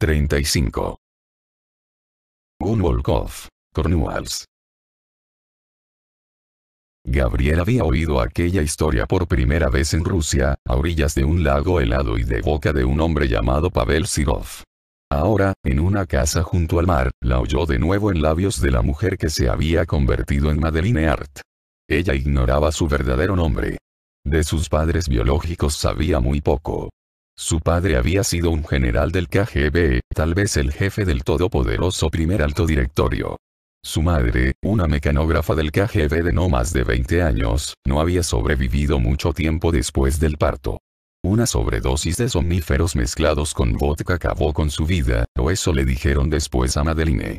35. Gunvolkov, Cornwalls. Gabriel había oído aquella historia por primera vez en Rusia, a orillas de un lago helado y de boca de un hombre llamado Pavel Sirov. Ahora, en una casa junto al mar, la oyó de nuevo en labios de la mujer que se había convertido en Madeline Art. Ella ignoraba su verdadero nombre. De sus padres biológicos sabía muy poco, su padre había sido un general del KGB, tal vez el jefe del todopoderoso primer alto directorio. Su madre, una mecanógrafa del KGB de no más de 20 años, no había sobrevivido mucho tiempo después del parto. Una sobredosis de somníferos mezclados con vodka acabó con su vida, o eso le dijeron después a Madeline.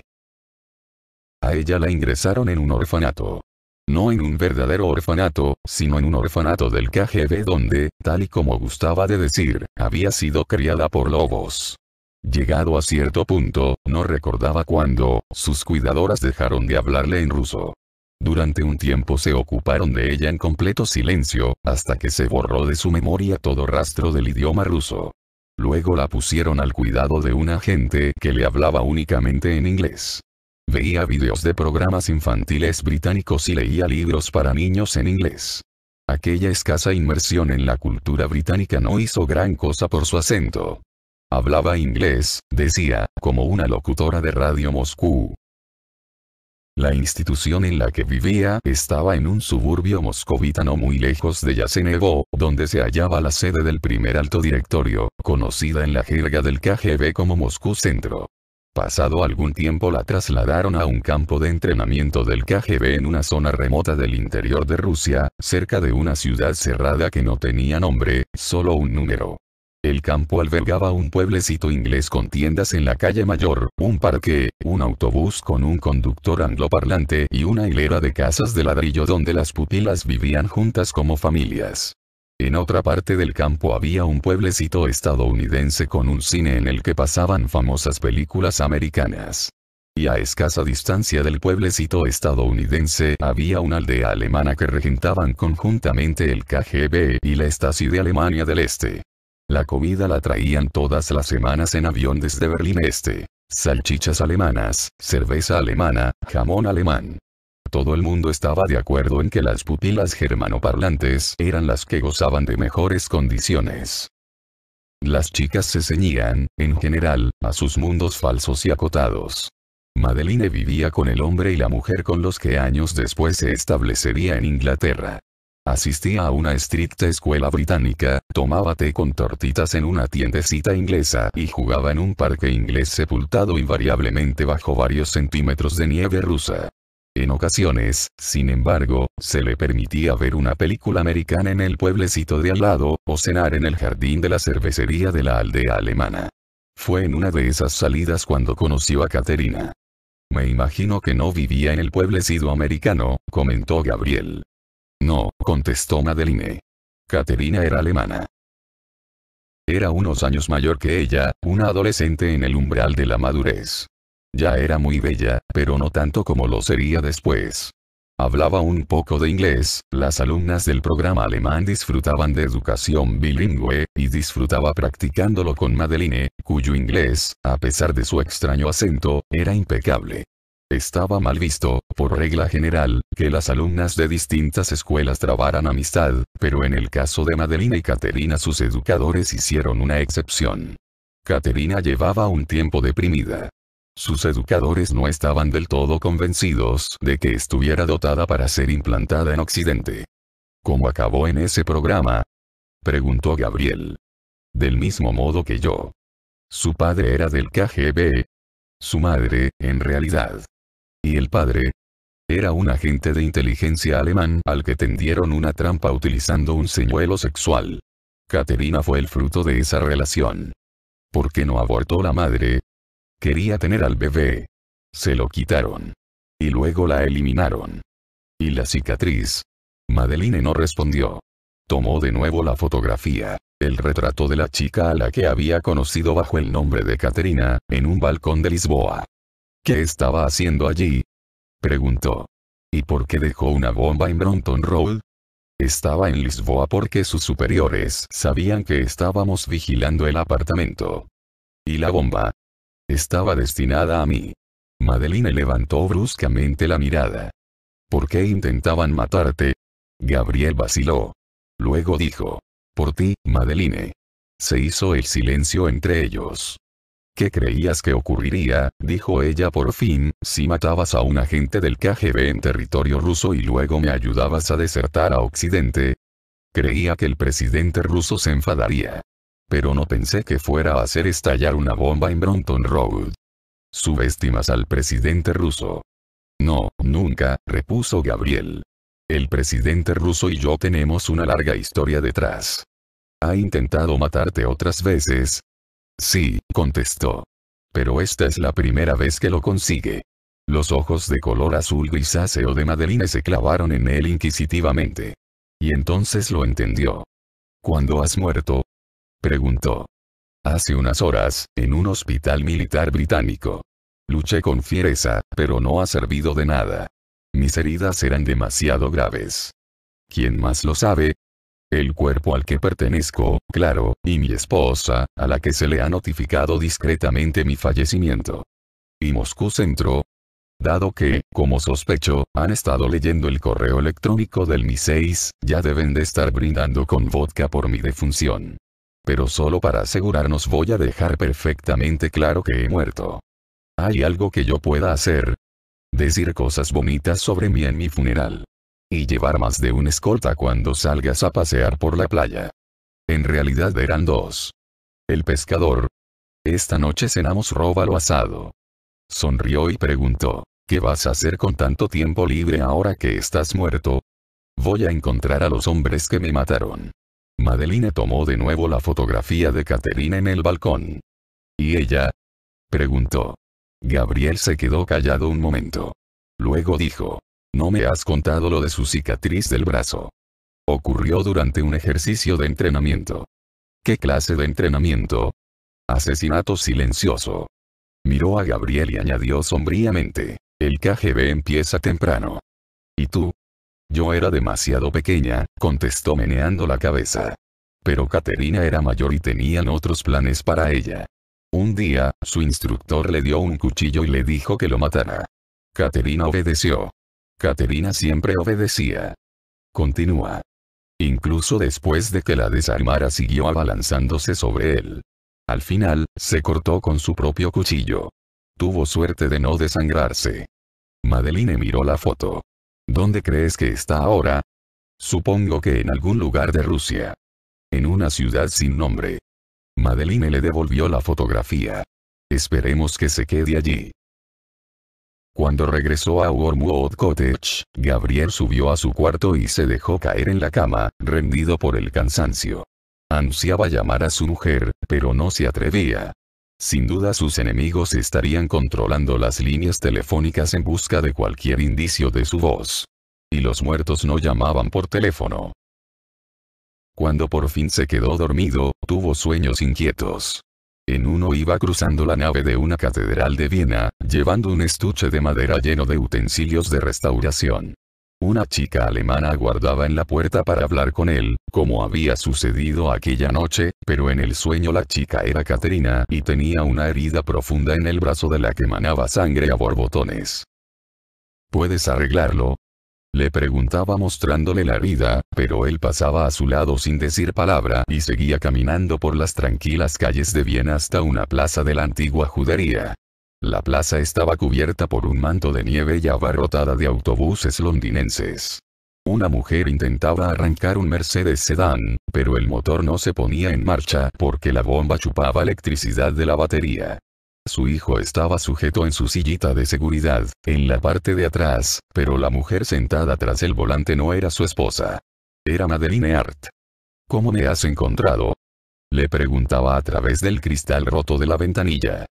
A ella la ingresaron en un orfanato no en un verdadero orfanato, sino en un orfanato del KGB donde, tal y como gustaba de decir, había sido criada por lobos. Llegado a cierto punto, no recordaba cuándo, sus cuidadoras dejaron de hablarle en ruso. Durante un tiempo se ocuparon de ella en completo silencio, hasta que se borró de su memoria todo rastro del idioma ruso. Luego la pusieron al cuidado de un agente que le hablaba únicamente en inglés veía videos de programas infantiles británicos y leía libros para niños en inglés. Aquella escasa inmersión en la cultura británica no hizo gran cosa por su acento. Hablaba inglés, decía, como una locutora de Radio Moscú. La institución en la que vivía estaba en un suburbio moscovita no muy lejos de Yasenevo, donde se hallaba la sede del primer alto directorio, conocida en la jerga del KGB como Moscú Centro. Pasado algún tiempo la trasladaron a un campo de entrenamiento del KGB en una zona remota del interior de Rusia, cerca de una ciudad cerrada que no tenía nombre, solo un número. El campo albergaba un pueblecito inglés con tiendas en la calle mayor, un parque, un autobús con un conductor angloparlante y una hilera de casas de ladrillo donde las pupilas vivían juntas como familias. En otra parte del campo había un pueblecito estadounidense con un cine en el que pasaban famosas películas americanas. Y a escasa distancia del pueblecito estadounidense había una aldea alemana que regentaban conjuntamente el KGB y la Stasi de Alemania del Este. La comida la traían todas las semanas en avión desde Berlín Este. Salchichas alemanas, cerveza alemana, jamón alemán, todo el mundo estaba de acuerdo en que las pupilas germanoparlantes eran las que gozaban de mejores condiciones. Las chicas se ceñían, en general, a sus mundos falsos y acotados. Madeline vivía con el hombre y la mujer con los que años después se establecería en Inglaterra. Asistía a una estricta escuela británica, tomaba té con tortitas en una tiendecita inglesa y jugaba en un parque inglés sepultado invariablemente bajo varios centímetros de nieve rusa. En ocasiones, sin embargo, se le permitía ver una película americana en el pueblecito de al lado, o cenar en el jardín de la cervecería de la aldea alemana. Fue en una de esas salidas cuando conoció a Caterina. Me imagino que no vivía en el pueblecito americano, comentó Gabriel. No, contestó Madeline. Caterina era alemana. Era unos años mayor que ella, una adolescente en el umbral de la madurez. Ya era muy bella, pero no tanto como lo sería después. Hablaba un poco de inglés, las alumnas del programa alemán disfrutaban de educación bilingüe, y disfrutaba practicándolo con Madeline, cuyo inglés, a pesar de su extraño acento, era impecable. Estaba mal visto, por regla general, que las alumnas de distintas escuelas trabaran amistad, pero en el caso de Madeline y Caterina sus educadores hicieron una excepción. Caterina llevaba un tiempo deprimida. Sus educadores no estaban del todo convencidos de que estuviera dotada para ser implantada en Occidente. ¿Cómo acabó en ese programa? Preguntó Gabriel. Del mismo modo que yo. Su padre era del KGB. Su madre, en realidad. ¿Y el padre? Era un agente de inteligencia alemán al que tendieron una trampa utilizando un señuelo sexual. Caterina fue el fruto de esa relación. ¿Por qué no abortó la madre? Quería tener al bebé. Se lo quitaron. Y luego la eliminaron. ¿Y la cicatriz? Madeline no respondió. Tomó de nuevo la fotografía, el retrato de la chica a la que había conocido bajo el nombre de Caterina, en un balcón de Lisboa. ¿Qué estaba haciendo allí? Preguntó. ¿Y por qué dejó una bomba en Brompton Road? Estaba en Lisboa porque sus superiores sabían que estábamos vigilando el apartamento. ¿Y la bomba? Estaba destinada a mí. Madeline levantó bruscamente la mirada. ¿Por qué intentaban matarte? Gabriel vaciló. Luego dijo. Por ti, Madeline. Se hizo el silencio entre ellos. ¿Qué creías que ocurriría? dijo ella por fin, si matabas a un agente del KGB en territorio ruso y luego me ayudabas a desertar a Occidente. Creía que el presidente ruso se enfadaría pero no pensé que fuera a hacer estallar una bomba en Brompton Road. Subestimas al presidente ruso. No, nunca, repuso Gabriel. El presidente ruso y yo tenemos una larga historia detrás. ¿Ha intentado matarte otras veces? Sí, contestó. Pero esta es la primera vez que lo consigue. Los ojos de color azul grisáceo de Madeline se clavaron en él inquisitivamente. Y entonces lo entendió. Cuando has muerto, Preguntó. Hace unas horas, en un hospital militar británico. Luché con fiereza, pero no ha servido de nada. Mis heridas eran demasiado graves. ¿Quién más lo sabe? El cuerpo al que pertenezco, claro, y mi esposa, a la que se le ha notificado discretamente mi fallecimiento. ¿Y Moscú entró. Dado que, como sospecho, han estado leyendo el correo electrónico del Mi 6, ya deben de estar brindando con vodka por mi defunción pero solo para asegurarnos voy a dejar perfectamente claro que he muerto. ¿Hay algo que yo pueda hacer? Decir cosas bonitas sobre mí en mi funeral. Y llevar más de un escolta cuando salgas a pasear por la playa. En realidad eran dos. El pescador. Esta noche cenamos róbalo asado. Sonrió y preguntó, ¿qué vas a hacer con tanto tiempo libre ahora que estás muerto? Voy a encontrar a los hombres que me mataron. Madeline tomó de nuevo la fotografía de Catherine en el balcón. ¿Y ella? preguntó. Gabriel se quedó callado un momento. Luego dijo, no me has contado lo de su cicatriz del brazo. Ocurrió durante un ejercicio de entrenamiento. ¿Qué clase de entrenamiento? Asesinato silencioso. Miró a Gabriel y añadió sombríamente, el KGB empieza temprano. ¿Y tú, yo era demasiado pequeña, contestó meneando la cabeza. Pero Caterina era mayor y tenían otros planes para ella. Un día, su instructor le dio un cuchillo y le dijo que lo matara. Caterina obedeció. Caterina siempre obedecía. Continúa. Incluso después de que la desarmara siguió abalanzándose sobre él. Al final, se cortó con su propio cuchillo. Tuvo suerte de no desangrarse. Madeline miró la foto. ¿Dónde crees que está ahora? Supongo que en algún lugar de Rusia. En una ciudad sin nombre. Madeline le devolvió la fotografía. Esperemos que se quede allí. Cuando regresó a Wormwood Cottage, Gabriel subió a su cuarto y se dejó caer en la cama, rendido por el cansancio. Ansiaba llamar a su mujer, pero no se atrevía. Sin duda sus enemigos estarían controlando las líneas telefónicas en busca de cualquier indicio de su voz. Y los muertos no llamaban por teléfono. Cuando por fin se quedó dormido, tuvo sueños inquietos. En uno iba cruzando la nave de una catedral de Viena, llevando un estuche de madera lleno de utensilios de restauración. Una chica alemana aguardaba en la puerta para hablar con él, como había sucedido aquella noche, pero en el sueño la chica era Caterina y tenía una herida profunda en el brazo de la que manaba sangre a borbotones. ¿Puedes arreglarlo? Le preguntaba mostrándole la herida, pero él pasaba a su lado sin decir palabra y seguía caminando por las tranquilas calles de Viena hasta una plaza de la antigua judería. La plaza estaba cubierta por un manto de nieve y abarrotada de autobuses londinenses. Una mujer intentaba arrancar un Mercedes sedán, pero el motor no se ponía en marcha porque la bomba chupaba electricidad de la batería. Su hijo estaba sujeto en su sillita de seguridad, en la parte de atrás, pero la mujer sentada tras el volante no era su esposa. Era Madeline Art. ¿Cómo me has encontrado? Le preguntaba a través del cristal roto de la ventanilla.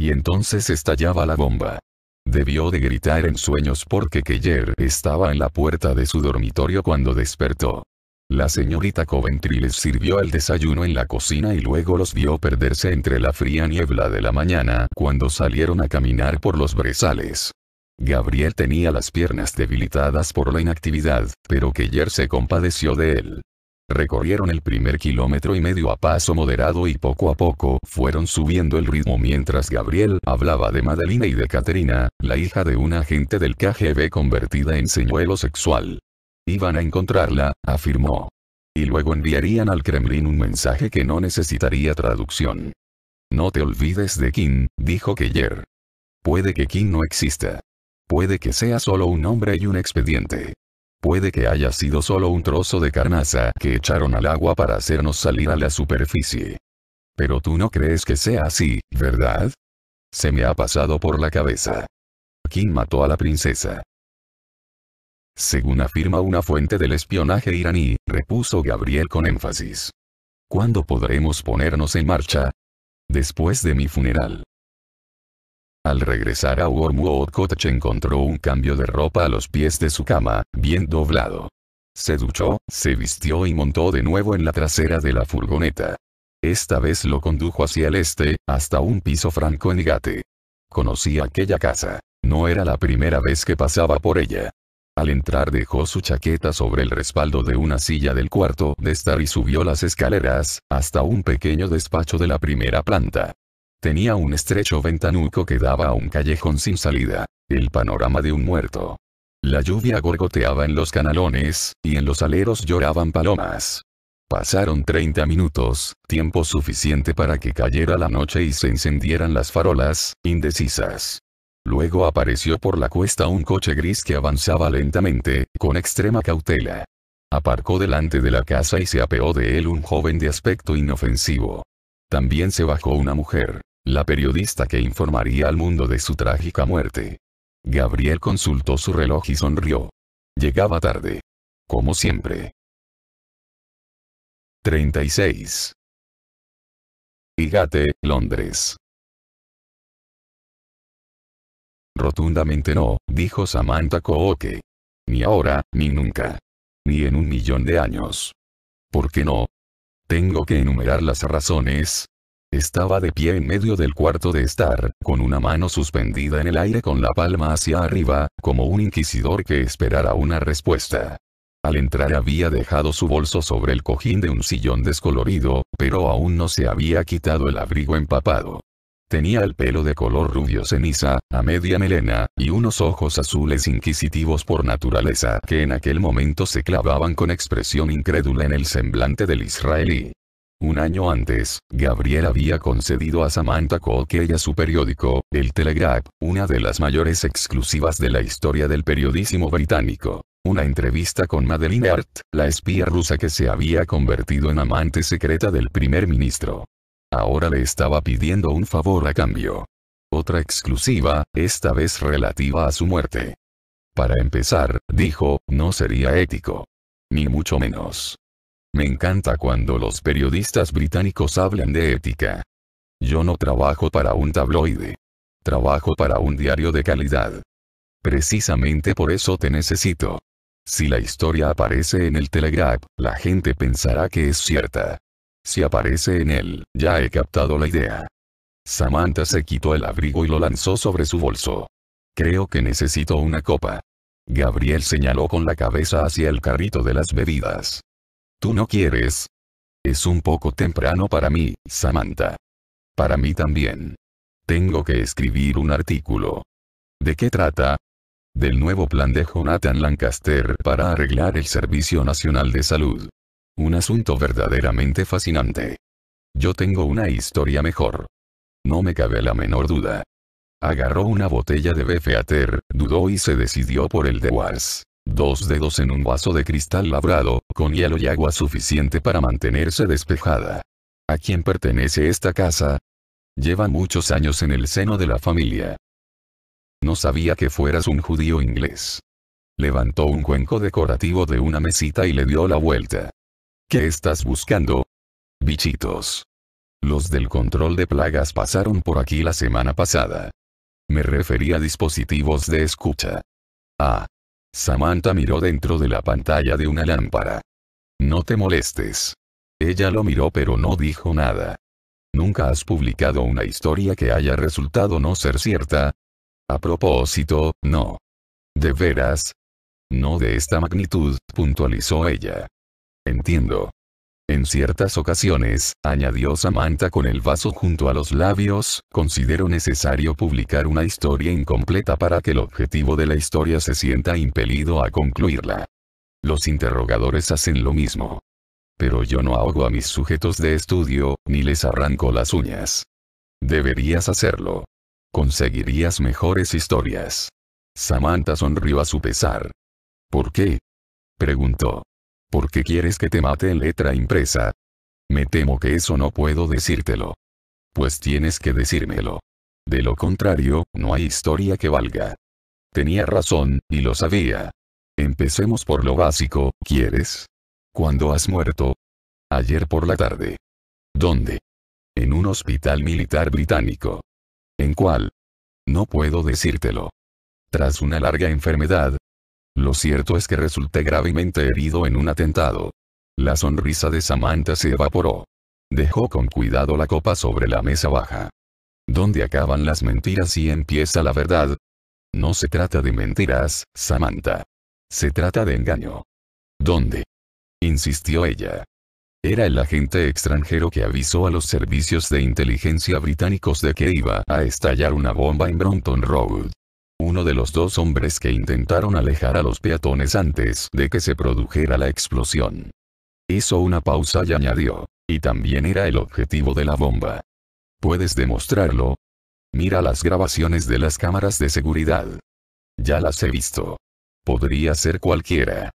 Y entonces estallaba la bomba. Debió de gritar en sueños porque Keller estaba en la puerta de su dormitorio cuando despertó. La señorita Coventry les sirvió el desayuno en la cocina y luego los vio perderse entre la fría niebla de la mañana cuando salieron a caminar por los brezales. Gabriel tenía las piernas debilitadas por la inactividad, pero Keller se compadeció de él. Recorrieron el primer kilómetro y medio a paso moderado y poco a poco fueron subiendo el ritmo mientras Gabriel hablaba de Madeline y de Caterina, la hija de un agente del KGB convertida en señuelo sexual. Iban a encontrarla, afirmó. Y luego enviarían al Kremlin un mensaje que no necesitaría traducción. No te olvides de Kim, dijo Keller. Puede que Kim no exista. Puede que sea solo un hombre y un expediente. Puede que haya sido solo un trozo de carnaza que echaron al agua para hacernos salir a la superficie. Pero tú no crees que sea así, ¿verdad? Se me ha pasado por la cabeza. ¿Quién mató a la princesa? Según afirma una fuente del espionaje iraní, repuso Gabriel con énfasis. ¿Cuándo podremos ponernos en marcha? Después de mi funeral. Al regresar a Wormwood Cottage encontró un cambio de ropa a los pies de su cama, bien doblado. Se duchó, se vistió y montó de nuevo en la trasera de la furgoneta. Esta vez lo condujo hacia el este, hasta un piso franco en Igate. Conocía aquella casa. No era la primera vez que pasaba por ella. Al entrar dejó su chaqueta sobre el respaldo de una silla del cuarto de estar y subió las escaleras, hasta un pequeño despacho de la primera planta. Tenía un estrecho ventanuco que daba a un callejón sin salida. El panorama de un muerto. La lluvia gorgoteaba en los canalones, y en los aleros lloraban palomas. Pasaron 30 minutos, tiempo suficiente para que cayera la noche y se encendieran las farolas, indecisas. Luego apareció por la cuesta un coche gris que avanzaba lentamente, con extrema cautela. Aparcó delante de la casa y se apeó de él un joven de aspecto inofensivo. También se bajó una mujer la periodista que informaría al mundo de su trágica muerte. Gabriel consultó su reloj y sonrió. Llegaba tarde. Como siempre. 36. Higate, Londres. Rotundamente no, dijo Samantha Kooke. Ni ahora, ni nunca. Ni en un millón de años. ¿Por qué no? Tengo que enumerar las razones, estaba de pie en medio del cuarto de estar, con una mano suspendida en el aire con la palma hacia arriba, como un inquisidor que esperara una respuesta. Al entrar había dejado su bolso sobre el cojín de un sillón descolorido, pero aún no se había quitado el abrigo empapado. Tenía el pelo de color rubio ceniza, a media melena, y unos ojos azules inquisitivos por naturaleza que en aquel momento se clavaban con expresión incrédula en el semblante del israelí. Un año antes, Gabriel había concedido a Samantha a su periódico, El Telegraph, una de las mayores exclusivas de la historia del periodismo británico. Una entrevista con Madeleine Hart, la espía rusa que se había convertido en amante secreta del primer ministro. Ahora le estaba pidiendo un favor a cambio. Otra exclusiva, esta vez relativa a su muerte. Para empezar, dijo, no sería ético. Ni mucho menos. Me encanta cuando los periodistas británicos hablan de ética. Yo no trabajo para un tabloide. Trabajo para un diario de calidad. Precisamente por eso te necesito. Si la historia aparece en el Telegraph, la gente pensará que es cierta. Si aparece en él, ya he captado la idea. Samantha se quitó el abrigo y lo lanzó sobre su bolso. Creo que necesito una copa. Gabriel señaló con la cabeza hacia el carrito de las bebidas. Tú no quieres. Es un poco temprano para mí, Samantha. Para mí también. Tengo que escribir un artículo. ¿De qué trata? Del nuevo plan de Jonathan Lancaster para arreglar el Servicio Nacional de Salud. Un asunto verdaderamente fascinante. Yo tengo una historia mejor. No me cabe la menor duda. Agarró una botella de Befeater, dudó y se decidió por el de Wars. Dos dedos en un vaso de cristal labrado, con hielo y agua suficiente para mantenerse despejada. ¿A quién pertenece esta casa? Lleva muchos años en el seno de la familia. No sabía que fueras un judío inglés. Levantó un cuenco decorativo de una mesita y le dio la vuelta. ¿Qué estás buscando? Bichitos. Los del control de plagas pasaron por aquí la semana pasada. Me refería a dispositivos de escucha. Ah, Samantha miró dentro de la pantalla de una lámpara. No te molestes. Ella lo miró pero no dijo nada. ¿Nunca has publicado una historia que haya resultado no ser cierta? A propósito, no. ¿De veras? No de esta magnitud, puntualizó ella. Entiendo. En ciertas ocasiones, añadió Samantha con el vaso junto a los labios, considero necesario publicar una historia incompleta para que el objetivo de la historia se sienta impelido a concluirla. Los interrogadores hacen lo mismo. Pero yo no ahogo a mis sujetos de estudio, ni les arranco las uñas. Deberías hacerlo. Conseguirías mejores historias. Samantha sonrió a su pesar. ¿Por qué? Preguntó. ¿Por qué quieres que te mate en letra impresa? Me temo que eso no puedo decírtelo. Pues tienes que decírmelo. De lo contrario, no hay historia que valga. Tenía razón, y lo sabía. Empecemos por lo básico, ¿quieres? ¿Cuándo has muerto? Ayer por la tarde. ¿Dónde? En un hospital militar británico. ¿En cuál? No puedo decírtelo. Tras una larga enfermedad, lo cierto es que resulté gravemente herido en un atentado. La sonrisa de Samantha se evaporó. Dejó con cuidado la copa sobre la mesa baja. ¿Dónde acaban las mentiras y empieza la verdad? No se trata de mentiras, Samantha. Se trata de engaño. ¿Dónde? insistió ella. Era el agente extranjero que avisó a los servicios de inteligencia británicos de que iba a estallar una bomba en Brompton Road uno de los dos hombres que intentaron alejar a los peatones antes de que se produjera la explosión. Hizo una pausa y añadió, y también era el objetivo de la bomba. ¿Puedes demostrarlo? Mira las grabaciones de las cámaras de seguridad. Ya las he visto. Podría ser cualquiera.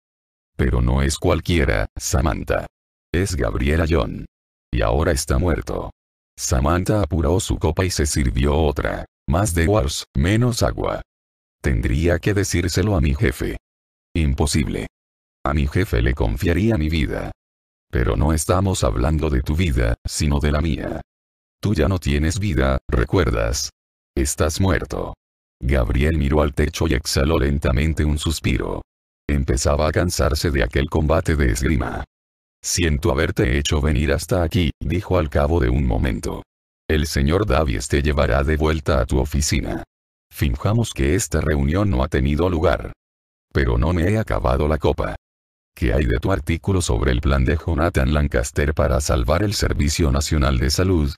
Pero no es cualquiera, Samantha. Es Gabriela John. Y ahora está muerto. Samantha apuró su copa y se sirvió otra. Más de Wars, menos agua. Tendría que decírselo a mi jefe. Imposible. A mi jefe le confiaría mi vida. Pero no estamos hablando de tu vida, sino de la mía. Tú ya no tienes vida, recuerdas. Estás muerto. Gabriel miró al techo y exhaló lentamente un suspiro. Empezaba a cansarse de aquel combate de esgrima. Siento haberte hecho venir hasta aquí, dijo al cabo de un momento. El señor Davies te llevará de vuelta a tu oficina. Finjamos que esta reunión no ha tenido lugar. Pero no me he acabado la copa. ¿Qué hay de tu artículo sobre el plan de Jonathan Lancaster para salvar el Servicio Nacional de Salud?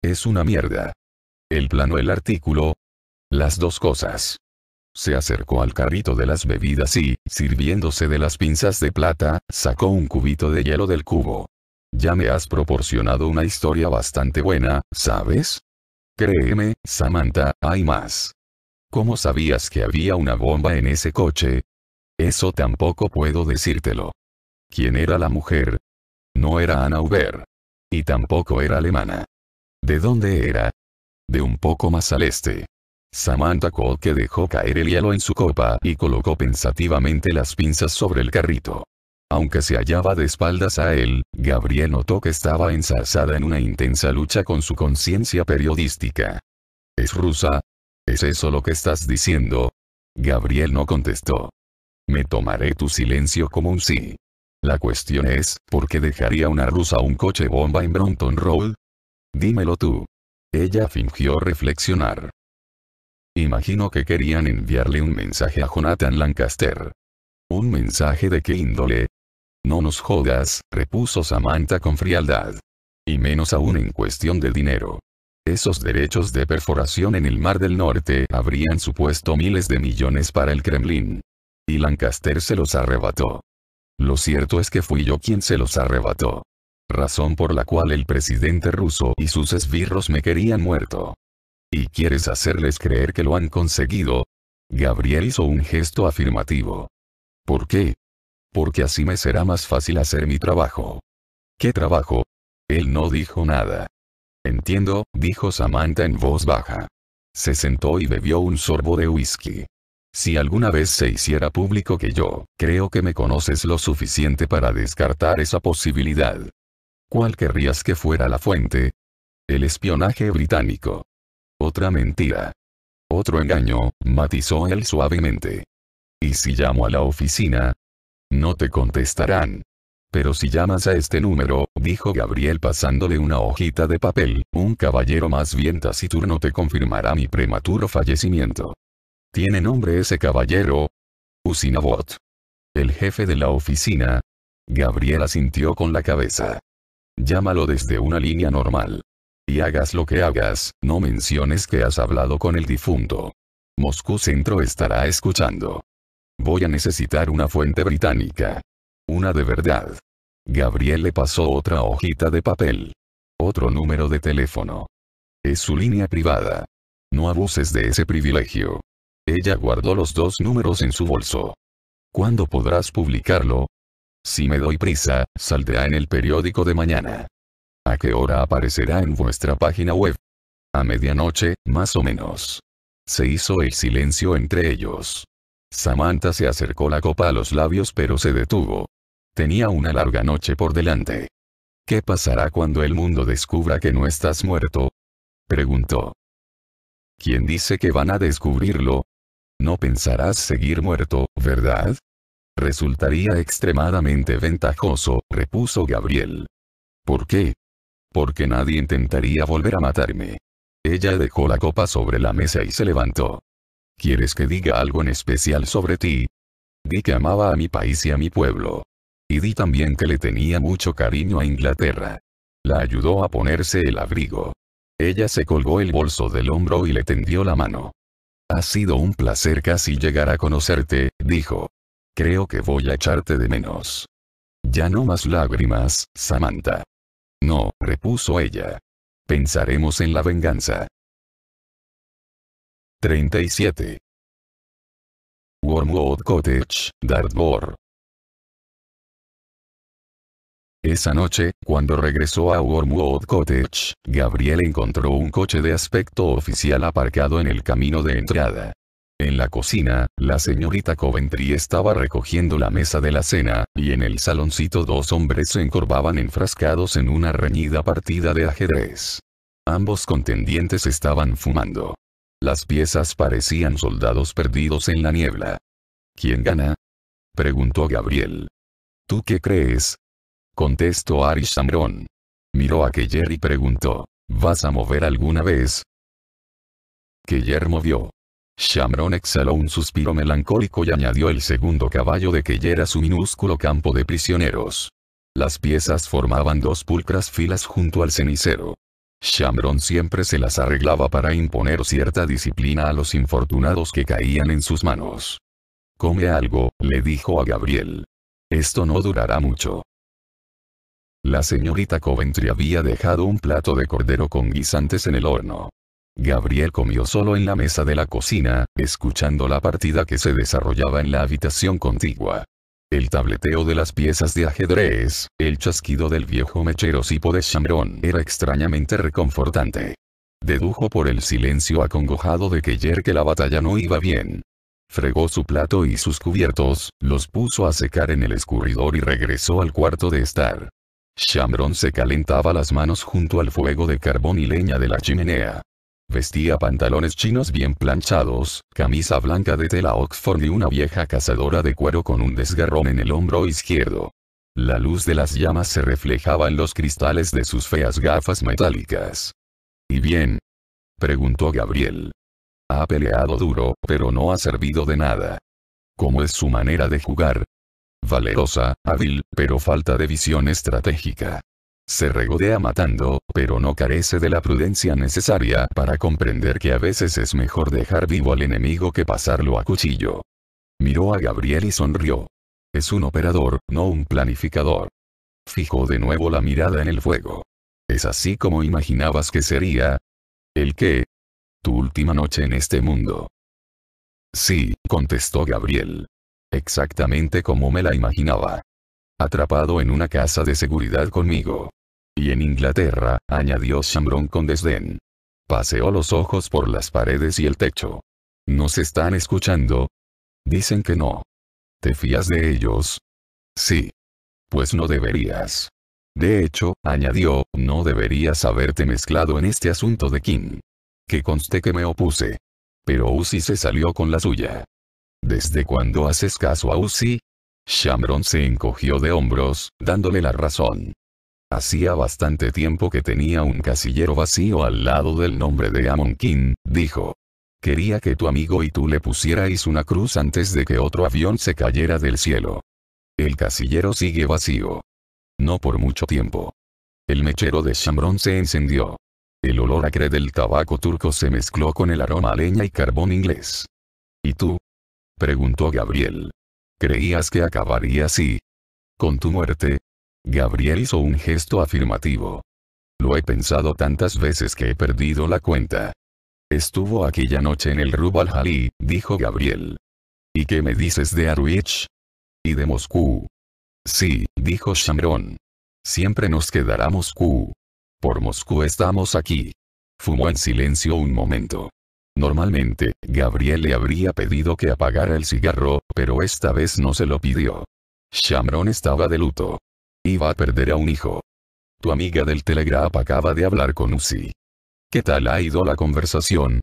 Es una mierda. El plano el artículo. Las dos cosas. Se acercó al carrito de las bebidas y, sirviéndose de las pinzas de plata, sacó un cubito de hielo del cubo. Ya me has proporcionado una historia bastante buena, ¿sabes? Créeme, Samantha, hay más. ¿Cómo sabías que había una bomba en ese coche? Eso tampoco puedo decírtelo. ¿Quién era la mujer? No era Ana Uber. Y tampoco era alemana. ¿De dónde era? De un poco más al este. Samantha que dejó caer el hielo en su copa y colocó pensativamente las pinzas sobre el carrito. Aunque se hallaba de espaldas a él, Gabriel notó que estaba ensalzada en una intensa lucha con su conciencia periodística. ¿Es rusa? ¿Es eso lo que estás diciendo? Gabriel no contestó. Me tomaré tu silencio como un sí. La cuestión es, ¿por qué dejaría una rusa un coche bomba en Brompton Road? Dímelo tú. Ella fingió reflexionar. Imagino que querían enviarle un mensaje a Jonathan Lancaster. ¿Un mensaje de qué índole? No nos jodas, repuso Samantha con frialdad. Y menos aún en cuestión de dinero. Esos derechos de perforación en el Mar del Norte habrían supuesto miles de millones para el Kremlin. Y Lancaster se los arrebató. Lo cierto es que fui yo quien se los arrebató. Razón por la cual el presidente ruso y sus esbirros me querían muerto. ¿Y quieres hacerles creer que lo han conseguido? Gabriel hizo un gesto afirmativo. ¿Por qué? Porque así me será más fácil hacer mi trabajo. ¿Qué trabajo? Él no dijo nada. Entiendo, dijo Samantha en voz baja. Se sentó y bebió un sorbo de whisky. Si alguna vez se hiciera público que yo, creo que me conoces lo suficiente para descartar esa posibilidad. ¿Cuál querrías que fuera la fuente? El espionaje británico. Otra mentira. Otro engaño, matizó él suavemente. ¿Y si llamo a la oficina? No te contestarán. Pero si llamas a este número, dijo Gabriel pasándole una hojita de papel, un caballero más bien taciturno te confirmará mi prematuro fallecimiento. ¿Tiene nombre ese caballero? Usinabot. El jefe de la oficina. Gabriel asintió con la cabeza. Llámalo desde una línea normal. Y hagas lo que hagas, no menciones que has hablado con el difunto. Moscú Centro estará escuchando. Voy a necesitar una fuente británica. Una de verdad. Gabriel le pasó otra hojita de papel. Otro número de teléfono. Es su línea privada. No abuses de ese privilegio. Ella guardó los dos números en su bolso. ¿Cuándo podrás publicarlo? Si me doy prisa, saldrá en el periódico de mañana. ¿A qué hora aparecerá en vuestra página web? A medianoche, más o menos. Se hizo el silencio entre ellos. Samantha se acercó la copa a los labios pero se detuvo. Tenía una larga noche por delante. ¿Qué pasará cuando el mundo descubra que no estás muerto? Preguntó. ¿Quién dice que van a descubrirlo? No pensarás seguir muerto, ¿verdad? Resultaría extremadamente ventajoso, repuso Gabriel. ¿Por qué? Porque nadie intentaría volver a matarme. Ella dejó la copa sobre la mesa y se levantó. ¿Quieres que diga algo en especial sobre ti? Di que amaba a mi país y a mi pueblo. Y di también que le tenía mucho cariño a Inglaterra. La ayudó a ponerse el abrigo. Ella se colgó el bolso del hombro y le tendió la mano. Ha sido un placer casi llegar a conocerte, dijo. Creo que voy a echarte de menos. Ya no más lágrimas, Samantha. No, repuso ella. Pensaremos en la venganza. 37. Wormwood Cottage, Dartmoor. Esa noche, cuando regresó a Wormwood Cottage, Gabriel encontró un coche de aspecto oficial aparcado en el camino de entrada. En la cocina, la señorita Coventry estaba recogiendo la mesa de la cena, y en el saloncito dos hombres se encorvaban enfrascados en una reñida partida de ajedrez. Ambos contendientes estaban fumando. Las piezas parecían soldados perdidos en la niebla. ¿Quién gana? preguntó Gabriel. ¿Tú qué crees? contestó Ari Shamron. Miró a Keller y preguntó, ¿vas a mover alguna vez? Keller movió. Shamron exhaló un suspiro melancólico y añadió el segundo caballo de Keller a su minúsculo campo de prisioneros. Las piezas formaban dos pulcras filas junto al cenicero. Shamron siempre se las arreglaba para imponer cierta disciplina a los infortunados que caían en sus manos. Come algo, le dijo a Gabriel. Esto no durará mucho. La señorita Coventry había dejado un plato de cordero con guisantes en el horno. Gabriel comió solo en la mesa de la cocina, escuchando la partida que se desarrollaba en la habitación contigua el tableteo de las piezas de ajedrez, el chasquido del viejo mechero sipo de Chambrón era extrañamente reconfortante. Dedujo por el silencio acongojado de Keller que la batalla no iba bien. Fregó su plato y sus cubiertos, los puso a secar en el escurridor y regresó al cuarto de estar. Chambrón se calentaba las manos junto al fuego de carbón y leña de la chimenea. Vestía pantalones chinos bien planchados, camisa blanca de tela Oxford y una vieja cazadora de cuero con un desgarrón en el hombro izquierdo. La luz de las llamas se reflejaba en los cristales de sus feas gafas metálicas. ¿Y bien? preguntó Gabriel. Ha peleado duro, pero no ha servido de nada. ¿Cómo es su manera de jugar? Valerosa, hábil, pero falta de visión estratégica. Se regodea matando, pero no carece de la prudencia necesaria para comprender que a veces es mejor dejar vivo al enemigo que pasarlo a cuchillo. Miró a Gabriel y sonrió. Es un operador, no un planificador. Fijó de nuevo la mirada en el fuego. ¿Es así como imaginabas que sería? ¿El qué? Tu última noche en este mundo. Sí, contestó Gabriel. Exactamente como me la imaginaba atrapado en una casa de seguridad conmigo. Y en Inglaterra, añadió Chambrón con desdén. Paseó los ojos por las paredes y el techo. ¿Nos están escuchando? Dicen que no. ¿Te fías de ellos? Sí. Pues no deberías. De hecho, añadió, no deberías haberte mezclado en este asunto de King. Que conste que me opuse. Pero Uzi se salió con la suya. ¿Desde cuándo haces caso a Uzi? Shamron se encogió de hombros, dándole la razón. Hacía bastante tiempo que tenía un casillero vacío al lado del nombre de Amon King, dijo. Quería que tu amigo y tú le pusierais una cruz antes de que otro avión se cayera del cielo. El casillero sigue vacío. No por mucho tiempo. El mechero de Shamron se encendió. El olor acre del tabaco turco se mezcló con el aroma a leña y carbón inglés. ¿Y tú? preguntó Gabriel. ¿Creías que acabaría así? ¿Con tu muerte? Gabriel hizo un gesto afirmativo. Lo he pensado tantas veces que he perdido la cuenta. Estuvo aquella noche en el Rubal dijo Gabriel. ¿Y qué me dices de Arwich? ¿Y de Moscú? Sí, dijo Shamron. Siempre nos quedará Moscú. Por Moscú estamos aquí. Fumó en silencio un momento. Normalmente, Gabriel le habría pedido que apagara el cigarro, pero esta vez no se lo pidió. Shamron estaba de luto. Iba a perder a un hijo. Tu amiga del Telegraph acaba de hablar con Uzi. ¿Qué tal ha ido la conversación?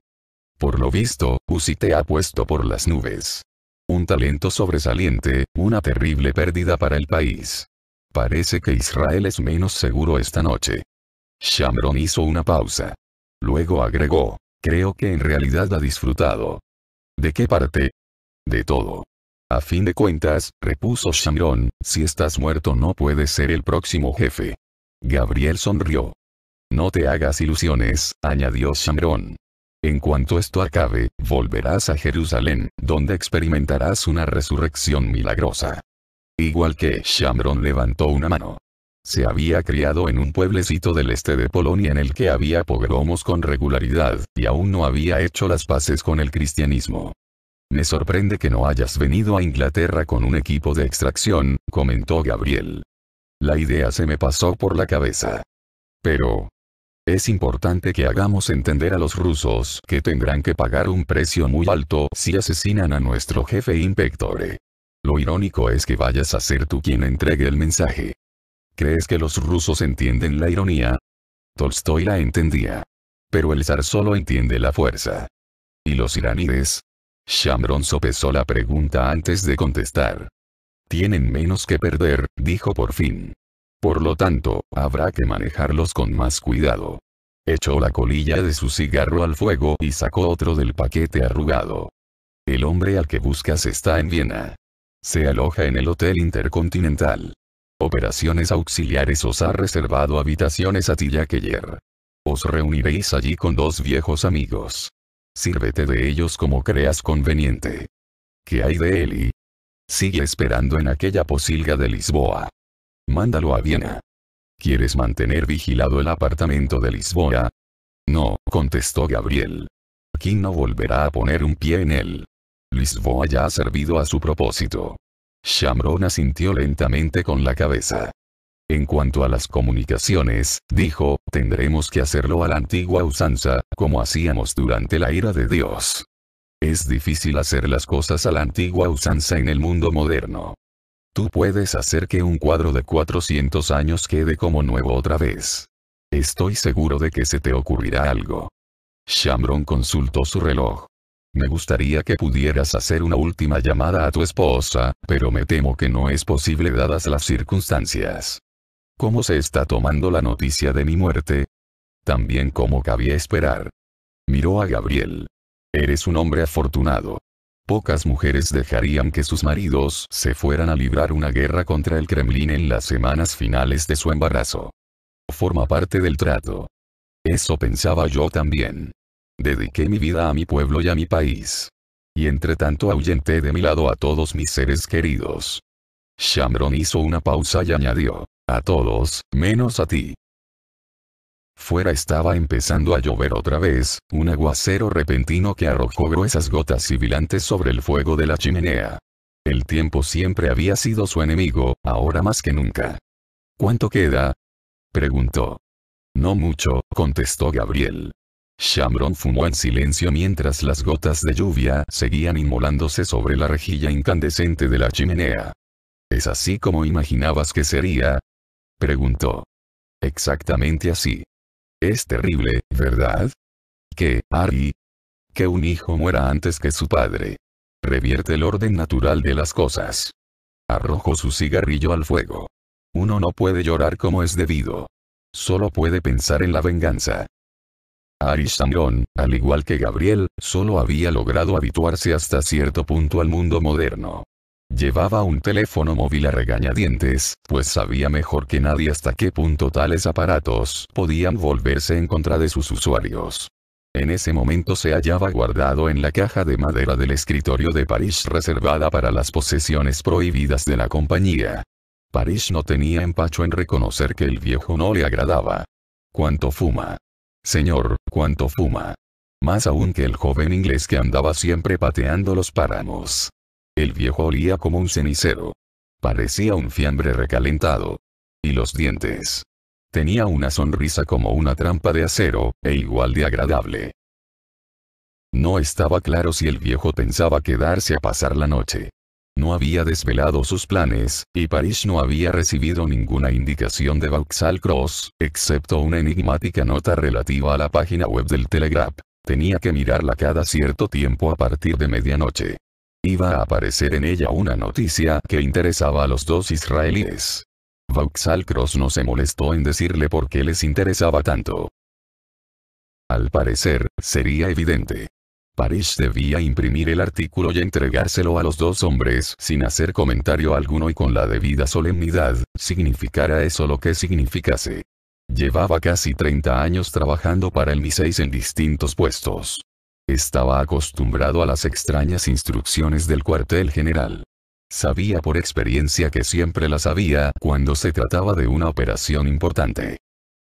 Por lo visto, Uzi te ha puesto por las nubes. Un talento sobresaliente, una terrible pérdida para el país. Parece que Israel es menos seguro esta noche. Shamron hizo una pausa. Luego agregó, Creo que en realidad ha disfrutado. ¿De qué parte? De todo. A fin de cuentas, repuso Shamron, si estás muerto no puedes ser el próximo jefe. Gabriel sonrió. No te hagas ilusiones, añadió Shamron. En cuanto esto acabe, volverás a Jerusalén, donde experimentarás una resurrección milagrosa. Igual que Shamron levantó una mano. Se había criado en un pueblecito del este de Polonia en el que había pogromos con regularidad, y aún no había hecho las paces con el cristianismo. Me sorprende que no hayas venido a Inglaterra con un equipo de extracción, comentó Gabriel. La idea se me pasó por la cabeza. Pero... Es importante que hagamos entender a los rusos que tendrán que pagar un precio muy alto si asesinan a nuestro jefe Impectore. Lo irónico es que vayas a ser tú quien entregue el mensaje. ¿Crees que los rusos entienden la ironía? Tolstoy la entendía. Pero el zar solo entiende la fuerza. ¿Y los iraníes? Shamron sopesó la pregunta antes de contestar. Tienen menos que perder, dijo por fin. Por lo tanto, habrá que manejarlos con más cuidado. Echó la colilla de su cigarro al fuego y sacó otro del paquete arrugado. El hombre al que buscas está en Viena. Se aloja en el Hotel Intercontinental operaciones auxiliares os ha reservado habitaciones a ayer Os reuniréis allí con dos viejos amigos. Sírvete de ellos como creas conveniente. ¿Qué hay de Eli? Sigue esperando en aquella posilga de Lisboa. Mándalo a Viena. ¿Quieres mantener vigilado el apartamento de Lisboa? No, contestó Gabriel. Aquí no volverá a poner un pie en él. Lisboa ya ha servido a su propósito. Shamron asintió lentamente con la cabeza. En cuanto a las comunicaciones, dijo, tendremos que hacerlo a la antigua usanza, como hacíamos durante la ira de Dios. Es difícil hacer las cosas a la antigua usanza en el mundo moderno. Tú puedes hacer que un cuadro de 400 años quede como nuevo otra vez. Estoy seguro de que se te ocurrirá algo. Shamron consultó su reloj. Me gustaría que pudieras hacer una última llamada a tu esposa, pero me temo que no es posible dadas las circunstancias. ¿Cómo se está tomando la noticia de mi muerte? También como cabía esperar. Miró a Gabriel. Eres un hombre afortunado. Pocas mujeres dejarían que sus maridos se fueran a librar una guerra contra el Kremlin en las semanas finales de su embarazo. Forma parte del trato. Eso pensaba yo también. Dediqué mi vida a mi pueblo y a mi país. Y entre tanto ahuyenté de mi lado a todos mis seres queridos. Shamron hizo una pausa y añadió, a todos, menos a ti. Fuera estaba empezando a llover otra vez, un aguacero repentino que arrojó gruesas gotas sibilantes sobre el fuego de la chimenea. El tiempo siempre había sido su enemigo, ahora más que nunca. ¿Cuánto queda? preguntó. No mucho, contestó Gabriel. Shamron fumó en silencio mientras las gotas de lluvia seguían inmolándose sobre la rejilla incandescente de la chimenea. ¿Es así como imaginabas que sería? preguntó. Exactamente así. Es terrible, ¿verdad? Que, Ari, que un hijo muera antes que su padre. Revierte el orden natural de las cosas. Arrojó su cigarrillo al fuego. Uno no puede llorar como es debido. Solo puede pensar en la venganza. Aristangón, al igual que Gabriel, solo había logrado habituarse hasta cierto punto al mundo moderno. Llevaba un teléfono móvil a regañadientes, pues sabía mejor que nadie hasta qué punto tales aparatos podían volverse en contra de sus usuarios. En ese momento se hallaba guardado en la caja de madera del escritorio de París reservada para las posesiones prohibidas de la compañía. París no tenía empacho en reconocer que el viejo no le agradaba. Cuánto fuma, Señor, cuánto fuma. Más aún que el joven inglés que andaba siempre pateando los páramos. El viejo olía como un cenicero. Parecía un fiambre recalentado. Y los dientes. Tenía una sonrisa como una trampa de acero, e igual de agradable. No estaba claro si el viejo pensaba quedarse a pasar la noche no había desvelado sus planes, y París no había recibido ninguna indicación de Vauxhall Cross, excepto una enigmática nota relativa a la página web del Telegraph. Tenía que mirarla cada cierto tiempo a partir de medianoche. Iba a aparecer en ella una noticia que interesaba a los dos israelíes. Vauxhall Cross no se molestó en decirle por qué les interesaba tanto. Al parecer, sería evidente. París debía imprimir el artículo y entregárselo a los dos hombres sin hacer comentario alguno y con la debida solemnidad, significara eso lo que significase. Llevaba casi 30 años trabajando para el mi en distintos puestos. Estaba acostumbrado a las extrañas instrucciones del cuartel general. Sabía por experiencia que siempre las había cuando se trataba de una operación importante.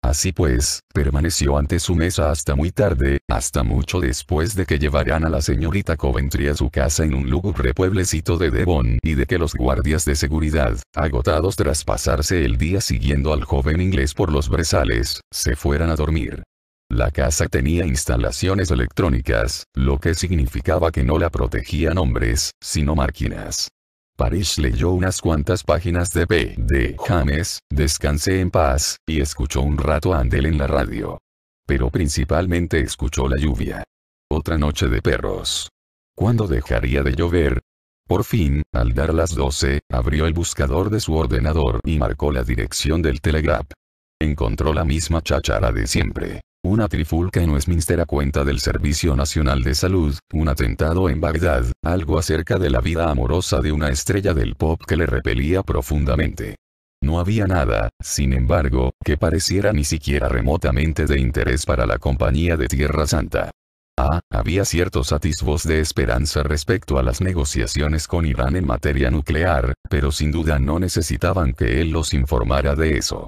Así pues, permaneció ante su mesa hasta muy tarde, hasta mucho después de que llevaran a la señorita Coventry a su casa en un lúgubre pueblecito de Devon y de que los guardias de seguridad, agotados tras pasarse el día siguiendo al joven inglés por los brezales, se fueran a dormir. La casa tenía instalaciones electrónicas, lo que significaba que no la protegían hombres, sino máquinas. París leyó unas cuantas páginas de P. de James, Descansé en paz, y escuchó un rato a Andel en la radio. Pero principalmente escuchó la lluvia. Otra noche de perros. ¿Cuándo dejaría de llover? Por fin, al dar las 12, abrió el buscador de su ordenador y marcó la dirección del Telegraph. Encontró la misma cháchara de siempre. Una trifulca en Westminster a cuenta del Servicio Nacional de Salud, un atentado en Bagdad, algo acerca de la vida amorosa de una estrella del pop que le repelía profundamente. No había nada, sin embargo, que pareciera ni siquiera remotamente de interés para la compañía de Tierra Santa. Ah, había ciertos atisbos de esperanza respecto a las negociaciones con Irán en materia nuclear, pero sin duda no necesitaban que él los informara de eso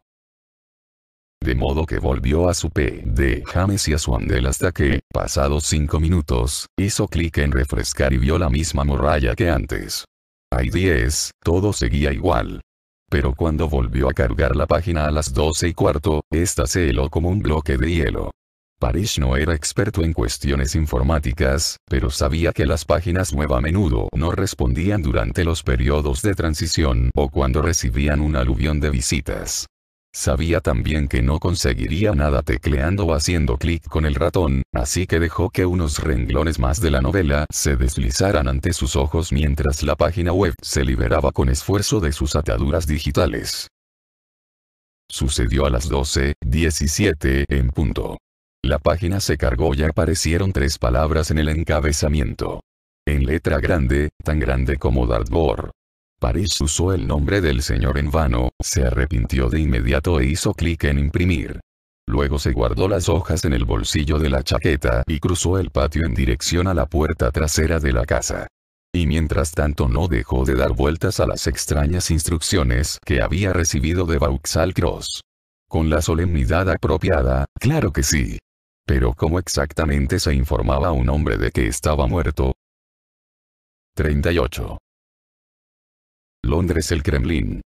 de modo que volvió a su P de James y a su andel hasta que, pasados cinco minutos, hizo clic en refrescar y vio la misma morralla que antes. Hay 10, todo seguía igual. Pero cuando volvió a cargar la página a las 12 y cuarto, ésta se heló como un bloque de hielo. Parish no era experto en cuestiones informáticas, pero sabía que las páginas web a menudo no respondían durante los periodos de transición o cuando recibían un aluvión de visitas. Sabía también que no conseguiría nada tecleando o haciendo clic con el ratón, así que dejó que unos renglones más de la novela se deslizaran ante sus ojos mientras la página web se liberaba con esfuerzo de sus ataduras digitales. Sucedió a las 12.17 en punto. La página se cargó y aparecieron tres palabras en el encabezamiento. En letra grande, tan grande como dartboard. París usó el nombre del señor en vano, se arrepintió de inmediato e hizo clic en imprimir. Luego se guardó las hojas en el bolsillo de la chaqueta y cruzó el patio en dirección a la puerta trasera de la casa. Y mientras tanto no dejó de dar vueltas a las extrañas instrucciones que había recibido de Vauxhall Cross. Con la solemnidad apropiada, claro que sí. Pero ¿cómo exactamente se informaba a un hombre de que estaba muerto? 38. Londres el Kremlin.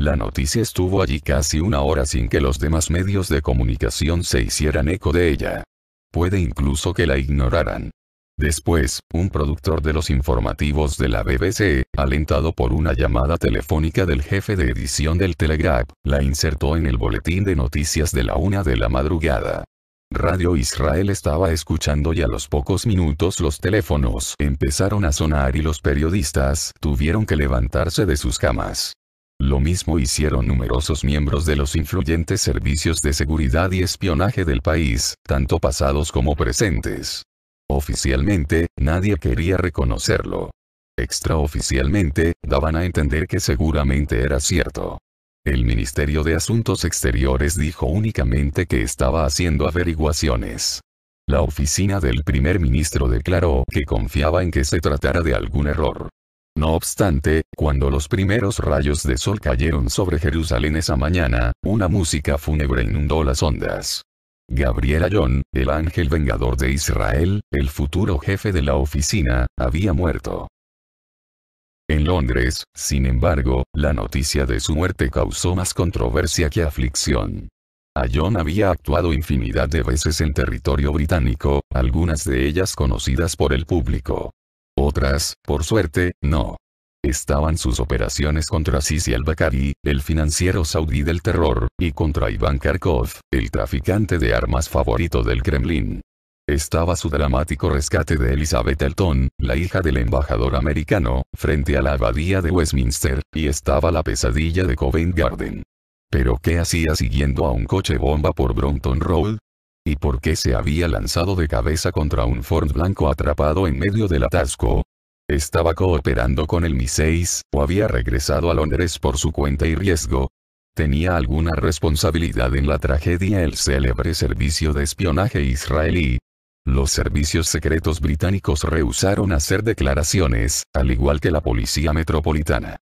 La noticia estuvo allí casi una hora sin que los demás medios de comunicación se hicieran eco de ella. Puede incluso que la ignoraran. Después, un productor de los informativos de la BBC, alentado por una llamada telefónica del jefe de edición del Telegraph, la insertó en el boletín de noticias de la una de la madrugada. Radio Israel estaba escuchando y a los pocos minutos los teléfonos empezaron a sonar y los periodistas tuvieron que levantarse de sus camas. Lo mismo hicieron numerosos miembros de los influyentes servicios de seguridad y espionaje del país, tanto pasados como presentes. Oficialmente, nadie quería reconocerlo. Extraoficialmente, daban a entender que seguramente era cierto. El Ministerio de Asuntos Exteriores dijo únicamente que estaba haciendo averiguaciones. La oficina del primer ministro declaró que confiaba en que se tratara de algún error. No obstante, cuando los primeros rayos de sol cayeron sobre Jerusalén esa mañana, una música fúnebre inundó las ondas. Gabriel Ayón, el ángel vengador de Israel, el futuro jefe de la oficina, había muerto. En Londres, sin embargo, la noticia de su muerte causó más controversia que aflicción. John había actuado infinidad de veces en territorio británico, algunas de ellas conocidas por el público. Otras, por suerte, no. Estaban sus operaciones contra Sisi al-Bakari, el financiero saudí del terror, y contra Iván Kharkov, el traficante de armas favorito del Kremlin estaba su dramático rescate de Elizabeth Elton, la hija del embajador americano, frente a la abadía de Westminster, y estaba la pesadilla de Covent Garden. ¿Pero qué hacía siguiendo a un coche bomba por Brompton Road? ¿Y por qué se había lanzado de cabeza contra un Ford blanco atrapado en medio del atasco? ¿Estaba cooperando con el MI6, o había regresado a Londres por su cuenta y riesgo? ¿Tenía alguna responsabilidad en la tragedia el célebre servicio de espionaje israelí? Los servicios secretos británicos rehusaron hacer declaraciones, al igual que la policía metropolitana.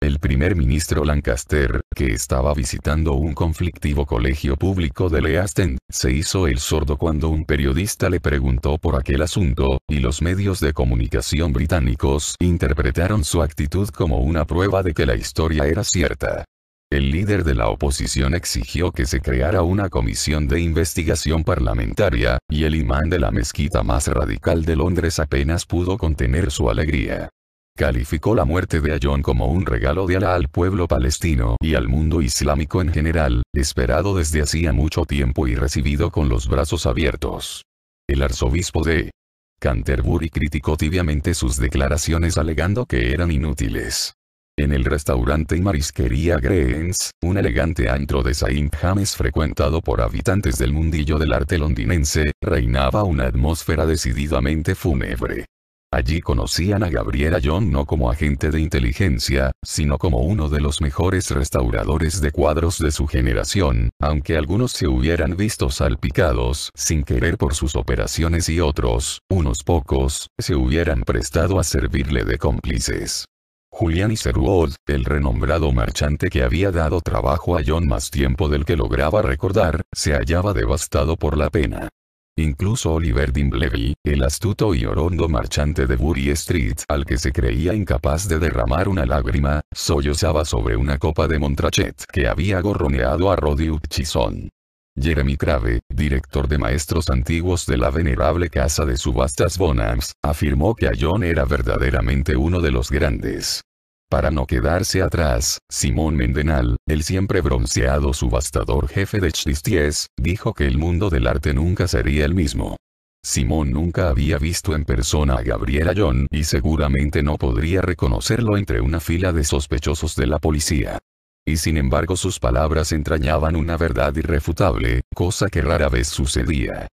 El primer ministro Lancaster, que estaba visitando un conflictivo colegio público de Leaston, se hizo el sordo cuando un periodista le preguntó por aquel asunto, y los medios de comunicación británicos interpretaron su actitud como una prueba de que la historia era cierta. El líder de la oposición exigió que se creara una comisión de investigación parlamentaria, y el imán de la mezquita más radical de Londres apenas pudo contener su alegría. Calificó la muerte de Ayon como un regalo de Alá al pueblo palestino y al mundo islámico en general, esperado desde hacía mucho tiempo y recibido con los brazos abiertos. El arzobispo de Canterbury criticó tibiamente sus declaraciones alegando que eran inútiles. En el restaurante y marisquería Greens, un elegante antro de Saint James frecuentado por habitantes del mundillo del arte londinense, reinaba una atmósfera decididamente fúnebre. Allí conocían a Gabriela John no como agente de inteligencia, sino como uno de los mejores restauradores de cuadros de su generación, aunque algunos se hubieran visto salpicados sin querer por sus operaciones y otros, unos pocos, se hubieran prestado a servirle de cómplices. Julian Iserwold, el renombrado marchante que había dado trabajo a John más tiempo del que lograba recordar, se hallaba devastado por la pena. Incluso Oliver Dimblevy, el astuto y orondo marchante de Bury Street al que se creía incapaz de derramar una lágrima, sollozaba sobre una copa de Montrachet que había gorroneado a Roddy Hutchison. Jeremy Crave, director de maestros antiguos de la venerable casa de subastas Bonhams, afirmó que a John era verdaderamente uno de los grandes. Para no quedarse atrás, Simón Mendenal, el siempre bronceado subastador jefe de Christie's, dijo que el mundo del arte nunca sería el mismo. Simón nunca había visto en persona a Gabriela John y seguramente no podría reconocerlo entre una fila de sospechosos de la policía. Y sin embargo sus palabras entrañaban una verdad irrefutable, cosa que rara vez sucedía.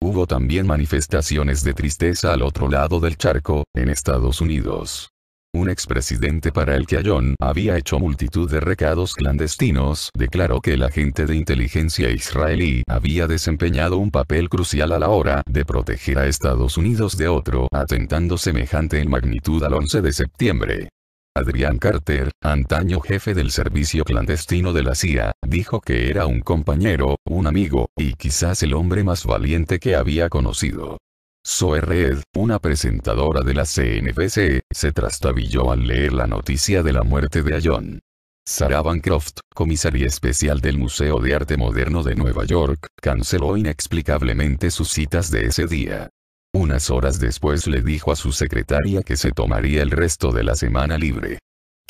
Hubo también manifestaciones de tristeza al otro lado del charco, en Estados Unidos un expresidente para el que Ayon había hecho multitud de recados clandestinos, declaró que el agente de inteligencia israelí había desempeñado un papel crucial a la hora de proteger a Estados Unidos de otro atentando semejante en magnitud al 11 de septiembre. Adrián Carter, antaño jefe del servicio clandestino de la CIA, dijo que era un compañero, un amigo, y quizás el hombre más valiente que había conocido. Zoe Red, una presentadora de la CNBC, se trastabilló al leer la noticia de la muerte de Ayon. Sarah Bancroft, comisaria especial del Museo de Arte Moderno de Nueva York, canceló inexplicablemente sus citas de ese día. Unas horas después le dijo a su secretaria que se tomaría el resto de la semana libre.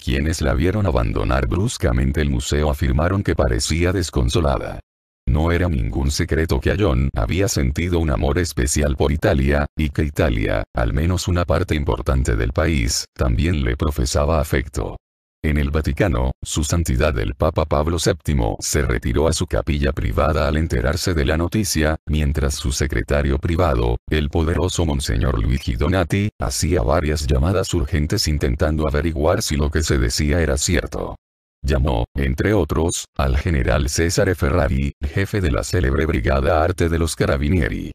Quienes la vieron abandonar bruscamente el museo afirmaron que parecía desconsolada. No era ningún secreto que Ayón había sentido un amor especial por Italia, y que Italia, al menos una parte importante del país, también le profesaba afecto. En el Vaticano, su santidad el Papa Pablo VII se retiró a su capilla privada al enterarse de la noticia, mientras su secretario privado, el poderoso Monseñor Luigi Donati, hacía varias llamadas urgentes intentando averiguar si lo que se decía era cierto. Llamó, entre otros, al general César Ferrari, jefe de la célebre Brigada Arte de los Carabinieri.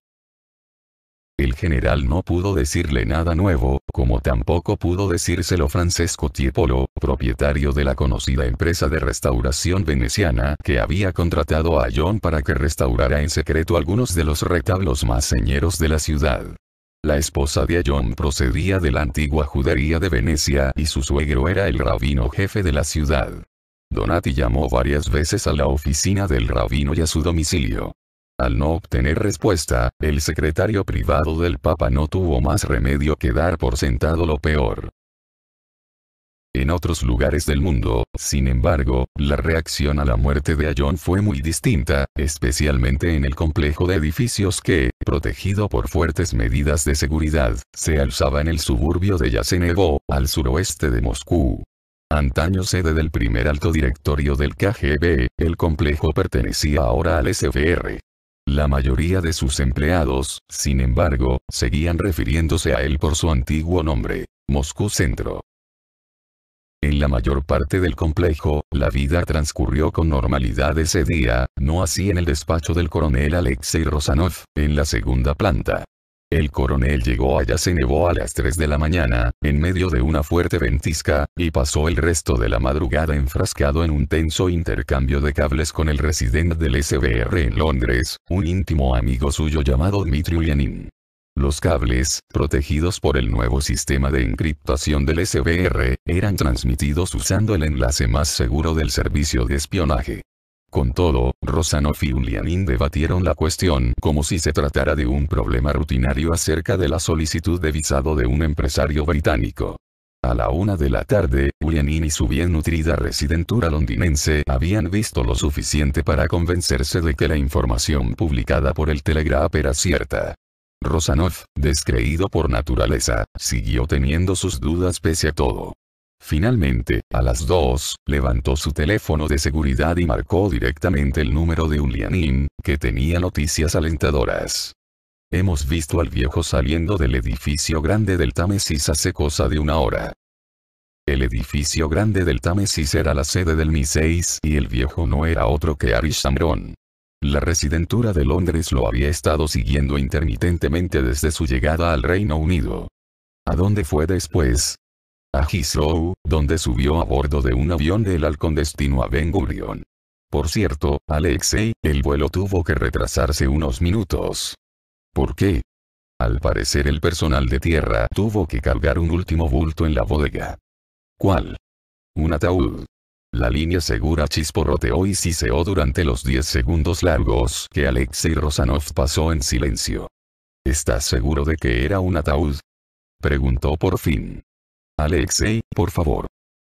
El general no pudo decirle nada nuevo, como tampoco pudo decírselo Francesco Tiepolo, propietario de la conocida empresa de restauración veneciana que había contratado a John para que restaurara en secreto algunos de los retablos más señeros de la ciudad. La esposa de Ayon procedía de la antigua judería de Venecia y su suegro era el rabino jefe de la ciudad. Donati llamó varias veces a la oficina del rabino y a su domicilio. Al no obtener respuesta, el secretario privado del Papa no tuvo más remedio que dar por sentado lo peor. En otros lugares del mundo, sin embargo, la reacción a la muerte de Ayon fue muy distinta, especialmente en el complejo de edificios que, protegido por fuertes medidas de seguridad, se alzaba en el suburbio de Yasenevo, al suroeste de Moscú antaño sede del primer alto directorio del KGB, el complejo pertenecía ahora al SFR. La mayoría de sus empleados, sin embargo, seguían refiriéndose a él por su antiguo nombre, Moscú Centro. En la mayor parte del complejo, la vida transcurrió con normalidad ese día, no así en el despacho del coronel Alexei Rosanov, en la segunda planta. El coronel llegó allá se a las 3 de la mañana, en medio de una fuerte ventisca, y pasó el resto de la madrugada enfrascado en un tenso intercambio de cables con el residente del SBR en Londres, un íntimo amigo suyo llamado Dmitry Ulyanin. Los cables, protegidos por el nuevo sistema de encriptación del SBR, eran transmitidos usando el enlace más seguro del servicio de espionaje. Con todo, Rosanoff y Ulianin debatieron la cuestión como si se tratara de un problema rutinario acerca de la solicitud de visado de un empresario británico. A la una de la tarde, Ulianin y su bien nutrida residentura londinense habían visto lo suficiente para convencerse de que la información publicada por el Telegraph era cierta. Rosanov, descreído por naturaleza, siguió teniendo sus dudas pese a todo. Finalmente, a las 2, levantó su teléfono de seguridad y marcó directamente el número de un Ulianin, que tenía noticias alentadoras. Hemos visto al viejo saliendo del edificio grande del Támesis hace cosa de una hora. El edificio grande del Támesis era la sede del Mi-6 y el viejo no era otro que Arish Samron. La residentura de Londres lo había estado siguiendo intermitentemente desde su llegada al Reino Unido. ¿A dónde fue después? a Heathrow, donde subió a bordo de un avión del Halcón destino a Ben Gurion. Por cierto, Alexei, el vuelo tuvo que retrasarse unos minutos. ¿Por qué? Al parecer el personal de tierra tuvo que cargar un último bulto en la bodega. ¿Cuál? Un ataúd. La línea segura chisporroteó y siseó durante los 10 segundos largos que Alexei Rosanov pasó en silencio. ¿Estás seguro de que era un ataúd? Preguntó por fin. Alexei, por favor.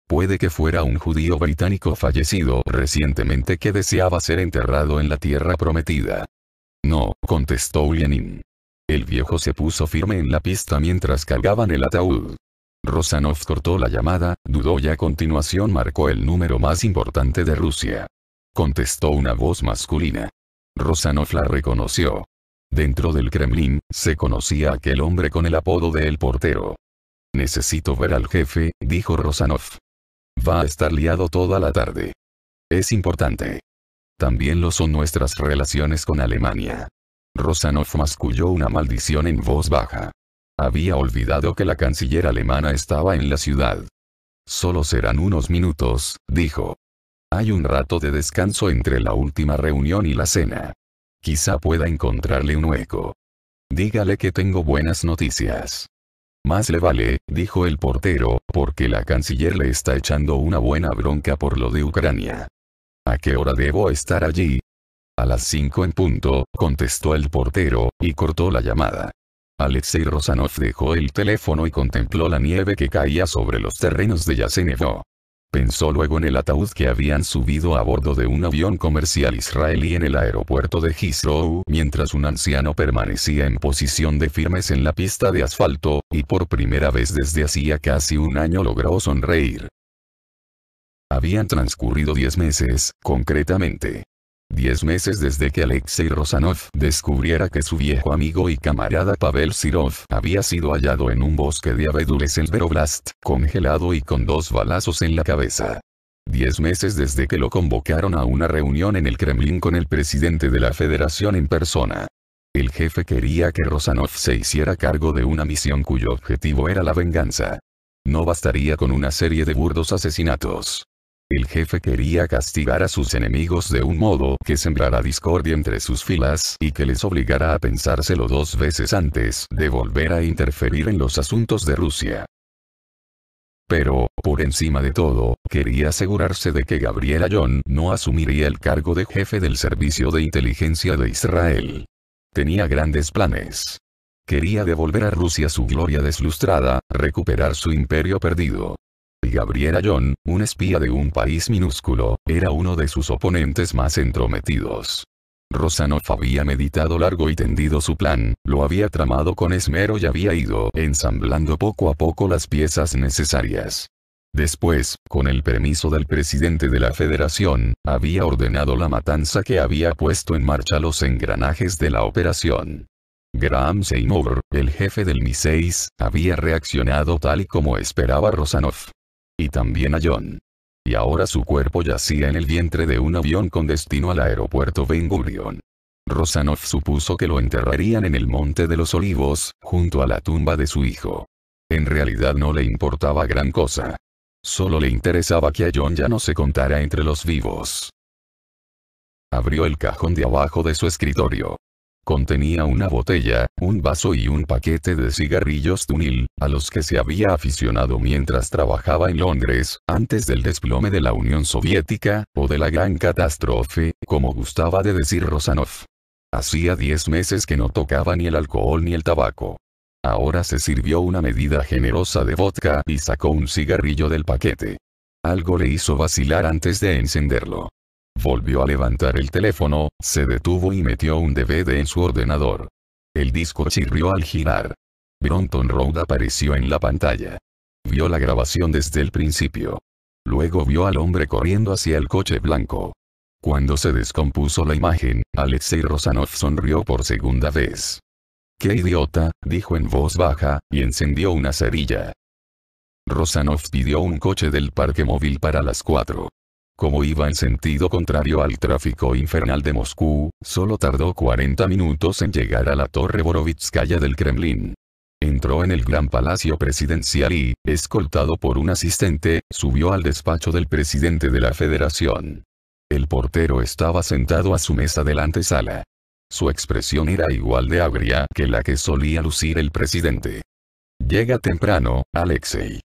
Puede que fuera un judío británico fallecido recientemente que deseaba ser enterrado en la tierra prometida. No, contestó Ulyanin. El viejo se puso firme en la pista mientras cargaban el ataúd. Rosanov cortó la llamada, dudó y a continuación marcó el número más importante de Rusia. Contestó una voz masculina. Rosanov la reconoció. Dentro del Kremlin, se conocía aquel hombre con el apodo de El Portero. Necesito ver al jefe, dijo Rosanov. Va a estar liado toda la tarde. Es importante. También lo son nuestras relaciones con Alemania. Rosanov masculló una maldición en voz baja. Había olvidado que la canciller alemana estaba en la ciudad. Solo serán unos minutos, dijo. Hay un rato de descanso entre la última reunión y la cena. Quizá pueda encontrarle un hueco. Dígale que tengo buenas noticias. Más le vale, dijo el portero, porque la canciller le está echando una buena bronca por lo de Ucrania. ¿A qué hora debo estar allí? A las 5 en punto, contestó el portero, y cortó la llamada. Alexei Rosanov dejó el teléfono y contempló la nieve que caía sobre los terrenos de Yasenevo. Pensó luego en el ataúd que habían subido a bordo de un avión comercial israelí en el aeropuerto de Heathrow, mientras un anciano permanecía en posición de firmes en la pista de asfalto, y por primera vez desde hacía casi un año logró sonreír. Habían transcurrido diez meses, concretamente. Diez meses desde que Alexei Rosanov descubriera que su viejo amigo y camarada Pavel Sirov había sido hallado en un bosque de abedules en Veroblast, congelado y con dos balazos en la cabeza. Diez meses desde que lo convocaron a una reunión en el Kremlin con el presidente de la federación en persona. El jefe quería que Rosanov se hiciera cargo de una misión cuyo objetivo era la venganza. No bastaría con una serie de burdos asesinatos. El jefe quería castigar a sus enemigos de un modo que sembrara discordia entre sus filas y que les obligara a pensárselo dos veces antes de volver a interferir en los asuntos de Rusia. Pero, por encima de todo, quería asegurarse de que Gabriela John no asumiría el cargo de jefe del Servicio de Inteligencia de Israel. Tenía grandes planes. Quería devolver a Rusia su gloria deslustrada, recuperar su imperio perdido, y Gabriela John, un espía de un país minúsculo, era uno de sus oponentes más entrometidos. Rosanov había meditado largo y tendido su plan, lo había tramado con esmero y había ido ensamblando poco a poco las piezas necesarias. Después, con el permiso del presidente de la federación, había ordenado la matanza que había puesto en marcha los engranajes de la operación. Graham Seymour, el jefe del MI-6, había reaccionado tal y como esperaba Rosanov y también a John. Y ahora su cuerpo yacía en el vientre de un avión con destino al aeropuerto Ben Gurion. Rosanov supuso que lo enterrarían en el Monte de los Olivos, junto a la tumba de su hijo. En realidad no le importaba gran cosa. Solo le interesaba que a John ya no se contara entre los vivos. Abrió el cajón de abajo de su escritorio. Contenía una botella, un vaso y un paquete de cigarrillos Tunil, a los que se había aficionado mientras trabajaba en Londres, antes del desplome de la Unión Soviética, o de la gran catástrofe, como gustaba de decir Rosanov. Hacía diez meses que no tocaba ni el alcohol ni el tabaco. Ahora se sirvió una medida generosa de vodka y sacó un cigarrillo del paquete. Algo le hizo vacilar antes de encenderlo. Volvió a levantar el teléfono, se detuvo y metió un DVD en su ordenador. El disco chirrió al girar. Bronton Road apareció en la pantalla. Vio la grabación desde el principio. Luego vio al hombre corriendo hacia el coche blanco. Cuando se descompuso la imagen, Alexei Rosanov sonrió por segunda vez. ¡Qué idiota! dijo en voz baja, y encendió una cerilla. Rosanov pidió un coche del parque móvil para las cuatro. Como iba en sentido contrario al tráfico infernal de Moscú, solo tardó 40 minutos en llegar a la Torre Borovitskaya del Kremlin. Entró en el gran palacio presidencial y, escoltado por un asistente, subió al despacho del presidente de la federación. El portero estaba sentado a su mesa del antesala. Su expresión era igual de agria que la que solía lucir el presidente. Llega temprano, Alexei.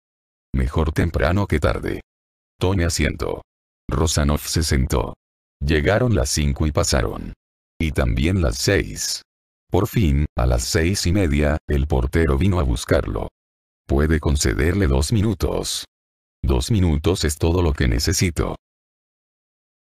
Mejor temprano que tarde. Tome asiento. Rosanov se sentó. Llegaron las cinco y pasaron. Y también las seis. Por fin, a las seis y media, el portero vino a buscarlo. Puede concederle dos minutos. Dos minutos es todo lo que necesito.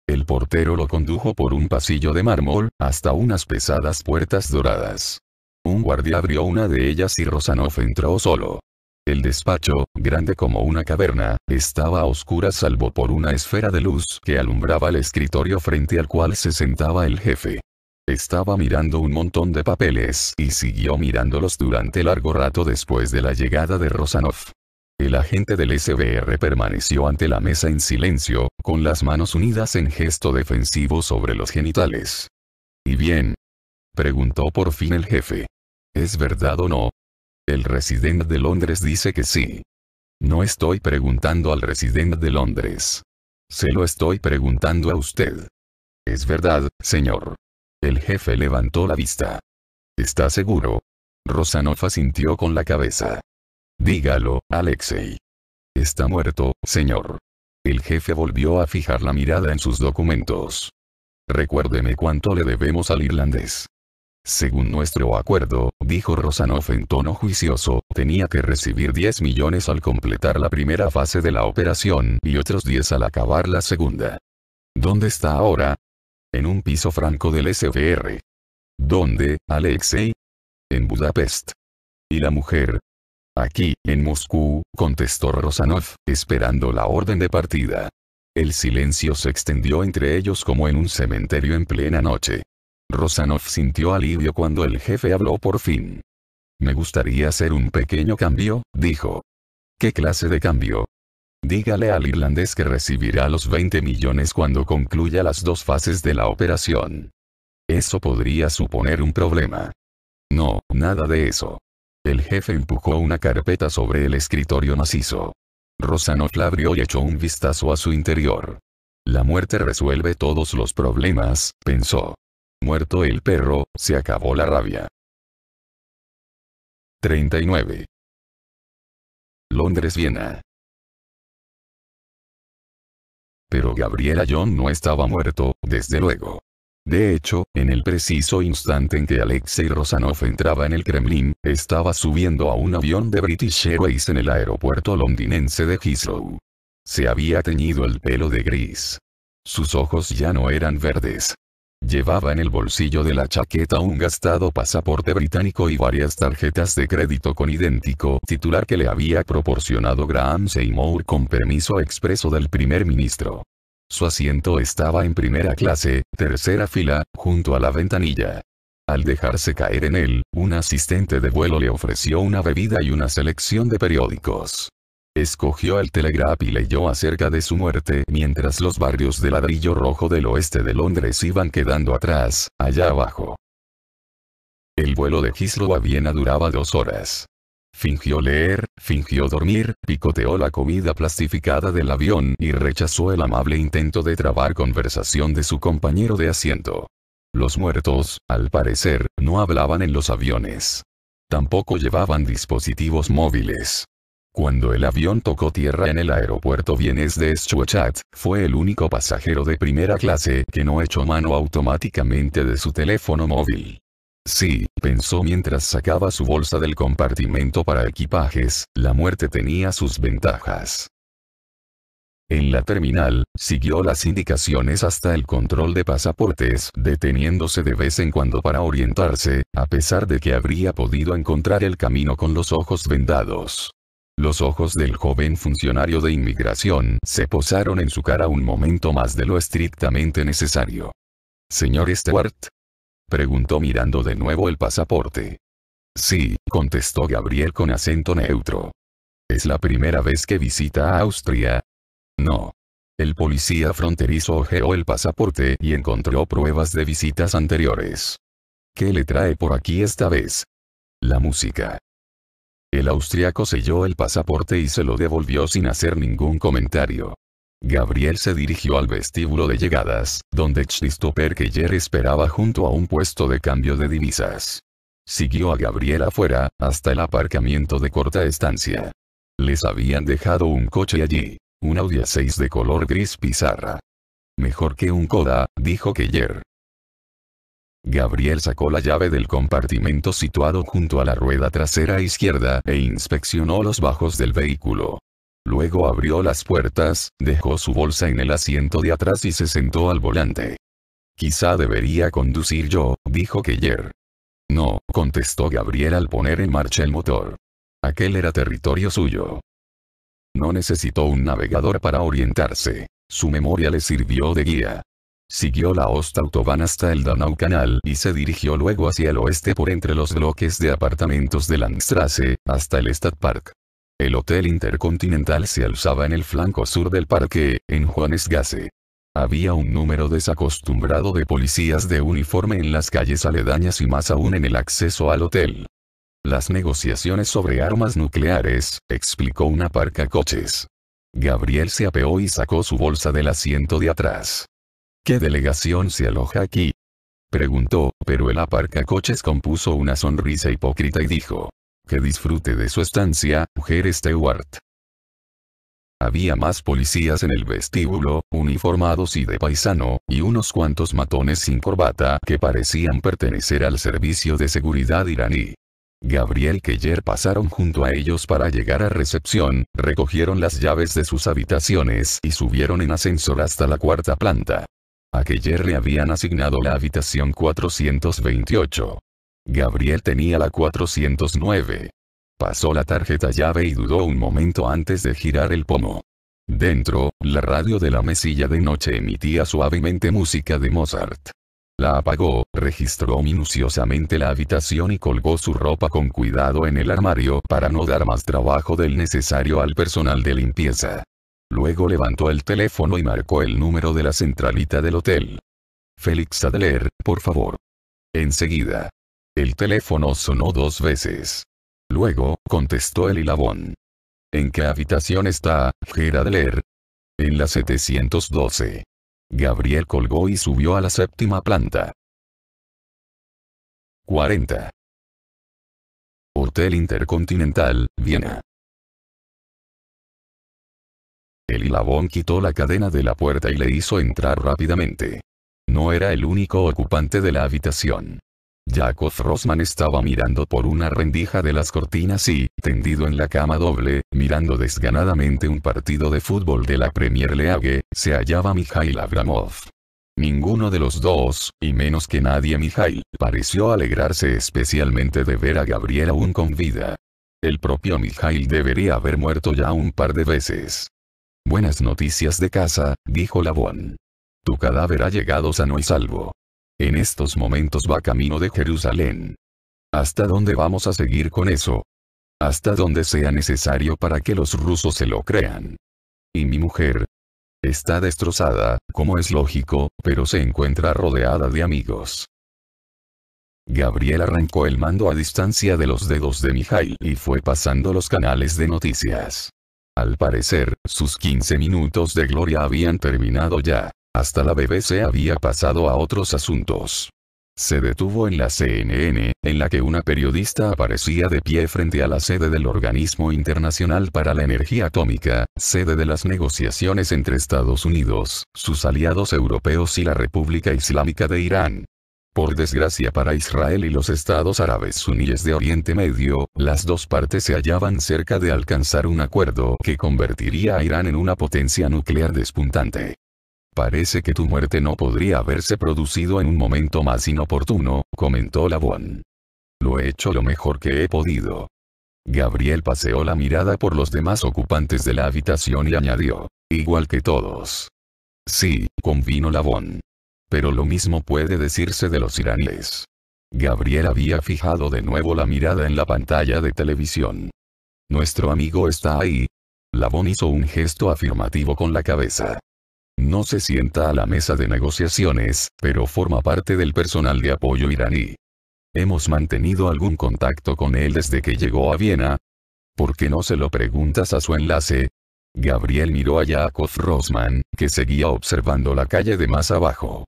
El portero lo condujo por un pasillo de mármol, hasta unas pesadas puertas doradas. Un guardia abrió una de ellas y Rosanov entró solo. El despacho, grande como una caverna, estaba a oscura salvo por una esfera de luz que alumbraba el escritorio frente al cual se sentaba el jefe. Estaba mirando un montón de papeles y siguió mirándolos durante largo rato después de la llegada de Rosanov. El agente del SBR permaneció ante la mesa en silencio, con las manos unidas en gesto defensivo sobre los genitales. ¿Y bien? preguntó por fin el jefe. ¿Es verdad o no? El residente de Londres dice que sí. No estoy preguntando al residente de Londres. Se lo estoy preguntando a usted. Es verdad, señor. El jefe levantó la vista. ¿Está seguro? Rosanova asintió con la cabeza. Dígalo, Alexei. Está muerto, señor. El jefe volvió a fijar la mirada en sus documentos. Recuérdeme cuánto le debemos al irlandés. Según nuestro acuerdo, dijo Rosanoff en tono juicioso, tenía que recibir 10 millones al completar la primera fase de la operación y otros 10 al acabar la segunda. ¿Dónde está ahora? En un piso franco del SFR. ¿Dónde, Alexei? En Budapest. ¿Y la mujer? Aquí, en Moscú, contestó Rosanov, esperando la orden de partida. El silencio se extendió entre ellos como en un cementerio en plena noche. Rosanoff sintió alivio cuando el jefe habló por fin. Me gustaría hacer un pequeño cambio, dijo. ¿Qué clase de cambio? Dígale al irlandés que recibirá los 20 millones cuando concluya las dos fases de la operación. Eso podría suponer un problema. No, nada de eso. El jefe empujó una carpeta sobre el escritorio macizo. Rosanoff la abrió y echó un vistazo a su interior. La muerte resuelve todos los problemas, pensó. Muerto el perro, se acabó la rabia. 39. Londres-Viena. Pero Gabriela John no estaba muerto, desde luego. De hecho, en el preciso instante en que Alexei Rosanov entraba en el Kremlin, estaba subiendo a un avión de British Airways en el aeropuerto londinense de Heathrow. Se había teñido el pelo de gris. Sus ojos ya no eran verdes, Llevaba en el bolsillo de la chaqueta un gastado pasaporte británico y varias tarjetas de crédito con idéntico titular que le había proporcionado Graham Seymour con permiso expreso del primer ministro. Su asiento estaba en primera clase, tercera fila, junto a la ventanilla. Al dejarse caer en él, un asistente de vuelo le ofreció una bebida y una selección de periódicos. Escogió el Telegraph y leyó acerca de su muerte mientras los barrios de ladrillo rojo del oeste de Londres iban quedando atrás, allá abajo. El vuelo de Gislo a Viena duraba dos horas. Fingió leer, fingió dormir, picoteó la comida plastificada del avión y rechazó el amable intento de trabar conversación de su compañero de asiento. Los muertos, al parecer, no hablaban en los aviones. Tampoco llevaban dispositivos móviles. Cuando el avión tocó tierra en el aeropuerto Vienes de Schwechat, fue el único pasajero de primera clase que no echó mano automáticamente de su teléfono móvil. Sí, pensó mientras sacaba su bolsa del compartimento para equipajes, la muerte tenía sus ventajas. En la terminal, siguió las indicaciones hasta el control de pasaportes, deteniéndose de vez en cuando para orientarse, a pesar de que habría podido encontrar el camino con los ojos vendados. Los ojos del joven funcionario de inmigración se posaron en su cara un momento más de lo estrictamente necesario. Señor Stewart? preguntó mirando de nuevo el pasaporte. Sí, contestó Gabriel con acento neutro. ¿Es la primera vez que visita a Austria? No. El policía fronterizo ojeó el pasaporte y encontró pruebas de visitas anteriores. ¿Qué le trae por aquí esta vez? La música. El austriaco selló el pasaporte y se lo devolvió sin hacer ningún comentario. Gabriel se dirigió al vestíbulo de llegadas, donde Christopher Keller esperaba junto a un puesto de cambio de divisas. Siguió a Gabriel afuera, hasta el aparcamiento de corta estancia. Les habían dejado un coche allí, un Audi A6 de color gris pizarra. Mejor que un Coda, dijo Keller, Gabriel sacó la llave del compartimento situado junto a la rueda trasera izquierda e inspeccionó los bajos del vehículo. Luego abrió las puertas, dejó su bolsa en el asiento de atrás y se sentó al volante. Quizá debería conducir yo, dijo Keller. No, contestó Gabriel al poner en marcha el motor. Aquel era territorio suyo. No necesitó un navegador para orientarse. Su memoria le sirvió de guía. Siguió la Ostautobahn Autobahn hasta el Danau Canal y se dirigió luego hacia el oeste por entre los bloques de apartamentos de Langstrasse hasta el Stadtpark. El Hotel Intercontinental se alzaba en el flanco sur del parque, en Juanesgasse. Había un número desacostumbrado de policías de uniforme en las calles aledañas y más aún en el acceso al hotel. Las negociaciones sobre armas nucleares, explicó una parca coches. Gabriel se apeó y sacó su bolsa del asiento de atrás. ¿Qué delegación se aloja aquí? Preguntó, pero el aparcacoches compuso una sonrisa hipócrita y dijo. Que disfrute de su estancia, Mujer Stewart. Había más policías en el vestíbulo, uniformados y de paisano, y unos cuantos matones sin corbata que parecían pertenecer al servicio de seguridad iraní. Gabriel Keller pasaron junto a ellos para llegar a recepción, recogieron las llaves de sus habitaciones y subieron en ascensor hasta la cuarta planta a que Jerry habían asignado la habitación 428. Gabriel tenía la 409. Pasó la tarjeta llave y dudó un momento antes de girar el pomo. Dentro, la radio de la mesilla de noche emitía suavemente música de Mozart. La apagó, registró minuciosamente la habitación y colgó su ropa con cuidado en el armario para no dar más trabajo del necesario al personal de limpieza. Luego levantó el teléfono y marcó el número de la centralita del hotel. Félix Adler, por favor. Enseguida. El teléfono sonó dos veces. Luego, contestó el hilabón. ¿En qué habitación está, Adler? En la 712. Gabriel colgó y subió a la séptima planta. 40. Hotel Intercontinental, Viena. El hilabón quitó la cadena de la puerta y le hizo entrar rápidamente. No era el único ocupante de la habitación. Jacob Rosman estaba mirando por una rendija de las cortinas y, tendido en la cama doble, mirando desganadamente un partido de fútbol de la Premier League, se hallaba Mikhail Abramov. Ninguno de los dos, y menos que nadie Mikhail, pareció alegrarse especialmente de ver a Gabriel aún con vida. El propio Mikhail debería haber muerto ya un par de veces. Buenas noticias de casa, dijo Labón. Tu cadáver ha llegado sano y salvo. En estos momentos va camino de Jerusalén. ¿Hasta dónde vamos a seguir con eso? Hasta donde sea necesario para que los rusos se lo crean. ¿Y mi mujer? Está destrozada, como es lógico, pero se encuentra rodeada de amigos. Gabriel arrancó el mando a distancia de los dedos de Mijail y fue pasando los canales de noticias. Al parecer, sus 15 minutos de gloria habían terminado ya. Hasta la BBC había pasado a otros asuntos. Se detuvo en la CNN, en la que una periodista aparecía de pie frente a la sede del Organismo Internacional para la Energía Atómica, sede de las negociaciones entre Estados Unidos, sus aliados europeos y la República Islámica de Irán. Por desgracia para Israel y los estados árabes suníes de Oriente Medio, las dos partes se hallaban cerca de alcanzar un acuerdo que convertiría a Irán en una potencia nuclear despuntante. Parece que tu muerte no podría haberse producido en un momento más inoportuno, comentó Labón. Lo he hecho lo mejor que he podido. Gabriel paseó la mirada por los demás ocupantes de la habitación y añadió, igual que todos. Sí, convino Lavon pero lo mismo puede decirse de los iraníes. Gabriel había fijado de nuevo la mirada en la pantalla de televisión. Nuestro amigo está ahí. Labón hizo un gesto afirmativo con la cabeza. No se sienta a la mesa de negociaciones, pero forma parte del personal de apoyo iraní. ¿Hemos mantenido algún contacto con él desde que llegó a Viena? ¿Por qué no se lo preguntas a su enlace? Gabriel miró a Jacob Rosman, que seguía observando la calle de más abajo.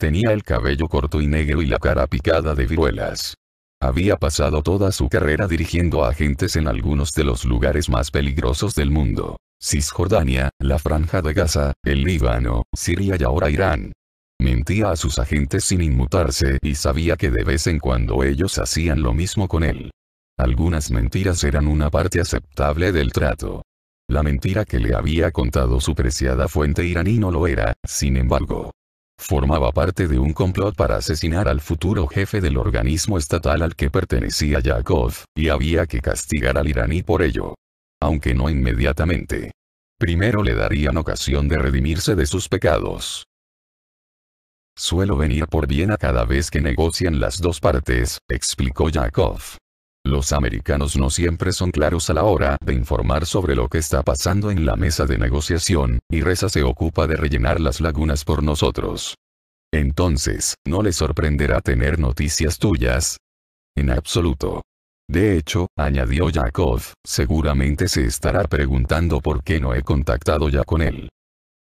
Tenía el cabello corto y negro y la cara picada de viruelas. Había pasado toda su carrera dirigiendo a agentes en algunos de los lugares más peligrosos del mundo. Cisjordania, la Franja de Gaza, el Líbano, Siria y ahora Irán. Mentía a sus agentes sin inmutarse y sabía que de vez en cuando ellos hacían lo mismo con él. Algunas mentiras eran una parte aceptable del trato. La mentira que le había contado su preciada fuente iraní no lo era, sin embargo formaba parte de un complot para asesinar al futuro jefe del organismo estatal al que pertenecía Yakov, y había que castigar al iraní por ello. Aunque no inmediatamente. Primero le darían ocasión de redimirse de sus pecados. Suelo venir por bien a cada vez que negocian las dos partes, explicó Yakov. Los americanos no siempre son claros a la hora de informar sobre lo que está pasando en la mesa de negociación, y Reza se ocupa de rellenar las lagunas por nosotros. Entonces, no le sorprenderá tener noticias tuyas. En absoluto. De hecho, añadió Yakov, seguramente se estará preguntando por qué no he contactado ya con él.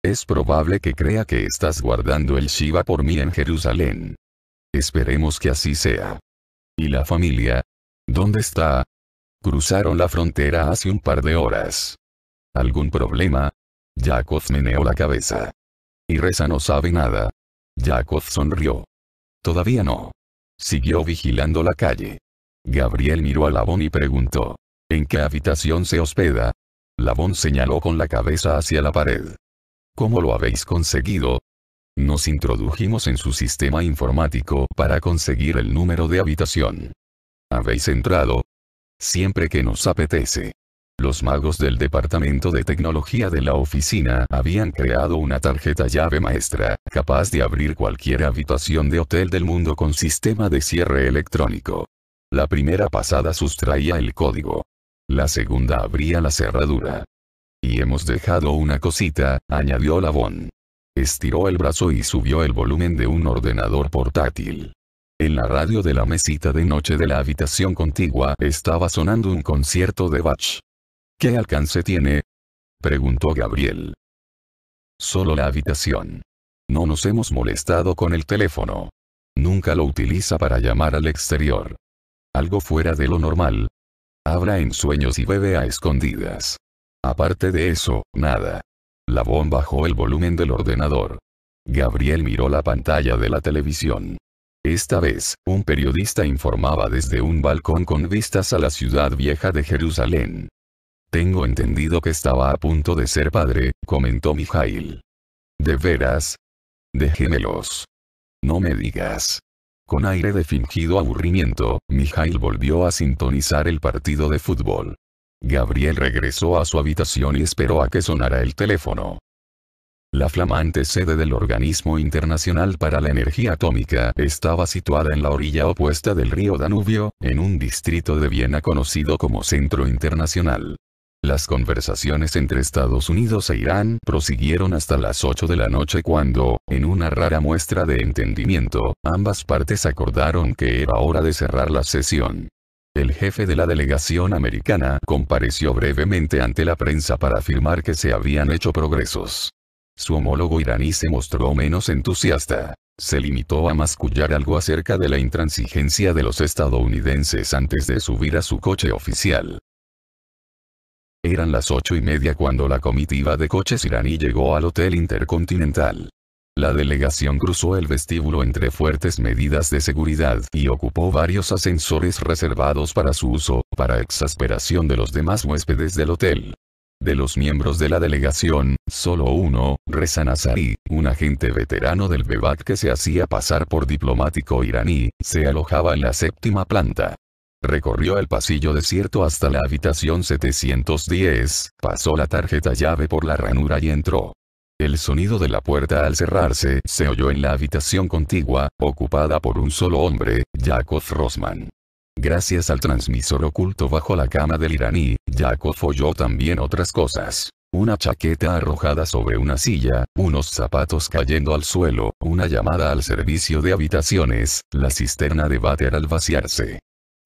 Es probable que crea que estás guardando el Shiva por mí en Jerusalén. Esperemos que así sea. ¿Y la familia? ¿Dónde está? Cruzaron la frontera hace un par de horas. ¿Algún problema? Jacob meneó la cabeza. Y Reza no sabe nada. Jacob sonrió. Todavía no. Siguió vigilando la calle. Gabriel miró a Labón y preguntó. ¿En qué habitación se hospeda? Labón señaló con la cabeza hacia la pared. ¿Cómo lo habéis conseguido? Nos introdujimos en su sistema informático para conseguir el número de habitación. Habéis entrado. Siempre que nos apetece. Los magos del departamento de tecnología de la oficina habían creado una tarjeta llave maestra, capaz de abrir cualquier habitación de hotel del mundo con sistema de cierre electrónico. La primera pasada sustraía el código. La segunda abría la cerradura. Y hemos dejado una cosita, añadió Lavon. Estiró el brazo y subió el volumen de un ordenador portátil. En la radio de la mesita de noche de la habitación contigua estaba sonando un concierto de Bach. ¿Qué alcance tiene? preguntó Gabriel. Solo la habitación. No nos hemos molestado con el teléfono. Nunca lo utiliza para llamar al exterior. Algo fuera de lo normal. Habla en sueños y bebe a escondidas. Aparte de eso, nada. La bomba bajó el volumen del ordenador. Gabriel miró la pantalla de la televisión. Esta vez, un periodista informaba desde un balcón con vistas a la ciudad vieja de Jerusalén. Tengo entendido que estaba a punto de ser padre, comentó Mijail. ¿De veras? Déjemelos. No me digas. Con aire de fingido aburrimiento, Mijail volvió a sintonizar el partido de fútbol. Gabriel regresó a su habitación y esperó a que sonara el teléfono. La flamante sede del Organismo Internacional para la Energía Atómica estaba situada en la orilla opuesta del río Danubio, en un distrito de Viena conocido como Centro Internacional. Las conversaciones entre Estados Unidos e Irán prosiguieron hasta las 8 de la noche cuando, en una rara muestra de entendimiento, ambas partes acordaron que era hora de cerrar la sesión. El jefe de la delegación americana compareció brevemente ante la prensa para afirmar que se habían hecho progresos. Su homólogo iraní se mostró menos entusiasta. Se limitó a mascullar algo acerca de la intransigencia de los estadounidenses antes de subir a su coche oficial. Eran las ocho y media cuando la comitiva de coches iraní llegó al Hotel Intercontinental. La delegación cruzó el vestíbulo entre fuertes medidas de seguridad y ocupó varios ascensores reservados para su uso, para exasperación de los demás huéspedes del hotel. De los miembros de la delegación, solo uno, Reza Nazari, un agente veterano del Bebat que se hacía pasar por diplomático iraní, se alojaba en la séptima planta. Recorrió el pasillo desierto hasta la habitación 710, pasó la tarjeta llave por la ranura y entró. El sonido de la puerta al cerrarse se oyó en la habitación contigua, ocupada por un solo hombre, Jacob Rosman. Gracias al transmisor oculto bajo la cama del iraní, Jacob oyó también otras cosas. Una chaqueta arrojada sobre una silla, unos zapatos cayendo al suelo, una llamada al servicio de habitaciones, la cisterna de váter al vaciarse.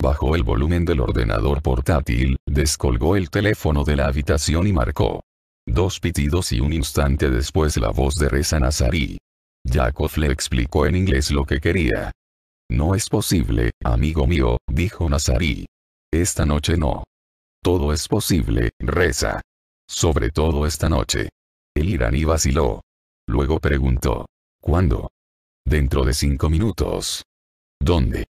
Bajó el volumen del ordenador portátil, descolgó el teléfono de la habitación y marcó. Dos pitidos y un instante después la voz de Reza Nazarí. Yakov le explicó en inglés lo que quería. No es posible, amigo mío, dijo Nazarí. Esta noche no. Todo es posible, reza. Sobre todo esta noche. El iraní vaciló. Luego preguntó. ¿Cuándo? Dentro de cinco minutos. ¿Dónde?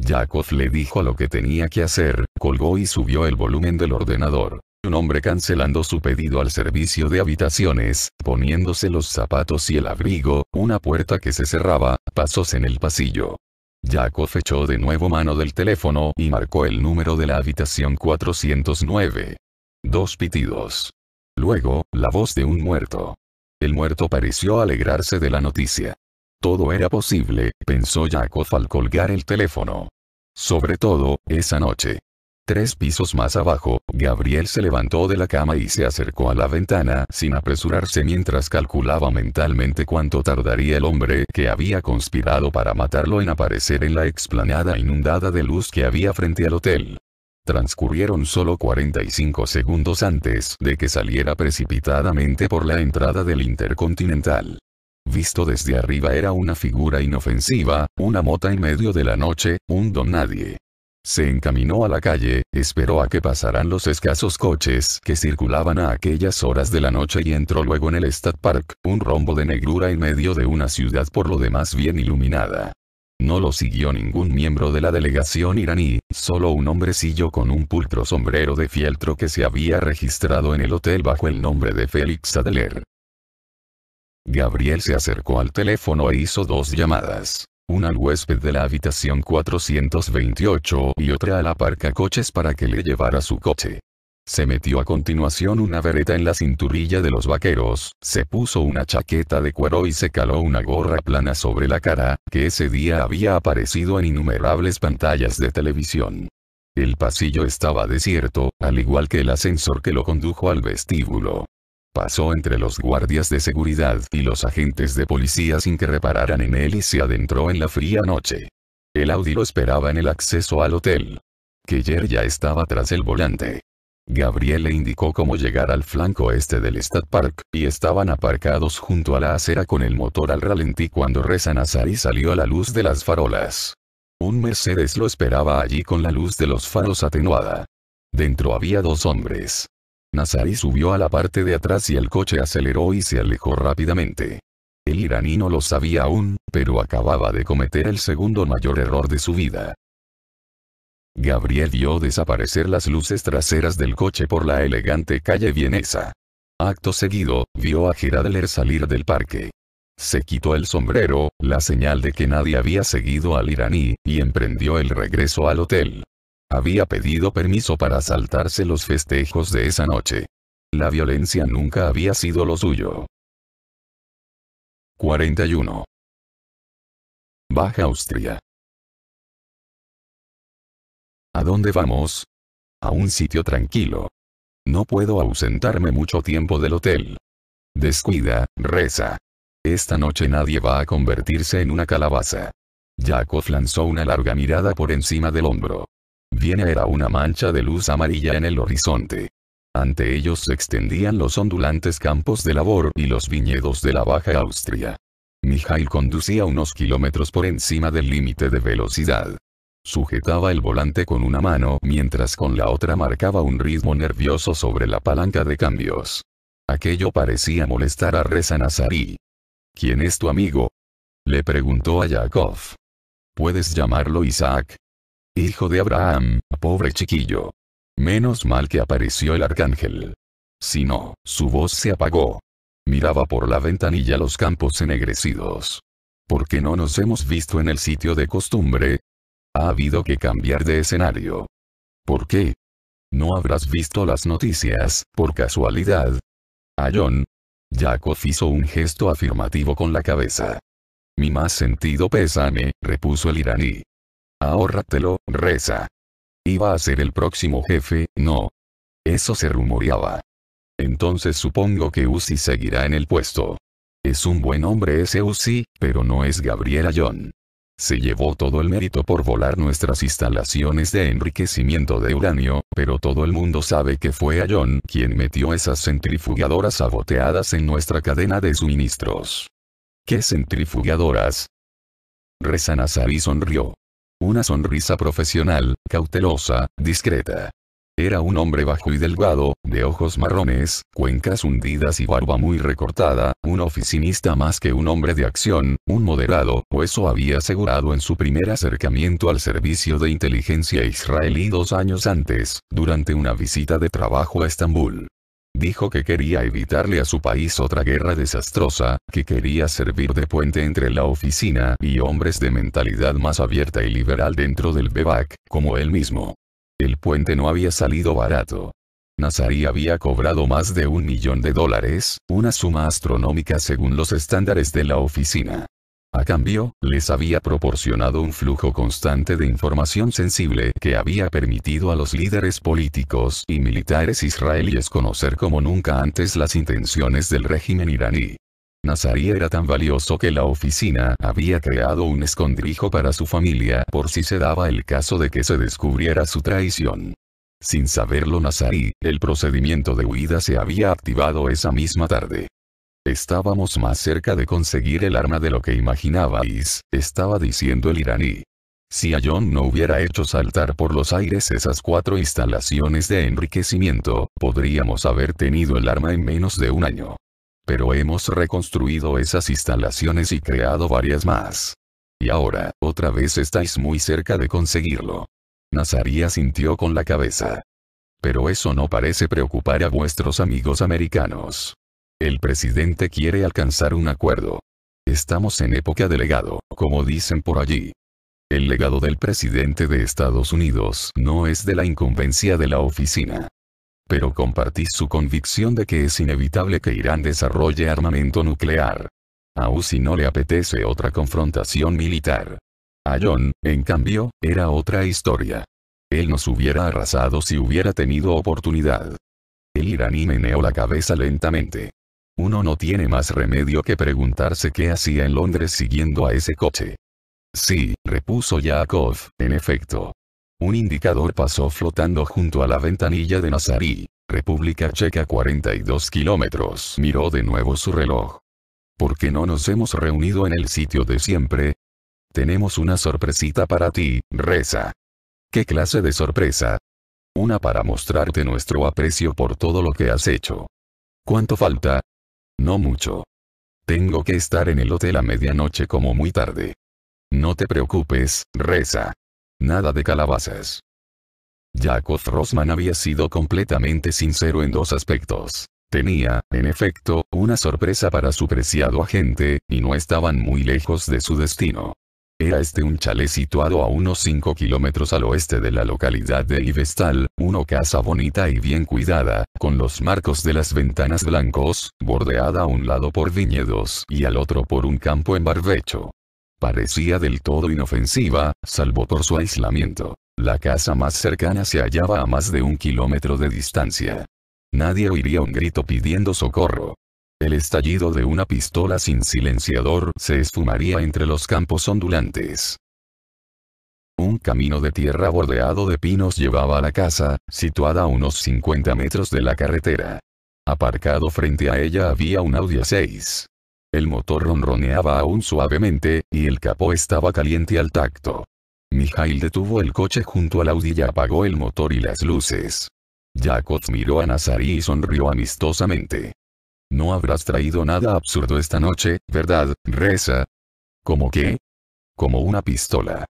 Yakov le dijo lo que tenía que hacer, colgó y subió el volumen del ordenador. Un hombre cancelando su pedido al servicio de habitaciones, poniéndose los zapatos y el abrigo, una puerta que se cerraba, pasos en el pasillo. Yakov echó de nuevo mano del teléfono y marcó el número de la habitación 409. Dos pitidos. Luego, la voz de un muerto. El muerto pareció alegrarse de la noticia. Todo era posible, pensó Jacob al colgar el teléfono. Sobre todo, esa noche. Tres pisos más abajo, Gabriel se levantó de la cama y se acercó a la ventana sin apresurarse mientras calculaba mentalmente cuánto tardaría el hombre que había conspirado para matarlo en aparecer en la explanada inundada de luz que había frente al hotel. Transcurrieron solo 45 segundos antes de que saliera precipitadamente por la entrada del Intercontinental. Visto desde arriba era una figura inofensiva, una mota en medio de la noche, un don nadie. Se encaminó a la calle, esperó a que pasaran los escasos coches que circulaban a aquellas horas de la noche y entró luego en el Stad Park, un rombo de negrura en medio de una ciudad por lo demás bien iluminada. No lo siguió ningún miembro de la delegación iraní, solo un hombrecillo con un pulcro sombrero de fieltro que se había registrado en el hotel bajo el nombre de Félix Adeler. Gabriel se acercó al teléfono e hizo dos llamadas una al huésped de la habitación 428 y otra a parca coches para que le llevara su coche. Se metió a continuación una vereta en la cinturilla de los vaqueros, se puso una chaqueta de cuero y se caló una gorra plana sobre la cara, que ese día había aparecido en innumerables pantallas de televisión. El pasillo estaba desierto, al igual que el ascensor que lo condujo al vestíbulo. Pasó entre los guardias de seguridad y los agentes de policía sin que repararan en él y se adentró en la fría noche. El Audi lo esperaba en el acceso al hotel. Keller ya estaba tras el volante. Gabriel le indicó cómo llegar al flanco este del State Park, y estaban aparcados junto a la acera con el motor al ralentí cuando Reza Nazari salió a la luz de las farolas. Un Mercedes lo esperaba allí con la luz de los faros atenuada. Dentro había dos hombres. Nazari subió a la parte de atrás y el coche aceleró y se alejó rápidamente. El iraní no lo sabía aún, pero acababa de cometer el segundo mayor error de su vida. Gabriel vio desaparecer las luces traseras del coche por la elegante calle vienesa. Acto seguido, vio a Geradler salir del parque. Se quitó el sombrero, la señal de que nadie había seguido al iraní, y emprendió el regreso al hotel. Había pedido permiso para saltarse los festejos de esa noche. La violencia nunca había sido lo suyo. 41. Baja Austria. ¿A dónde vamos? A un sitio tranquilo. No puedo ausentarme mucho tiempo del hotel. Descuida, reza. Esta noche nadie va a convertirse en una calabaza. Jacob lanzó una larga mirada por encima del hombro. Viene, era una mancha de luz amarilla en el horizonte. Ante ellos se extendían los ondulantes campos de labor y los viñedos de la Baja Austria. Mijail conducía unos kilómetros por encima del límite de velocidad. Sujetaba el volante con una mano mientras con la otra marcaba un ritmo nervioso sobre la palanca de cambios. Aquello parecía molestar a Reza Nazarí. ¿Quién es tu amigo? Le preguntó a Yakov. Puedes llamarlo Isaac, Hijo de Abraham, pobre chiquillo. Menos mal que apareció el arcángel. Si no, su voz se apagó. Miraba por la ventanilla los campos ennegrecidos. ¿Por qué no nos hemos visto en el sitio de costumbre? Ha habido que cambiar de escenario. ¿Por qué? ¿No habrás visto las noticias, por casualidad? A John. Jacob hizo un gesto afirmativo con la cabeza. Mi más sentido pésame, repuso el iraní. Ahórratelo, reza. Iba a ser el próximo jefe, no. Eso se rumoreaba. Entonces supongo que Uzi seguirá en el puesto. Es un buen hombre ese Uzi, pero no es Gabriela John. Se llevó todo el mérito por volar nuestras instalaciones de enriquecimiento de uranio, pero todo el mundo sabe que fue Ayon quien metió esas centrifugadoras saboteadas en nuestra cadena de suministros. ¿Qué centrifugadoras? Reza y sonrió. Una sonrisa profesional, cautelosa, discreta. Era un hombre bajo y delgado, de ojos marrones, cuencas hundidas y barba muy recortada, un oficinista más que un hombre de acción, un moderado, o eso había asegurado en su primer acercamiento al servicio de inteligencia israelí dos años antes, durante una visita de trabajo a Estambul. Dijo que quería evitarle a su país otra guerra desastrosa, que quería servir de puente entre la oficina y hombres de mentalidad más abierta y liberal dentro del bebac, como él mismo. El puente no había salido barato. Nazari había cobrado más de un millón de dólares, una suma astronómica según los estándares de la oficina. A cambio, les había proporcionado un flujo constante de información sensible que había permitido a los líderes políticos y militares israelíes conocer como nunca antes las intenciones del régimen iraní. Nazarí era tan valioso que la oficina había creado un escondrijo para su familia por si se daba el caso de que se descubriera su traición. Sin saberlo Nazarí, el procedimiento de huida se había activado esa misma tarde. Estábamos más cerca de conseguir el arma de lo que imaginabais, estaba diciendo el iraní. Si a John no hubiera hecho saltar por los aires esas cuatro instalaciones de enriquecimiento, podríamos haber tenido el arma en menos de un año. Pero hemos reconstruido esas instalaciones y creado varias más. Y ahora, otra vez estáis muy cerca de conseguirlo. Nazaria sintió con la cabeza. Pero eso no parece preocupar a vuestros amigos americanos. El presidente quiere alcanzar un acuerdo. Estamos en época de legado, como dicen por allí. El legado del presidente de Estados Unidos no es de la incumbencia de la oficina. Pero compartí su convicción de que es inevitable que Irán desarrolle armamento nuclear. Aún si no le apetece otra confrontación militar. A John, en cambio, era otra historia. Él nos hubiera arrasado si hubiera tenido oportunidad. El iraní meneó la cabeza lentamente. Uno no tiene más remedio que preguntarse qué hacía en Londres siguiendo a ese coche. Sí, repuso Yakov, en efecto. Un indicador pasó flotando junto a la ventanilla de Nazarí, República Checa 42 kilómetros. Miró de nuevo su reloj. ¿Por qué no nos hemos reunido en el sitio de siempre? Tenemos una sorpresita para ti, Reza. ¿Qué clase de sorpresa? Una para mostrarte nuestro aprecio por todo lo que has hecho. ¿Cuánto falta? No mucho. Tengo que estar en el hotel a medianoche como muy tarde. No te preocupes, reza. Nada de calabazas. Jacob Rossman había sido completamente sincero en dos aspectos. Tenía, en efecto, una sorpresa para su preciado agente, y no estaban muy lejos de su destino. Era este un chalet situado a unos 5 kilómetros al oeste de la localidad de Ivestal, una casa bonita y bien cuidada, con los marcos de las ventanas blancos, bordeada a un lado por viñedos y al otro por un campo en barbecho. Parecía del todo inofensiva, salvo por su aislamiento. La casa más cercana se hallaba a más de un kilómetro de distancia. Nadie oiría un grito pidiendo socorro. El estallido de una pistola sin silenciador se esfumaría entre los campos ondulantes. Un camino de tierra bordeado de pinos llevaba a la casa, situada a unos 50 metros de la carretera. Aparcado frente a ella había un Audi A6. El motor ronroneaba aún suavemente, y el capó estaba caliente al tacto. Mijail detuvo el coche junto al Audi y apagó el motor y las luces. Jacob miró a Nazarí y sonrió amistosamente. No habrás traído nada absurdo esta noche, ¿verdad? Reza. ¿Cómo qué? Como una pistola.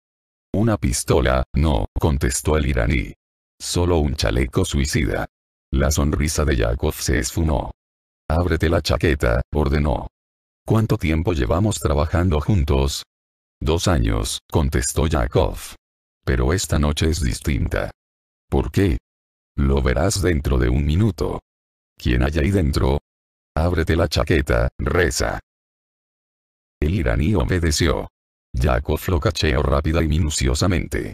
Una pistola, no, contestó el iraní. Solo un chaleco suicida. La sonrisa de Yakov se esfumó. Ábrete la chaqueta, ordenó. ¿Cuánto tiempo llevamos trabajando juntos? Dos años, contestó Yakov. Pero esta noche es distinta. ¿Por qué? Lo verás dentro de un minuto. «¿Quién hay ahí dentro, Ábrete la chaqueta, reza. El iraní obedeció. Yakov lo cacheó rápida y minuciosamente.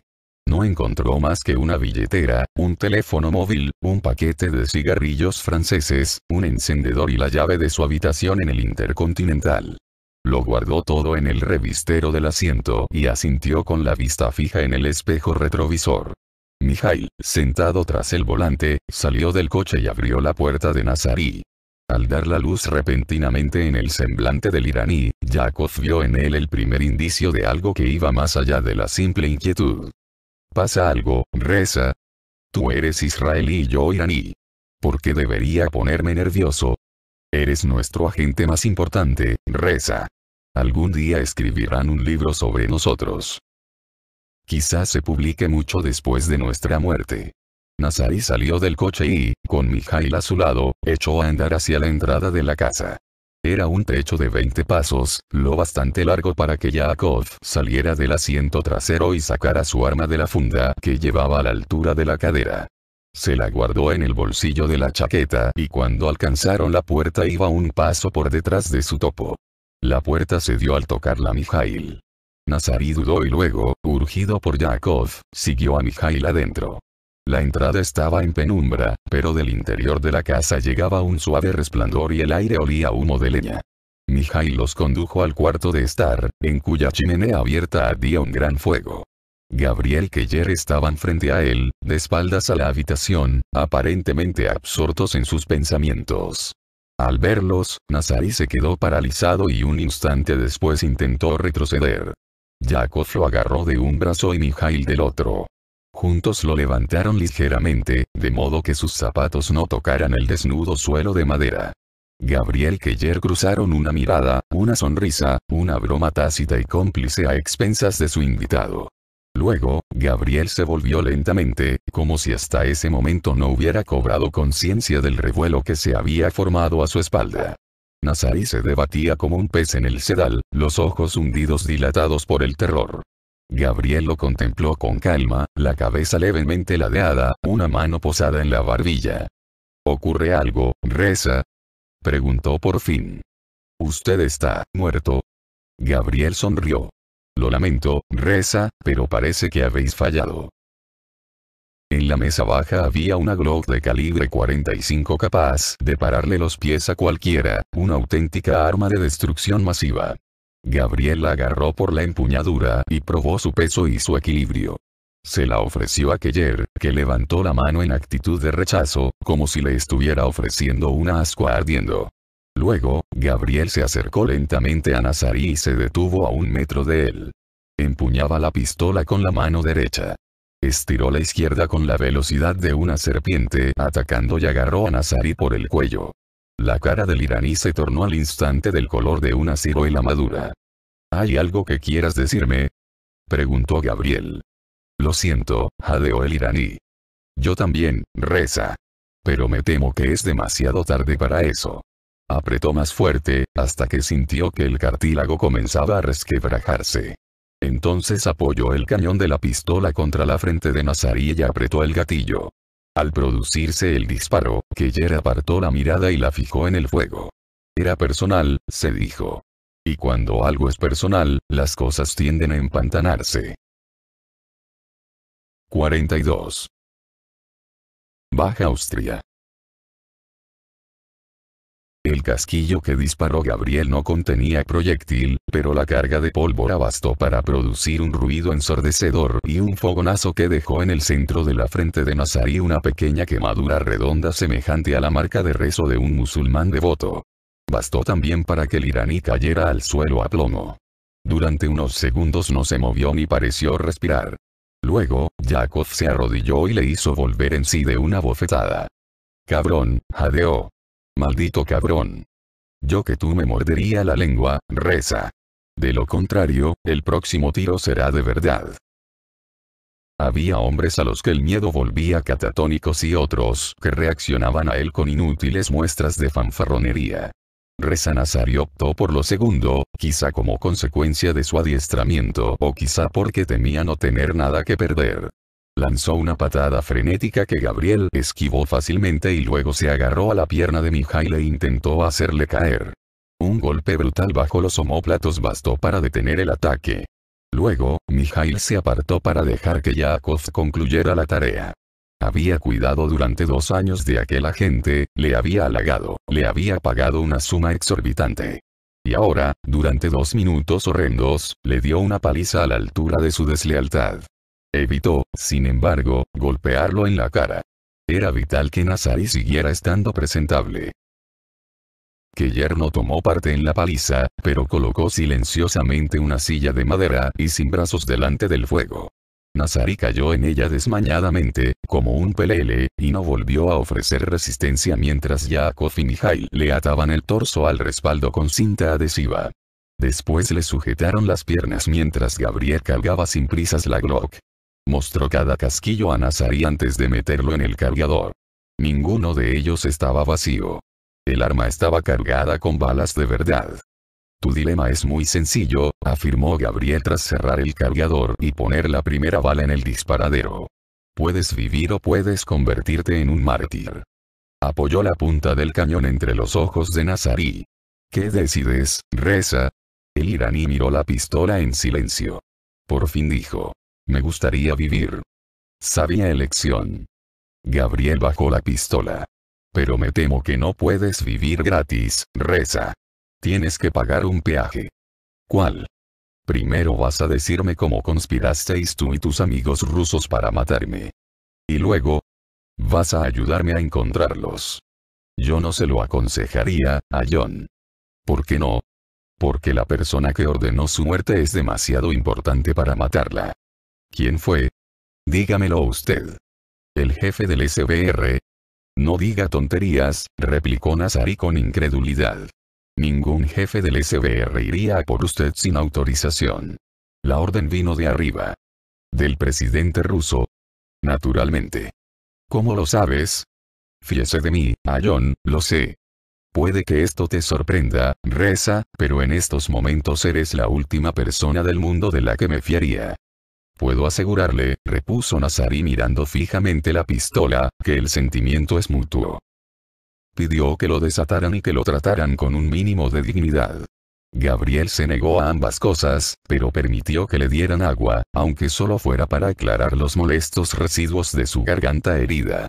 No encontró más que una billetera, un teléfono móvil, un paquete de cigarrillos franceses, un encendedor y la llave de su habitación en el Intercontinental. Lo guardó todo en el revistero del asiento y asintió con la vista fija en el espejo retrovisor. Mijail, sentado tras el volante, salió del coche y abrió la puerta de Nazarí. Al dar la luz repentinamente en el semblante del iraní, Yakov vio en él el primer indicio de algo que iba más allá de la simple inquietud. Pasa algo, reza. Tú eres israelí y yo iraní. ¿Por qué debería ponerme nervioso? Eres nuestro agente más importante, reza. Algún día escribirán un libro sobre nosotros. Quizás se publique mucho después de nuestra muerte. Nazari salió del coche y, con Mijail a su lado, echó a andar hacia la entrada de la casa. Era un techo de 20 pasos, lo bastante largo para que Yakov saliera del asiento trasero y sacara su arma de la funda que llevaba a la altura de la cadera. Se la guardó en el bolsillo de la chaqueta y cuando alcanzaron la puerta iba un paso por detrás de su topo. La puerta se dio al tocarla a Mijail. Nazari dudó y luego, urgido por Yakov, siguió a Mijail adentro. La entrada estaba en penumbra, pero del interior de la casa llegaba un suave resplandor y el aire olía humo de leña. Mijail los condujo al cuarto de estar, en cuya chimenea abierta ardía un gran fuego. Gabriel y Keller estaban frente a él, de espaldas a la habitación, aparentemente absortos en sus pensamientos. Al verlos, Nazari se quedó paralizado y un instante después intentó retroceder. Jacob lo agarró de un brazo y Mijail del otro. Juntos lo levantaron ligeramente, de modo que sus zapatos no tocaran el desnudo suelo de madera. Gabriel y Keller cruzaron una mirada, una sonrisa, una broma tácita y cómplice a expensas de su invitado. Luego, Gabriel se volvió lentamente, como si hasta ese momento no hubiera cobrado conciencia del revuelo que se había formado a su espalda. Nazari se debatía como un pez en el sedal, los ojos hundidos dilatados por el terror. Gabriel lo contempló con calma, la cabeza levemente ladeada, una mano posada en la barbilla. ¿Ocurre algo, reza? Preguntó por fin. ¿Usted está muerto? Gabriel sonrió. Lo lamento, reza, pero parece que habéis fallado. En la mesa baja había una Glock de calibre 45 capaz de pararle los pies a cualquiera, una auténtica arma de destrucción masiva. Gabriel la agarró por la empuñadura y probó su peso y su equilibrio. Se la ofreció a Keller, que levantó la mano en actitud de rechazo, como si le estuviera ofreciendo una ascua ardiendo. Luego, Gabriel se acercó lentamente a Nazarí y se detuvo a un metro de él. Empuñaba la pistola con la mano derecha. Estiró la izquierda con la velocidad de una serpiente, atacando y agarró a Nazarí por el cuello. La cara del iraní se tornó al instante del color de una ciruela madura. ¿Hay algo que quieras decirme? Preguntó Gabriel. Lo siento, jadeó el iraní. Yo también, reza. Pero me temo que es demasiado tarde para eso. Apretó más fuerte, hasta que sintió que el cartílago comenzaba a resquebrajarse. Entonces apoyó el cañón de la pistola contra la frente de Nazarí y apretó el gatillo. Al producirse el disparo, Keller apartó la mirada y la fijó en el fuego. Era personal, se dijo. Y cuando algo es personal, las cosas tienden a empantanarse. 42. Baja Austria. El casquillo que disparó Gabriel no contenía proyectil, pero la carga de pólvora bastó para producir un ruido ensordecedor y un fogonazo que dejó en el centro de la frente de Nazarí una pequeña quemadura redonda semejante a la marca de rezo de un musulmán devoto. Bastó también para que el iraní cayera al suelo a plomo. Durante unos segundos no se movió ni pareció respirar. Luego, Yakov se arrodilló y le hizo volver en sí de una bofetada. Cabrón, jadeó. Maldito cabrón. Yo que tú me mordería la lengua, reza. De lo contrario, el próximo tiro será de verdad. Había hombres a los que el miedo volvía catatónicos y otros que reaccionaban a él con inútiles muestras de fanfarronería. Reza Nazario optó por lo segundo, quizá como consecuencia de su adiestramiento o quizá porque temía no tener nada que perder. Lanzó una patada frenética que Gabriel esquivó fácilmente y luego se agarró a la pierna de Mijail e intentó hacerle caer. Un golpe brutal bajo los omóplatos bastó para detener el ataque. Luego, Mijail se apartó para dejar que Yakov concluyera la tarea. Había cuidado durante dos años de aquel agente, le había halagado, le había pagado una suma exorbitante. Y ahora, durante dos minutos horrendos, le dio una paliza a la altura de su deslealtad. Evitó, sin embargo, golpearlo en la cara. Era vital que Nazari siguiera estando presentable. Keller no tomó parte en la paliza, pero colocó silenciosamente una silla de madera y sin brazos delante del fuego. Nazari cayó en ella desmañadamente, como un pelele, y no volvió a ofrecer resistencia mientras Yakov y Mijail le ataban el torso al respaldo con cinta adhesiva. Después le sujetaron las piernas mientras Gabriel cargaba sin prisas la Glock. Mostró cada casquillo a Nazarí antes de meterlo en el cargador. Ninguno de ellos estaba vacío. El arma estaba cargada con balas de verdad. Tu dilema es muy sencillo, afirmó Gabriel tras cerrar el cargador y poner la primera bala en el disparadero. Puedes vivir o puedes convertirte en un mártir. Apoyó la punta del cañón entre los ojos de Nazarí. ¿Qué decides, Reza? El iraní miró la pistola en silencio. Por fin dijo. Me gustaría vivir. Sabía elección. Gabriel bajó la pistola. Pero me temo que no puedes vivir gratis, reza. Tienes que pagar un peaje. ¿Cuál? Primero vas a decirme cómo conspirasteis tú y tus amigos rusos para matarme. Y luego, vas a ayudarme a encontrarlos. Yo no se lo aconsejaría, a John. ¿Por qué no? Porque la persona que ordenó su muerte es demasiado importante para matarla. ¿Quién fue? Dígamelo usted. El jefe del SBR. No diga tonterías, replicó Nazari con incredulidad. Ningún jefe del SBR iría por usted sin autorización. La orden vino de arriba. Del presidente ruso. Naturalmente. ¿Cómo lo sabes? Fíese de mí, Ayon, lo sé. Puede que esto te sorprenda, Reza, pero en estos momentos eres la última persona del mundo de la que me fiaría. Puedo asegurarle, repuso Nazari mirando fijamente la pistola, que el sentimiento es mutuo. Pidió que lo desataran y que lo trataran con un mínimo de dignidad. Gabriel se negó a ambas cosas, pero permitió que le dieran agua, aunque solo fuera para aclarar los molestos residuos de su garganta herida.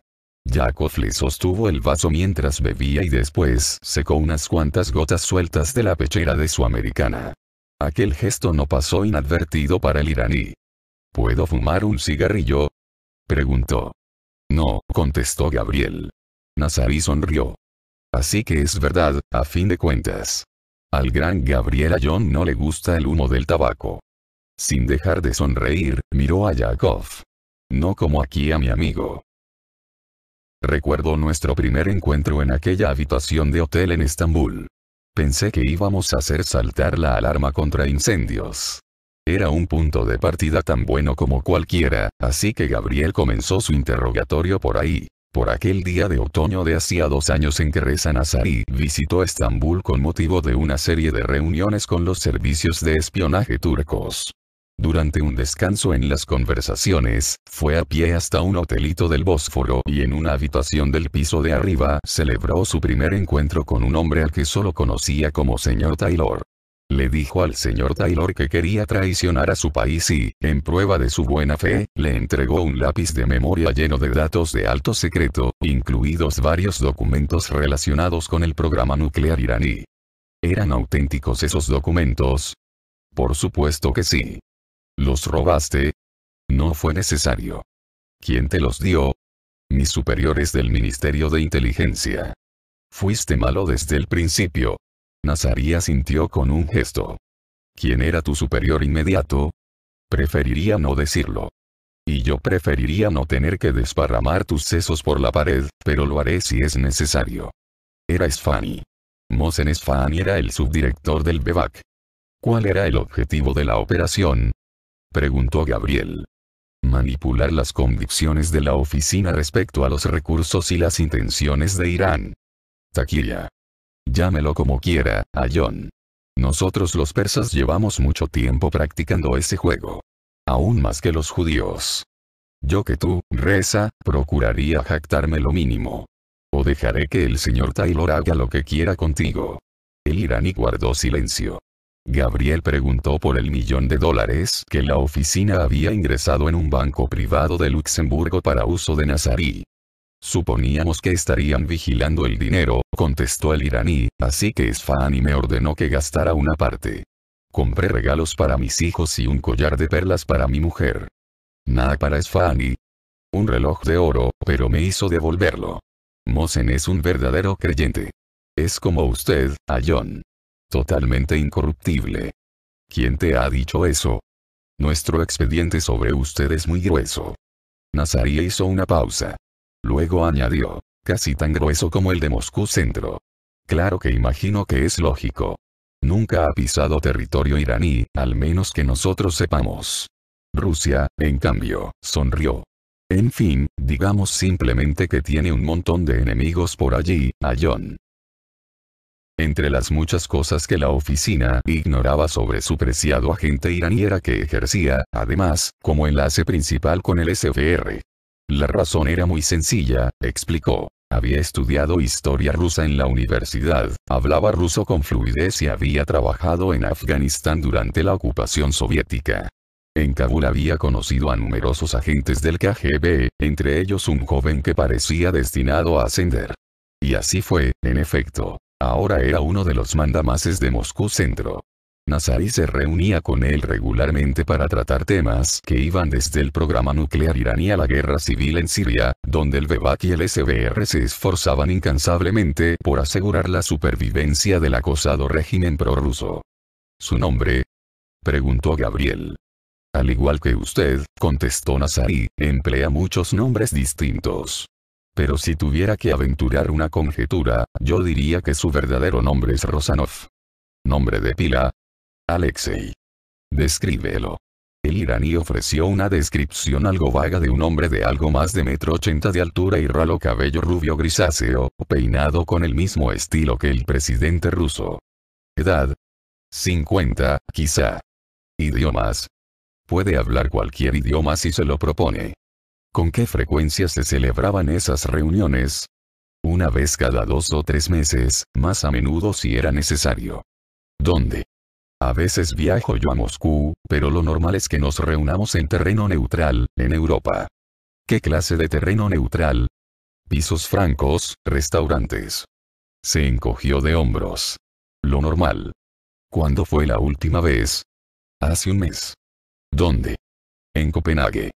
Jacob le sostuvo el vaso mientras bebía y después secó unas cuantas gotas sueltas de la pechera de su americana. Aquel gesto no pasó inadvertido para el iraní. ¿Puedo fumar un cigarrillo? Preguntó. No, contestó Gabriel. Nazarí sonrió. Así que es verdad, a fin de cuentas. Al gran Gabriel John no le gusta el humo del tabaco. Sin dejar de sonreír, miró a Yakov. No como aquí a mi amigo. Recuerdo nuestro primer encuentro en aquella habitación de hotel en Estambul. Pensé que íbamos a hacer saltar la alarma contra incendios. Era un punto de partida tan bueno como cualquiera, así que Gabriel comenzó su interrogatorio por ahí. Por aquel día de otoño de hacía dos años en que Reza Nazari visitó Estambul con motivo de una serie de reuniones con los servicios de espionaje turcos. Durante un descanso en las conversaciones, fue a pie hasta un hotelito del Bósforo y en una habitación del piso de arriba celebró su primer encuentro con un hombre al que solo conocía como señor Taylor. Le dijo al señor Taylor que quería traicionar a su país y, en prueba de su buena fe, le entregó un lápiz de memoria lleno de datos de alto secreto, incluidos varios documentos relacionados con el programa nuclear iraní. ¿Eran auténticos esos documentos? Por supuesto que sí. ¿Los robaste? No fue necesario. ¿Quién te los dio? Mis superiores del Ministerio de Inteligencia. Fuiste malo desde el principio, Nazaría sintió con un gesto. ¿Quién era tu superior inmediato? Preferiría no decirlo. Y yo preferiría no tener que desparramar tus sesos por la pared, pero lo haré si es necesario. Era Sfani. Mosen Sfani era el subdirector del BEVAC. ¿Cuál era el objetivo de la operación? Preguntó Gabriel. Manipular las convicciones de la oficina respecto a los recursos y las intenciones de Irán. Taquilla llámelo como quiera, a John. Nosotros los persas llevamos mucho tiempo practicando ese juego. Aún más que los judíos. Yo que tú, reza, procuraría jactarme lo mínimo. O dejaré que el señor Taylor haga lo que quiera contigo. El iraní guardó silencio. Gabriel preguntó por el millón de dólares que la oficina había ingresado en un banco privado de Luxemburgo para uso de Nazarí. Suponíamos que estarían vigilando el dinero, contestó el iraní, así que Sfani me ordenó que gastara una parte. Compré regalos para mis hijos y un collar de perlas para mi mujer. Nada para Sfani? Un reloj de oro, pero me hizo devolverlo. Mosen es un verdadero creyente. Es como usted, Ayon. Totalmente incorruptible. ¿Quién te ha dicho eso? Nuestro expediente sobre usted es muy grueso. Nazaria hizo una pausa. Luego añadió. Casi tan grueso como el de Moscú Centro. Claro que imagino que es lógico. Nunca ha pisado territorio iraní, al menos que nosotros sepamos. Rusia, en cambio, sonrió. En fin, digamos simplemente que tiene un montón de enemigos por allí, Ayon. Entre las muchas cosas que la oficina ignoraba sobre su preciado agente iraní era que ejercía, además, como enlace principal con el SFR. La razón era muy sencilla, explicó. Había estudiado historia rusa en la universidad, hablaba ruso con fluidez y había trabajado en Afganistán durante la ocupación soviética. En Kabul había conocido a numerosos agentes del KGB, entre ellos un joven que parecía destinado a ascender. Y así fue, en efecto. Ahora era uno de los mandamases de Moscú Centro. Nazari se reunía con él regularmente para tratar temas que iban desde el programa nuclear iraní a la guerra civil en Siria, donde el Bebak y el SBR se esforzaban incansablemente por asegurar la supervivencia del acosado régimen prorruso. ¿Su nombre? preguntó Gabriel. Al igual que usted, contestó Nazari, emplea muchos nombres distintos. Pero si tuviera que aventurar una conjetura, yo diría que su verdadero nombre es Rosanov. Nombre de pila, Alexei. Descríbelo. El iraní ofreció una descripción algo vaga de un hombre de algo más de metro ochenta de altura y ralo cabello rubio grisáceo, peinado con el mismo estilo que el presidente ruso. Edad. 50, quizá. Idiomas. Puede hablar cualquier idioma si se lo propone. ¿Con qué frecuencia se celebraban esas reuniones? Una vez cada dos o tres meses, más a menudo si era necesario. ¿Dónde? A veces viajo yo a Moscú, pero lo normal es que nos reunamos en terreno neutral, en Europa. ¿Qué clase de terreno neutral? Pisos francos, restaurantes. Se encogió de hombros. Lo normal. ¿Cuándo fue la última vez? Hace un mes. ¿Dónde? En Copenhague.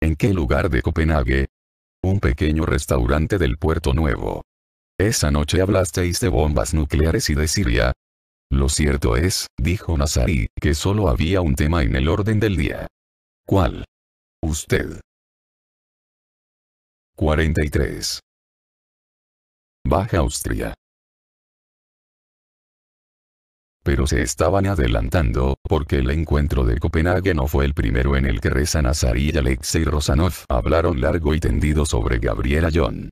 ¿En qué lugar de Copenhague? Un pequeño restaurante del Puerto Nuevo. Esa noche hablasteis de bombas nucleares y de Siria, lo cierto es, dijo Nazarí, que solo había un tema en el orden del día. ¿Cuál? Usted. 43. Baja Austria. Pero se estaban adelantando, porque el encuentro de Copenhague no fue el primero en el que Reza Nazarí y Alexei Rosanov hablaron largo y tendido sobre Gabriela John.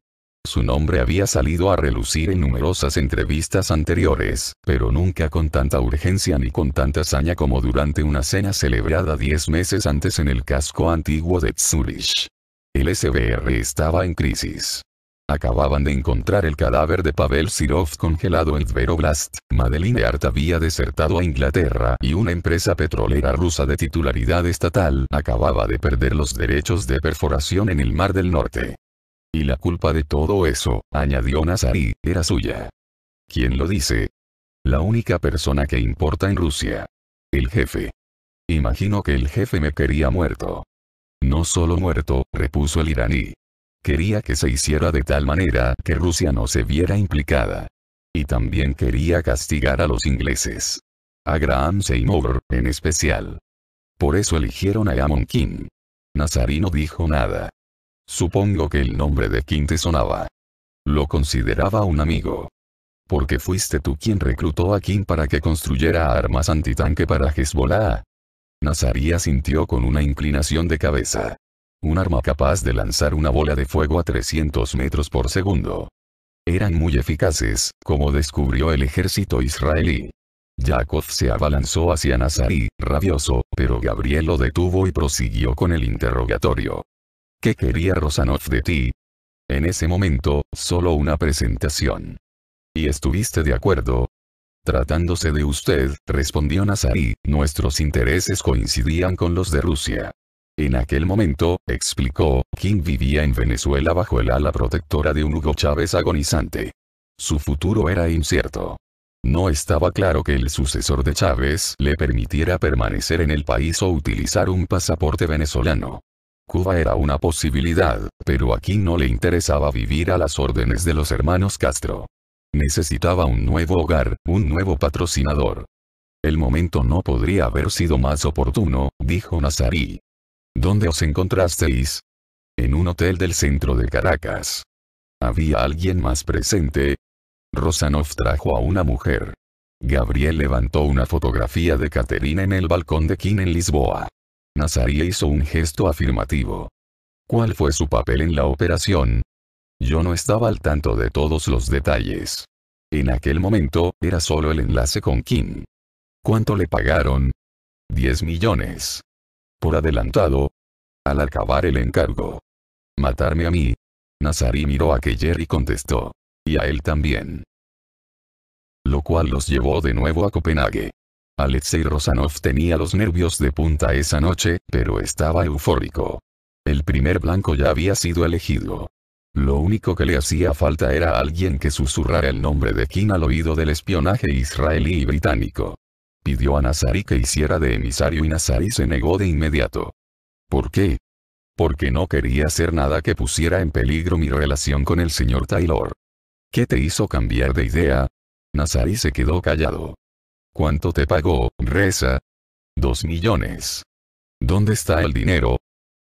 Su nombre había salido a relucir en numerosas entrevistas anteriores, pero nunca con tanta urgencia ni con tanta saña como durante una cena celebrada diez meses antes en el casco antiguo de Zurich. El SBR estaba en crisis. Acababan de encontrar el cadáver de Pavel Sirov congelado en Zveroblast. Madeline Art había desertado a Inglaterra y una empresa petrolera rusa de titularidad estatal acababa de perder los derechos de perforación en el Mar del Norte. Y la culpa de todo eso, añadió Nazarí, era suya. ¿Quién lo dice? La única persona que importa en Rusia. El jefe. Imagino que el jefe me quería muerto. No solo muerto, repuso el iraní. Quería que se hiciera de tal manera que Rusia no se viera implicada. Y también quería castigar a los ingleses. A Graham Seymour, en especial. Por eso eligieron a Amon King. no dijo nada. Supongo que el nombre de Kim te sonaba. Lo consideraba un amigo. Porque fuiste tú quien reclutó a Kim para que construyera armas antitanque para Hezbollah. Nazarí asintió con una inclinación de cabeza. Un arma capaz de lanzar una bola de fuego a 300 metros por segundo. Eran muy eficaces, como descubrió el ejército israelí. Jacob se abalanzó hacia Nazarí, rabioso, pero Gabriel lo detuvo y prosiguió con el interrogatorio. ¿Qué quería Rosanov de ti? En ese momento, solo una presentación. ¿Y estuviste de acuerdo? Tratándose de usted, respondió Nazarí: nuestros intereses coincidían con los de Rusia. En aquel momento, explicó, King vivía en Venezuela bajo el ala protectora de un Hugo Chávez agonizante. Su futuro era incierto. No estaba claro que el sucesor de Chávez le permitiera permanecer en el país o utilizar un pasaporte venezolano. Cuba era una posibilidad, pero aquí no le interesaba vivir a las órdenes de los hermanos Castro. Necesitaba un nuevo hogar, un nuevo patrocinador. El momento no podría haber sido más oportuno, dijo Nazarí. ¿Dónde os encontrasteis? En un hotel del centro de Caracas. ¿Había alguien más presente? Rosanov trajo a una mujer. Gabriel levantó una fotografía de Caterina en el balcón de King en Lisboa. Nazaria hizo un gesto afirmativo. ¿Cuál fue su papel en la operación? Yo no estaba al tanto de todos los detalles. En aquel momento, era solo el enlace con Kim. ¿Cuánto le pagaron? 10 millones. Por adelantado. Al acabar el encargo. Matarme a mí. Nazari miró a Keller y contestó. Y a él también. Lo cual los llevó de nuevo a Copenhague. Alexei Rosanov tenía los nervios de punta esa noche, pero estaba eufórico. El primer blanco ya había sido elegido. Lo único que le hacía falta era alguien que susurrara el nombre de Kim al oído del espionaje israelí y británico. Pidió a Nazari que hiciera de emisario y Nazari se negó de inmediato. ¿Por qué? Porque no quería hacer nada que pusiera en peligro mi relación con el señor Taylor. ¿Qué te hizo cambiar de idea? Nazari se quedó callado. ¿Cuánto te pagó, Reza? Dos millones. ¿Dónde está el dinero?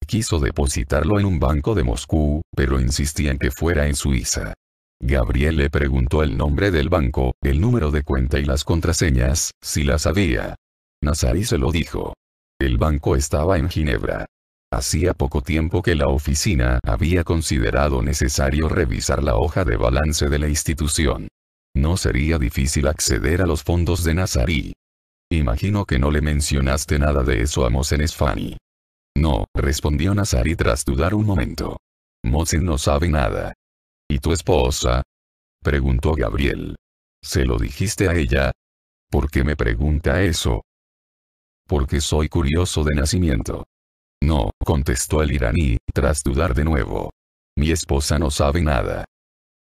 Quiso depositarlo en un banco de Moscú, pero insistía en que fuera en Suiza. Gabriel le preguntó el nombre del banco, el número de cuenta y las contraseñas, si las había. Nazari se lo dijo. El banco estaba en Ginebra. Hacía poco tiempo que la oficina había considerado necesario revisar la hoja de balance de la institución. No sería difícil acceder a los fondos de Nazarí. Imagino que no le mencionaste nada de eso a Mosen Esfani. No, respondió Nazarí tras dudar un momento. Mosen no sabe nada. ¿Y tu esposa? Preguntó Gabriel. ¿Se lo dijiste a ella? ¿Por qué me pregunta eso? Porque soy curioso de nacimiento. No, contestó el iraní, tras dudar de nuevo. Mi esposa no sabe nada.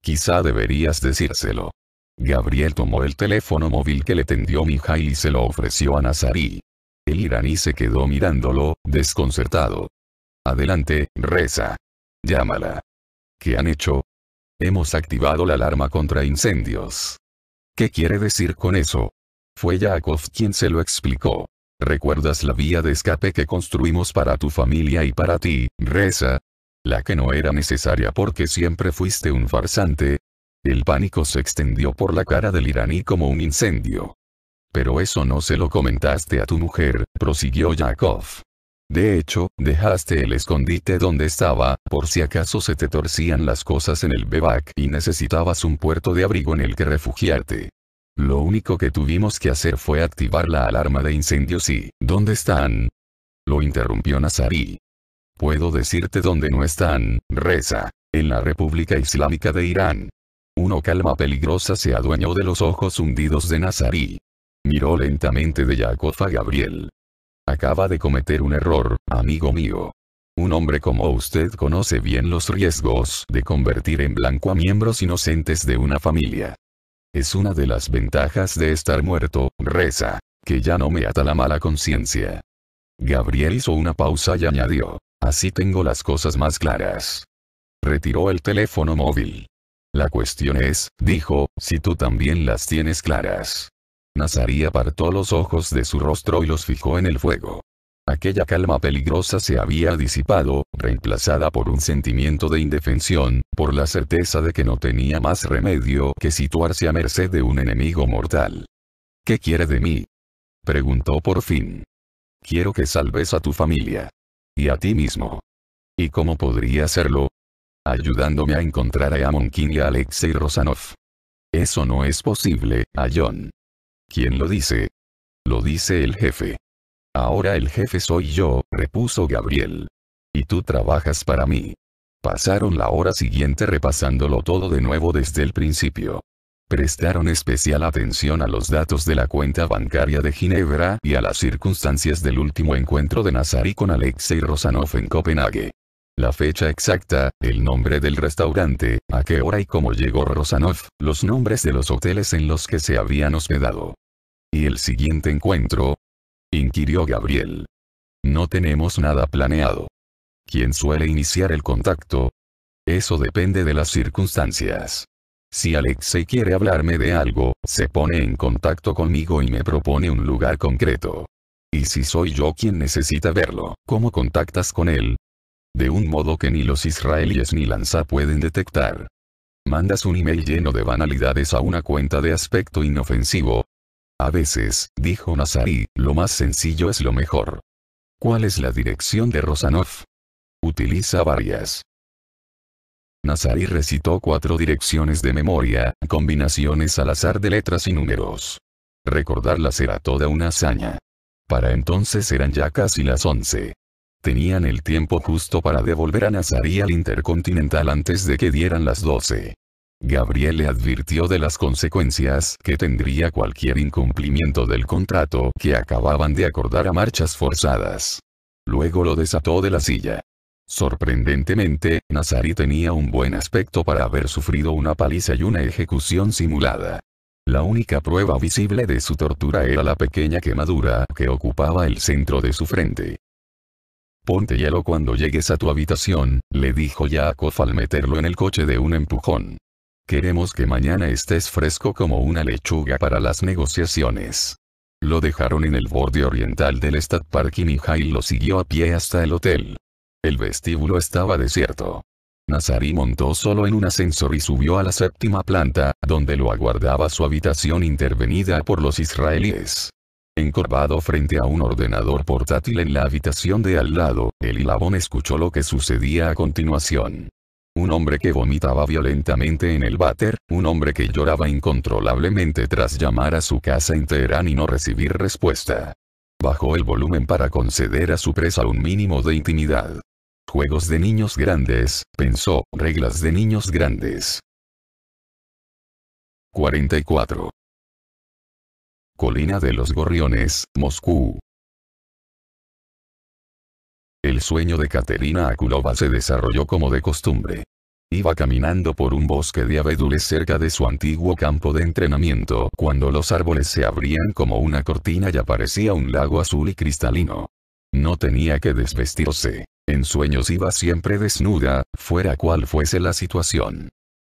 Quizá deberías decírselo. Gabriel tomó el teléfono móvil que le tendió hija y se lo ofreció a Nazarí. El iraní se quedó mirándolo, desconcertado. Adelante, reza. Llámala. ¿Qué han hecho? Hemos activado la alarma contra incendios. ¿Qué quiere decir con eso? Fue Yakov quien se lo explicó. ¿Recuerdas la vía de escape que construimos para tu familia y para ti, Reza? La que no era necesaria porque siempre fuiste un farsante, el pánico se extendió por la cara del iraní como un incendio. Pero eso no se lo comentaste a tu mujer, prosiguió Yakov. De hecho, dejaste el escondite donde estaba, por si acaso se te torcían las cosas en el Bebac y necesitabas un puerto de abrigo en el que refugiarte. Lo único que tuvimos que hacer fue activar la alarma de incendios y, ¿dónde están? Lo interrumpió Nazarí. Puedo decirte dónde no están, reza, en la República Islámica de Irán, una calma peligrosa se adueñó de los ojos hundidos de Nazarí. Miró lentamente de Jacob a Gabriel. Acaba de cometer un error, amigo mío. Un hombre como usted conoce bien los riesgos de convertir en blanco a miembros inocentes de una familia. Es una de las ventajas de estar muerto, reza, que ya no me ata la mala conciencia. Gabriel hizo una pausa y añadió, así tengo las cosas más claras. Retiró el teléfono móvil. La cuestión es, dijo, si tú también las tienes claras. Nazarí apartó los ojos de su rostro y los fijó en el fuego. Aquella calma peligrosa se había disipado, reemplazada por un sentimiento de indefensión, por la certeza de que no tenía más remedio que situarse a merced de un enemigo mortal. ¿Qué quiere de mí? preguntó por fin. Quiero que salves a tu familia. Y a ti mismo. ¿Y cómo podría hacerlo? ayudándome a encontrar a Amonkin y a Alexei Rosanov. Eso no es posible, a ¿Quién lo dice? Lo dice el jefe. Ahora el jefe soy yo, repuso Gabriel. Y tú trabajas para mí. Pasaron la hora siguiente repasándolo todo de nuevo desde el principio. Prestaron especial atención a los datos de la cuenta bancaria de Ginebra y a las circunstancias del último encuentro de Nazarí con Alexei Rosanov en Copenhague. La fecha exacta, el nombre del restaurante, a qué hora y cómo llegó Rosanov, los nombres de los hoteles en los que se habían hospedado. ¿Y el siguiente encuentro? inquirió Gabriel. No tenemos nada planeado. ¿Quién suele iniciar el contacto? Eso depende de las circunstancias. Si Alexei quiere hablarme de algo, se pone en contacto conmigo y me propone un lugar concreto. Y si soy yo quien necesita verlo, ¿cómo contactas con él? de un modo que ni los israelíes ni Lanza pueden detectar. Mandas un email lleno de banalidades a una cuenta de aspecto inofensivo. A veces, dijo Nazarí, lo más sencillo es lo mejor. ¿Cuál es la dirección de Rosanov? Utiliza varias. Nazarí recitó cuatro direcciones de memoria, combinaciones al azar de letras y números. Recordarlas era toda una hazaña. Para entonces eran ya casi las once tenían el tiempo justo para devolver a Nazarí al Intercontinental antes de que dieran las 12. Gabriel le advirtió de las consecuencias que tendría cualquier incumplimiento del contrato que acababan de acordar a marchas forzadas. Luego lo desató de la silla. Sorprendentemente, Nazari tenía un buen aspecto para haber sufrido una paliza y una ejecución simulada. La única prueba visible de su tortura era la pequeña quemadura que ocupaba el centro de su frente. Ponte hielo cuando llegues a tu habitación, le dijo Yakov al meterlo en el coche de un empujón. Queremos que mañana estés fresco como una lechuga para las negociaciones. Lo dejaron en el borde oriental del Stadtpark y Mijail lo siguió a pie hasta el hotel. El vestíbulo estaba desierto. Nazari montó solo en un ascensor y subió a la séptima planta, donde lo aguardaba su habitación intervenida por los israelíes. Encorvado frente a un ordenador portátil en la habitación de al lado, el hilabón escuchó lo que sucedía a continuación. Un hombre que vomitaba violentamente en el váter, un hombre que lloraba incontrolablemente tras llamar a su casa en Teherán y no recibir respuesta. Bajó el volumen para conceder a su presa un mínimo de intimidad. Juegos de niños grandes, pensó, reglas de niños grandes. 44. Colina de los Gorriones, Moscú. El sueño de Katerina Akulova se desarrolló como de costumbre. Iba caminando por un bosque de abedules cerca de su antiguo campo de entrenamiento cuando los árboles se abrían como una cortina y aparecía un lago azul y cristalino. No tenía que desvestirse. En sueños iba siempre desnuda, fuera cual fuese la situación.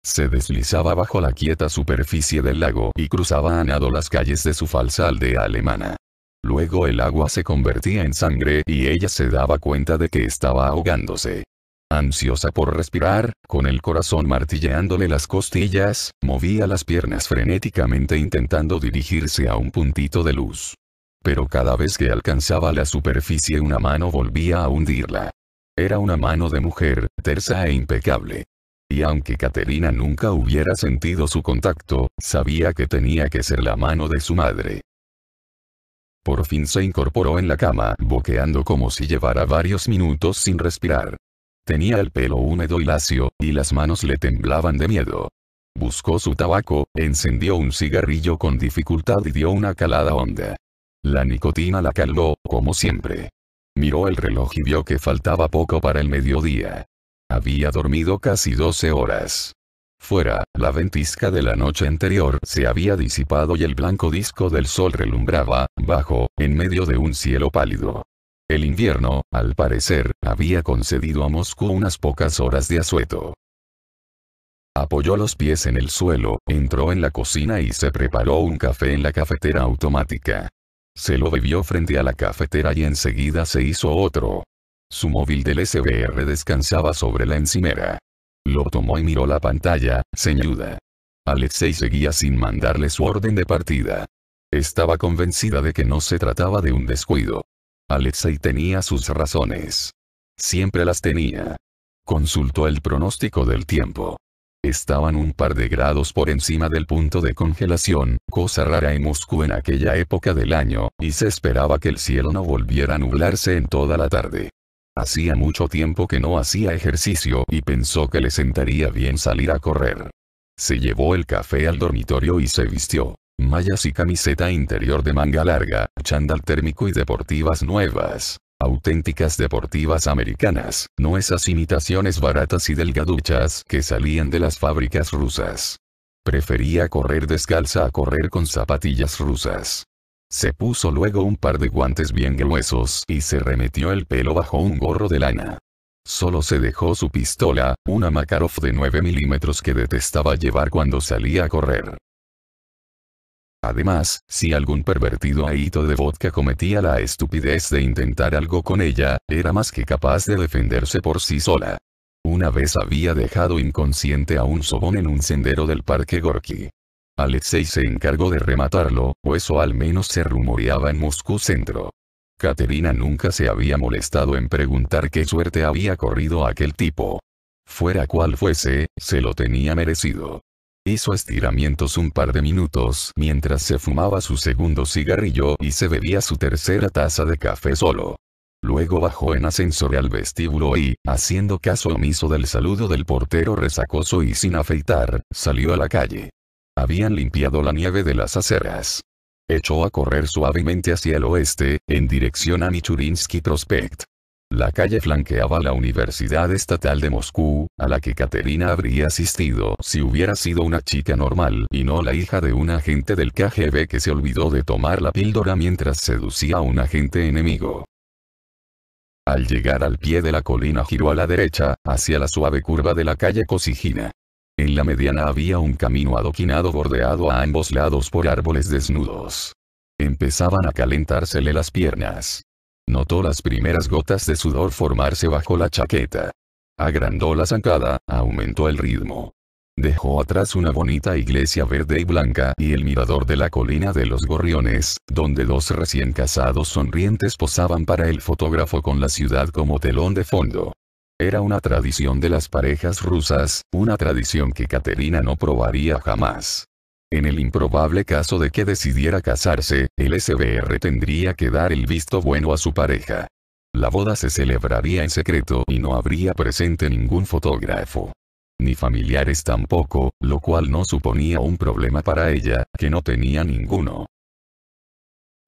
Se deslizaba bajo la quieta superficie del lago y cruzaba a nado las calles de su falsa aldea alemana. Luego el agua se convertía en sangre y ella se daba cuenta de que estaba ahogándose. Ansiosa por respirar, con el corazón martilleándole las costillas, movía las piernas frenéticamente intentando dirigirse a un puntito de luz. Pero cada vez que alcanzaba la superficie una mano volvía a hundirla. Era una mano de mujer, tersa e impecable y aunque Caterina nunca hubiera sentido su contacto, sabía que tenía que ser la mano de su madre. Por fin se incorporó en la cama, boqueando como si llevara varios minutos sin respirar. Tenía el pelo húmedo y lacio, y las manos le temblaban de miedo. Buscó su tabaco, encendió un cigarrillo con dificultad y dio una calada honda. La nicotina la caló, como siempre. Miró el reloj y vio que faltaba poco para el mediodía. Había dormido casi 12 horas. Fuera, la ventisca de la noche anterior se había disipado y el blanco disco del sol relumbraba, bajo, en medio de un cielo pálido. El invierno, al parecer, había concedido a Moscú unas pocas horas de asueto. Apoyó los pies en el suelo, entró en la cocina y se preparó un café en la cafetera automática. Se lo bebió frente a la cafetera y enseguida se hizo otro. Su móvil del SBR descansaba sobre la encimera. Lo tomó y miró la pantalla, señuda. Alexei seguía sin mandarle su orden de partida. Estaba convencida de que no se trataba de un descuido. Alexei tenía sus razones. Siempre las tenía. Consultó el pronóstico del tiempo. Estaban un par de grados por encima del punto de congelación, cosa rara en Moscú en aquella época del año, y se esperaba que el cielo no volviera a nublarse en toda la tarde. Hacía mucho tiempo que no hacía ejercicio y pensó que le sentaría bien salir a correr. Se llevó el café al dormitorio y se vistió. Mallas y camiseta interior de manga larga, chándal térmico y deportivas nuevas. Auténticas deportivas americanas, no esas imitaciones baratas y delgaduchas que salían de las fábricas rusas. Prefería correr descalza a correr con zapatillas rusas. Se puso luego un par de guantes bien gruesos y se remetió el pelo bajo un gorro de lana. Solo se dejó su pistola, una Makarov de 9 milímetros que detestaba llevar cuando salía a correr. Además, si algún pervertido ahito de vodka cometía la estupidez de intentar algo con ella, era más que capaz de defenderse por sí sola. Una vez había dejado inconsciente a un sobón en un sendero del parque Gorky. Alexei se encargó de rematarlo, o pues eso al menos se rumoreaba en Moscú Centro. Caterina nunca se había molestado en preguntar qué suerte había corrido aquel tipo. Fuera cual fuese, se lo tenía merecido. Hizo estiramientos un par de minutos mientras se fumaba su segundo cigarrillo y se bebía su tercera taza de café solo. Luego bajó en ascensor al vestíbulo y, haciendo caso omiso del saludo del portero resacoso y sin afeitar, salió a la calle. Habían limpiado la nieve de las aceras. Echó a correr suavemente hacia el oeste, en dirección a Michurinsky Prospect. La calle flanqueaba la Universidad Estatal de Moscú, a la que Katerina habría asistido si hubiera sido una chica normal y no la hija de un agente del KGB que se olvidó de tomar la píldora mientras seducía a un agente enemigo. Al llegar al pie de la colina giró a la derecha, hacia la suave curva de la calle Cosijina. En la mediana había un camino adoquinado bordeado a ambos lados por árboles desnudos. Empezaban a calentársele las piernas. Notó las primeras gotas de sudor formarse bajo la chaqueta. Agrandó la zancada, aumentó el ritmo. Dejó atrás una bonita iglesia verde y blanca y el mirador de la colina de los gorriones, donde dos recién casados sonrientes posaban para el fotógrafo con la ciudad como telón de fondo. Era una tradición de las parejas rusas, una tradición que Caterina no probaría jamás. En el improbable caso de que decidiera casarse, el SBR tendría que dar el visto bueno a su pareja. La boda se celebraría en secreto y no habría presente ningún fotógrafo. Ni familiares tampoco, lo cual no suponía un problema para ella, que no tenía ninguno.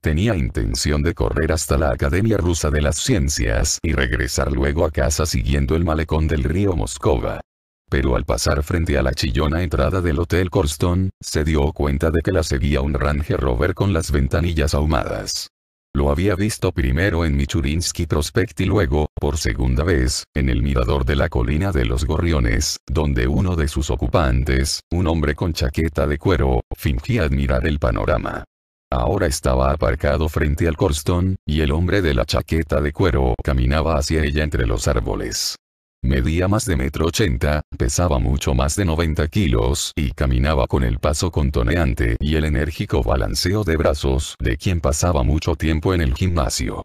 Tenía intención de correr hasta la Academia Rusa de las Ciencias y regresar luego a casa siguiendo el malecón del río Moscova. Pero al pasar frente a la chillona entrada del Hotel Corston, se dio cuenta de que la seguía un Range Rover con las ventanillas ahumadas. Lo había visto primero en Michurinsky Prospect y luego, por segunda vez, en el mirador de la colina de los gorriones, donde uno de sus ocupantes, un hombre con chaqueta de cuero, fingía admirar el panorama ahora estaba aparcado frente al Corston, y el hombre de la chaqueta de cuero caminaba hacia ella entre los árboles. Medía más de metro ochenta, pesaba mucho más de 90 kilos y caminaba con el paso contoneante y el enérgico balanceo de brazos de quien pasaba mucho tiempo en el gimnasio.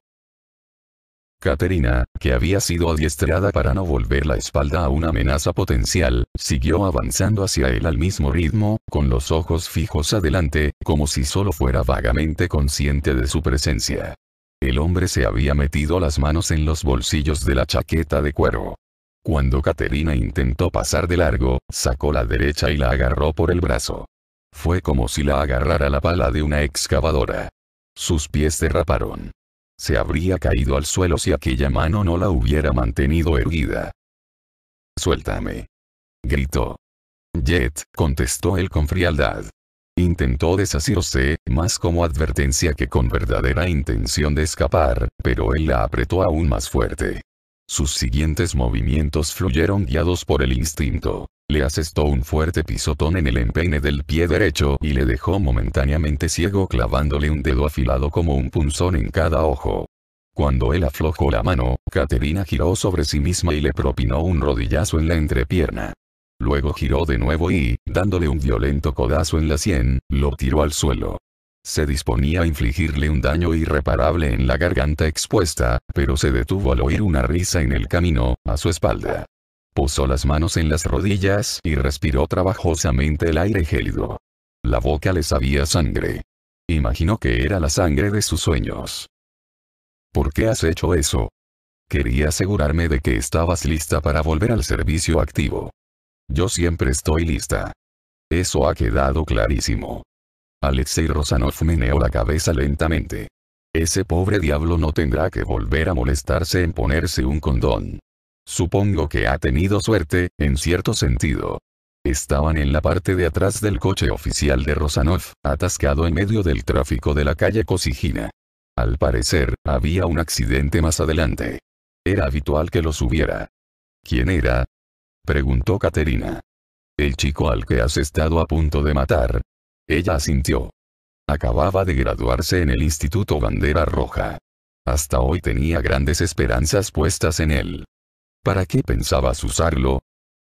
Caterina, que había sido adiestrada para no volver la espalda a una amenaza potencial, siguió avanzando hacia él al mismo ritmo, con los ojos fijos adelante, como si solo fuera vagamente consciente de su presencia. El hombre se había metido las manos en los bolsillos de la chaqueta de cuero. Cuando Caterina intentó pasar de largo, sacó la derecha y la agarró por el brazo. Fue como si la agarrara la pala de una excavadora. Sus pies derraparon se habría caído al suelo si aquella mano no la hubiera mantenido erguida. Suéltame. Gritó. Jet, contestó él con frialdad. Intentó desasirse, más como advertencia que con verdadera intención de escapar, pero él la apretó aún más fuerte. Sus siguientes movimientos fluyeron guiados por el instinto le asestó un fuerte pisotón en el empeine del pie derecho y le dejó momentáneamente ciego clavándole un dedo afilado como un punzón en cada ojo. Cuando él aflojó la mano, Caterina giró sobre sí misma y le propinó un rodillazo en la entrepierna. Luego giró de nuevo y, dándole un violento codazo en la sien, lo tiró al suelo. Se disponía a infligirle un daño irreparable en la garganta expuesta, pero se detuvo al oír una risa en el camino, a su espalda. Puso las manos en las rodillas y respiró trabajosamente el aire gélido. La boca le sabía sangre. Imaginó que era la sangre de sus sueños. ¿Por qué has hecho eso? Quería asegurarme de que estabas lista para volver al servicio activo. Yo siempre estoy lista. Eso ha quedado clarísimo. Alexei Rosanov meneó la cabeza lentamente. Ese pobre diablo no tendrá que volver a molestarse en ponerse un condón. Supongo que ha tenido suerte, en cierto sentido. Estaban en la parte de atrás del coche oficial de Rosanov, atascado en medio del tráfico de la calle Cosigina. Al parecer, había un accidente más adelante. Era habitual que los hubiera. ¿Quién era? preguntó Caterina. El chico al que has estado a punto de matar. Ella asintió. Acababa de graduarse en el Instituto Bandera Roja. Hasta hoy tenía grandes esperanzas puestas en él. ¿Para qué pensabas usarlo?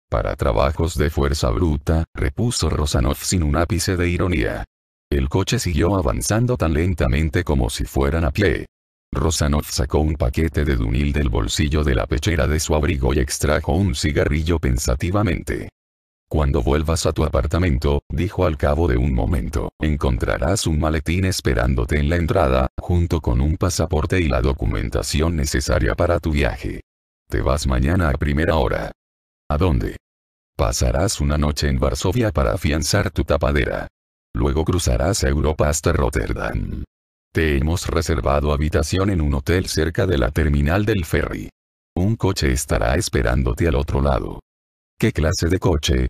Para trabajos de fuerza bruta, repuso Rosanov sin un ápice de ironía. El coche siguió avanzando tan lentamente como si fueran a pie. Rosanov sacó un paquete de dunil del bolsillo de la pechera de su abrigo y extrajo un cigarrillo pensativamente. Cuando vuelvas a tu apartamento, dijo al cabo de un momento, encontrarás un maletín esperándote en la entrada, junto con un pasaporte y la documentación necesaria para tu viaje. Te vas mañana a primera hora. ¿A dónde? Pasarás una noche en Varsovia para afianzar tu tapadera. Luego cruzarás a Europa hasta Rotterdam. Te hemos reservado habitación en un hotel cerca de la terminal del ferry. Un coche estará esperándote al otro lado. ¿Qué clase de coche?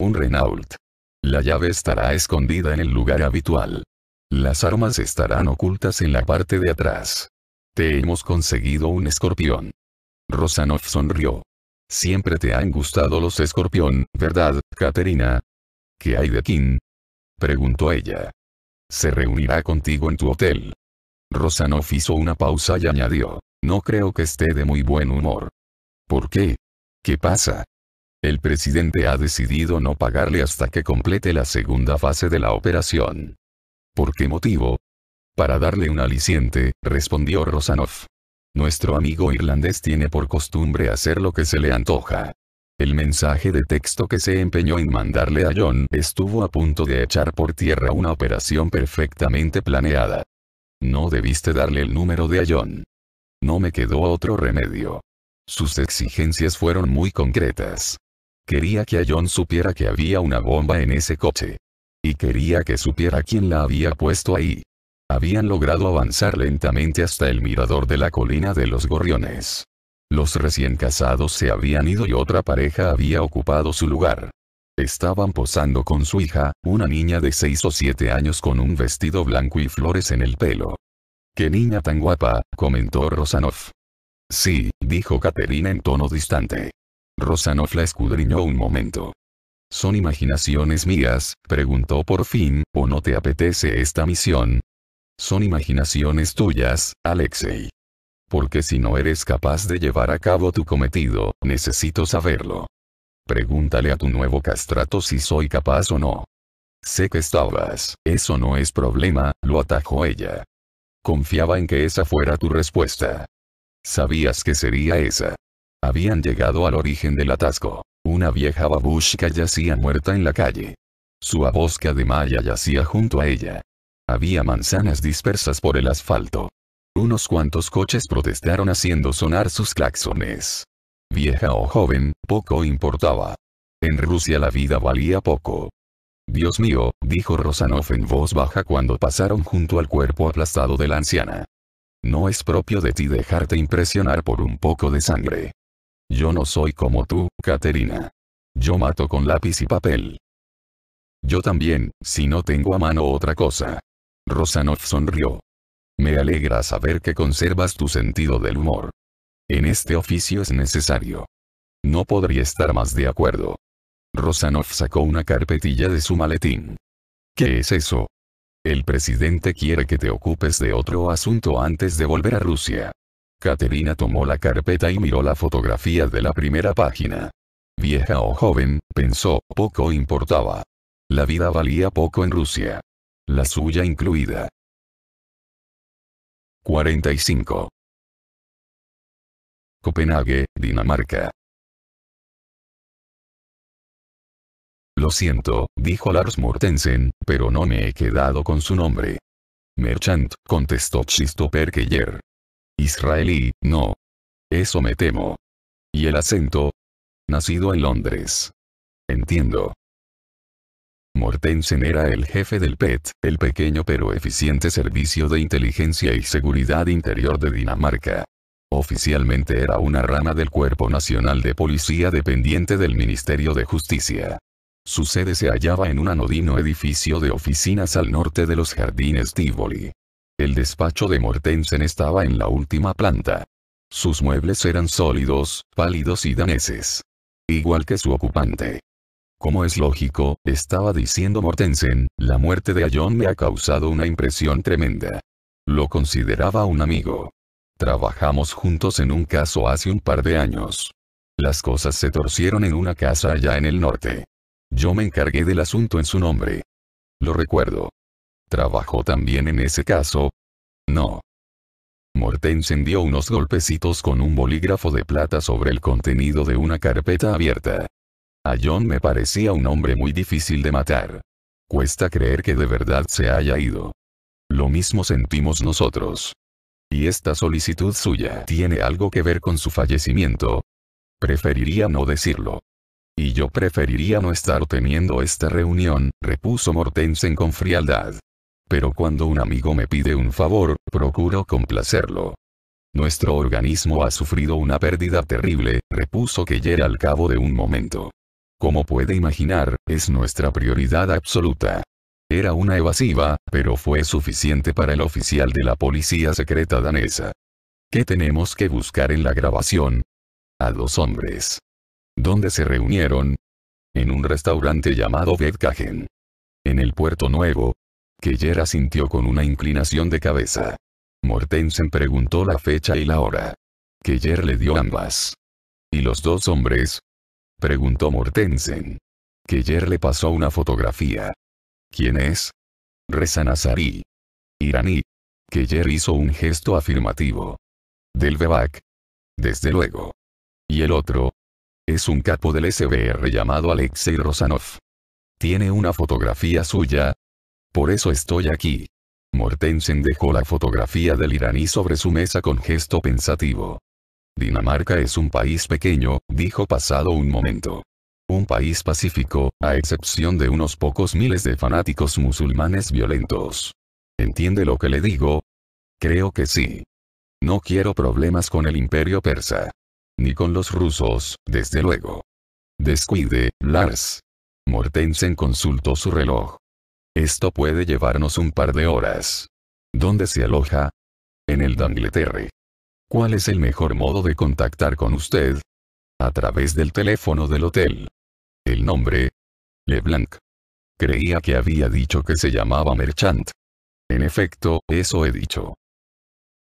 Un Renault. La llave estará escondida en el lugar habitual. Las armas estarán ocultas en la parte de atrás. Te hemos conseguido un escorpión. Rosanov sonrió. Siempre te han gustado los escorpión, ¿verdad, Caterina? ¿Qué hay de Kim? Preguntó ella. Se reunirá contigo en tu hotel. Rosanov hizo una pausa y añadió. No creo que esté de muy buen humor. ¿Por qué? ¿Qué pasa? El presidente ha decidido no pagarle hasta que complete la segunda fase de la operación. ¿Por qué motivo? Para darle un aliciente, respondió Rosanov. Nuestro amigo irlandés tiene por costumbre hacer lo que se le antoja. El mensaje de texto que se empeñó en mandarle a John estuvo a punto de echar por tierra una operación perfectamente planeada. No debiste darle el número de a John. No me quedó otro remedio. Sus exigencias fueron muy concretas. Quería que a John supiera que había una bomba en ese coche. Y quería que supiera quién la había puesto ahí. Habían logrado avanzar lentamente hasta el mirador de la colina de los gorriones. Los recién casados se habían ido y otra pareja había ocupado su lugar. Estaban posando con su hija, una niña de seis o siete años con un vestido blanco y flores en el pelo. ¡Qué niña tan guapa! comentó Rosanoff. Sí, dijo Katerina en tono distante. Rosanoff la escudriñó un momento. ¿Son imaginaciones mías? preguntó por fin, ¿o no te apetece esta misión? Son imaginaciones tuyas, Alexei. Porque si no eres capaz de llevar a cabo tu cometido, necesito saberlo. Pregúntale a tu nuevo castrato si soy capaz o no. Sé que estabas, eso no es problema, lo atajó ella. Confiaba en que esa fuera tu respuesta. Sabías que sería esa. Habían llegado al origen del atasco. Una vieja babushka yacía muerta en la calle. Su abosca de maya yacía junto a ella. Había manzanas dispersas por el asfalto. Unos cuantos coches protestaron haciendo sonar sus claxones. Vieja o joven, poco importaba. En Rusia la vida valía poco. Dios mío, dijo Rosanov en voz baja cuando pasaron junto al cuerpo aplastado de la anciana. No es propio de ti dejarte impresionar por un poco de sangre. Yo no soy como tú, Caterina. Yo mato con lápiz y papel. Yo también, si no tengo a mano otra cosa. Rosanov sonrió. Me alegra saber que conservas tu sentido del humor. En este oficio es necesario. No podría estar más de acuerdo. Rosanov sacó una carpetilla de su maletín. ¿Qué es eso? El presidente quiere que te ocupes de otro asunto antes de volver a Rusia. Caterina tomó la carpeta y miró la fotografía de la primera página. Vieja o joven, pensó, poco importaba. La vida valía poco en Rusia la suya incluida. 45. Copenhague, Dinamarca. Lo siento, dijo Lars Mortensen, pero no me he quedado con su nombre. Merchant, contestó Christopher Keller. Israelí, no. Eso me temo. ¿Y el acento? Nacido en Londres. Entiendo. Mortensen era el jefe del PET, el pequeño pero eficiente Servicio de Inteligencia y Seguridad Interior de Dinamarca. Oficialmente era una rama del Cuerpo Nacional de Policía dependiente del Ministerio de Justicia. Su sede se hallaba en un anodino edificio de oficinas al norte de los jardines Tivoli. El despacho de Mortensen estaba en la última planta. Sus muebles eran sólidos, pálidos y daneses. Igual que su ocupante. Como es lógico, estaba diciendo Mortensen, la muerte de Ayon me ha causado una impresión tremenda. Lo consideraba un amigo. Trabajamos juntos en un caso hace un par de años. Las cosas se torcieron en una casa allá en el norte. Yo me encargué del asunto en su nombre. Lo recuerdo. ¿Trabajó también en ese caso? No. Mortensen dio unos golpecitos con un bolígrafo de plata sobre el contenido de una carpeta abierta. A John me parecía un hombre muy difícil de matar. Cuesta creer que de verdad se haya ido. Lo mismo sentimos nosotros. Y esta solicitud suya tiene algo que ver con su fallecimiento. Preferiría no decirlo. Y yo preferiría no estar teniendo esta reunión, repuso Mortensen con frialdad. Pero cuando un amigo me pide un favor, procuro complacerlo. Nuestro organismo ha sufrido una pérdida terrible, repuso llega al cabo de un momento. Como puede imaginar, es nuestra prioridad absoluta. Era una evasiva, pero fue suficiente para el oficial de la policía secreta danesa. ¿Qué tenemos que buscar en la grabación? A dos hombres. ¿Dónde se reunieron? En un restaurante llamado Vedkagen. En el Puerto Nuevo. Que asintió sintió con una inclinación de cabeza. Mortensen preguntó la fecha y la hora. Keller le dio ambas. Y los dos hombres, Preguntó Mortensen. ayer le pasó una fotografía. ¿Quién es? Reza Nazari. Iraní. ayer hizo un gesto afirmativo. Del Bebac. Desde luego. Y el otro. Es un capo del SBR llamado Alexei Rosanov. Tiene una fotografía suya. Por eso estoy aquí. Mortensen dejó la fotografía del iraní sobre su mesa con gesto pensativo. Dinamarca es un país pequeño, dijo pasado un momento. Un país pacífico, a excepción de unos pocos miles de fanáticos musulmanes violentos. ¿Entiende lo que le digo? Creo que sí. No quiero problemas con el imperio persa. Ni con los rusos, desde luego. Descuide, Lars. Mortensen consultó su reloj. Esto puede llevarnos un par de horas. ¿Dónde se aloja? En el Dangleterre. ¿Cuál es el mejor modo de contactar con usted? A través del teléfono del hotel. El nombre. Leblanc. Creía que había dicho que se llamaba Merchant. En efecto, eso he dicho.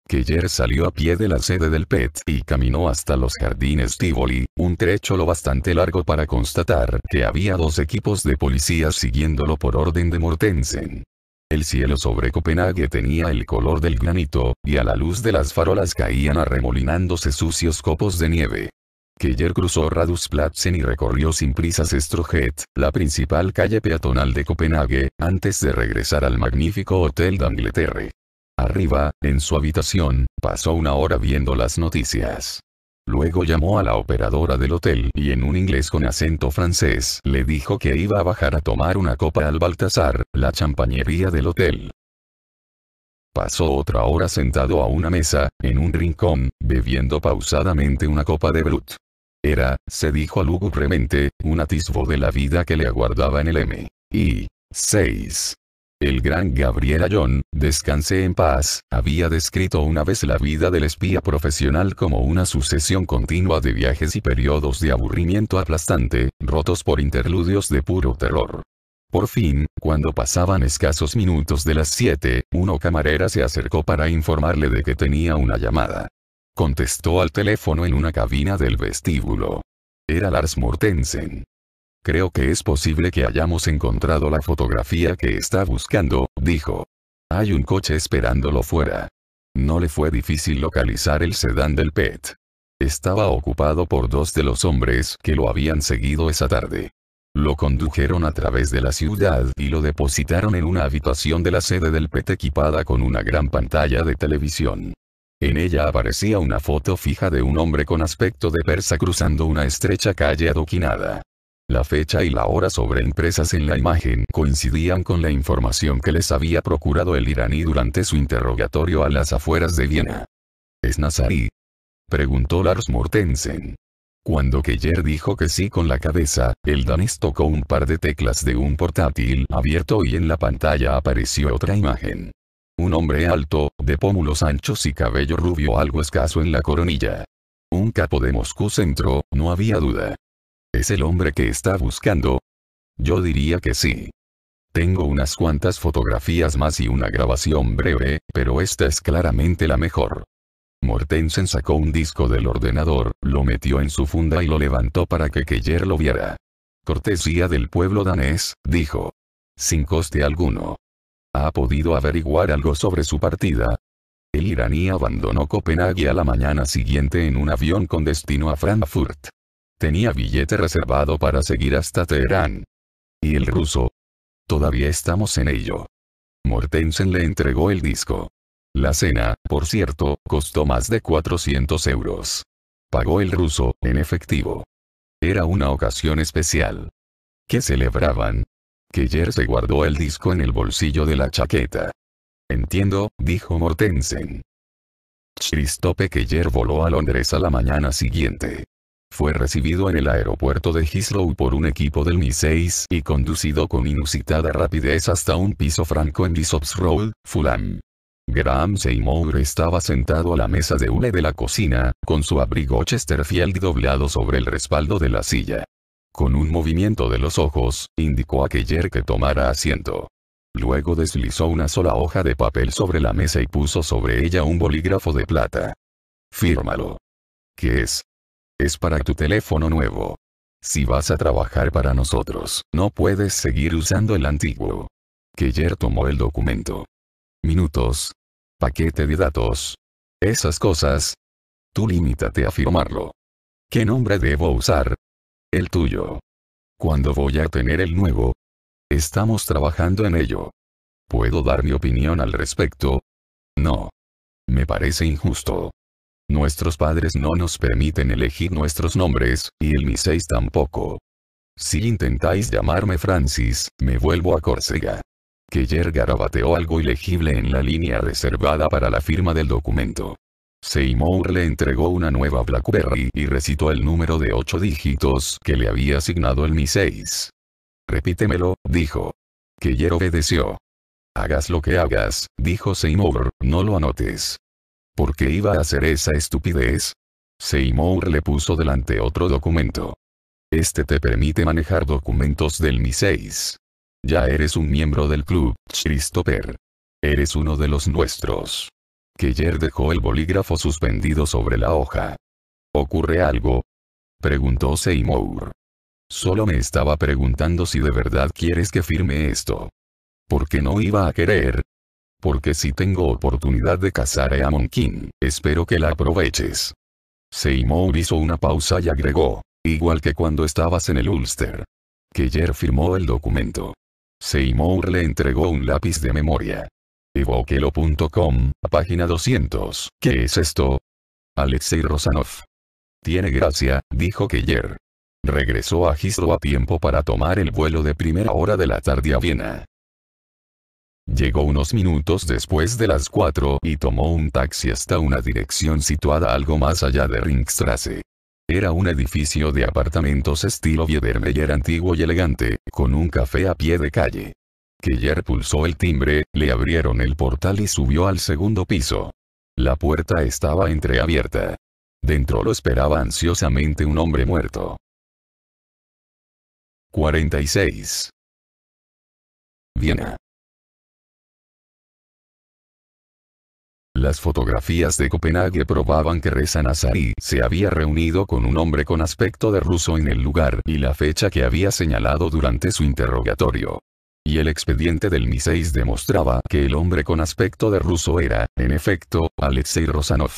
Keller salió a pie de la sede del PET y caminó hasta los jardines Tivoli, un trecho lo bastante largo para constatar que había dos equipos de policías siguiéndolo por orden de Mortensen. El cielo sobre Copenhague tenía el color del granito, y a la luz de las farolas caían arremolinándose sucios copos de nieve. Keller cruzó Radusplatzen y recorrió sin prisas Stroget, la principal calle peatonal de Copenhague, antes de regresar al magnífico Hotel d'Angleterre. Arriba, en su habitación, pasó una hora viendo las noticias. Luego llamó a la operadora del hotel y en un inglés con acento francés le dijo que iba a bajar a tomar una copa al Baltasar, la champañería del hotel. Pasó otra hora sentado a una mesa, en un rincón, bebiendo pausadamente una copa de Brut. Era, se dijo lúgubremente, un atisbo de la vida que le aguardaba en el M. Y. 6. El gran Gabriel Ayón, descanse en paz, había descrito una vez la vida del espía profesional como una sucesión continua de viajes y periodos de aburrimiento aplastante, rotos por interludios de puro terror. Por fin, cuando pasaban escasos minutos de las 7, uno camarera se acercó para informarle de que tenía una llamada. Contestó al teléfono en una cabina del vestíbulo. Era Lars Mortensen. Creo que es posible que hayamos encontrado la fotografía que está buscando, dijo. Hay un coche esperándolo fuera. No le fue difícil localizar el sedán del PET. Estaba ocupado por dos de los hombres que lo habían seguido esa tarde. Lo condujeron a través de la ciudad y lo depositaron en una habitación de la sede del PET equipada con una gran pantalla de televisión. En ella aparecía una foto fija de un hombre con aspecto de persa cruzando una estrecha calle adoquinada. La fecha y la hora sobre empresas en la imagen coincidían con la información que les había procurado el iraní durante su interrogatorio a las afueras de Viena. ¿Es nazarí? Preguntó Lars Mortensen. Cuando Keller dijo que sí con la cabeza, el danés tocó un par de teclas de un portátil abierto y en la pantalla apareció otra imagen. Un hombre alto, de pómulos anchos y cabello rubio algo escaso en la coronilla. Un capo de Moscú Centro, no había duda. ¿Es el hombre que está buscando? Yo diría que sí. Tengo unas cuantas fotografías más y una grabación breve, pero esta es claramente la mejor. Mortensen sacó un disco del ordenador, lo metió en su funda y lo levantó para que Keller lo viera. Cortesía del pueblo danés, dijo. Sin coste alguno. ¿Ha podido averiguar algo sobre su partida? El iraní abandonó Copenhague a la mañana siguiente en un avión con destino a Frankfurt. Tenía billete reservado para seguir hasta Teherán. ¿Y el ruso? Todavía estamos en ello. Mortensen le entregó el disco. La cena, por cierto, costó más de 400 euros. Pagó el ruso, en efectivo. Era una ocasión especial. ¿Qué celebraban? Keller se guardó el disco en el bolsillo de la chaqueta. Entiendo, dijo Mortensen. Christophe Keller voló a Londres a la mañana siguiente. Fue recibido en el aeropuerto de Heathrow por un equipo del Mi-6 y conducido con inusitada rapidez hasta un piso franco en Bishop's Road, Fulham. Graham Seymour estaba sentado a la mesa de hule de la cocina, con su abrigo Chesterfield doblado sobre el respaldo de la silla. Con un movimiento de los ojos, indicó a Keller que tomara asiento. Luego deslizó una sola hoja de papel sobre la mesa y puso sobre ella un bolígrafo de plata. Fírmalo. ¿Qué es? Es para tu teléfono nuevo. Si vas a trabajar para nosotros, no puedes seguir usando el antiguo. ayer tomó el documento. Minutos. Paquete de datos. Esas cosas. Tú limítate a firmarlo. ¿Qué nombre debo usar? El tuyo. ¿Cuándo voy a tener el nuevo? Estamos trabajando en ello. ¿Puedo dar mi opinión al respecto? No. Me parece injusto. Nuestros padres no nos permiten elegir nuestros nombres, y el Mi-6 tampoco. Si intentáis llamarme Francis, me vuelvo a Córcega. Keller garabateó algo ilegible en la línea reservada para la firma del documento. Seymour le entregó una nueva BlackBerry y recitó el número de ocho dígitos que le había asignado el Mi 6. Repítemelo, dijo. Keller obedeció. Hagas lo que hagas, dijo Seymour, no lo anotes. ¿Por qué iba a hacer esa estupidez? Seymour le puso delante otro documento. Este te permite manejar documentos del Mi-6. Ya eres un miembro del club, Christopher. Eres uno de los nuestros. Keller dejó el bolígrafo suspendido sobre la hoja. ¿Ocurre algo? Preguntó Seymour. Solo me estaba preguntando si de verdad quieres que firme esto. Porque no iba a querer, porque si tengo oportunidad de casar a Amon King, espero que la aproveches. Seymour hizo una pausa y agregó, igual que cuando estabas en el Ulster. Keller firmó el documento. Seymour le entregó un lápiz de memoria. Evoquelo.com, página 200. ¿Qué es esto? Alexei Rosanov. Tiene gracia, dijo Keller. Regresó a Gislo a tiempo para tomar el vuelo de primera hora de la tarde a Viena. Llegó unos minutos después de las 4 y tomó un taxi hasta una dirección situada algo más allá de Ringstrasse. Era un edificio de apartamentos estilo Biedermeier antiguo y elegante, con un café a pie de calle. Keller pulsó el timbre, le abrieron el portal y subió al segundo piso. La puerta estaba entreabierta. Dentro lo esperaba ansiosamente un hombre muerto. 46. Viena. Las fotografías de Copenhague probaban que Reza Nazari se había reunido con un hombre con aspecto de ruso en el lugar y la fecha que había señalado durante su interrogatorio. Y el expediente del MI6 demostraba que el hombre con aspecto de ruso era, en efecto, Alexei Rosanov.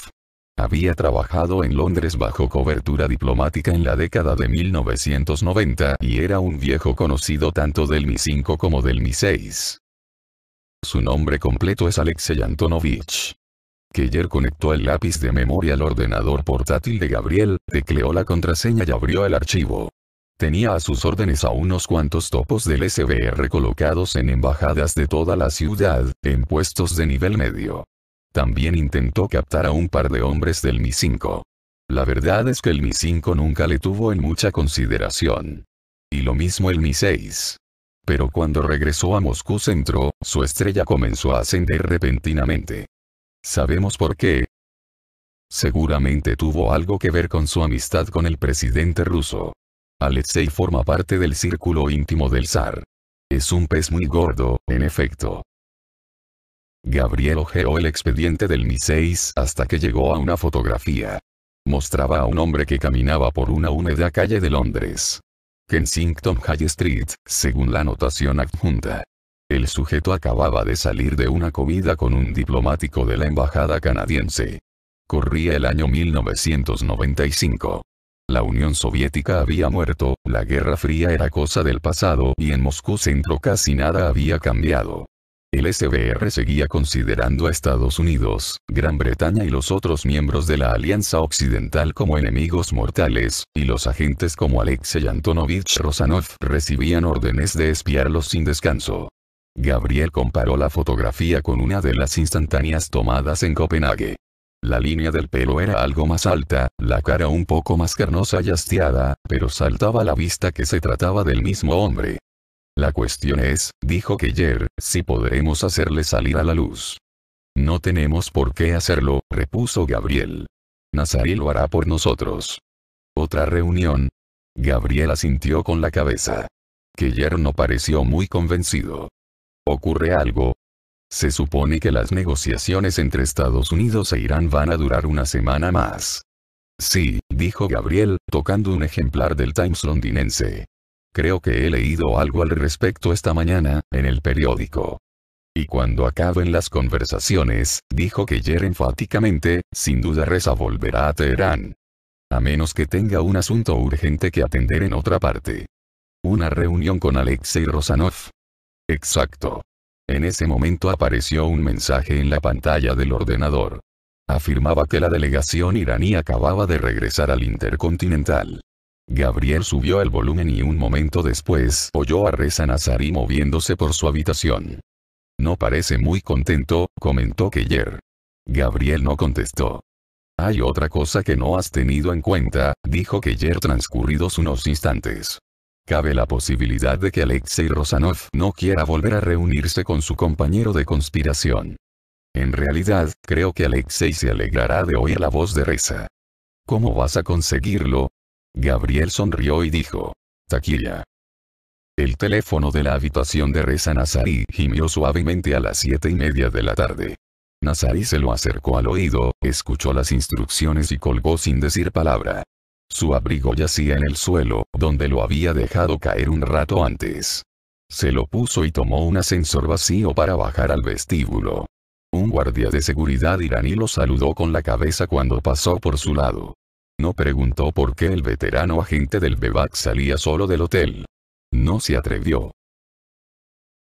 Había trabajado en Londres bajo cobertura diplomática en la década de 1990 y era un viejo conocido tanto del Mi-5 como del Mi-6. Su nombre completo es Alexei Antonovich. Keller conectó el lápiz de memoria al ordenador portátil de Gabriel, tecleó la contraseña y abrió el archivo. Tenía a sus órdenes a unos cuantos topos del SBR colocados en embajadas de toda la ciudad, en puestos de nivel medio. También intentó captar a un par de hombres del Mi-5. La verdad es que el Mi-5 nunca le tuvo en mucha consideración. Y lo mismo el Mi-6. Pero cuando regresó a Moscú Centro, su estrella comenzó a ascender repentinamente. Sabemos por qué. Seguramente tuvo algo que ver con su amistad con el presidente ruso. Alexei forma parte del círculo íntimo del zar. Es un pez muy gordo, en efecto. Gabriel ojeó el expediente del Mi-6 hasta que llegó a una fotografía. Mostraba a un hombre que caminaba por una húmeda calle de Londres. Kensington High Street, según la anotación adjunta. El sujeto acababa de salir de una comida con un diplomático de la embajada canadiense. Corría el año 1995. La Unión Soviética había muerto, la Guerra Fría era cosa del pasado y en Moscú Centro casi nada había cambiado. El SBR seguía considerando a Estados Unidos, Gran Bretaña y los otros miembros de la Alianza Occidental como enemigos mortales, y los agentes como Alexei Antonovich Rosanov recibían órdenes de espiarlos sin descanso. Gabriel comparó la fotografía con una de las instantáneas tomadas en Copenhague. La línea del pelo era algo más alta, la cara un poco más carnosa y hastiada, pero saltaba a la vista que se trataba del mismo hombre. La cuestión es, dijo Keller, si podremos hacerle salir a la luz. No tenemos por qué hacerlo, repuso Gabriel. Nazaré lo hará por nosotros. Otra reunión. Gabriel asintió con la cabeza. Keller no pareció muy convencido ocurre algo. Se supone que las negociaciones entre Estados Unidos e Irán van a durar una semana más. Sí, dijo Gabriel, tocando un ejemplar del Times londinense. Creo que he leído algo al respecto esta mañana, en el periódico. Y cuando acaben las conversaciones, dijo que Keller enfáticamente, sin duda Reza volverá a Teherán. A menos que tenga un asunto urgente que atender en otra parte. Una reunión con Alexei Rosanov, Exacto. En ese momento apareció un mensaje en la pantalla del ordenador. Afirmaba que la delegación iraní acababa de regresar al Intercontinental. Gabriel subió el volumen y un momento después oyó a Reza Nazari moviéndose por su habitación. No parece muy contento, comentó Keller. Gabriel no contestó. Hay otra cosa que no has tenido en cuenta, dijo Keller transcurridos unos instantes. Cabe la posibilidad de que Alexei Rosanov no quiera volver a reunirse con su compañero de conspiración. En realidad, creo que Alexei se alegrará de oír la voz de Reza. ¿Cómo vas a conseguirlo? Gabriel sonrió y dijo. Taquilla. El teléfono de la habitación de Reza Nazarí gimió suavemente a las siete y media de la tarde. Nazarí se lo acercó al oído, escuchó las instrucciones y colgó sin decir palabra. Su abrigo yacía en el suelo, donde lo había dejado caer un rato antes. Se lo puso y tomó un ascensor vacío para bajar al vestíbulo. Un guardia de seguridad iraní lo saludó con la cabeza cuando pasó por su lado. No preguntó por qué el veterano agente del Bebac salía solo del hotel. No se atrevió.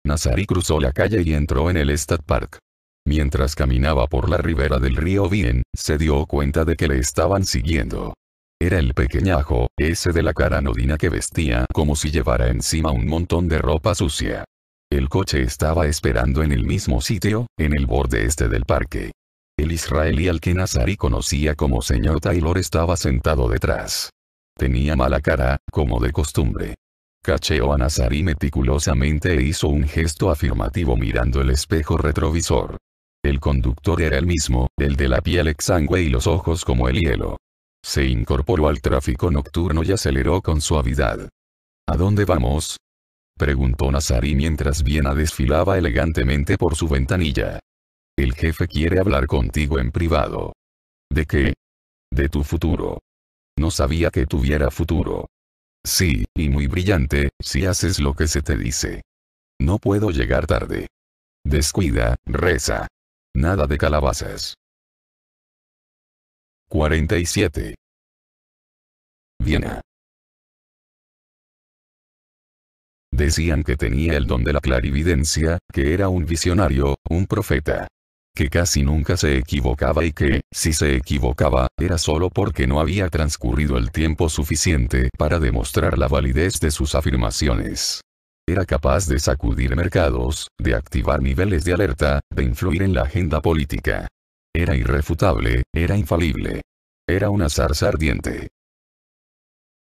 Nazari cruzó la calle y entró en el Stat Park. Mientras caminaba por la ribera del río Bien, se dio cuenta de que le estaban siguiendo. Era el pequeñajo, ese de la cara nodina que vestía como si llevara encima un montón de ropa sucia. El coche estaba esperando en el mismo sitio, en el borde este del parque. El israelí al que Nazari conocía como señor Taylor estaba sentado detrás. Tenía mala cara, como de costumbre. Cacheó a Nazari meticulosamente e hizo un gesto afirmativo mirando el espejo retrovisor. El conductor era el mismo, el de la piel exangüe y los ojos como el hielo. Se incorporó al tráfico nocturno y aceleró con suavidad. ¿A dónde vamos? preguntó Nazari mientras Viena desfilaba elegantemente por su ventanilla. El jefe quiere hablar contigo en privado. ¿De qué? De tu futuro. No sabía que tuviera futuro. Sí, y muy brillante, si haces lo que se te dice. No puedo llegar tarde. Descuida, reza. Nada de calabazas. 47. Viena. Decían que tenía el don de la clarividencia, que era un visionario, un profeta. Que casi nunca se equivocaba y que, si se equivocaba, era solo porque no había transcurrido el tiempo suficiente para demostrar la validez de sus afirmaciones. Era capaz de sacudir mercados, de activar niveles de alerta, de influir en la agenda política. Era irrefutable, era infalible. Era una zarza ardiente.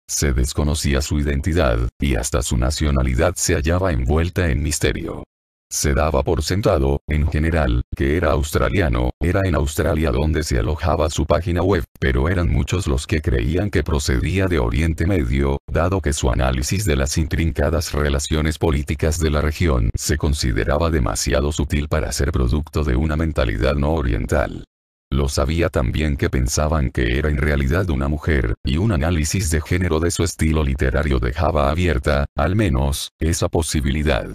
Se desconocía su identidad, y hasta su nacionalidad se hallaba envuelta en misterio. Se daba por sentado, en general, que era australiano, era en Australia donde se alojaba su página web, pero eran muchos los que creían que procedía de Oriente Medio, dado que su análisis de las intrincadas relaciones políticas de la región se consideraba demasiado sutil para ser producto de una mentalidad no oriental. Lo sabía también que pensaban que era en realidad una mujer, y un análisis de género de su estilo literario dejaba abierta, al menos, esa posibilidad.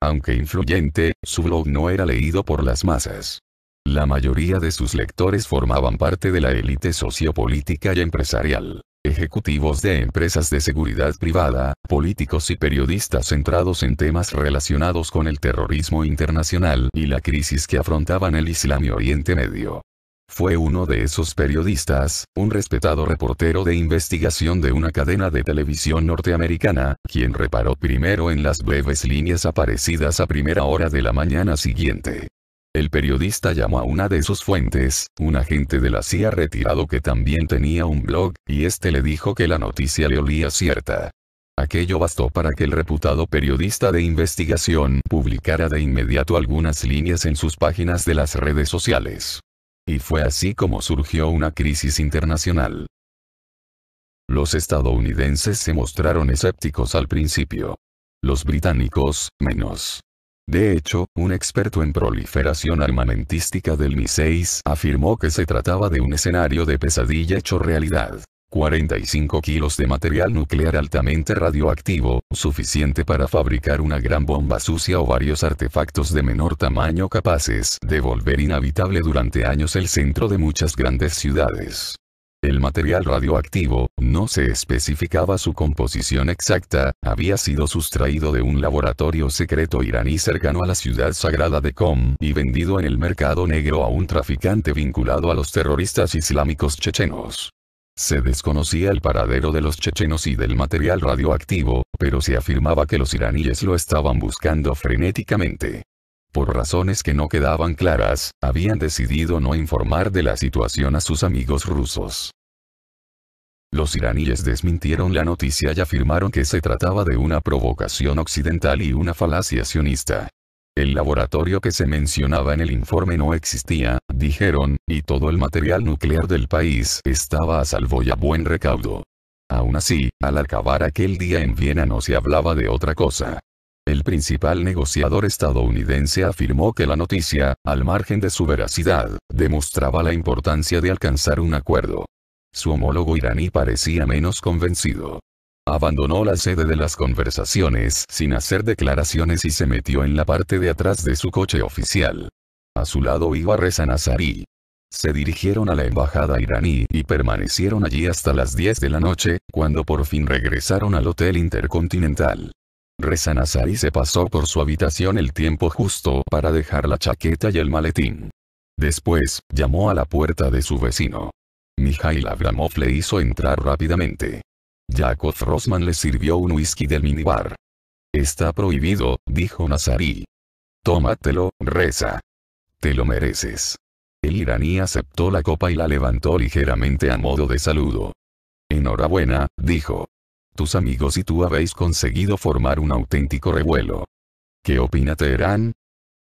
Aunque influyente, su blog no era leído por las masas. La mayoría de sus lectores formaban parte de la élite sociopolítica y empresarial, ejecutivos de empresas de seguridad privada, políticos y periodistas centrados en temas relacionados con el terrorismo internacional y la crisis que afrontaban el Islam y Oriente Medio. Fue uno de esos periodistas, un respetado reportero de investigación de una cadena de televisión norteamericana, quien reparó primero en las breves líneas aparecidas a primera hora de la mañana siguiente. El periodista llamó a una de sus fuentes, un agente de la CIA retirado que también tenía un blog, y este le dijo que la noticia le olía cierta. Aquello bastó para que el reputado periodista de investigación publicara de inmediato algunas líneas en sus páginas de las redes sociales. Y fue así como surgió una crisis internacional. Los estadounidenses se mostraron escépticos al principio. Los británicos, menos. De hecho, un experto en proliferación armamentística del Mi-6 afirmó que se trataba de un escenario de pesadilla hecho realidad. 45 kilos de material nuclear altamente radioactivo, suficiente para fabricar una gran bomba sucia o varios artefactos de menor tamaño capaces de volver inhabitable durante años el centro de muchas grandes ciudades. El material radioactivo, no se especificaba su composición exacta, había sido sustraído de un laboratorio secreto iraní cercano a la ciudad sagrada de Qom y vendido en el mercado negro a un traficante vinculado a los terroristas islámicos chechenos. Se desconocía el paradero de los chechenos y del material radioactivo, pero se afirmaba que los iraníes lo estaban buscando frenéticamente. Por razones que no quedaban claras, habían decidido no informar de la situación a sus amigos rusos. Los iraníes desmintieron la noticia y afirmaron que se trataba de una provocación occidental y una falacia sionista. El laboratorio que se mencionaba en el informe no existía, dijeron, y todo el material nuclear del país estaba a salvo y a buen recaudo. Aún así, al acabar aquel día en Viena no se hablaba de otra cosa. El principal negociador estadounidense afirmó que la noticia, al margen de su veracidad, demostraba la importancia de alcanzar un acuerdo. Su homólogo iraní parecía menos convencido. Abandonó la sede de las conversaciones sin hacer declaraciones y se metió en la parte de atrás de su coche oficial. A su lado iba Reza Nazari. Se dirigieron a la embajada iraní y permanecieron allí hasta las 10 de la noche, cuando por fin regresaron al Hotel Intercontinental. Reza Nazari se pasó por su habitación el tiempo justo para dejar la chaqueta y el maletín. Después, llamó a la puerta de su vecino. Mijail Abramov le hizo entrar rápidamente. Jacob Rosman le sirvió un whisky del minibar. Está prohibido, dijo Nazarí. Tómatelo, reza. Te lo mereces. El iraní aceptó la copa y la levantó ligeramente a modo de saludo. Enhorabuena, dijo. Tus amigos y tú habéis conseguido formar un auténtico revuelo. ¿Qué opina Teherán?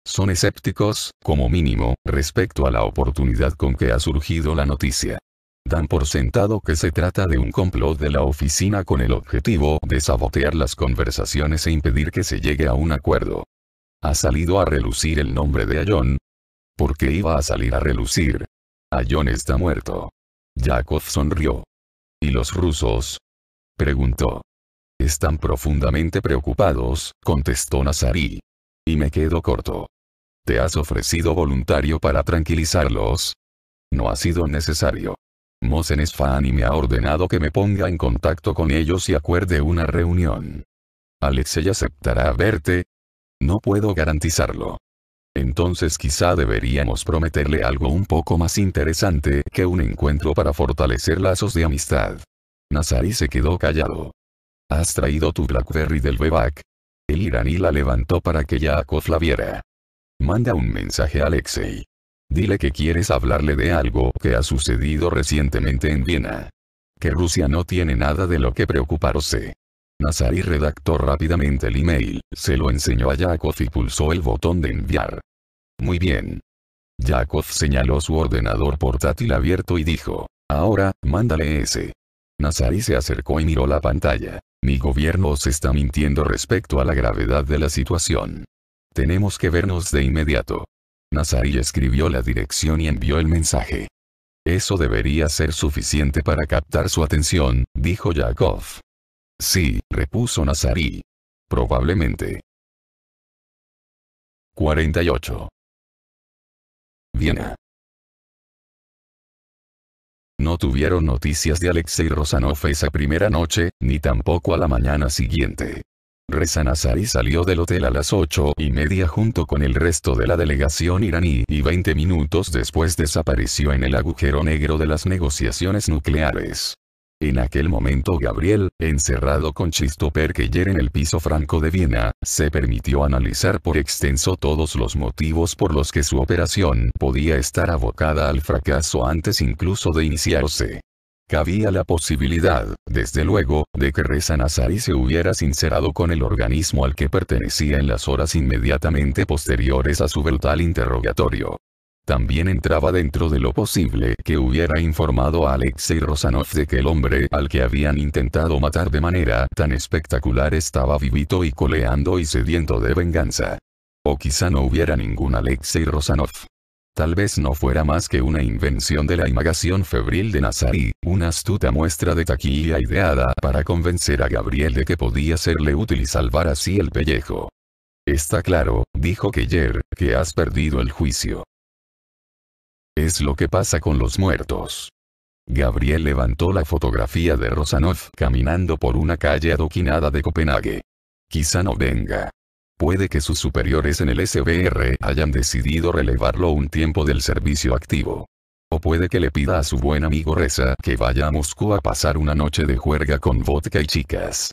Son escépticos, como mínimo, respecto a la oportunidad con que ha surgido la noticia dan por sentado que se trata de un complot de la oficina con el objetivo de sabotear las conversaciones e impedir que se llegue a un acuerdo. Ha salido a relucir el nombre de Ayon. ¿Por qué iba a salir a relucir? Ayon está muerto. Yakov sonrió. ¿Y los rusos? Preguntó. Están profundamente preocupados, contestó Nazarí. Y me quedo corto. ¿Te has ofrecido voluntario para tranquilizarlos? No ha sido necesario. Mosen y me ha ordenado que me ponga en contacto con ellos y acuerde una reunión. ¿Alexei aceptará verte? No puedo garantizarlo. Entonces quizá deberíamos prometerle algo un poco más interesante que un encuentro para fortalecer lazos de amistad. Nazari se quedó callado. ¿Has traído tu Blackberry del Bebac? El iraní la levantó para que Yakov la viera. Manda un mensaje a Alexei. Dile que quieres hablarle de algo que ha sucedido recientemente en Viena. Que Rusia no tiene nada de lo que preocuparse. Nazari redactó rápidamente el email, se lo enseñó a Yakov y pulsó el botón de enviar. Muy bien. Yakov señaló su ordenador portátil abierto y dijo, ahora, mándale ese. Nazari se acercó y miró la pantalla. Mi gobierno os está mintiendo respecto a la gravedad de la situación. Tenemos que vernos de inmediato. Nazarí escribió la dirección y envió el mensaje. Eso debería ser suficiente para captar su atención, dijo Yakov. Sí, repuso Nazarí. Probablemente. 48. Viena. No tuvieron noticias de Alexei Rosanov esa primera noche, ni tampoco a la mañana siguiente. Reza Nazari salió del hotel a las ocho y media junto con el resto de la delegación iraní y 20 minutos después desapareció en el agujero negro de las negociaciones nucleares. En aquel momento Gabriel, encerrado con Chistoper Keller en el piso franco de Viena, se permitió analizar por extenso todos los motivos por los que su operación podía estar abocada al fracaso antes incluso de iniciarse. Cabía la posibilidad, desde luego, de que Reza Nazari se hubiera sincerado con el organismo al que pertenecía en las horas inmediatamente posteriores a su brutal interrogatorio. También entraba dentro de lo posible que hubiera informado a Alexei Rosanov de que el hombre al que habían intentado matar de manera tan espectacular estaba vivito y coleando y sediento de venganza. O quizá no hubiera ningún Alexei Rosanov. Tal vez no fuera más que una invención de la imagación febril de Nazarí, una astuta muestra de taquilla ideada para convencer a Gabriel de que podía serle útil salvar así el pellejo. Está claro, dijo Keyer— que has perdido el juicio. Es lo que pasa con los muertos. Gabriel levantó la fotografía de Rosanov caminando por una calle adoquinada de Copenhague. Quizá no venga. Puede que sus superiores en el SBR hayan decidido relevarlo un tiempo del servicio activo. O puede que le pida a su buen amigo Reza que vaya a Moscú a pasar una noche de juerga con vodka y chicas.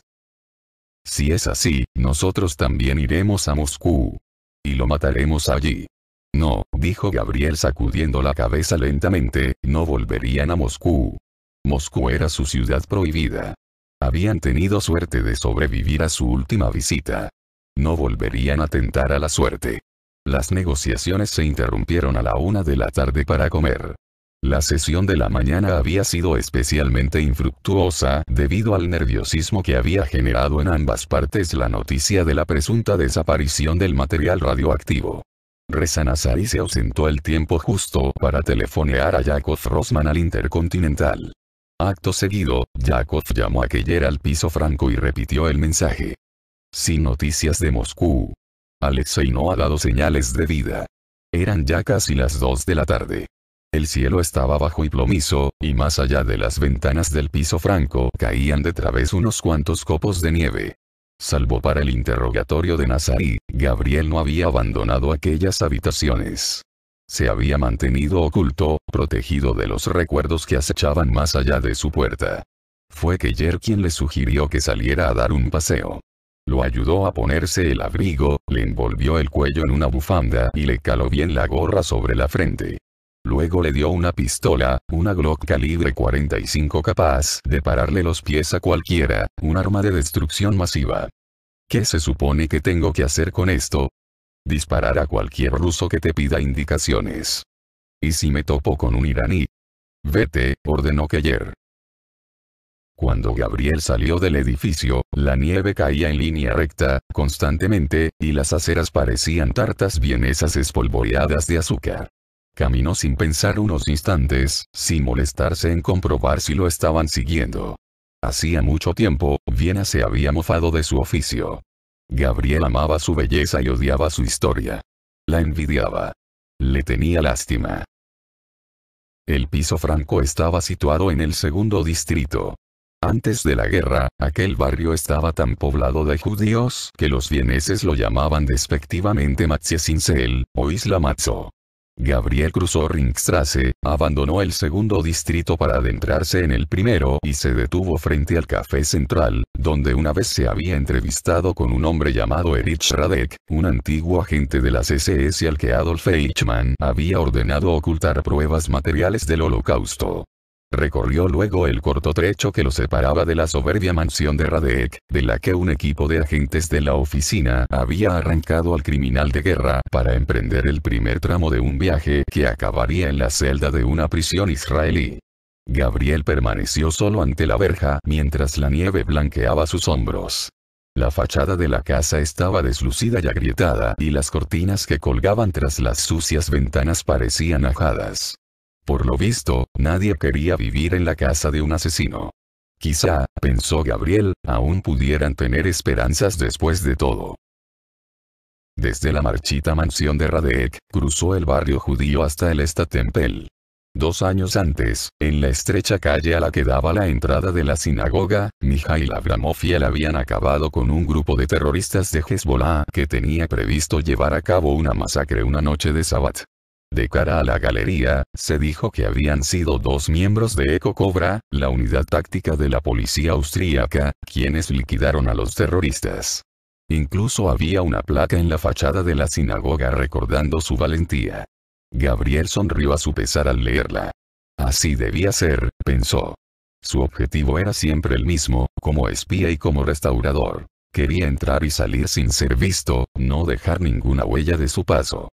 Si es así, nosotros también iremos a Moscú. Y lo mataremos allí. No, dijo Gabriel sacudiendo la cabeza lentamente, no volverían a Moscú. Moscú era su ciudad prohibida. Habían tenido suerte de sobrevivir a su última visita. No volverían a tentar a la suerte. Las negociaciones se interrumpieron a la una de la tarde para comer. La sesión de la mañana había sido especialmente infructuosa debido al nerviosismo que había generado en ambas partes la noticia de la presunta desaparición del material radioactivo. Reza se ausentó el tiempo justo para telefonear a Yakov Rosman al Intercontinental. Acto seguido, Jacob llamó a Keller al piso franco y repitió el mensaje. Sin noticias de Moscú. Alexei no ha dado señales de vida. Eran ya casi las 2 de la tarde. El cielo estaba bajo y plomizo, y más allá de las ventanas del piso franco caían de través unos cuantos copos de nieve. Salvo para el interrogatorio de Nazarí, Gabriel no había abandonado aquellas habitaciones. Se había mantenido oculto, protegido de los recuerdos que acechaban más allá de su puerta. Fue que quien le sugirió que saliera a dar un paseo. Lo ayudó a ponerse el abrigo, le envolvió el cuello en una bufanda y le caló bien la gorra sobre la frente. Luego le dio una pistola, una Glock calibre 45 capaz de pararle los pies a cualquiera, un arma de destrucción masiva. ¿Qué se supone que tengo que hacer con esto? Disparar a cualquier ruso que te pida indicaciones. ¿Y si me topo con un iraní? Vete, ordenó Keyer. Cuando Gabriel salió del edificio, la nieve caía en línea recta, constantemente, y las aceras parecían tartas vienesas espolvoreadas de azúcar. Caminó sin pensar unos instantes, sin molestarse en comprobar si lo estaban siguiendo. Hacía mucho tiempo, Viena se había mofado de su oficio. Gabriel amaba su belleza y odiaba su historia. La envidiaba. Le tenía lástima. El piso franco estaba situado en el segundo distrito, antes de la guerra, aquel barrio estaba tan poblado de judíos que los vieneses lo llamaban despectivamente Sinzel, o Isla Matzo. Gabriel cruzó Ringstrasse, abandonó el segundo distrito para adentrarse en el primero y se detuvo frente al Café Central, donde una vez se había entrevistado con un hombre llamado Erich Radek, un antiguo agente de la SS al que Adolf Eichmann había ordenado ocultar pruebas materiales del holocausto. Recorrió luego el corto trecho que lo separaba de la soberbia mansión de Radek, de la que un equipo de agentes de la oficina había arrancado al criminal de guerra para emprender el primer tramo de un viaje que acabaría en la celda de una prisión israelí. Gabriel permaneció solo ante la verja mientras la nieve blanqueaba sus hombros. La fachada de la casa estaba deslucida y agrietada y las cortinas que colgaban tras las sucias ventanas parecían ajadas. Por lo visto, nadie quería vivir en la casa de un asesino. Quizá, pensó Gabriel, aún pudieran tener esperanzas después de todo. Desde la marchita mansión de Radek, cruzó el barrio judío hasta el Estatempel. Dos años antes, en la estrecha calle a la que daba la entrada de la sinagoga, Mijail la habían acabado con un grupo de terroristas de Hezbollah que tenía previsto llevar a cabo una masacre una noche de Sabbat. De cara a la galería, se dijo que habían sido dos miembros de Eco Cobra, la unidad táctica de la policía austríaca, quienes liquidaron a los terroristas. Incluso había una placa en la fachada de la sinagoga recordando su valentía. Gabriel sonrió a su pesar al leerla. Así debía ser, pensó. Su objetivo era siempre el mismo, como espía y como restaurador. Quería entrar y salir sin ser visto, no dejar ninguna huella de su paso.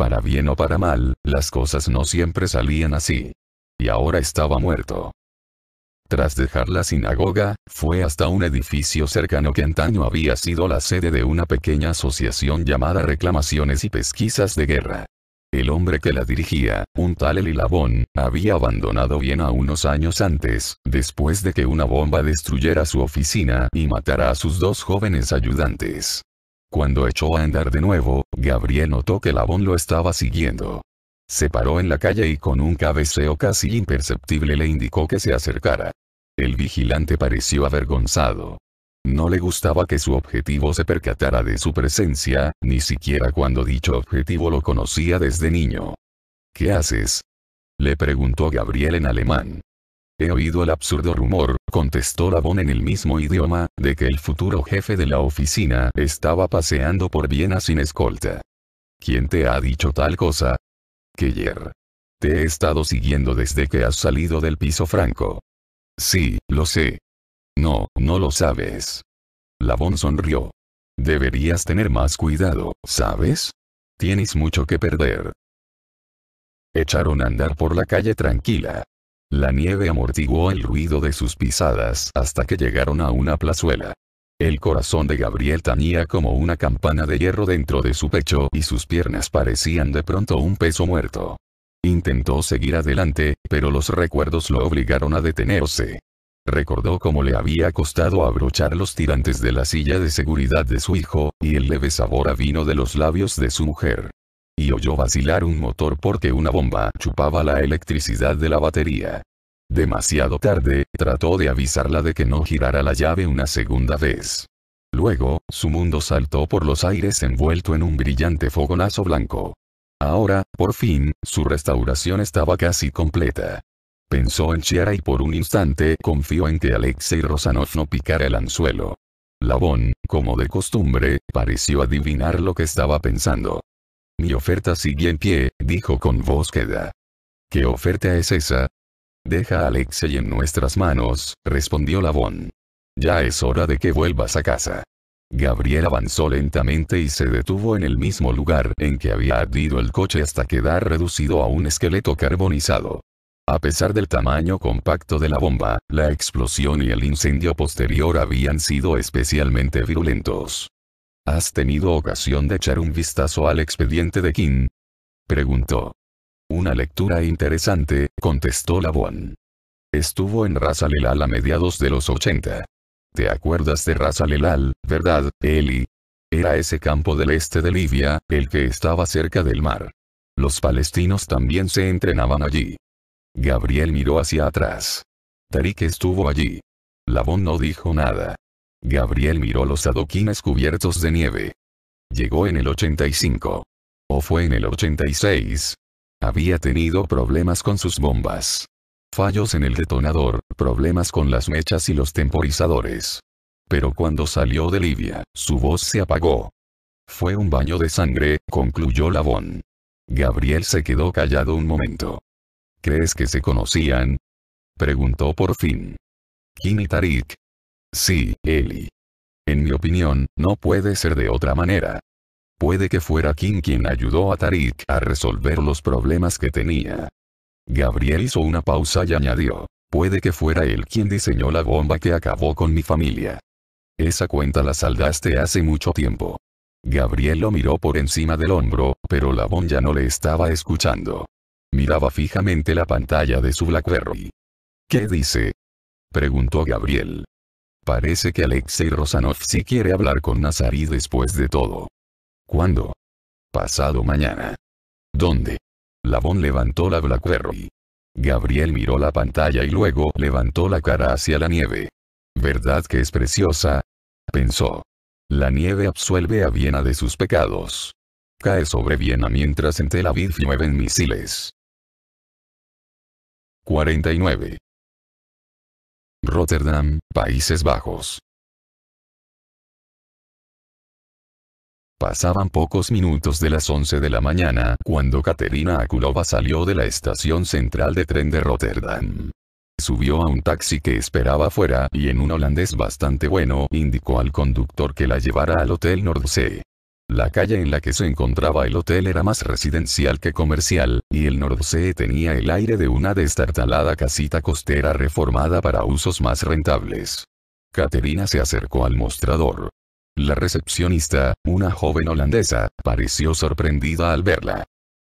Para bien o para mal, las cosas no siempre salían así. Y ahora estaba muerto. Tras dejar la sinagoga, fue hasta un edificio cercano que antaño había sido la sede de una pequeña asociación llamada Reclamaciones y Pesquisas de Guerra. El hombre que la dirigía, un tal Elilabón, había abandonado Viena unos años antes, después de que una bomba destruyera su oficina y matara a sus dos jóvenes ayudantes. Cuando echó a andar de nuevo, Gabriel notó que Labón lo estaba siguiendo. Se paró en la calle y con un cabeceo casi imperceptible le indicó que se acercara. El vigilante pareció avergonzado. No le gustaba que su objetivo se percatara de su presencia, ni siquiera cuando dicho objetivo lo conocía desde niño. ¿Qué haces? Le preguntó Gabriel en alemán. He oído el absurdo rumor, contestó Labón en el mismo idioma, de que el futuro jefe de la oficina estaba paseando por Viena sin escolta. ¿Quién te ha dicho tal cosa? Queyer. Te he estado siguiendo desde que has salido del piso franco. Sí, lo sé. No, no lo sabes. Labón sonrió. Deberías tener más cuidado, ¿sabes? Tienes mucho que perder. Echaron a andar por la calle tranquila. La nieve amortiguó el ruido de sus pisadas hasta que llegaron a una plazuela. El corazón de Gabriel tañía como una campana de hierro dentro de su pecho y sus piernas parecían de pronto un peso muerto. Intentó seguir adelante, pero los recuerdos lo obligaron a detenerse. Recordó cómo le había costado abrochar los tirantes de la silla de seguridad de su hijo, y el leve sabor a vino de los labios de su mujer y oyó vacilar un motor porque una bomba chupaba la electricidad de la batería. Demasiado tarde, trató de avisarla de que no girara la llave una segunda vez. Luego, su mundo saltó por los aires envuelto en un brillante fogonazo blanco. Ahora, por fin, su restauración estaba casi completa. Pensó en Chiara y por un instante confió en que Alexei Rosanov no picara el anzuelo. Labón, como de costumbre, pareció adivinar lo que estaba pensando. Mi oferta sigue en pie, dijo con voz queda. ¿Qué oferta es esa? Deja a Alexei en nuestras manos, respondió Lavón. Ya es hora de que vuelvas a casa. Gabriel avanzó lentamente y se detuvo en el mismo lugar en que había ardido el coche hasta quedar reducido a un esqueleto carbonizado. A pesar del tamaño compacto de la bomba, la explosión y el incendio posterior habían sido especialmente virulentos. ¿Has tenido ocasión de echar un vistazo al expediente de Kim? Preguntó. Una lectura interesante, contestó Labón. Estuvo en Raza Al a mediados de los 80. ¿Te acuerdas de Raza Al verdad, Eli? Era ese campo del este de Libia, el que estaba cerca del mar. Los palestinos también se entrenaban allí. Gabriel miró hacia atrás. Tarik estuvo allí. Labón no dijo nada. Gabriel miró los adoquines cubiertos de nieve. Llegó en el 85. O fue en el 86. Había tenido problemas con sus bombas. Fallos en el detonador, problemas con las mechas y los temporizadores. Pero cuando salió de Libia, su voz se apagó. Fue un baño de sangre, concluyó Lavon. Gabriel se quedó callado un momento. ¿Crees que se conocían? Preguntó por fin. Kim y Tarik, Sí, Eli. En mi opinión, no puede ser de otra manera. Puede que fuera King quien ayudó a Tarik a resolver los problemas que tenía. Gabriel hizo una pausa y añadió, puede que fuera él quien diseñó la bomba que acabó con mi familia. Esa cuenta la saldaste hace mucho tiempo. Gabriel lo miró por encima del hombro, pero la ya no le estaba escuchando. Miraba fijamente la pantalla de su Blackberry. ¿Qué dice? Preguntó Gabriel. Parece que Alexei sí quiere hablar con Nazarí después de todo. ¿Cuándo? Pasado mañana. ¿Dónde? Lavon levantó la Blackberry. Gabriel miró la pantalla y luego levantó la cara hacia la nieve. ¿Verdad que es preciosa? pensó. La nieve absuelve a Viena de sus pecados. Cae sobre Viena mientras en Tel Aviv llueven misiles. 49. Rotterdam, Países Bajos. Pasaban pocos minutos de las 11 de la mañana cuando Katerina Akulova salió de la estación central de tren de Rotterdam. Subió a un taxi que esperaba fuera y en un holandés bastante bueno indicó al conductor que la llevara al Hotel Nordsee. La calle en la que se encontraba el hotel era más residencial que comercial, y el Nordsee tenía el aire de una destartalada casita costera reformada para usos más rentables. Caterina se acercó al mostrador. La recepcionista, una joven holandesa, pareció sorprendida al verla.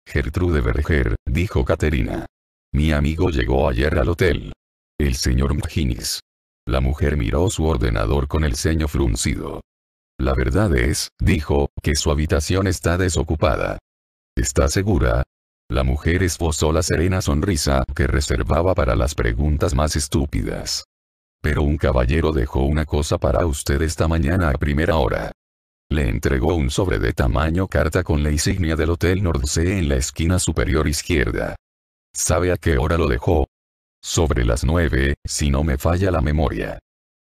Gertrude Berger, dijo Caterina. Mi amigo llegó ayer al hotel. El señor McGinnis. La mujer miró su ordenador con el ceño fruncido. La verdad es, dijo, que su habitación está desocupada. ¿Está segura? La mujer esbozó la serena sonrisa que reservaba para las preguntas más estúpidas. Pero un caballero dejó una cosa para usted esta mañana a primera hora. Le entregó un sobre de tamaño carta con la insignia del Hotel Nordsee en la esquina superior izquierda. ¿Sabe a qué hora lo dejó? Sobre las nueve, si no me falla la memoria.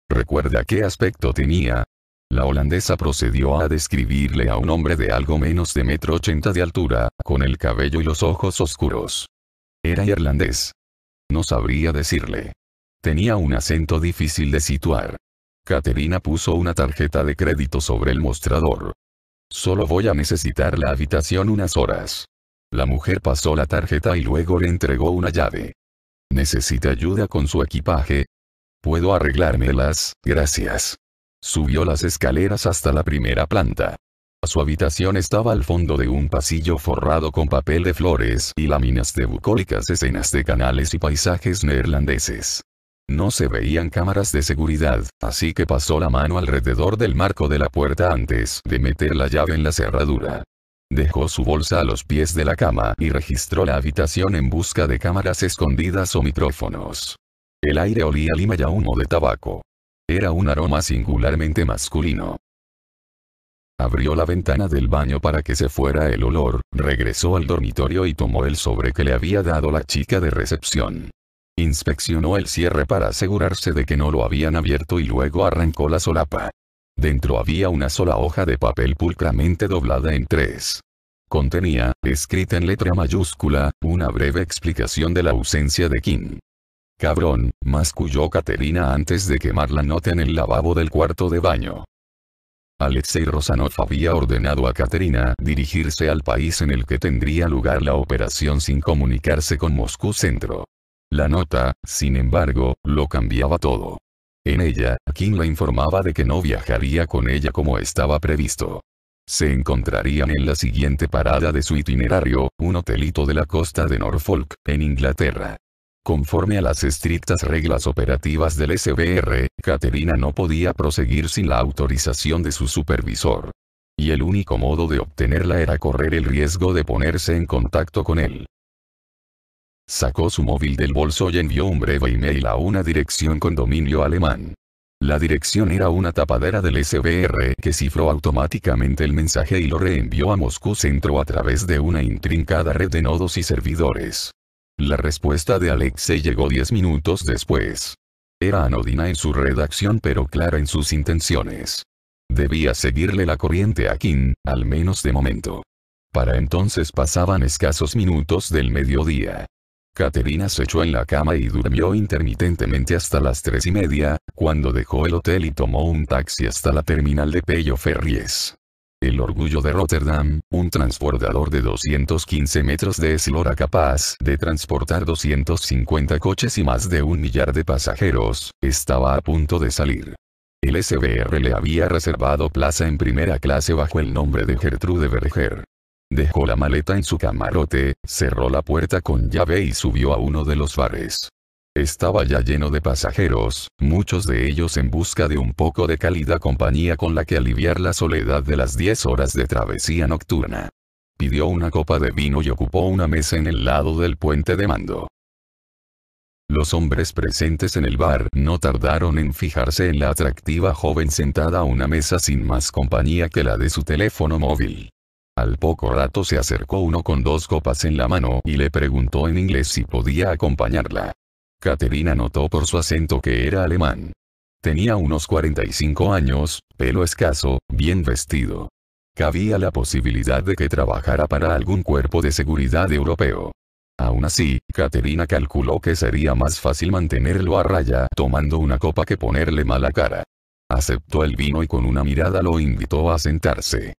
¿Recuerda qué aspecto tenía? La holandesa procedió a describirle a un hombre de algo menos de metro ochenta de altura, con el cabello y los ojos oscuros. Era irlandés. No sabría decirle. Tenía un acento difícil de situar. Caterina puso una tarjeta de crédito sobre el mostrador. Solo voy a necesitar la habitación unas horas. La mujer pasó la tarjeta y luego le entregó una llave. ¿Necesita ayuda con su equipaje? Puedo arreglármelas, gracias. Subió las escaleras hasta la primera planta. Su habitación estaba al fondo de un pasillo forrado con papel de flores y láminas de bucólicas escenas de canales y paisajes neerlandeses. No se veían cámaras de seguridad, así que pasó la mano alrededor del marco de la puerta antes de meter la llave en la cerradura. Dejó su bolsa a los pies de la cama y registró la habitación en busca de cámaras escondidas o micrófonos. El aire olía lima y a humo de tabaco. Era un aroma singularmente masculino. Abrió la ventana del baño para que se fuera el olor, regresó al dormitorio y tomó el sobre que le había dado la chica de recepción. Inspeccionó el cierre para asegurarse de que no lo habían abierto y luego arrancó la solapa. Dentro había una sola hoja de papel pulcramente doblada en tres. Contenía, escrita en letra mayúscula, una breve explicación de la ausencia de Kim. Cabrón, masculló Caterina antes de quemar la nota en el lavabo del cuarto de baño. Alexei Rosanov había ordenado a Caterina dirigirse al país en el que tendría lugar la operación sin comunicarse con Moscú Centro. La nota, sin embargo, lo cambiaba todo. En ella, Kim le informaba de que no viajaría con ella como estaba previsto. Se encontrarían en la siguiente parada de su itinerario, un hotelito de la costa de Norfolk, en Inglaterra. Conforme a las estrictas reglas operativas del SBR, Caterina no podía proseguir sin la autorización de su supervisor. Y el único modo de obtenerla era correr el riesgo de ponerse en contacto con él. Sacó su móvil del bolso y envió un breve email a una dirección con dominio alemán. La dirección era una tapadera del SBR que cifró automáticamente el mensaje y lo reenvió a Moscú Centro a través de una intrincada red de nodos y servidores. La respuesta de Alexe llegó diez minutos después. Era anodina en su redacción pero clara en sus intenciones. Debía seguirle la corriente a Kim, al menos de momento. Para entonces pasaban escasos minutos del mediodía. Caterina se echó en la cama y durmió intermitentemente hasta las tres y media, cuando dejó el hotel y tomó un taxi hasta la terminal de Pello Ferries. El orgullo de Rotterdam, un transbordador de 215 metros de eslora capaz de transportar 250 coches y más de un millar de pasajeros, estaba a punto de salir. El SBR le había reservado plaza en primera clase bajo el nombre de Gertrude Berger. Dejó la maleta en su camarote, cerró la puerta con llave y subió a uno de los bares. Estaba ya lleno de pasajeros, muchos de ellos en busca de un poco de cálida compañía con la que aliviar la soledad de las 10 horas de travesía nocturna. Pidió una copa de vino y ocupó una mesa en el lado del puente de mando. Los hombres presentes en el bar no tardaron en fijarse en la atractiva joven sentada a una mesa sin más compañía que la de su teléfono móvil. Al poco rato se acercó uno con dos copas en la mano y le preguntó en inglés si podía acompañarla. Caterina notó por su acento que era alemán. Tenía unos 45 años, pelo escaso, bien vestido. Cabía la posibilidad de que trabajara para algún cuerpo de seguridad europeo. Aún así, Caterina calculó que sería más fácil mantenerlo a raya tomando una copa que ponerle mala cara. Aceptó el vino y con una mirada lo invitó a sentarse.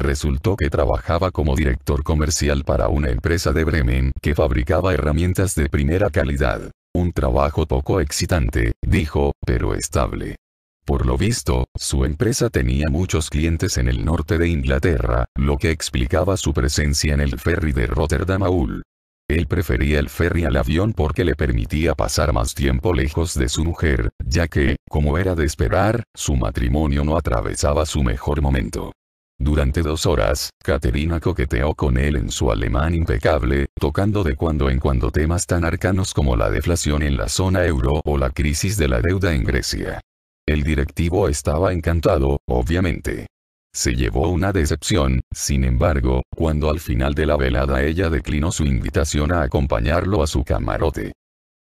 Resultó que trabajaba como director comercial para una empresa de Bremen que fabricaba herramientas de primera calidad. Un trabajo poco excitante, dijo, pero estable. Por lo visto, su empresa tenía muchos clientes en el norte de Inglaterra, lo que explicaba su presencia en el ferry de Rotterdam Aul. Él prefería el ferry al avión porque le permitía pasar más tiempo lejos de su mujer, ya que, como era de esperar, su matrimonio no atravesaba su mejor momento. Durante dos horas, Caterina coqueteó con él en su alemán impecable, tocando de cuando en cuando temas tan arcanos como la deflación en la zona euro o la crisis de la deuda en Grecia. El directivo estaba encantado, obviamente. Se llevó una decepción, sin embargo, cuando al final de la velada ella declinó su invitación a acompañarlo a su camarote.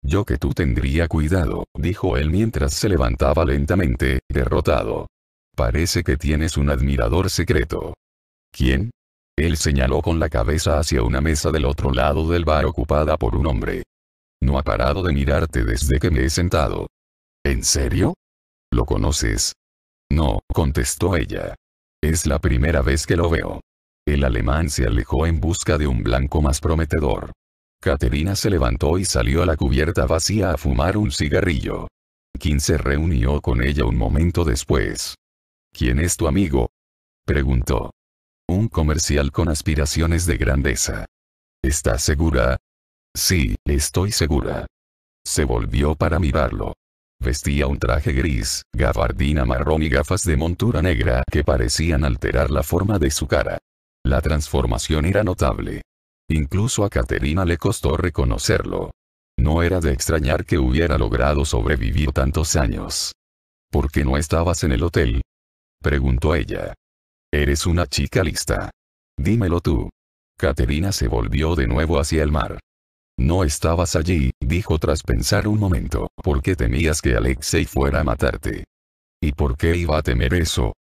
Yo que tú tendría cuidado, dijo él mientras se levantaba lentamente, derrotado. Parece que tienes un admirador secreto. ¿Quién? Él señaló con la cabeza hacia una mesa del otro lado del bar ocupada por un hombre. No ha parado de mirarte desde que me he sentado. ¿En serio? ¿Lo conoces? No, contestó ella. Es la primera vez que lo veo. El alemán se alejó en busca de un blanco más prometedor. Caterina se levantó y salió a la cubierta vacía a fumar un cigarrillo. Quinn se reunió con ella un momento después. ¿Quién es tu amigo? preguntó. Un comercial con aspiraciones de grandeza. ¿Estás segura? Sí, estoy segura. Se volvió para mirarlo. Vestía un traje gris, gabardina marrón y gafas de montura negra que parecían alterar la forma de su cara. La transformación era notable. Incluso a Caterina le costó reconocerlo. No era de extrañar que hubiera logrado sobrevivir tantos años. ¿Por qué no estabas en el hotel? Preguntó ella. Eres una chica lista. Dímelo tú. Caterina se volvió de nuevo hacia el mar. No estabas allí, dijo tras pensar un momento, ¿por qué temías que Alexei fuera a matarte? ¿Y por qué iba a temer eso?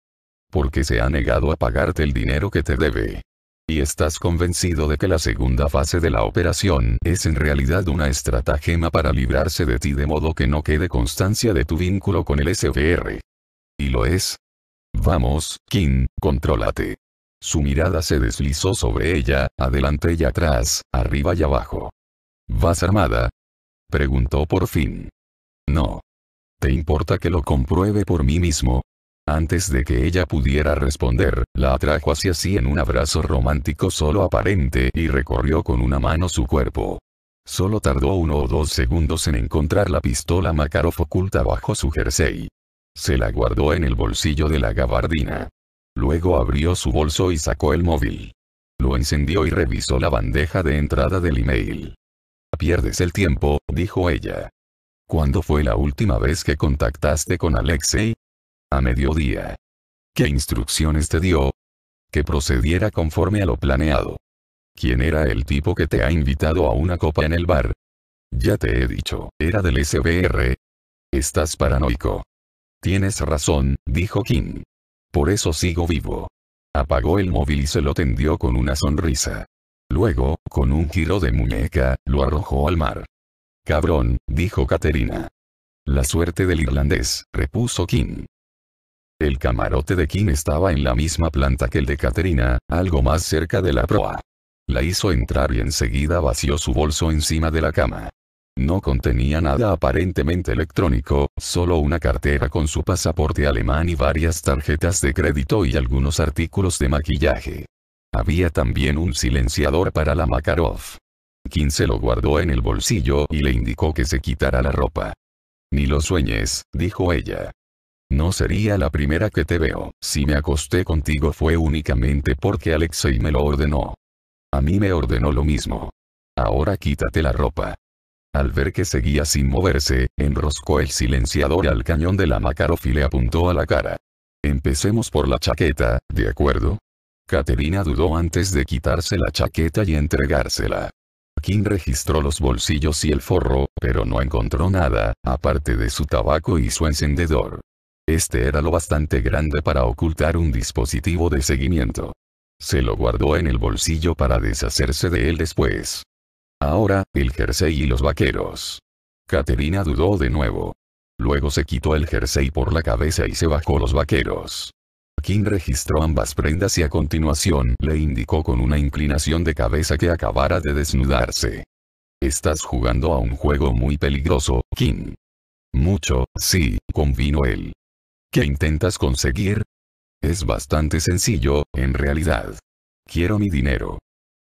Porque se ha negado a pagarte el dinero que te debe. ¿Y estás convencido de que la segunda fase de la operación es en realidad una estratagema para librarse de ti de modo que no quede constancia de tu vínculo con el SVR?» ¿Y lo es? Vamos, Kim, contrólate. Su mirada se deslizó sobre ella, adelante y atrás, arriba y abajo. ¿Vas armada? Preguntó por fin. No. ¿Te importa que lo compruebe por mí mismo? Antes de que ella pudiera responder, la atrajo hacia sí en un abrazo romántico solo aparente y recorrió con una mano su cuerpo. Solo tardó uno o dos segundos en encontrar la pistola Makarov oculta bajo su jersey. Se la guardó en el bolsillo de la gabardina. Luego abrió su bolso y sacó el móvil. Lo encendió y revisó la bandeja de entrada del email. Pierdes el tiempo, dijo ella. ¿Cuándo fue la última vez que contactaste con Alexei? A mediodía. ¿Qué instrucciones te dio? Que procediera conforme a lo planeado. ¿Quién era el tipo que te ha invitado a una copa en el bar? Ya te he dicho, era del SBR. Estás paranoico. Tienes razón, dijo Kim. Por eso sigo vivo. Apagó el móvil y se lo tendió con una sonrisa. Luego, con un giro de muñeca, lo arrojó al mar. Cabrón, dijo Caterina. La suerte del irlandés, repuso Kim. El camarote de Kim estaba en la misma planta que el de Caterina, algo más cerca de la proa. La hizo entrar y enseguida vació su bolso encima de la cama. No contenía nada aparentemente electrónico, solo una cartera con su pasaporte alemán y varias tarjetas de crédito y algunos artículos de maquillaje. Había también un silenciador para la Makarov. Kim se lo guardó en el bolsillo y le indicó que se quitara la ropa. Ni lo sueñes, dijo ella. No sería la primera que te veo, si me acosté contigo fue únicamente porque Alexei me lo ordenó. A mí me ordenó lo mismo. Ahora quítate la ropa. Al ver que seguía sin moverse, enroscó el silenciador al cañón de la Makarov y le apuntó a la cara. Empecemos por la chaqueta, ¿de acuerdo? Caterina dudó antes de quitarse la chaqueta y entregársela. King registró los bolsillos y el forro, pero no encontró nada, aparte de su tabaco y su encendedor. Este era lo bastante grande para ocultar un dispositivo de seguimiento. Se lo guardó en el bolsillo para deshacerse de él después. Ahora, el jersey y los vaqueros. Caterina dudó de nuevo. Luego se quitó el jersey por la cabeza y se bajó los vaqueros. King registró ambas prendas y a continuación le indicó con una inclinación de cabeza que acabara de desnudarse. Estás jugando a un juego muy peligroso, King. Mucho, sí, convino él. ¿Qué intentas conseguir? Es bastante sencillo, en realidad. Quiero mi dinero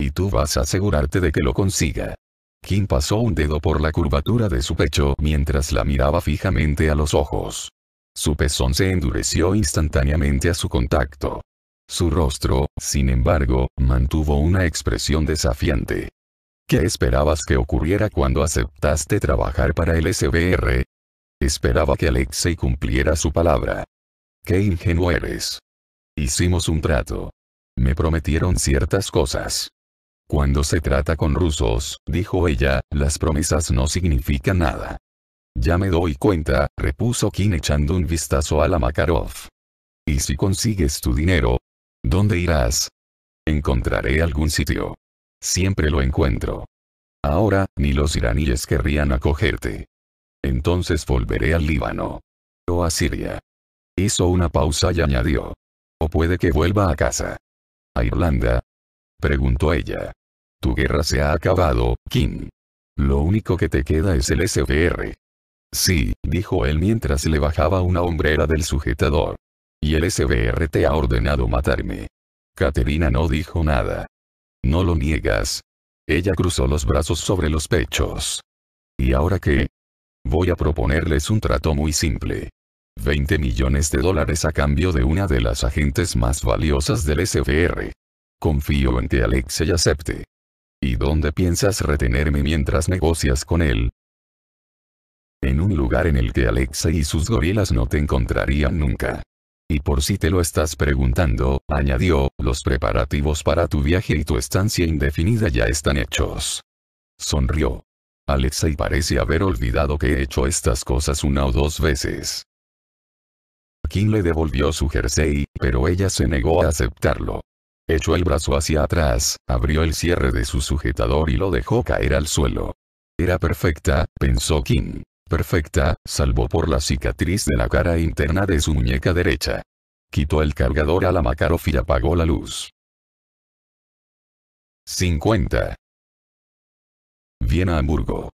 y tú vas a asegurarte de que lo consiga. Kim pasó un dedo por la curvatura de su pecho mientras la miraba fijamente a los ojos. Su pezón se endureció instantáneamente a su contacto. Su rostro, sin embargo, mantuvo una expresión desafiante. ¿Qué esperabas que ocurriera cuando aceptaste trabajar para el SBR? Esperaba que Alexei cumpliera su palabra. ¡Qué ingenuo eres! Hicimos un trato. Me prometieron ciertas cosas. Cuando se trata con rusos, dijo ella, las promesas no significan nada. Ya me doy cuenta, repuso Kim echando un vistazo a la Makarov. ¿Y si consigues tu dinero? ¿Dónde irás? Encontraré algún sitio. Siempre lo encuentro. Ahora, ni los iraníes querrían acogerte. Entonces volveré al Líbano. O a Siria. Hizo una pausa y añadió. O puede que vuelva a casa. ¿A Irlanda? Preguntó ella. Tu guerra se ha acabado, King. Lo único que te queda es el SBR. Sí, dijo él mientras le bajaba una hombrera del sujetador. Y el SBR te ha ordenado matarme. Caterina no dijo nada. No lo niegas. Ella cruzó los brazos sobre los pechos. ¿Y ahora qué? Voy a proponerles un trato muy simple. 20 millones de dólares a cambio de una de las agentes más valiosas del SBR. Confío en que Alexei acepte. ¿Y dónde piensas retenerme mientras negocias con él? En un lugar en el que Alexa y sus gorilas no te encontrarían nunca. Y por si te lo estás preguntando, añadió, los preparativos para tu viaje y tu estancia indefinida ya están hechos. Sonrió. Alexa y parece haber olvidado que he hecho estas cosas una o dos veces. Kim le devolvió su jersey, pero ella se negó a aceptarlo. Echó el brazo hacia atrás, abrió el cierre de su sujetador y lo dejó caer al suelo. Era perfecta, pensó King. Perfecta, salvo por la cicatriz de la cara interna de su muñeca derecha. Quitó el cargador a la Makarov y apagó la luz. 50. Viena Hamburgo.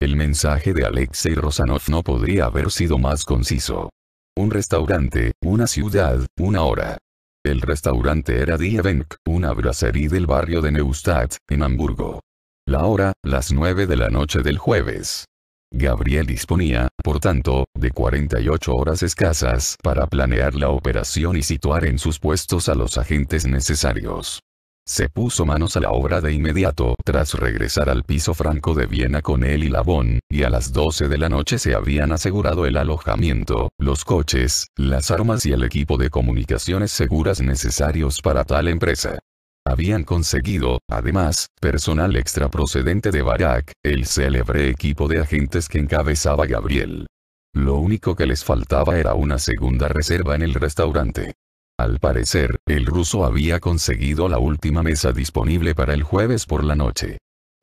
El mensaje de Alexei Rosanov no podría haber sido más conciso. Un restaurante, una ciudad, una hora. El restaurante era Die una brasserie del barrio de Neustadt, en Hamburgo. La hora, las 9 de la noche del jueves. Gabriel disponía, por tanto, de 48 horas escasas para planear la operación y situar en sus puestos a los agentes necesarios. Se puso manos a la obra de inmediato tras regresar al piso franco de Viena con él y Labón, y a las 12 de la noche se habían asegurado el alojamiento, los coches, las armas y el equipo de comunicaciones seguras necesarios para tal empresa. Habían conseguido, además, personal extra procedente de Barak, el célebre equipo de agentes que encabezaba Gabriel. Lo único que les faltaba era una segunda reserva en el restaurante. Al parecer, el ruso había conseguido la última mesa disponible para el jueves por la noche.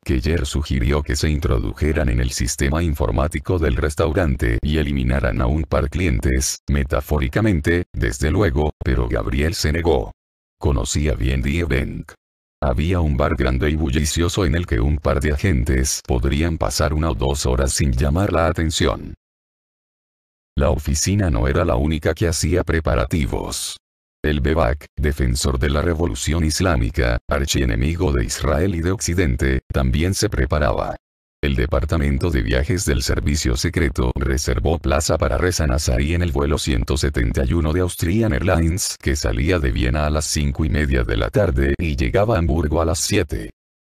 Keller sugirió que se introdujeran en el sistema informático del restaurante y eliminaran a un par clientes, metafóricamente, desde luego, pero Gabriel se negó. Conocía bien Die Bank. Había un bar grande y bullicioso en el que un par de agentes podrían pasar una o dos horas sin llamar la atención. La oficina no era la única que hacía preparativos. El Bebak, defensor de la revolución islámica, archienemigo de Israel y de Occidente, también se preparaba. El Departamento de Viajes del Servicio Secreto reservó plaza para Reza Nazari en el vuelo 171 de Austrian Airlines que salía de Viena a las 5 y media de la tarde y llegaba a Hamburgo a las 7.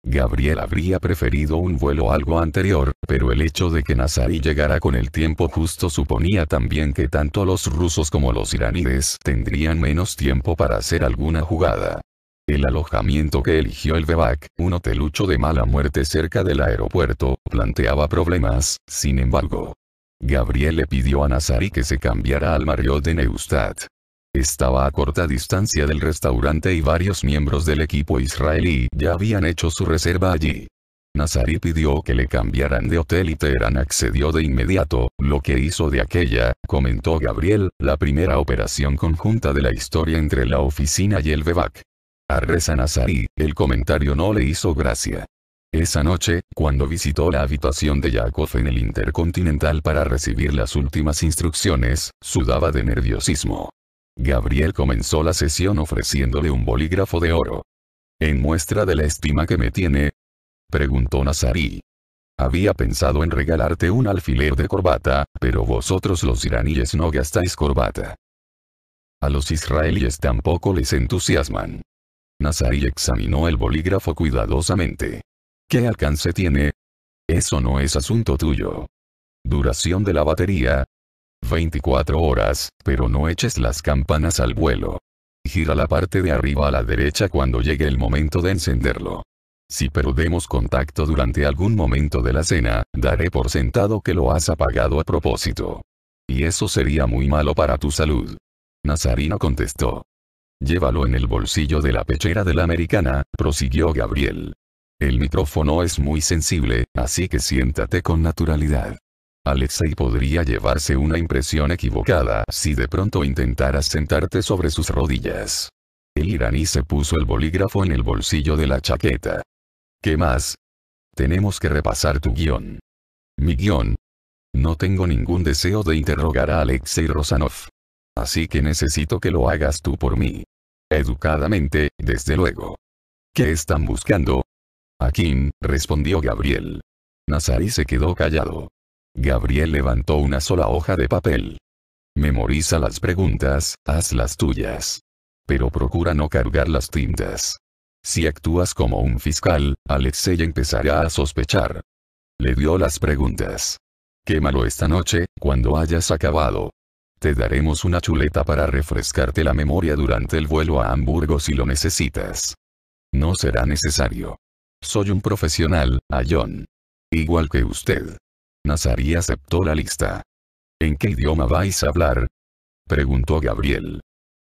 Gabriel habría preferido un vuelo algo anterior, pero el hecho de que Nazari llegara con el tiempo justo suponía también que tanto los rusos como los iraníes tendrían menos tiempo para hacer alguna jugada. El alojamiento que eligió el Bebac, un hotelucho de mala muerte cerca del aeropuerto, planteaba problemas, sin embargo. Gabriel le pidió a Nazari que se cambiara al Marriott de Neustadt. Estaba a corta distancia del restaurante y varios miembros del equipo israelí ya habían hecho su reserva allí. Nazari pidió que le cambiaran de hotel y Teherán accedió de inmediato, lo que hizo de aquella, comentó Gabriel, la primera operación conjunta de la historia entre la oficina y el Bebac. A Reza Nazari, el comentario no le hizo gracia. Esa noche, cuando visitó la habitación de Yakov en el Intercontinental para recibir las últimas instrucciones, sudaba de nerviosismo. Gabriel comenzó la sesión ofreciéndole un bolígrafo de oro. En muestra de la estima que me tiene, preguntó Nazarí. Había pensado en regalarte un alfiler de corbata, pero vosotros los iraníes no gastáis corbata. A los israelíes tampoco les entusiasman. Nazarí examinó el bolígrafo cuidadosamente. ¿Qué alcance tiene? Eso no es asunto tuyo. Duración de la batería, 24 horas, pero no eches las campanas al vuelo. Gira la parte de arriba a la derecha cuando llegue el momento de encenderlo. Si perdemos contacto durante algún momento de la cena, daré por sentado que lo has apagado a propósito. Y eso sería muy malo para tu salud. Nazarino contestó. Llévalo en el bolsillo de la pechera de la americana, prosiguió Gabriel. El micrófono es muy sensible, así que siéntate con naturalidad. Alexei podría llevarse una impresión equivocada si de pronto intentara sentarte sobre sus rodillas. El iraní se puso el bolígrafo en el bolsillo de la chaqueta. ¿Qué más? Tenemos que repasar tu guión. Mi guión. No tengo ningún deseo de interrogar a Alexei Rosanov. Así que necesito que lo hagas tú por mí. Educadamente, desde luego. ¿Qué están buscando? Akin, respondió Gabriel. Nazari se quedó callado. Gabriel levantó una sola hoja de papel. Memoriza las preguntas, haz las tuyas. Pero procura no cargar las tintas. Si actúas como un fiscal, Alexei empezará a sospechar. Le dio las preguntas. Quémalo esta noche, cuando hayas acabado. Te daremos una chuleta para refrescarte la memoria durante el vuelo a Hamburgo si lo necesitas. No será necesario. Soy un profesional, Ayon. Igual que usted. Nazari aceptó la lista. ¿En qué idioma vais a hablar? Preguntó Gabriel.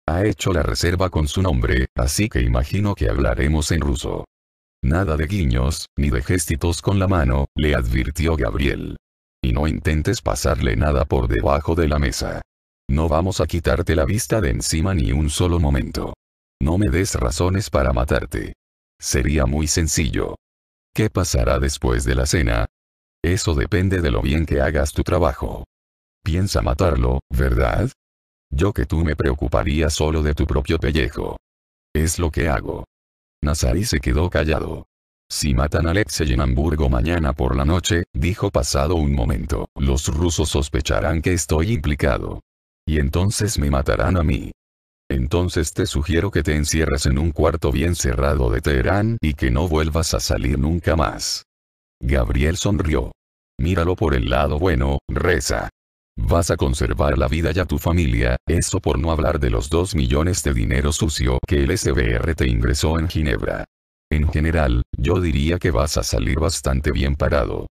Ha hecho la reserva con su nombre, así que imagino que hablaremos en ruso. Nada de guiños, ni de gestitos con la mano, le advirtió Gabriel. Y no intentes pasarle nada por debajo de la mesa. No vamos a quitarte la vista de encima ni un solo momento. No me des razones para matarte. Sería muy sencillo. ¿Qué pasará después de la cena? Eso depende de lo bien que hagas tu trabajo. Piensa matarlo, ¿verdad? Yo que tú me preocuparía solo de tu propio pellejo. Es lo que hago. Nazari se quedó callado. Si matan a Alexei en Hamburgo mañana por la noche, dijo pasado un momento, los rusos sospecharán que estoy implicado. Y entonces me matarán a mí. Entonces te sugiero que te encierres en un cuarto bien cerrado de Teherán y que no vuelvas a salir nunca más. Gabriel sonrió. Míralo por el lado bueno, reza. Vas a conservar la vida y a tu familia, eso por no hablar de los dos millones de dinero sucio que el SBR te ingresó en Ginebra. En general, yo diría que vas a salir bastante bien parado.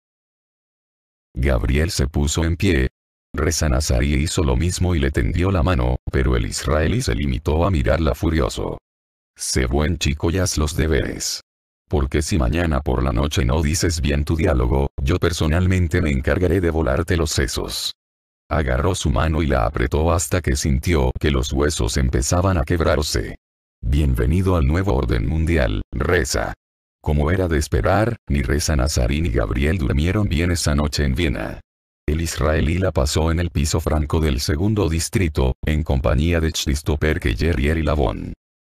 Gabriel se puso en pie. Reza Nazarí hizo lo mismo y le tendió la mano, pero el israelí se limitó a mirarla furioso. Sé buen chico y haz los deberes. Porque si mañana por la noche no dices bien tu diálogo, yo personalmente me encargaré de volarte los sesos. Agarró su mano y la apretó hasta que sintió que los huesos empezaban a quebrarse. Bienvenido al nuevo orden mundial, reza. Como era de esperar, ni Reza Nazarín ni Gabriel durmieron bien esa noche en Viena. El israelí la pasó en el piso franco del segundo distrito, en compañía de Christopher Jerry y Lavon.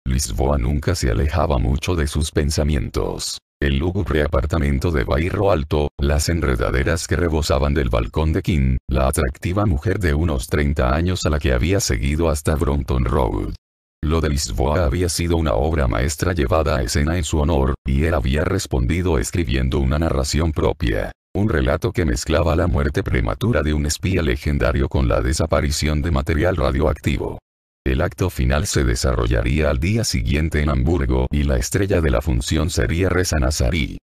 Lisboa nunca se alejaba mucho de sus pensamientos. El lúgubre apartamento de Bairro Alto, las enredaderas que rebosaban del balcón de King, la atractiva mujer de unos 30 años a la que había seguido hasta Brompton Road. Lo de Lisboa había sido una obra maestra llevada a escena en su honor, y él había respondido escribiendo una narración propia. Un relato que mezclaba la muerte prematura de un espía legendario con la desaparición de material radioactivo. El acto final se desarrollaría al día siguiente en Hamburgo y la estrella de la función sería Reza Nazarí.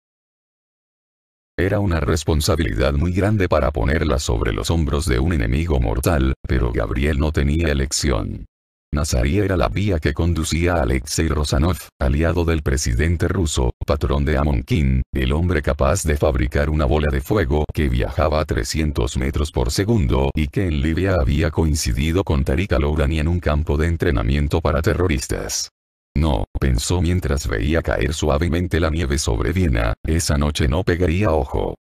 Era una responsabilidad muy grande para ponerla sobre los hombros de un enemigo mortal, pero Gabriel no tenía elección. Nazarí era la vía que conducía a Alexei Rosanov, aliado del presidente ruso, patrón de Amonkin, el hombre capaz de fabricar una bola de fuego que viajaba a 300 metros por segundo y que en Libia había coincidido con Tarika al en un campo de entrenamiento para terroristas. No, pensó mientras veía caer suavemente la nieve sobre Viena, esa noche no pegaría ojo.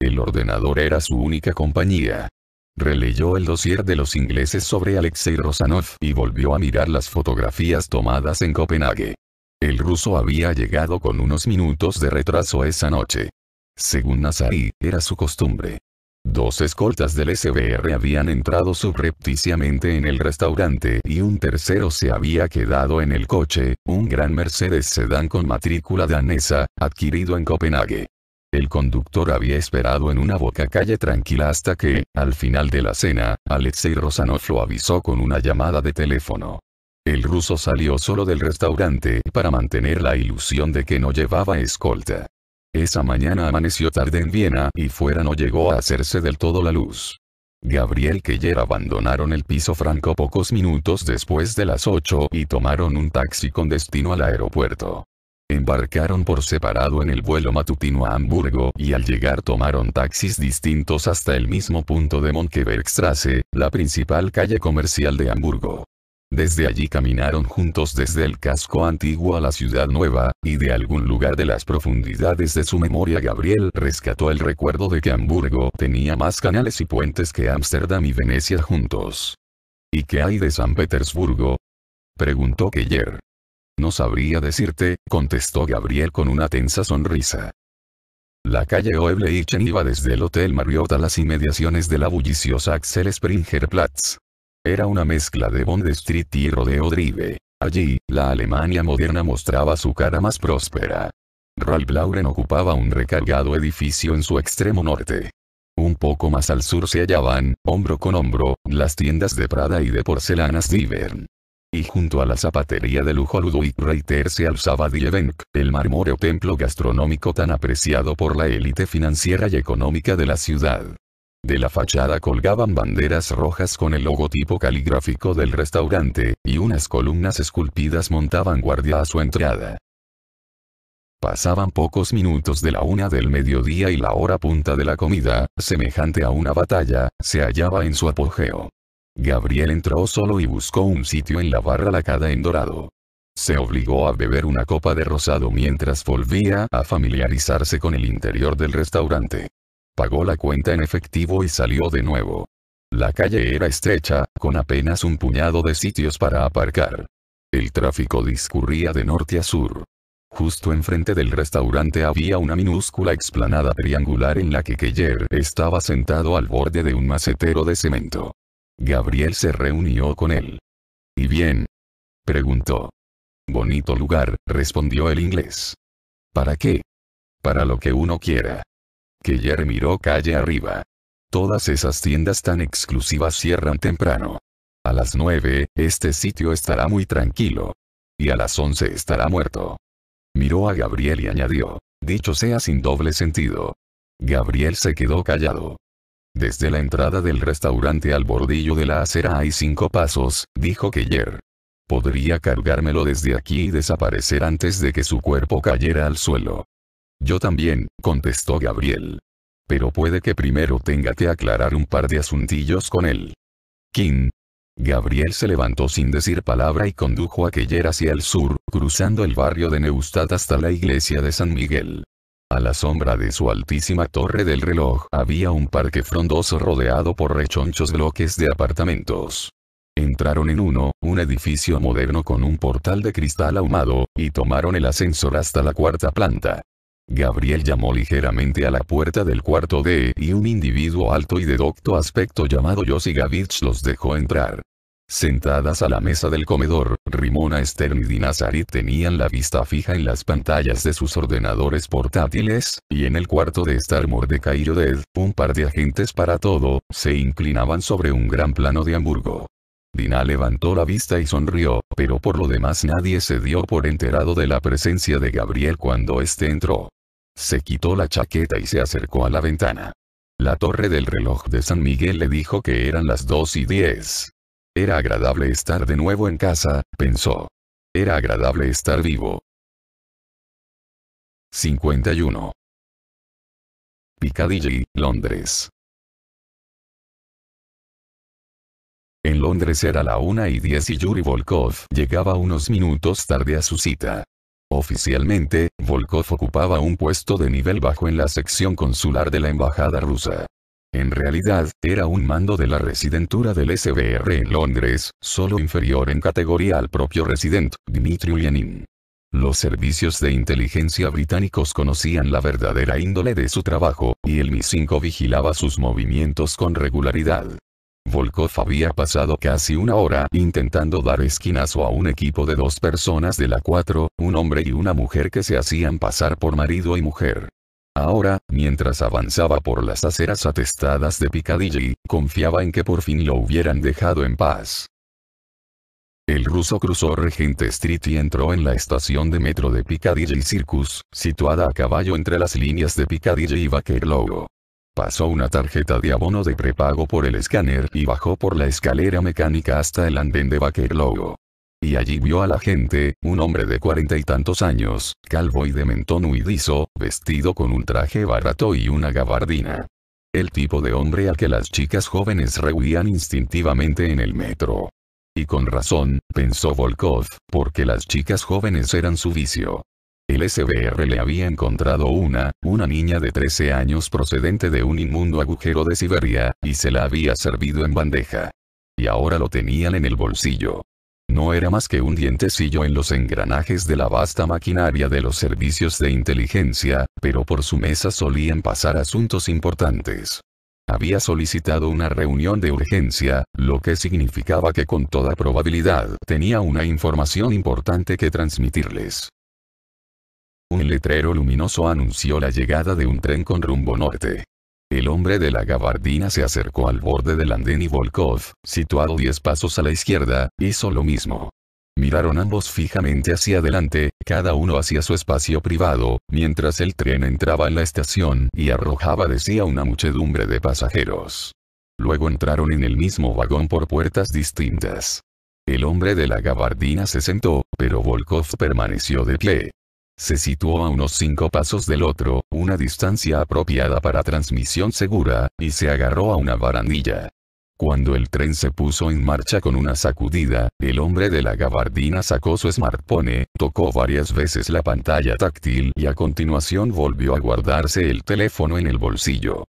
El ordenador era su única compañía. Releyó el dossier de los ingleses sobre Alexei Rosanov y volvió a mirar las fotografías tomadas en Copenhague. El ruso había llegado con unos minutos de retraso esa noche. Según Nazarí, era su costumbre. Dos escoltas del SBR habían entrado subrepticiamente en el restaurante y un tercero se había quedado en el coche, un gran Mercedes sedán con matrícula danesa, adquirido en Copenhague. El conductor había esperado en una boca calle tranquila hasta que, al final de la cena, Alexei Rosanov lo avisó con una llamada de teléfono. El ruso salió solo del restaurante para mantener la ilusión de que no llevaba escolta. Esa mañana amaneció tarde en Viena y fuera no llegó a hacerse del todo la luz. Gabriel Keller abandonaron el piso franco pocos minutos después de las 8 y tomaron un taxi con destino al aeropuerto. Embarcaron por separado en el vuelo matutino a Hamburgo y al llegar tomaron taxis distintos hasta el mismo punto de Monkebergstrasse, la principal calle comercial de Hamburgo. Desde allí caminaron juntos desde el casco antiguo a la ciudad nueva, y de algún lugar de las profundidades de su memoria Gabriel rescató el recuerdo de que Hamburgo tenía más canales y puentes que Ámsterdam y Venecia juntos. ¿Y qué hay de San Petersburgo? Preguntó Keller. No sabría decirte, contestó Gabriel con una tensa sonrisa. La calle Oebleichen iba desde el Hotel Marriott a las inmediaciones de la bulliciosa Axel Springer Platz. Era una mezcla de Bond Street y Rodeo Drive. Allí, la Alemania moderna mostraba su cara más próspera. Ralph Lauren ocupaba un recargado edificio en su extremo norte. Un poco más al sur se hallaban, hombro con hombro, las tiendas de Prada y de porcelanas Divern y junto a la zapatería de lujo Ludwig Reiter se alzaba Diebenk, el marmóreo templo gastronómico tan apreciado por la élite financiera y económica de la ciudad. De la fachada colgaban banderas rojas con el logotipo caligráfico del restaurante, y unas columnas esculpidas montaban guardia a su entrada. Pasaban pocos minutos de la una del mediodía y la hora punta de la comida, semejante a una batalla, se hallaba en su apogeo. Gabriel entró solo y buscó un sitio en la barra lacada en dorado. Se obligó a beber una copa de rosado mientras volvía a familiarizarse con el interior del restaurante. Pagó la cuenta en efectivo y salió de nuevo. La calle era estrecha, con apenas un puñado de sitios para aparcar. El tráfico discurría de norte a sur. Justo enfrente del restaurante había una minúscula explanada triangular en la que Keller estaba sentado al borde de un macetero de cemento. Gabriel se reunió con él. ¿Y bien? preguntó. Bonito lugar, respondió el inglés. ¿Para qué? Para lo que uno quiera. Keller miró calle arriba. Todas esas tiendas tan exclusivas cierran temprano. A las nueve, este sitio estará muy tranquilo. Y a las once estará muerto. Miró a Gabriel y añadió, dicho sea sin doble sentido. Gabriel se quedó callado. Desde la entrada del restaurante al bordillo de la acera hay cinco pasos, dijo Keller. Podría cargármelo desde aquí y desaparecer antes de que su cuerpo cayera al suelo. Yo también, contestó Gabriel. Pero puede que primero tenga que aclarar un par de asuntillos con él. King. Gabriel se levantó sin decir palabra y condujo a Keller hacia el sur, cruzando el barrio de Neustadt hasta la iglesia de San Miguel. A la sombra de su altísima torre del reloj había un parque frondoso rodeado por rechonchos bloques de apartamentos. Entraron en uno, un edificio moderno con un portal de cristal ahumado, y tomaron el ascensor hasta la cuarta planta. Gabriel llamó ligeramente a la puerta del cuarto D y un individuo alto y de docto aspecto llamado Yossi Gavitch los dejó entrar. Sentadas a la mesa del comedor, Rimona Stern y Dinazarit tenían la vista fija en las pantallas de sus ordenadores portátiles, y en el cuarto de Star Mordecai y Oded, un par de agentes para todo, se inclinaban sobre un gran plano de Hamburgo. Dina levantó la vista y sonrió, pero por lo demás nadie se dio por enterado de la presencia de Gabriel cuando éste entró. Se quitó la chaqueta y se acercó a la ventana. La torre del reloj de San Miguel le dijo que eran las dos y 10. Era agradable estar de nuevo en casa, pensó. Era agradable estar vivo. 51. Piccadilly, Londres. En Londres era la 1 y 10 y Yuri Volkov llegaba unos minutos tarde a su cita. Oficialmente, Volkov ocupaba un puesto de nivel bajo en la sección consular de la embajada rusa. En realidad, era un mando de la residentura del SBR en Londres, solo inferior en categoría al propio resident, Dmitry Ulyanin. Los servicios de inteligencia británicos conocían la verdadera índole de su trabajo, y el MI-5 vigilaba sus movimientos con regularidad. Volkov había pasado casi una hora intentando dar esquinazo a un equipo de dos personas de la 4, un hombre y una mujer que se hacían pasar por marido y mujer. Ahora, mientras avanzaba por las aceras atestadas de Piccadilly, confiaba en que por fin lo hubieran dejado en paz. El ruso cruzó Regent Street y entró en la estación de metro de Piccadilly Circus, situada a caballo entre las líneas de Piccadilly y Logo. Pasó una tarjeta de abono de prepago por el escáner y bajó por la escalera mecánica hasta el andén de Logo y allí vio a la gente, un hombre de cuarenta y tantos años, calvo y de mentón huidizo, vestido con un traje barato y una gabardina. El tipo de hombre al que las chicas jóvenes rehuían instintivamente en el metro. Y con razón, pensó Volkov, porque las chicas jóvenes eran su vicio. El SBR le había encontrado una, una niña de 13 años procedente de un inmundo agujero de Siberia, y se la había servido en bandeja. Y ahora lo tenían en el bolsillo no era más que un dientecillo en los engranajes de la vasta maquinaria de los servicios de inteligencia, pero por su mesa solían pasar asuntos importantes. Había solicitado una reunión de urgencia, lo que significaba que con toda probabilidad tenía una información importante que transmitirles. Un letrero luminoso anunció la llegada de un tren con rumbo norte. El hombre de la gabardina se acercó al borde del andén y Volkov, situado diez pasos a la izquierda, hizo lo mismo. Miraron ambos fijamente hacia adelante, cada uno hacia su espacio privado, mientras el tren entraba en la estación y arrojaba de sí a una muchedumbre de pasajeros. Luego entraron en el mismo vagón por puertas distintas. El hombre de la gabardina se sentó, pero Volkov permaneció de pie. Se situó a unos cinco pasos del otro, una distancia apropiada para transmisión segura, y se agarró a una barandilla. Cuando el tren se puso en marcha con una sacudida, el hombre de la gabardina sacó su smartphone, tocó varias veces la pantalla táctil y a continuación volvió a guardarse el teléfono en el bolsillo.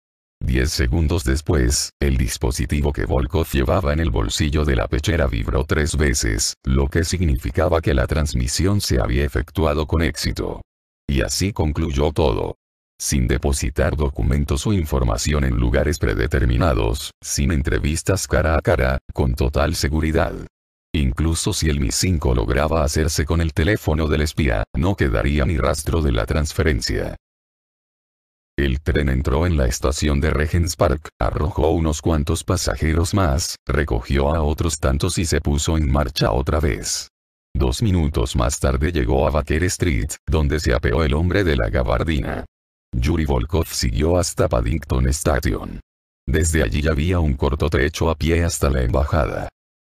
Diez segundos después, el dispositivo que Volkov llevaba en el bolsillo de la pechera vibró tres veces, lo que significaba que la transmisión se había efectuado con éxito. Y así concluyó todo. Sin depositar documentos o información en lugares predeterminados, sin entrevistas cara a cara, con total seguridad. Incluso si el Mi-5 lograba hacerse con el teléfono del espía, no quedaría ni rastro de la transferencia. El tren entró en la estación de Regents Park, arrojó unos cuantos pasajeros más, recogió a otros tantos y se puso en marcha otra vez. Dos minutos más tarde llegó a Baker Street, donde se apeó el hombre de la gabardina. Yuri Volkov siguió hasta Paddington Station. Desde allí había un corto trecho a pie hasta la embajada.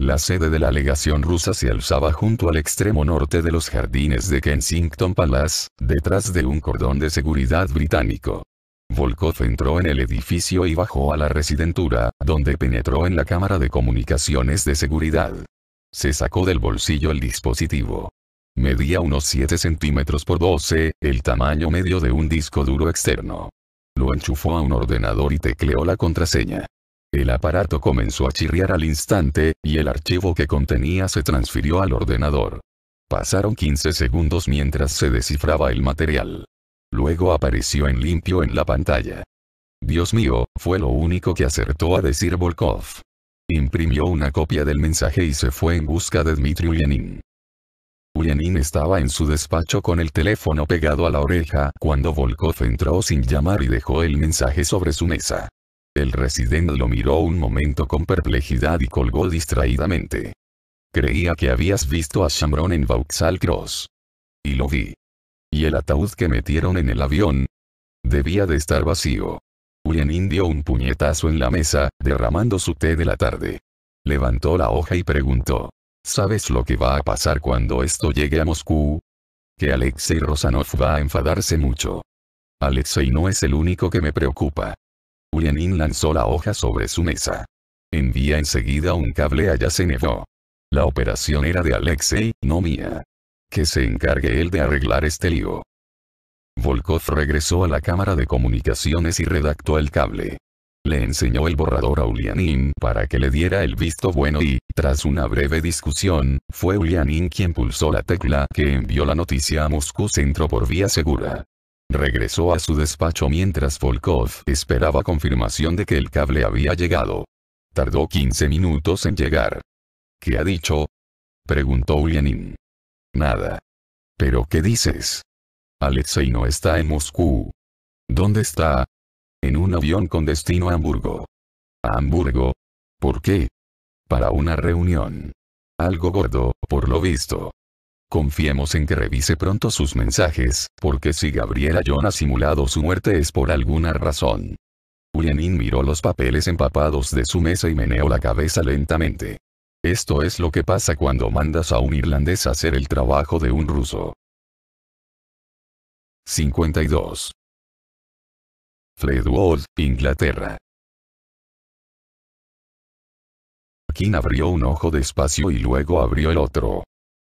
La sede de la legación rusa se alzaba junto al extremo norte de los jardines de Kensington Palace, detrás de un cordón de seguridad británico. Volkov entró en el edificio y bajó a la residentura, donde penetró en la cámara de comunicaciones de seguridad. Se sacó del bolsillo el dispositivo. Medía unos 7 centímetros por 12, el tamaño medio de un disco duro externo. Lo enchufó a un ordenador y tecleó la contraseña. El aparato comenzó a chirriar al instante, y el archivo que contenía se transfirió al ordenador. Pasaron 15 segundos mientras se descifraba el material. Luego apareció en limpio en la pantalla. Dios mío, fue lo único que acertó a decir Volkov. Imprimió una copia del mensaje y se fue en busca de Dmitri Ulyanin. Ulyanin estaba en su despacho con el teléfono pegado a la oreja cuando Volkov entró sin llamar y dejó el mensaje sobre su mesa. El residente lo miró un momento con perplejidad y colgó distraídamente. Creía que habías visto a Shamron en Vauxhall Cross. Y lo vi. ¿Y el ataúd que metieron en el avión? Debía de estar vacío. Uyenin dio un puñetazo en la mesa, derramando su té de la tarde. Levantó la hoja y preguntó. ¿Sabes lo que va a pasar cuando esto llegue a Moscú? Que Alexei Rosanov va a enfadarse mucho. Alexei no es el único que me preocupa. Ulianin lanzó la hoja sobre su mesa. Envía enseguida un cable a se La operación era de Alexei, no mía. Que se encargue él de arreglar este lío. Volkov regresó a la cámara de comunicaciones y redactó el cable. Le enseñó el borrador a Ulianin para que le diera el visto bueno y, tras una breve discusión, fue Ulianin quien pulsó la tecla que envió la noticia a Moscú Centro por vía segura. Regresó a su despacho mientras Volkov esperaba confirmación de que el cable había llegado. Tardó 15 minutos en llegar. ¿Qué ha dicho? Preguntó Ulianin. Nada. ¿Pero qué dices? Alexei no está en Moscú. ¿Dónde está? En un avión con destino a Hamburgo. ¿A Hamburgo? ¿Por qué? Para una reunión. Algo gordo, por lo visto. Confiemos en que revise pronto sus mensajes, porque si Gabriela John ha simulado su muerte es por alguna razón. Uyenin miró los papeles empapados de su mesa y meneó la cabeza lentamente. Esto es lo que pasa cuando mandas a un irlandés a hacer el trabajo de un ruso. 52. Fledwood, Inglaterra. King abrió un ojo despacio y luego abrió el otro.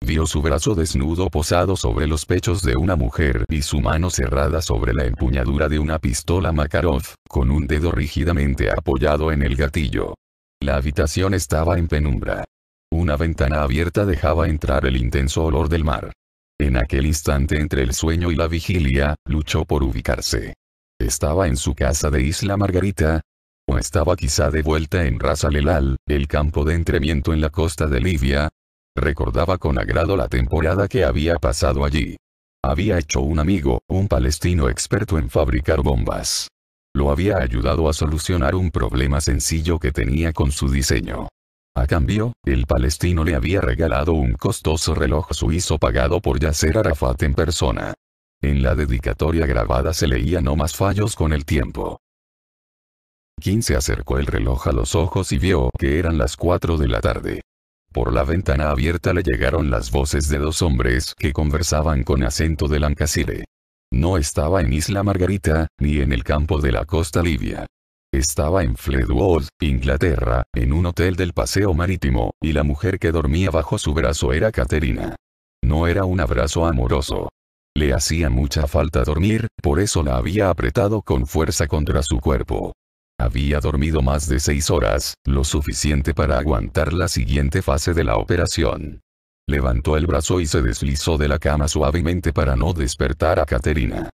Vio su brazo desnudo posado sobre los pechos de una mujer y su mano cerrada sobre la empuñadura de una pistola Makarov, con un dedo rígidamente apoyado en el gatillo. La habitación estaba en penumbra. Una ventana abierta dejaba entrar el intenso olor del mar. En aquel instante entre el sueño y la vigilia, luchó por ubicarse. ¿Estaba en su casa de Isla Margarita? ¿O estaba quizá de vuelta en Raza el campo de entremiento en la costa de Libia, Recordaba con agrado la temporada que había pasado allí. Había hecho un amigo, un palestino experto en fabricar bombas. Lo había ayudado a solucionar un problema sencillo que tenía con su diseño. A cambio, el palestino le había regalado un costoso reloj suizo pagado por Yasser Arafat en persona. En la dedicatoria grabada se leía no más fallos con el tiempo. Kim se acercó el reloj a los ojos y vio que eran las 4 de la tarde. Por la ventana abierta le llegaron las voces de dos hombres que conversaban con acento de Lancashire. No estaba en Isla Margarita, ni en el campo de la costa libia. Estaba en Fleetwood, Inglaterra, en un hotel del paseo marítimo, y la mujer que dormía bajo su brazo era Caterina. No era un abrazo amoroso. Le hacía mucha falta dormir, por eso la había apretado con fuerza contra su cuerpo. Había dormido más de seis horas, lo suficiente para aguantar la siguiente fase de la operación. Levantó el brazo y se deslizó de la cama suavemente para no despertar a Caterina.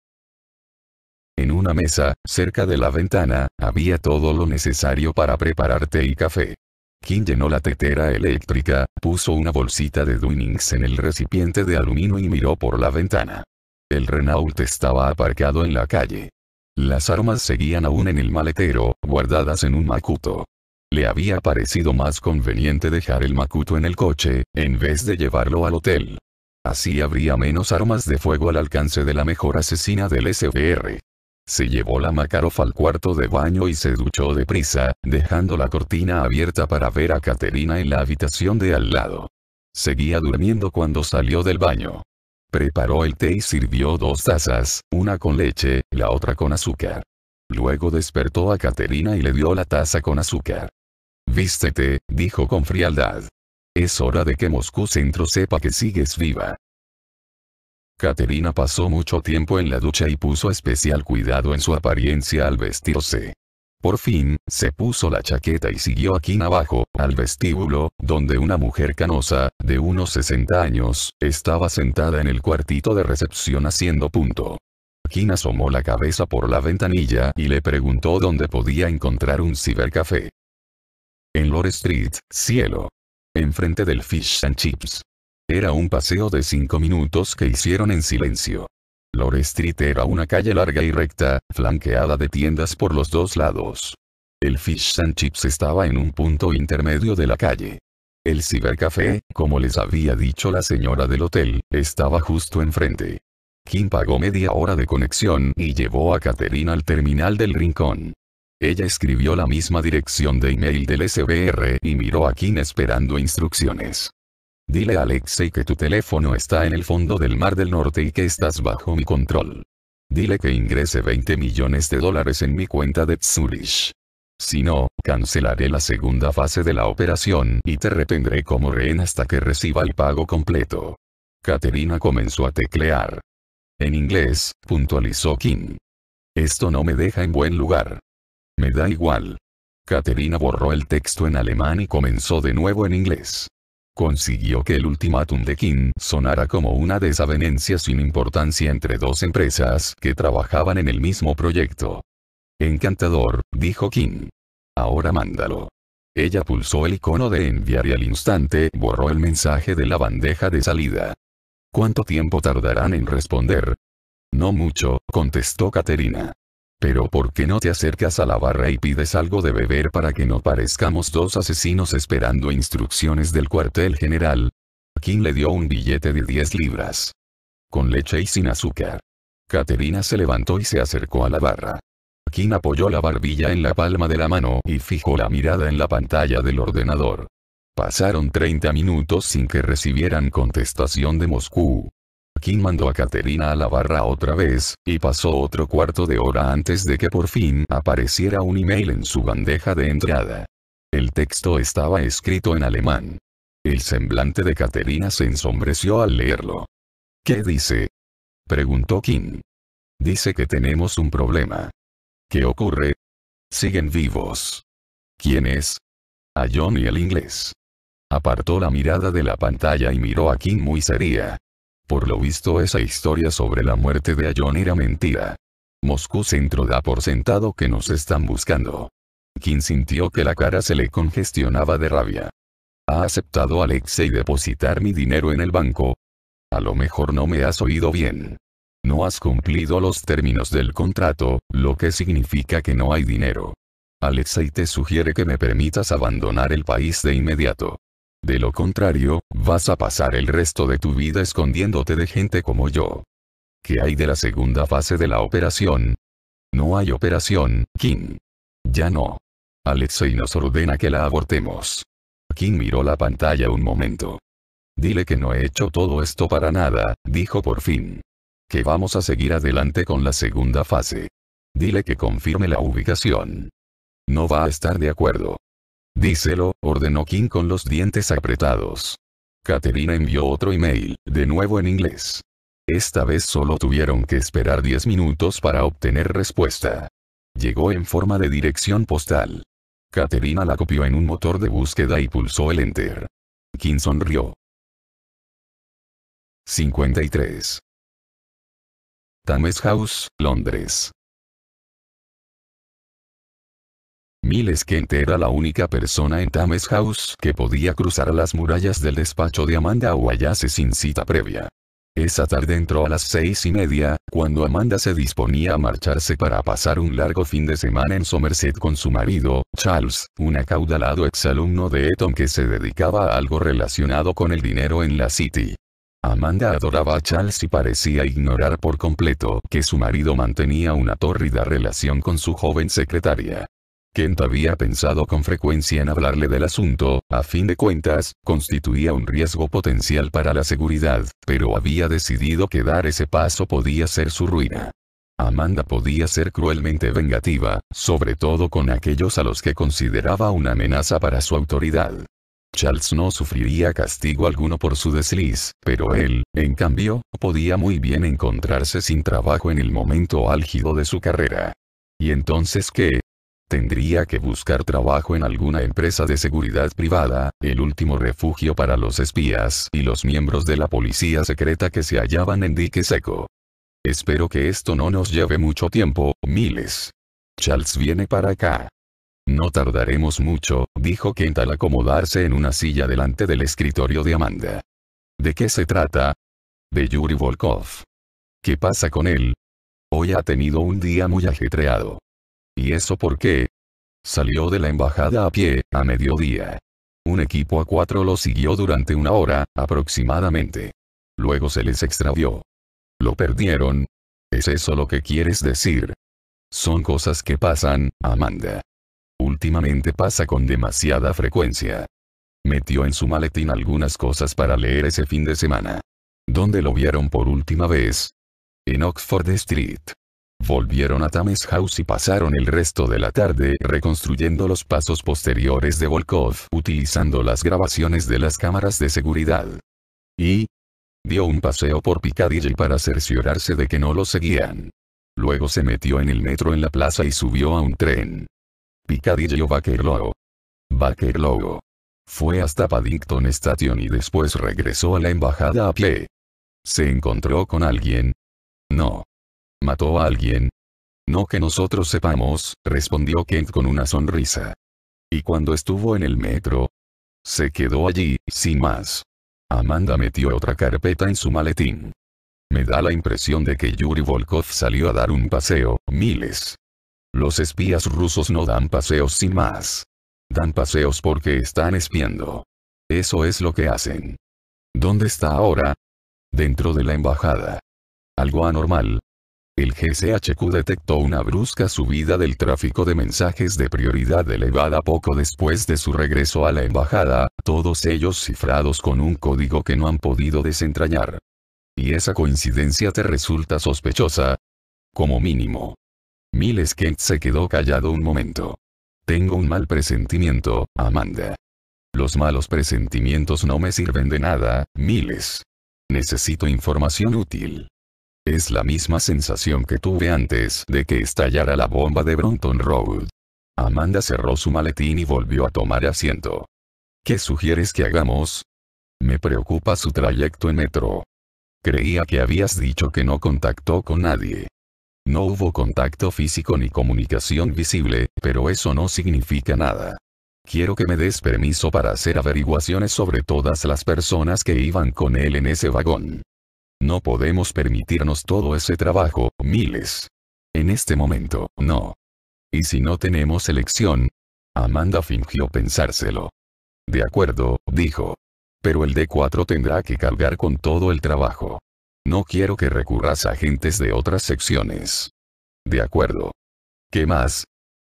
En una mesa, cerca de la ventana, había todo lo necesario para preparar té y café. Kim llenó la tetera eléctrica, puso una bolsita de Twinings en el recipiente de aluminio y miró por la ventana. El Renault estaba aparcado en la calle. Las armas seguían aún en el maletero, guardadas en un macuto. Le había parecido más conveniente dejar el macuto en el coche, en vez de llevarlo al hotel. Así habría menos armas de fuego al alcance de la mejor asesina del SBR. Se llevó la Makarov al cuarto de baño y se duchó deprisa, dejando la cortina abierta para ver a Caterina en la habitación de al lado. Seguía durmiendo cuando salió del baño. Preparó el té y sirvió dos tazas, una con leche, la otra con azúcar. Luego despertó a Caterina y le dio la taza con azúcar. Vístete, dijo con frialdad. Es hora de que Moscú Centro sepa que sigues viva. Caterina pasó mucho tiempo en la ducha y puso especial cuidado en su apariencia al vestirse. Por fin, se puso la chaqueta y siguió aquí abajo, al vestíbulo, donde una mujer canosa, de unos 60 años, estaba sentada en el cuartito de recepción haciendo punto. Kim asomó la cabeza por la ventanilla y le preguntó dónde podía encontrar un cibercafé. En Lore Street, cielo. Enfrente del Fish and Chips. Era un paseo de cinco minutos que hicieron en silencio. Lore Street era una calle larga y recta, flanqueada de tiendas por los dos lados. El Fish and Chips estaba en un punto intermedio de la calle. El cibercafé, como les había dicho la señora del hotel, estaba justo enfrente. Kim pagó media hora de conexión y llevó a Caterina al terminal del rincón. Ella escribió la misma dirección de email del SBR y miró a Kim esperando instrucciones. Dile a Alexei que tu teléfono está en el fondo del Mar del Norte y que estás bajo mi control. Dile que ingrese 20 millones de dólares en mi cuenta de Zurich. Si no, cancelaré la segunda fase de la operación y te retendré como rehén hasta que reciba el pago completo. Katerina comenzó a teclear. En inglés, puntualizó King. Esto no me deja en buen lugar. Me da igual. Katerina borró el texto en alemán y comenzó de nuevo en inglés consiguió que el ultimátum de King sonara como una desavenencia sin importancia entre dos empresas que trabajaban en el mismo proyecto. Encantador, dijo King. Ahora mándalo. Ella pulsó el icono de enviar y al instante borró el mensaje de la bandeja de salida. ¿Cuánto tiempo tardarán en responder? No mucho, contestó Caterina. Pero ¿por qué no te acercas a la barra y pides algo de beber para que no parezcamos dos asesinos esperando instrucciones del cuartel general? Kim le dio un billete de 10 libras. Con leche y sin azúcar. Caterina se levantó y se acercó a la barra. Kim apoyó la barbilla en la palma de la mano y fijó la mirada en la pantalla del ordenador. Pasaron 30 minutos sin que recibieran contestación de Moscú. Kim mandó a Caterina a la barra otra vez, y pasó otro cuarto de hora antes de que por fin apareciera un email en su bandeja de entrada. El texto estaba escrito en alemán. El semblante de Caterina se ensombreció al leerlo. ¿Qué dice? Preguntó Kim. Dice que tenemos un problema. ¿Qué ocurre? Siguen vivos. ¿Quién es? A John y el inglés. Apartó la mirada de la pantalla y miró a Kim muy seria. Por lo visto esa historia sobre la muerte de Ayon era mentira. Moscú Centro da por sentado que nos están buscando. Kim sintió que la cara se le congestionaba de rabia. ¿Ha aceptado Alexei depositar mi dinero en el banco? A lo mejor no me has oído bien. No has cumplido los términos del contrato, lo que significa que no hay dinero. Alexei te sugiere que me permitas abandonar el país de inmediato. De lo contrario, vas a pasar el resto de tu vida escondiéndote de gente como yo. ¿Qué hay de la segunda fase de la operación? No hay operación, King. Ya no. Alexei nos ordena que la abortemos. King miró la pantalla un momento. Dile que no he hecho todo esto para nada, dijo por fin. Que vamos a seguir adelante con la segunda fase. Dile que confirme la ubicación. No va a estar de acuerdo. Díselo, ordenó King con los dientes apretados. Caterina envió otro email, de nuevo en inglés. Esta vez solo tuvieron que esperar 10 minutos para obtener respuesta. Llegó en forma de dirección postal. Caterina la copió en un motor de búsqueda y pulsó el Enter. King sonrió. 53. Thames House, Londres. Miles Kent era la única persona en Tames House que podía cruzar las murallas del despacho de Amanda hallarse sin cita previa. Esa tarde entró a las seis y media, cuando Amanda se disponía a marcharse para pasar un largo fin de semana en Somerset con su marido, Charles, un acaudalado exalumno de Eton que se dedicaba a algo relacionado con el dinero en la City. Amanda adoraba a Charles y parecía ignorar por completo que su marido mantenía una tórrida relación con su joven secretaria. Kent había pensado con frecuencia en hablarle del asunto, a fin de cuentas, constituía un riesgo potencial para la seguridad, pero había decidido que dar ese paso podía ser su ruina. Amanda podía ser cruelmente vengativa, sobre todo con aquellos a los que consideraba una amenaza para su autoridad. Charles no sufriría castigo alguno por su desliz, pero él, en cambio, podía muy bien encontrarse sin trabajo en el momento álgido de su carrera. ¿Y entonces qué? tendría que buscar trabajo en alguna empresa de seguridad privada, el último refugio para los espías y los miembros de la policía secreta que se hallaban en dique seco. Espero que esto no nos lleve mucho tiempo, miles. Charles viene para acá. No tardaremos mucho, dijo Kent al acomodarse en una silla delante del escritorio de Amanda. ¿De qué se trata? De Yuri Volkov. ¿Qué pasa con él? Hoy ha tenido un día muy ajetreado. ¿Y eso por qué? Salió de la embajada a pie, a mediodía. Un equipo a cuatro lo siguió durante una hora, aproximadamente. Luego se les extravió. Lo perdieron. ¿Es eso lo que quieres decir? Son cosas que pasan, Amanda. Últimamente pasa con demasiada frecuencia. Metió en su maletín algunas cosas para leer ese fin de semana. ¿Dónde lo vieron por última vez? En Oxford Street. Volvieron a Thames House y pasaron el resto de la tarde reconstruyendo los pasos posteriores de Volkov utilizando las grabaciones de las cámaras de seguridad. Y dio un paseo por Piccadilly para cerciorarse de que no lo seguían. Luego se metió en el metro en la plaza y subió a un tren. Piccadilly o Bakerloo. Bakerloo. Fue hasta Paddington Station y después regresó a la embajada a pie. ¿Se encontró con alguien? No. ¿Mató a alguien? No que nosotros sepamos, respondió Kent con una sonrisa. ¿Y cuando estuvo en el metro? Se quedó allí, sin más. Amanda metió otra carpeta en su maletín. Me da la impresión de que Yuri Volkov salió a dar un paseo, miles. Los espías rusos no dan paseos sin más. Dan paseos porque están espiando. Eso es lo que hacen. ¿Dónde está ahora? Dentro de la embajada. Algo anormal, el GCHQ detectó una brusca subida del tráfico de mensajes de prioridad elevada poco después de su regreso a la embajada, todos ellos cifrados con un código que no han podido desentrañar. ¿Y esa coincidencia te resulta sospechosa? Como mínimo. Miles Kent se quedó callado un momento. Tengo un mal presentimiento, Amanda. Los malos presentimientos no me sirven de nada, Miles. Necesito información útil. Es la misma sensación que tuve antes de que estallara la bomba de Brompton Road. Amanda cerró su maletín y volvió a tomar asiento. ¿Qué sugieres que hagamos? Me preocupa su trayecto en metro. Creía que habías dicho que no contactó con nadie. No hubo contacto físico ni comunicación visible, pero eso no significa nada. Quiero que me des permiso para hacer averiguaciones sobre todas las personas que iban con él en ese vagón. No podemos permitirnos todo ese trabajo, miles. En este momento, no. ¿Y si no tenemos elección? Amanda fingió pensárselo. De acuerdo, dijo. Pero el D4 tendrá que cargar con todo el trabajo. No quiero que recurras a agentes de otras secciones. De acuerdo. ¿Qué más?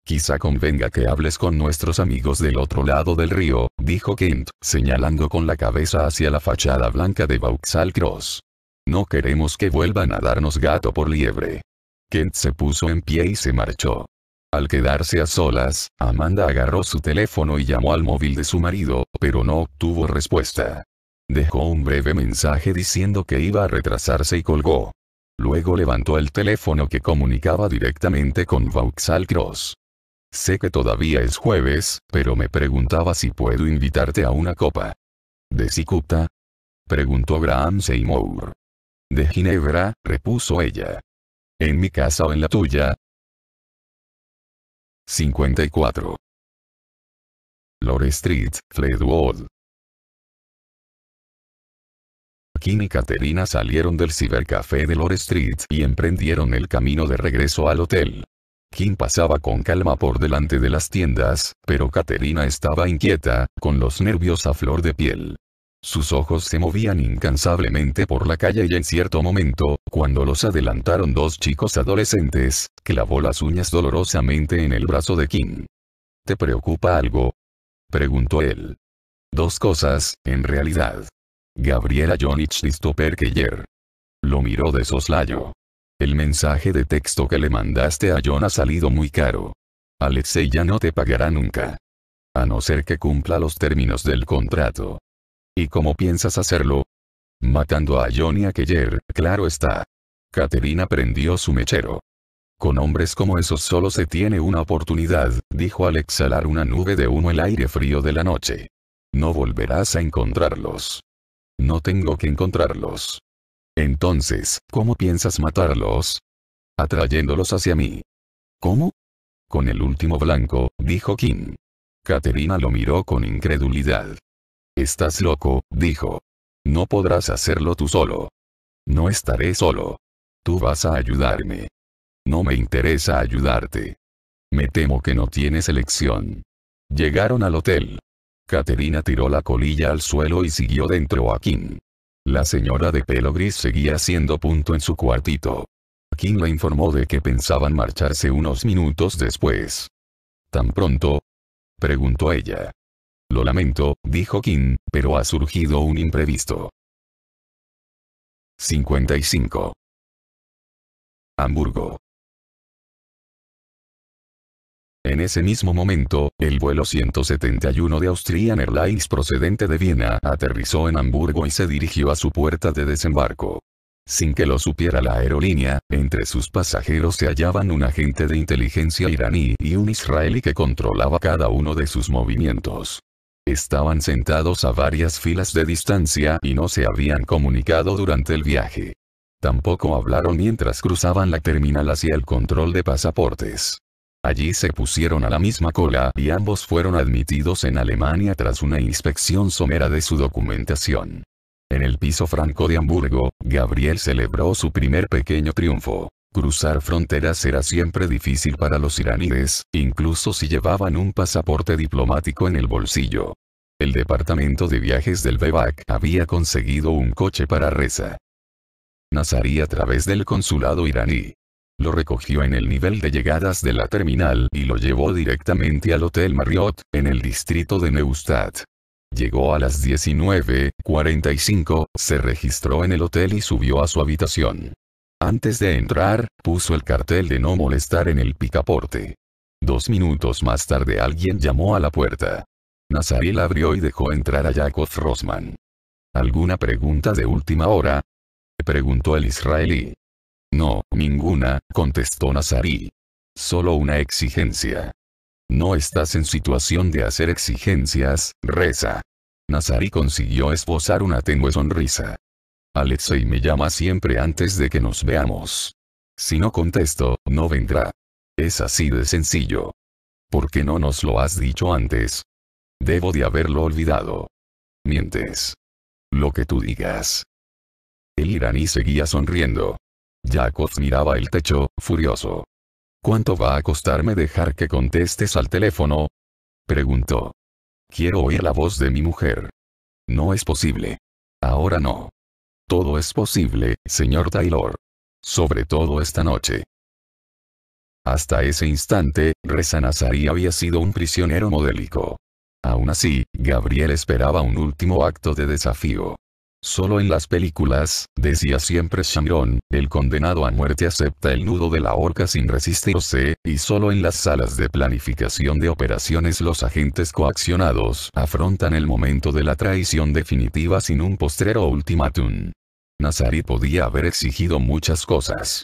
Quizá convenga que hables con nuestros amigos del otro lado del río, dijo Kent, señalando con la cabeza hacia la fachada blanca de Vauxhall Cross. No queremos que vuelvan a darnos gato por liebre. Kent se puso en pie y se marchó. Al quedarse a solas, Amanda agarró su teléfono y llamó al móvil de su marido, pero no obtuvo respuesta. Dejó un breve mensaje diciendo que iba a retrasarse y colgó. Luego levantó el teléfono que comunicaba directamente con Vauxhall Cross. Sé que todavía es jueves, pero me preguntaba si puedo invitarte a una copa. ¿De Preguntó Graham Seymour. De Ginebra, repuso ella. ¿En mi casa o en la tuya? 54. Lore Street, Fleetwood. Kim y Caterina salieron del cibercafé de Lore Street y emprendieron el camino de regreso al hotel. Kim pasaba con calma por delante de las tiendas, pero Caterina estaba inquieta, con los nervios a flor de piel. Sus ojos se movían incansablemente por la calle y en cierto momento, cuando los adelantaron dos chicos adolescentes, clavó las uñas dolorosamente en el brazo de Kim. ¿Te preocupa algo? preguntó él. Dos cosas, en realidad. Gabriela Jonich Distoper ayer Lo miró de soslayo. El mensaje de texto que le mandaste a John ha salido muy caro. Alexei ya no te pagará nunca. A no ser que cumpla los términos del contrato. ¿Y cómo piensas hacerlo? Matando a Johnny Keller, claro está. Caterina prendió su mechero. Con hombres como esos solo se tiene una oportunidad, dijo al exhalar una nube de humo el aire frío de la noche. No volverás a encontrarlos. No tengo que encontrarlos. Entonces, ¿cómo piensas matarlos? Atrayéndolos hacia mí. ¿Cómo? Con el último blanco, dijo Kim. Caterina lo miró con incredulidad. Estás loco, dijo. No podrás hacerlo tú solo. No estaré solo. Tú vas a ayudarme. No me interesa ayudarte. Me temo que no tienes elección. Llegaron al hotel. Caterina tiró la colilla al suelo y siguió dentro a Kim. La señora de pelo gris seguía haciendo punto en su cuartito. Kim le informó de que pensaban marcharse unos minutos después. ¿Tan pronto? preguntó ella. Lo lamento, dijo Kim, pero ha surgido un imprevisto. 55. Hamburgo. En ese mismo momento, el vuelo 171 de Austrian Airlines procedente de Viena aterrizó en Hamburgo y se dirigió a su puerta de desembarco. Sin que lo supiera la aerolínea, entre sus pasajeros se hallaban un agente de inteligencia iraní y un israelí que controlaba cada uno de sus movimientos. Estaban sentados a varias filas de distancia y no se habían comunicado durante el viaje. Tampoco hablaron mientras cruzaban la terminal hacia el control de pasaportes. Allí se pusieron a la misma cola y ambos fueron admitidos en Alemania tras una inspección somera de su documentación. En el piso franco de Hamburgo, Gabriel celebró su primer pequeño triunfo. Cruzar fronteras era siempre difícil para los iraníes, incluso si llevaban un pasaporte diplomático en el bolsillo. El departamento de viajes del Bebak había conseguido un coche para Reza. Nazarí a través del consulado iraní. Lo recogió en el nivel de llegadas de la terminal y lo llevó directamente al Hotel Marriott, en el distrito de Neustadt. Llegó a las 19.45, se registró en el hotel y subió a su habitación. Antes de entrar, puso el cartel de no molestar en el picaporte. Dos minutos más tarde alguien llamó a la puerta. la abrió y dejó entrar a Jacob Rosman. ¿Alguna pregunta de última hora? Preguntó el israelí. No, ninguna, contestó Nazarí. Solo una exigencia. No estás en situación de hacer exigencias, reza. Nazarí consiguió esbozar una tenue sonrisa. Alexei me llama siempre antes de que nos veamos. Si no contesto, no vendrá. Es así de sencillo. ¿Por qué no nos lo has dicho antes? Debo de haberlo olvidado. Mientes. Lo que tú digas. El iraní seguía sonriendo. Jacob miraba el techo, furioso. ¿Cuánto va a costarme dejar que contestes al teléfono? Preguntó. Quiero oír la voz de mi mujer. No es posible. Ahora no. Todo es posible, señor Taylor. Sobre todo esta noche. Hasta ese instante, Reza Nazari había sido un prisionero modélico. Aún así, Gabriel esperaba un último acto de desafío. Solo en las películas, decía siempre Shamron, el condenado a muerte acepta el nudo de la horca sin resistirse, y solo en las salas de planificación de operaciones los agentes coaccionados afrontan el momento de la traición definitiva sin un postrero ultimátum. Nazari podía haber exigido muchas cosas.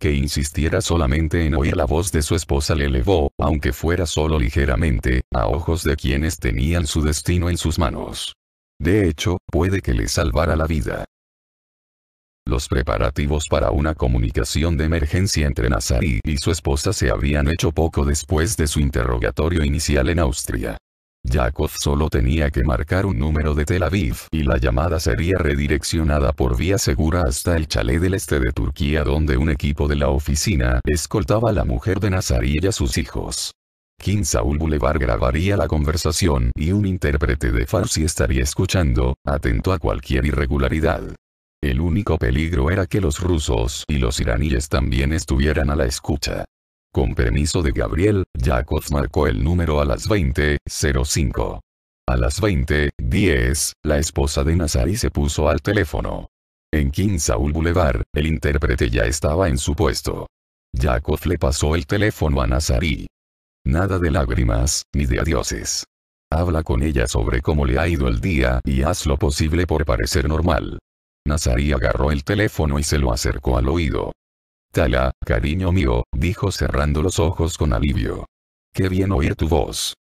Que insistiera solamente en oír la voz de su esposa le elevó, aunque fuera solo ligeramente, a ojos de quienes tenían su destino en sus manos. De hecho, puede que le salvara la vida. Los preparativos para una comunicación de emergencia entre Nazarí y su esposa se habían hecho poco después de su interrogatorio inicial en Austria. Yakov solo tenía que marcar un número de Tel Aviv y la llamada sería redireccionada por vía segura hasta el chalet del este de Turquía donde un equipo de la oficina escoltaba a la mujer de Nazarí y a sus hijos. King Saul Boulevard grabaría la conversación y un intérprete de Farsi estaría escuchando, atento a cualquier irregularidad. El único peligro era que los rusos y los iraníes también estuvieran a la escucha. Con permiso de Gabriel, Yakov marcó el número a las 20.05. A las 20.10, la esposa de Nazari se puso al teléfono. En King Saúl Boulevard, el intérprete ya estaba en su puesto. Yakov le pasó el teléfono a Nazari. Nada de lágrimas, ni de adioses. Habla con ella sobre cómo le ha ido el día y haz lo posible por parecer normal. Nazari agarró el teléfono y se lo acercó al oído. Tala, cariño mío, dijo cerrando los ojos con alivio. Qué bien oír tu voz.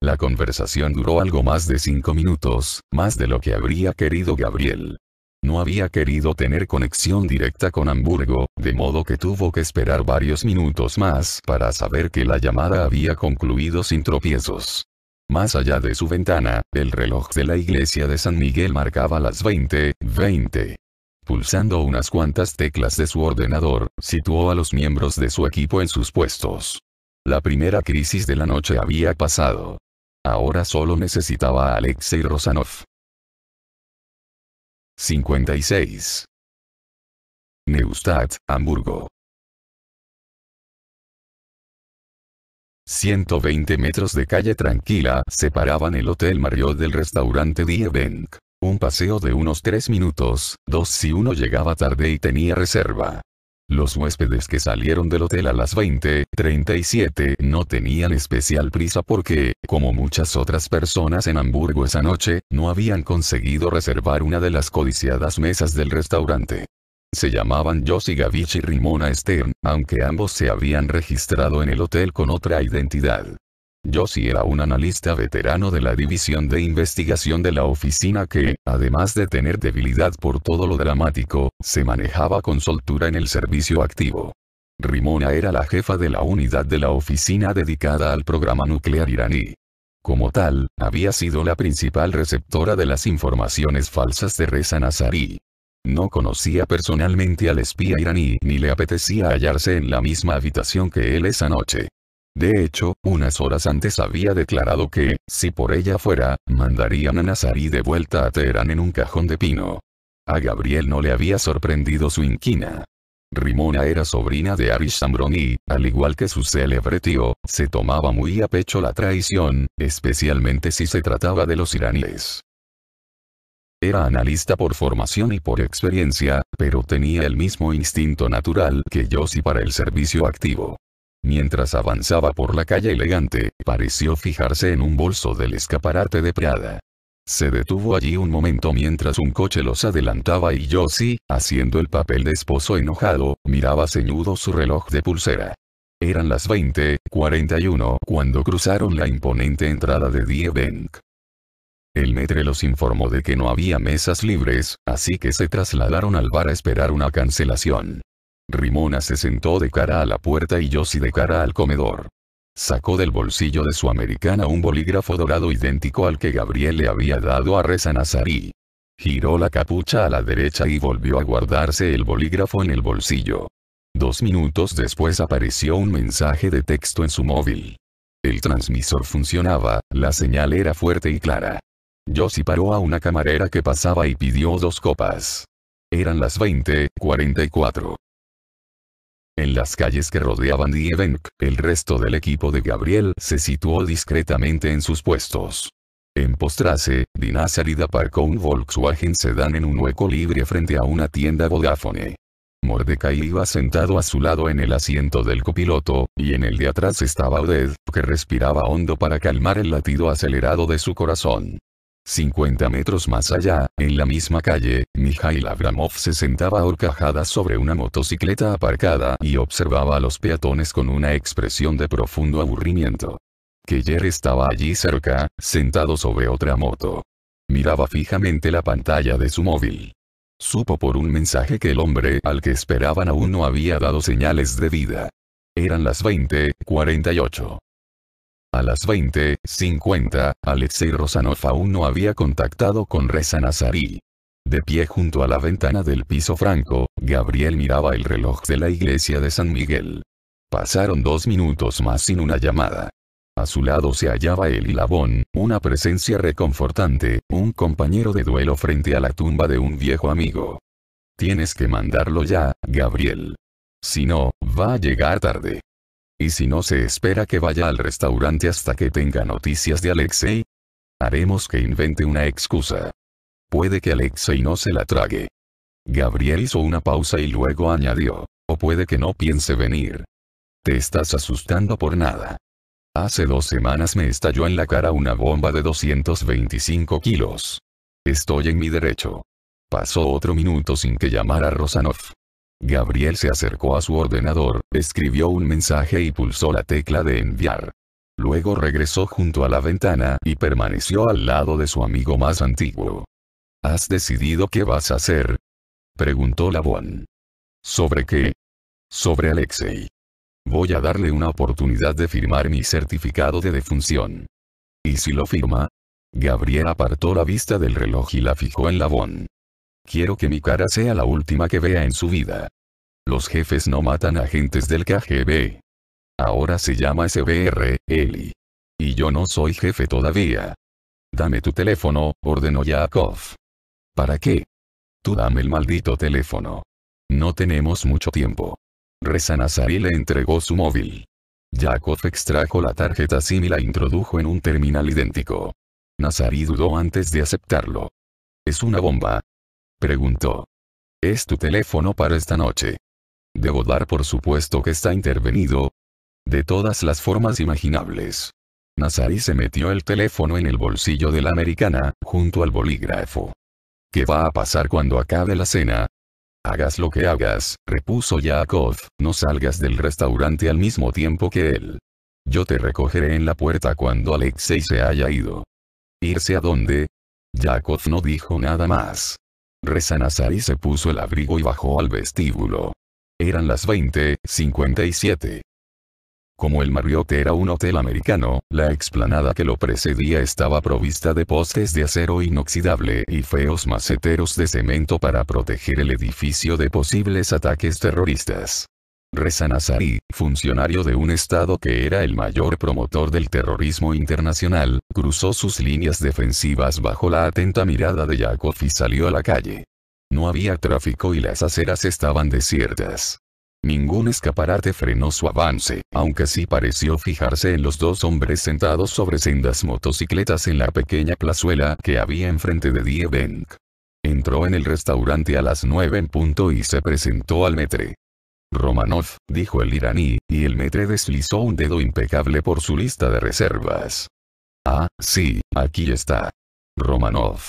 La conversación duró algo más de cinco minutos, más de lo que habría querido Gabriel. No había querido tener conexión directa con Hamburgo, de modo que tuvo que esperar varios minutos más para saber que la llamada había concluido sin tropiezos. Más allá de su ventana, el reloj de la iglesia de San Miguel marcaba las 20, Pulsando unas cuantas teclas de su ordenador, situó a los miembros de su equipo en sus puestos. La primera crisis de la noche había pasado. Ahora solo necesitaba a Alexei Rosanov. 56. Neustadt, Hamburgo. 120 metros de calle tranquila separaban el Hotel Marriott del restaurante Die Bank. Un paseo de unos 3 minutos, 2 si uno llegaba tarde y tenía reserva. Los huéspedes que salieron del hotel a las 20:37 no tenían especial prisa porque, como muchas otras personas en Hamburgo esa noche, no habían conseguido reservar una de las codiciadas mesas del restaurante. Se llamaban Josie Gavich y Rimona Stern, aunque ambos se habían registrado en el hotel con otra identidad. Yossi era un analista veterano de la División de Investigación de la oficina que, además de tener debilidad por todo lo dramático, se manejaba con soltura en el servicio activo. Rimona era la jefa de la unidad de la oficina dedicada al programa nuclear iraní. Como tal, había sido la principal receptora de las informaciones falsas de Reza Nazari. No conocía personalmente al espía iraní ni le apetecía hallarse en la misma habitación que él esa noche. De hecho, unas horas antes había declarado que, si por ella fuera, mandarían a Nazari de vuelta a Teherán en un cajón de pino. A Gabriel no le había sorprendido su inquina. Rimona era sobrina de Arish Sambrón al igual que su célebre tío, se tomaba muy a pecho la traición, especialmente si se trataba de los iraníes. Era analista por formación y por experiencia, pero tenía el mismo instinto natural que Yossi para el servicio activo. Mientras avanzaba por la calle elegante, pareció fijarse en un bolso del escaparate de Prada. Se detuvo allí un momento mientras un coche los adelantaba y Josie, haciendo el papel de esposo enojado, miraba ceñudo su reloj de pulsera. Eran las 20.41 cuando cruzaron la imponente entrada de Die Bank. El metre los informó de que no había mesas libres, así que se trasladaron al bar a esperar una cancelación. Rimona se sentó de cara a la puerta y Yossi de cara al comedor. Sacó del bolsillo de su americana un bolígrafo dorado idéntico al que Gabriel le había dado a Reza Nazarí. Giró la capucha a la derecha y volvió a guardarse el bolígrafo en el bolsillo. Dos minutos después apareció un mensaje de texto en su móvil. El transmisor funcionaba, la señal era fuerte y clara. Yossi paró a una camarera que pasaba y pidió dos copas. Eran las 20:44. En las calles que rodeaban Dievenk, el resto del equipo de Gabriel se situó discretamente en sus puestos. En Postrace, salida aparcó un Volkswagen Sedan en un hueco libre frente a una tienda Vodafone. Mordecai iba sentado a su lado en el asiento del copiloto, y en el de atrás estaba Oded, que respiraba hondo para calmar el latido acelerado de su corazón. 50 metros más allá, en la misma calle, Mikhail Abramov se sentaba horcajada sobre una motocicleta aparcada y observaba a los peatones con una expresión de profundo aburrimiento. Keller estaba allí cerca, sentado sobre otra moto. Miraba fijamente la pantalla de su móvil. Supo por un mensaje que el hombre al que esperaban aún no había dado señales de vida. Eran las 20:48. A las 20.50, Alexei Rosanov aún no había contactado con Reza Nazarí. De pie junto a la ventana del piso franco, Gabriel miraba el reloj de la iglesia de San Miguel. Pasaron dos minutos más sin una llamada. A su lado se hallaba el hilabón, una presencia reconfortante, un compañero de duelo frente a la tumba de un viejo amigo. Tienes que mandarlo ya, Gabriel. Si no, va a llegar tarde. ¿Y si no se espera que vaya al restaurante hasta que tenga noticias de Alexei? Haremos que invente una excusa. Puede que Alexei no se la trague. Gabriel hizo una pausa y luego añadió, o puede que no piense venir. Te estás asustando por nada. Hace dos semanas me estalló en la cara una bomba de 225 kilos. Estoy en mi derecho. Pasó otro minuto sin que llamara Rosanov. Gabriel se acercó a su ordenador, escribió un mensaje y pulsó la tecla de enviar. Luego regresó junto a la ventana y permaneció al lado de su amigo más antiguo. ¿Has decidido qué vas a hacer? Preguntó Labón. ¿Sobre qué? Sobre Alexei. Voy a darle una oportunidad de firmar mi certificado de defunción. ¿Y si lo firma? Gabriel apartó la vista del reloj y la fijó en Labón. Quiero que mi cara sea la última que vea en su vida. Los jefes no matan agentes del KGB. Ahora se llama SBR, Eli. Y yo no soy jefe todavía. Dame tu teléfono, ordenó Yakov. ¿Para qué? Tú dame el maldito teléfono. No tenemos mucho tiempo. Reza Nazari le entregó su móvil. Yakov extrajo la tarjeta SIM y la introdujo en un terminal idéntico. Nazari dudó antes de aceptarlo. Es una bomba, Preguntó. ¿Es tu teléfono para esta noche? Debo dar por supuesto que está intervenido. De todas las formas imaginables. Nazari se metió el teléfono en el bolsillo de la americana, junto al bolígrafo. ¿Qué va a pasar cuando acabe la cena? Hagas lo que hagas, repuso Yakov, no salgas del restaurante al mismo tiempo que él. Yo te recogeré en la puerta cuando Alexei se haya ido. ¿Irse a dónde? Yakov no dijo nada más. Rezanazari se puso el abrigo y bajó al vestíbulo. Eran las 20:57. Como el Marriott era un hotel americano, la explanada que lo precedía estaba provista de postes de acero inoxidable y feos maceteros de cemento para proteger el edificio de posibles ataques terroristas. Reza Nazari, funcionario de un Estado que era el mayor promotor del terrorismo internacional, cruzó sus líneas defensivas bajo la atenta mirada de Yakov y salió a la calle. No había tráfico y las aceras estaban desiertas. Ningún escaparate frenó su avance, aunque sí pareció fijarse en los dos hombres sentados sobre sendas motocicletas en la pequeña plazuela que había enfrente de Die Entró en el restaurante a las nueve en punto y se presentó al metre. Romanov, dijo el iraní, y el metre deslizó un dedo impecable por su lista de reservas. Ah, sí, aquí está. Romanov.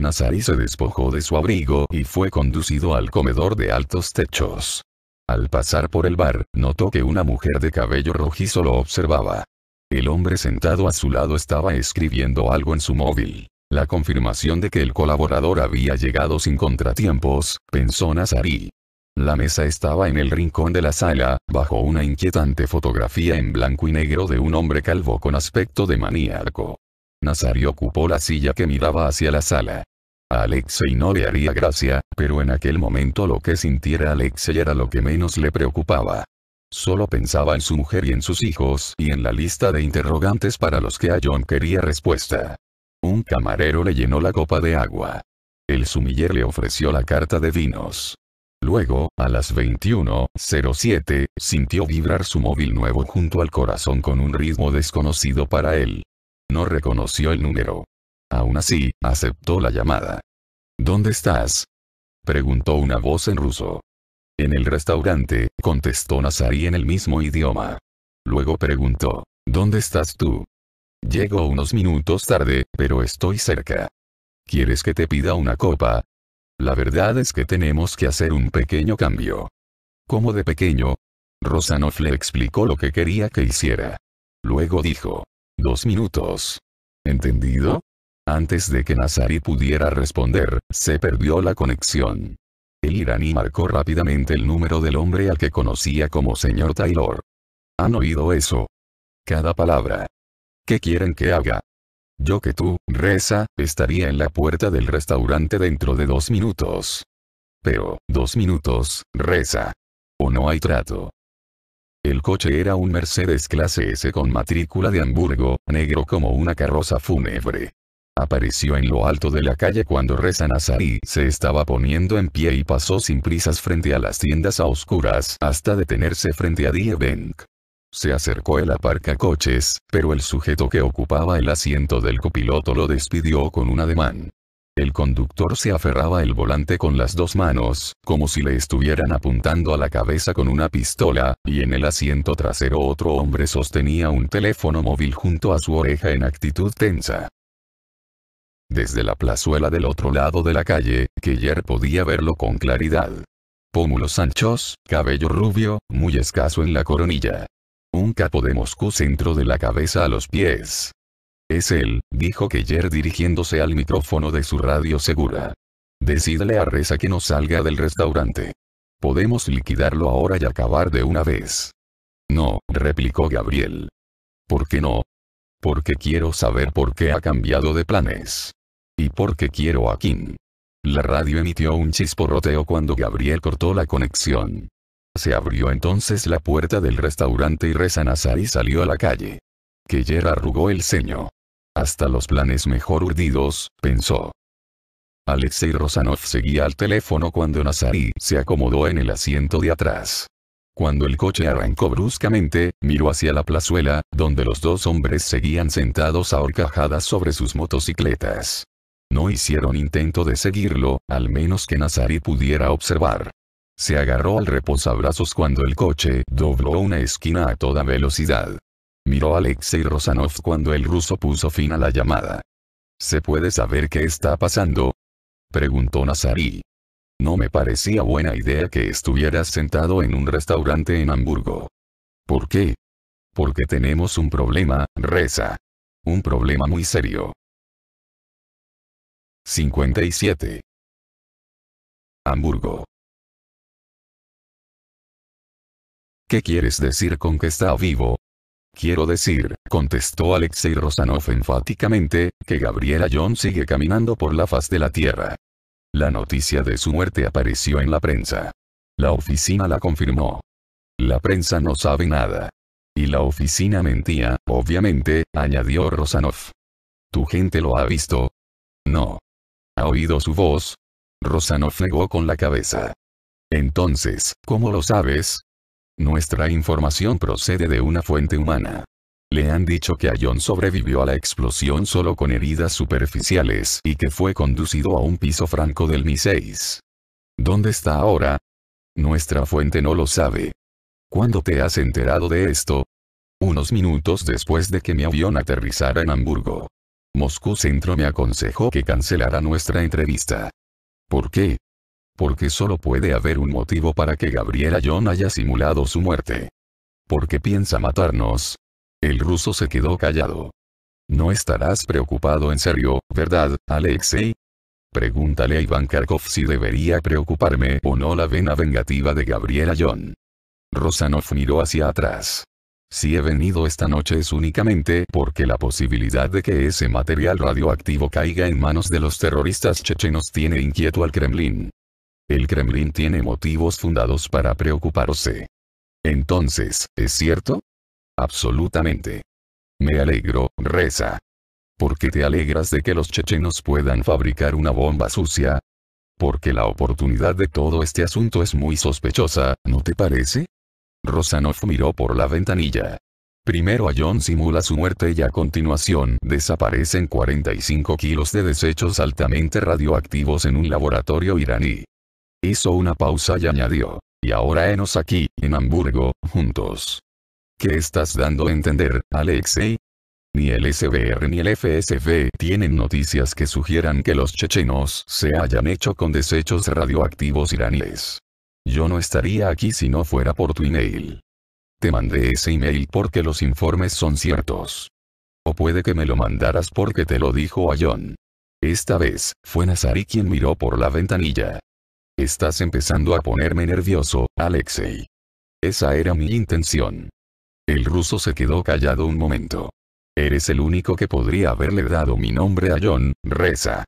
Nazarí se despojó de su abrigo y fue conducido al comedor de altos techos. Al pasar por el bar, notó que una mujer de cabello rojizo lo observaba. El hombre sentado a su lado estaba escribiendo algo en su móvil. La confirmación de que el colaborador había llegado sin contratiempos, pensó Nazari. La mesa estaba en el rincón de la sala, bajo una inquietante fotografía en blanco y negro de un hombre calvo con aspecto de maníaco. Nazario ocupó la silla que miraba hacia la sala. A Alexei no le haría gracia, pero en aquel momento lo que sintiera Alexei era lo que menos le preocupaba. Solo pensaba en su mujer y en sus hijos y en la lista de interrogantes para los que a John quería respuesta. Un camarero le llenó la copa de agua. El sumiller le ofreció la carta de vinos. Luego, a las 21.07, sintió vibrar su móvil nuevo junto al corazón con un ritmo desconocido para él. No reconoció el número. Aún así, aceptó la llamada. ¿Dónde estás? preguntó una voz en ruso. En el restaurante, contestó nazarí en el mismo idioma. Luego preguntó, ¿dónde estás tú? Llego unos minutos tarde, pero estoy cerca. ¿Quieres que te pida una copa? La verdad es que tenemos que hacer un pequeño cambio. ¿Cómo de pequeño? Rosanoff le explicó lo que quería que hiciera. Luego dijo. Dos minutos. ¿Entendido? Antes de que Nazari pudiera responder, se perdió la conexión. El iraní marcó rápidamente el número del hombre al que conocía como señor Taylor. ¿Han oído eso? Cada palabra. ¿Qué quieren que haga? Yo que tú, reza, estaría en la puerta del restaurante dentro de dos minutos. Pero, dos minutos, reza. O no hay trato. El coche era un Mercedes clase S con matrícula de Hamburgo, negro como una carroza fúnebre. Apareció en lo alto de la calle cuando Reza Nazari se estaba poniendo en pie y pasó sin prisas frente a las tiendas a oscuras hasta detenerse frente a Die se acercó el aparcacoches, pero el sujeto que ocupaba el asiento del copiloto lo despidió con un ademán. El conductor se aferraba el volante con las dos manos, como si le estuvieran apuntando a la cabeza con una pistola, y en el asiento trasero otro hombre sostenía un teléfono móvil junto a su oreja en actitud tensa. Desde la plazuela del otro lado de la calle, Keller podía verlo con claridad. Pómulo anchos, cabello rubio, muy escaso en la coronilla. Un capo de Moscú centro de la cabeza a los pies. Es él, dijo Keyer dirigiéndose al micrófono de su radio segura. Decídele a Reza que no salga del restaurante. Podemos liquidarlo ahora y acabar de una vez. No, replicó Gabriel. ¿Por qué no? Porque quiero saber por qué ha cambiado de planes. Y por qué quiero a Kim. La radio emitió un chisporroteo cuando Gabriel cortó la conexión. Se abrió entonces la puerta del restaurante y Reza Nazari salió a la calle. Keller arrugó el ceño. Hasta los planes mejor urdidos, pensó. Alexei Rosanov seguía al teléfono cuando Nazari se acomodó en el asiento de atrás. Cuando el coche arrancó bruscamente, miró hacia la plazuela, donde los dos hombres seguían sentados a horcajadas sobre sus motocicletas. No hicieron intento de seguirlo, al menos que Nazari pudiera observar. Se agarró al reposabrazos cuando el coche dobló una esquina a toda velocidad. Miró a Alexei Rosanov cuando el ruso puso fin a la llamada. ¿Se puede saber qué está pasando? Preguntó Nazarí. No me parecía buena idea que estuvieras sentado en un restaurante en Hamburgo. ¿Por qué? Porque tenemos un problema, reza. Un problema muy serio. 57. Hamburgo. ¿Qué quieres decir con que está vivo? Quiero decir, contestó Alexei Rosanov enfáticamente, que Gabriela John sigue caminando por la faz de la Tierra. La noticia de su muerte apareció en la prensa. La oficina la confirmó. La prensa no sabe nada. Y la oficina mentía, obviamente, añadió Rosanov. ¿Tu gente lo ha visto? No. ¿Ha oído su voz? Rosanov negó con la cabeza. Entonces, ¿cómo lo sabes? Nuestra información procede de una fuente humana. Le han dicho que Ayon sobrevivió a la explosión solo con heridas superficiales y que fue conducido a un piso franco del Mi-6. ¿Dónde está ahora? Nuestra fuente no lo sabe. ¿Cuándo te has enterado de esto? Unos minutos después de que mi avión aterrizara en Hamburgo. Moscú Centro me aconsejó que cancelara nuestra entrevista. ¿Por qué? Porque solo puede haber un motivo para que Gabriela John haya simulado su muerte. Porque piensa matarnos. El ruso se quedó callado. No estarás preocupado en serio, ¿verdad, Alexei? Pregúntale a Iván Karkov si debería preocuparme o no la vena vengativa de Gabriela John. Rosanov miró hacia atrás. Si he venido esta noche es únicamente porque la posibilidad de que ese material radioactivo caiga en manos de los terroristas chechenos tiene inquieto al Kremlin. El Kremlin tiene motivos fundados para preocuparse. Entonces, ¿es cierto? Absolutamente. Me alegro, Reza. ¿Por qué te alegras de que los chechenos puedan fabricar una bomba sucia? Porque la oportunidad de todo este asunto es muy sospechosa, ¿no te parece? Rosanov miró por la ventanilla. Primero a John simula su muerte y a continuación desaparecen 45 kilos de desechos altamente radioactivos en un laboratorio iraní. Hizo una pausa y añadió. Y ahora enos aquí, en Hamburgo, juntos. ¿Qué estás dando a entender, Alexei? Ni el SBR ni el FSB tienen noticias que sugieran que los chechenos se hayan hecho con desechos radioactivos iraníes. Yo no estaría aquí si no fuera por tu email. Te mandé ese email porque los informes son ciertos. O puede que me lo mandaras porque te lo dijo a John. Esta vez, fue Nazari quien miró por la ventanilla. Estás empezando a ponerme nervioso, Alexei. Esa era mi intención. El ruso se quedó callado un momento. Eres el único que podría haberle dado mi nombre a John, reza.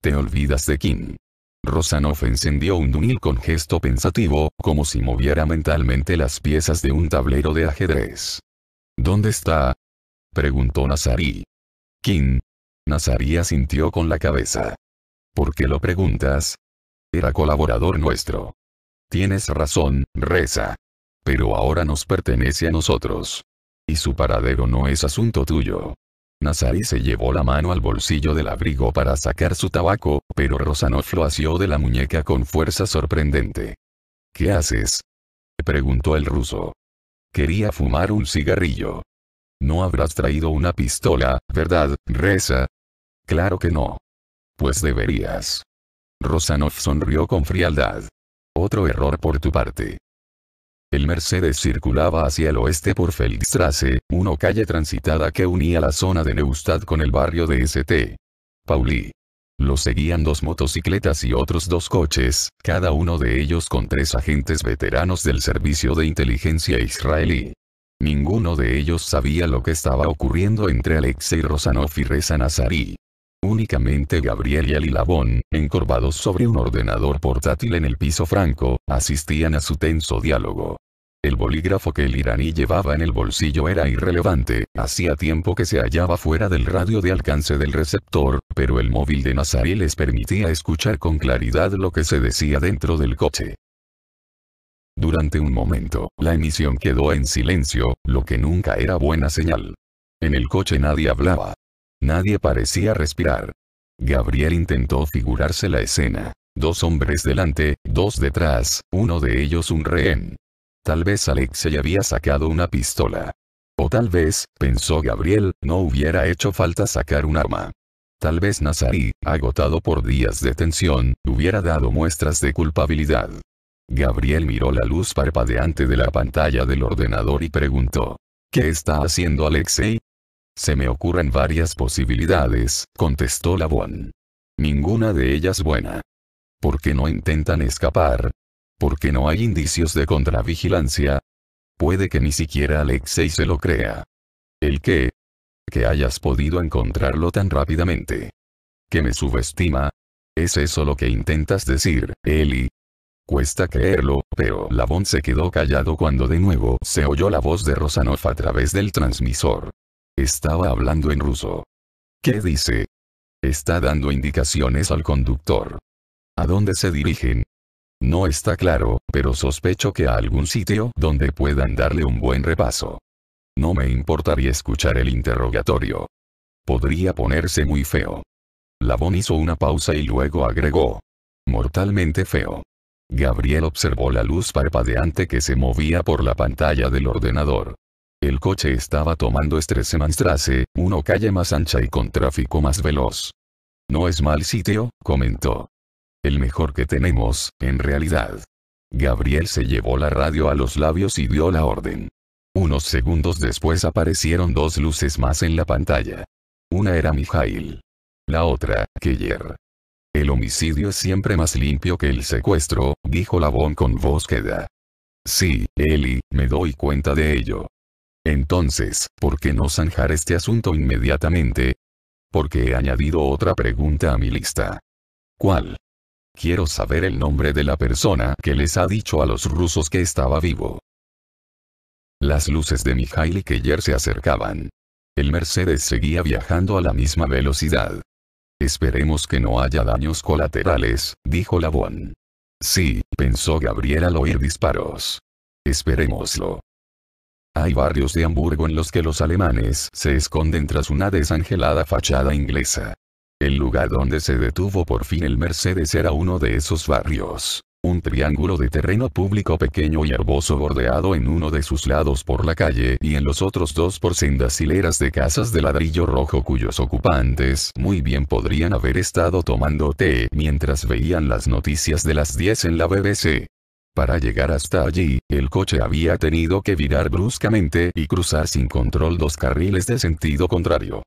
Te olvidas de Kim. Rosanov encendió un dunil con gesto pensativo, como si moviera mentalmente las piezas de un tablero de ajedrez. ¿Dónde está? preguntó Nazarí. Kim. Nazari asintió con la cabeza. ¿Por qué lo preguntas? era colaborador nuestro. Tienes razón, reza. Pero ahora nos pertenece a nosotros. Y su paradero no es asunto tuyo. Nazari se llevó la mano al bolsillo del abrigo para sacar su tabaco, pero Rosanoff lo asió de la muñeca con fuerza sorprendente. ¿Qué haces? preguntó el ruso. Quería fumar un cigarrillo. No habrás traído una pistola, ¿verdad, Reza? Claro que no. Pues deberías. Rosanov sonrió con frialdad. Otro error por tu parte. El Mercedes circulaba hacia el oeste por Feldstrasse, una calle transitada que unía la zona de Neustadt con el barrio de St. Pauli. Lo seguían dos motocicletas y otros dos coches, cada uno de ellos con tres agentes veteranos del Servicio de Inteligencia israelí. Ninguno de ellos sabía lo que estaba ocurriendo entre Alexei Rosanov y Reza Nazarí. Únicamente Gabriel y Alilabón, encorvados sobre un ordenador portátil en el piso franco, asistían a su tenso diálogo. El bolígrafo que el iraní llevaba en el bolsillo era irrelevante, hacía tiempo que se hallaba fuera del radio de alcance del receptor, pero el móvil de Nazaré les permitía escuchar con claridad lo que se decía dentro del coche. Durante un momento, la emisión quedó en silencio, lo que nunca era buena señal. En el coche nadie hablaba, Nadie parecía respirar. Gabriel intentó figurarse la escena. Dos hombres delante, dos detrás, uno de ellos un rehén. Tal vez Alexei había sacado una pistola. O tal vez, pensó Gabriel, no hubiera hecho falta sacar un arma. Tal vez Nazari, agotado por días de tensión, hubiera dado muestras de culpabilidad. Gabriel miró la luz parpadeante de la pantalla del ordenador y preguntó. ¿Qué está haciendo Alexei? Eh? Se me ocurren varias posibilidades, contestó Lavon. Ninguna de ellas buena. ¿Por qué no intentan escapar? ¿Por qué no hay indicios de contravigilancia? Puede que ni siquiera Alexei se lo crea. ¿El qué? Que hayas podido encontrarlo tan rápidamente. ¿Que me subestima? ¿Es eso lo que intentas decir, Eli? Cuesta creerlo, pero Labón se quedó callado cuando de nuevo se oyó la voz de Rosanoff a través del transmisor. Estaba hablando en ruso. ¿Qué dice? Está dando indicaciones al conductor. ¿A dónde se dirigen? No está claro, pero sospecho que a algún sitio donde puedan darle un buen repaso. No me importaría escuchar el interrogatorio. Podría ponerse muy feo. Labón hizo una pausa y luego agregó. Mortalmente feo. Gabriel observó la luz parpadeante que se movía por la pantalla del ordenador. El coche estaba tomando Stresemannstrasse, una calle más ancha y con tráfico más veloz. No es mal sitio, comentó. El mejor que tenemos, en realidad. Gabriel se llevó la radio a los labios y dio la orden. Unos segundos después aparecieron dos luces más en la pantalla. Una era Mijail. La otra, Keller. El homicidio es siempre más limpio que el secuestro, dijo Labón con voz queda. Sí, Eli, me doy cuenta de ello. Entonces, ¿por qué no zanjar este asunto inmediatamente? Porque he añadido otra pregunta a mi lista. ¿Cuál? Quiero saber el nombre de la persona que les ha dicho a los rusos que estaba vivo. Las luces de y Keller se acercaban. El Mercedes seguía viajando a la misma velocidad. Esperemos que no haya daños colaterales, dijo Labón. Sí, pensó Gabriel al oír disparos. Esperémoslo. Hay barrios de Hamburgo en los que los alemanes se esconden tras una desangelada fachada inglesa. El lugar donde se detuvo por fin el Mercedes era uno de esos barrios. Un triángulo de terreno público pequeño y herboso bordeado en uno de sus lados por la calle y en los otros dos por sendas hileras de casas de ladrillo rojo cuyos ocupantes muy bien podrían haber estado tomando té mientras veían las noticias de las 10 en la BBC. Para llegar hasta allí, el coche había tenido que virar bruscamente y cruzar sin control dos carriles de sentido contrario.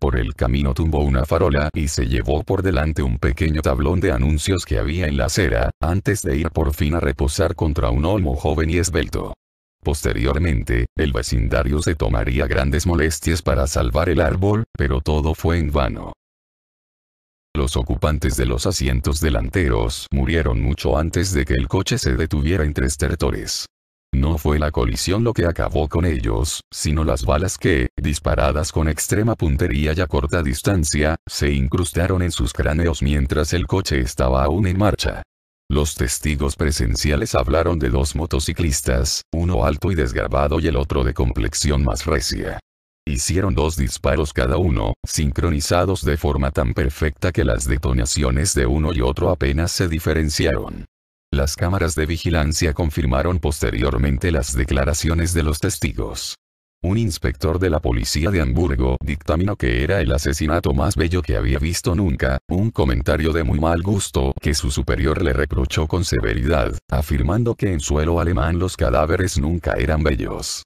Por el camino tumbó una farola y se llevó por delante un pequeño tablón de anuncios que había en la acera, antes de ir por fin a reposar contra un olmo joven y esbelto. Posteriormente, el vecindario se tomaría grandes molestias para salvar el árbol, pero todo fue en vano. Los ocupantes de los asientos delanteros murieron mucho antes de que el coche se detuviera entre estertores. No fue la colisión lo que acabó con ellos, sino las balas que, disparadas con extrema puntería y a corta distancia, se incrustaron en sus cráneos mientras el coche estaba aún en marcha. Los testigos presenciales hablaron de dos motociclistas, uno alto y desgarbado y el otro de complexión más recia. Hicieron dos disparos cada uno, sincronizados de forma tan perfecta que las detonaciones de uno y otro apenas se diferenciaron. Las cámaras de vigilancia confirmaron posteriormente las declaraciones de los testigos. Un inspector de la policía de Hamburgo dictaminó que era el asesinato más bello que había visto nunca, un comentario de muy mal gusto que su superior le reprochó con severidad, afirmando que en suelo alemán los cadáveres nunca eran bellos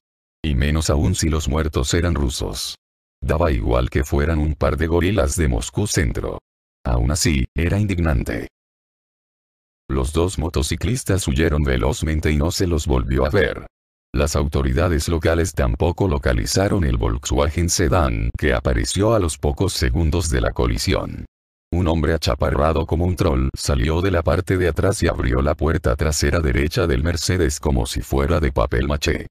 y menos aún si los muertos eran rusos. Daba igual que fueran un par de gorilas de Moscú Centro. Aún así, era indignante. Los dos motociclistas huyeron velozmente y no se los volvió a ver. Las autoridades locales tampoco localizaron el Volkswagen Sedan que apareció a los pocos segundos de la colisión. Un hombre achaparrado como un troll salió de la parte de atrás y abrió la puerta trasera derecha del Mercedes como si fuera de papel maché.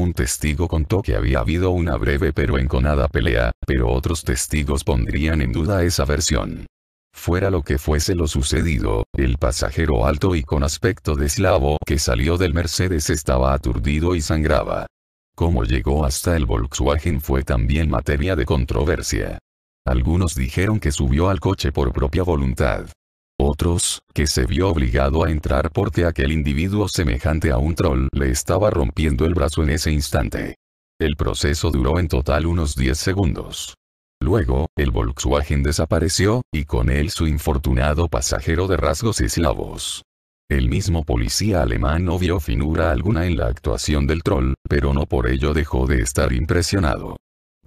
Un testigo contó que había habido una breve pero enconada pelea, pero otros testigos pondrían en duda esa versión. Fuera lo que fuese lo sucedido, el pasajero alto y con aspecto de eslavo que salió del Mercedes estaba aturdido y sangraba. Cómo llegó hasta el Volkswagen fue también materia de controversia. Algunos dijeron que subió al coche por propia voluntad, otros, que se vio obligado a entrar porque aquel individuo semejante a un troll le estaba rompiendo el brazo en ese instante. El proceso duró en total unos 10 segundos. Luego, el Volkswagen desapareció, y con él su infortunado pasajero de rasgos eslavos. El mismo policía alemán no vio finura alguna en la actuación del troll, pero no por ello dejó de estar impresionado.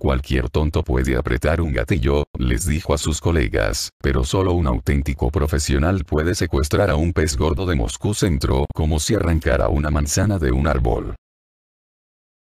Cualquier tonto puede apretar un gatillo, les dijo a sus colegas, pero solo un auténtico profesional puede secuestrar a un pez gordo de Moscú Centro como si arrancara una manzana de un árbol.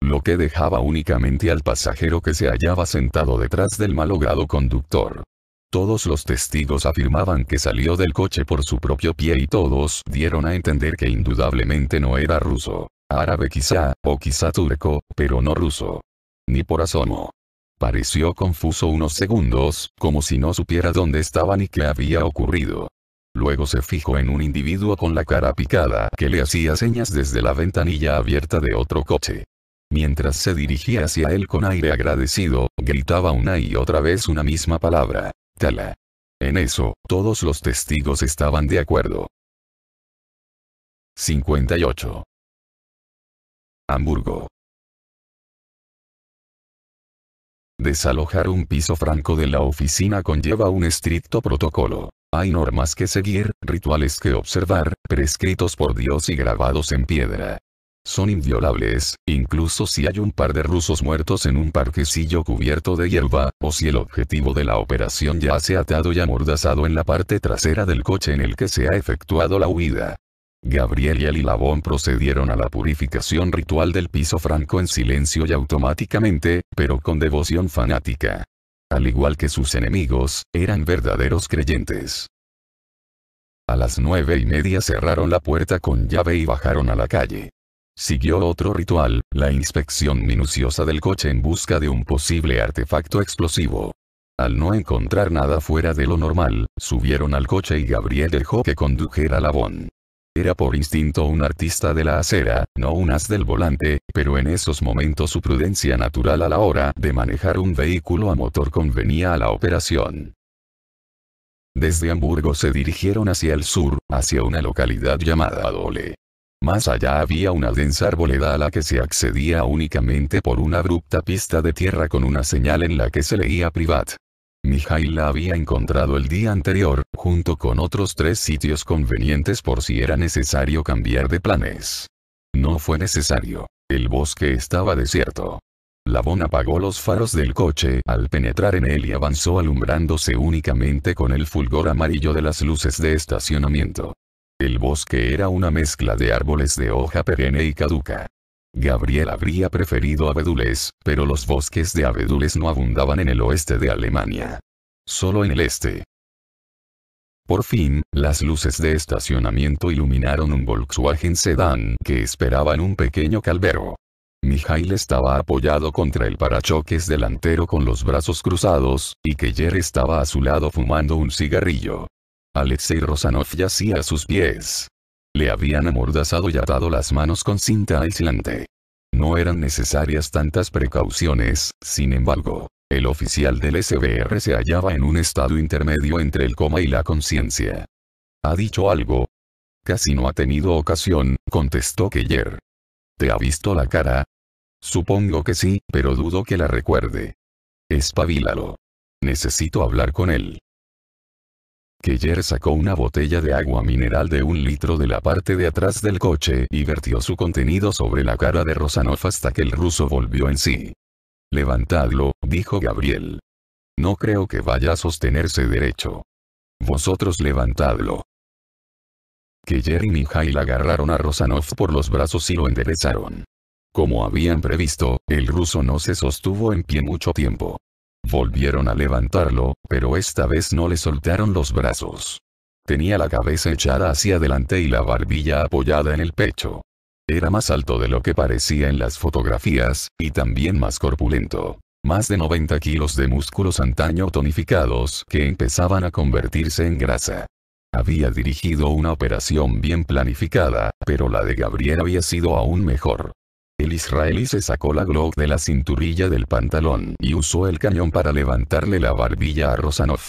Lo que dejaba únicamente al pasajero que se hallaba sentado detrás del malogrado conductor. Todos los testigos afirmaban que salió del coche por su propio pie y todos dieron a entender que indudablemente no era ruso. Árabe quizá, o quizá turco, pero no ruso. Ni por asomo. Pareció confuso unos segundos, como si no supiera dónde estaba ni qué había ocurrido. Luego se fijó en un individuo con la cara picada que le hacía señas desde la ventanilla abierta de otro coche. Mientras se dirigía hacia él con aire agradecido, gritaba una y otra vez una misma palabra. Tala. En eso, todos los testigos estaban de acuerdo. 58. Hamburgo. Desalojar un piso franco de la oficina conlleva un estricto protocolo. Hay normas que seguir, rituales que observar, prescritos por Dios y grabados en piedra. Son inviolables, incluso si hay un par de rusos muertos en un parquecillo cubierto de hierba, o si el objetivo de la operación ya se ha atado y amordazado en la parte trasera del coche en el que se ha efectuado la huida. Gabriel y Labón procedieron a la purificación ritual del piso franco en silencio y automáticamente, pero con devoción fanática. Al igual que sus enemigos, eran verdaderos creyentes. A las nueve y media cerraron la puerta con llave y bajaron a la calle. Siguió otro ritual, la inspección minuciosa del coche en busca de un posible artefacto explosivo. Al no encontrar nada fuera de lo normal, subieron al coche y Gabriel dejó que condujera Labón. Era por instinto un artista de la acera, no un as del volante, pero en esos momentos su prudencia natural a la hora de manejar un vehículo a motor convenía a la operación. Desde Hamburgo se dirigieron hacia el sur, hacia una localidad llamada Dole. Más allá había una densa arboleda a la que se accedía únicamente por una abrupta pista de tierra con una señal en la que se leía Privat. Mijail la había encontrado el día anterior, junto con otros tres sitios convenientes por si era necesario cambiar de planes. No fue necesario. El bosque estaba desierto. Labón apagó los faros del coche al penetrar en él y avanzó alumbrándose únicamente con el fulgor amarillo de las luces de estacionamiento. El bosque era una mezcla de árboles de hoja perenne y caduca. Gabriel habría preferido abedules, pero los bosques de abedules no abundaban en el oeste de Alemania. Solo en el este. Por fin, las luces de estacionamiento iluminaron un Volkswagen sedán que esperaba en un pequeño calvero. Mijail estaba apoyado contra el parachoques delantero con los brazos cruzados, y Keller estaba a su lado fumando un cigarrillo. Alexei Rosanov yacía a sus pies, le habían amordazado y atado las manos con cinta aislante. No eran necesarias tantas precauciones, sin embargo, el oficial del SBR se hallaba en un estado intermedio entre el coma y la conciencia. ¿Ha dicho algo? Casi no ha tenido ocasión, contestó Keller. ¿Te ha visto la cara? Supongo que sí, pero dudo que la recuerde. Espabilalo. Necesito hablar con él. Keller sacó una botella de agua mineral de un litro de la parte de atrás del coche y vertió su contenido sobre la cara de Rosanov hasta que el ruso volvió en sí. Levantadlo, dijo Gabriel. No creo que vaya a sostenerse derecho. Vosotros levantadlo. Keller y Mijail agarraron a Rosanov por los brazos y lo enderezaron. Como habían previsto, el ruso no se sostuvo en pie mucho tiempo. Volvieron a levantarlo, pero esta vez no le soltaron los brazos. Tenía la cabeza echada hacia adelante y la barbilla apoyada en el pecho. Era más alto de lo que parecía en las fotografías, y también más corpulento. Más de 90 kilos de músculos antaño tonificados que empezaban a convertirse en grasa. Había dirigido una operación bien planificada, pero la de Gabriel había sido aún mejor. El israelí se sacó la Glock de la cinturilla del pantalón y usó el cañón para levantarle la barbilla a Rosanov.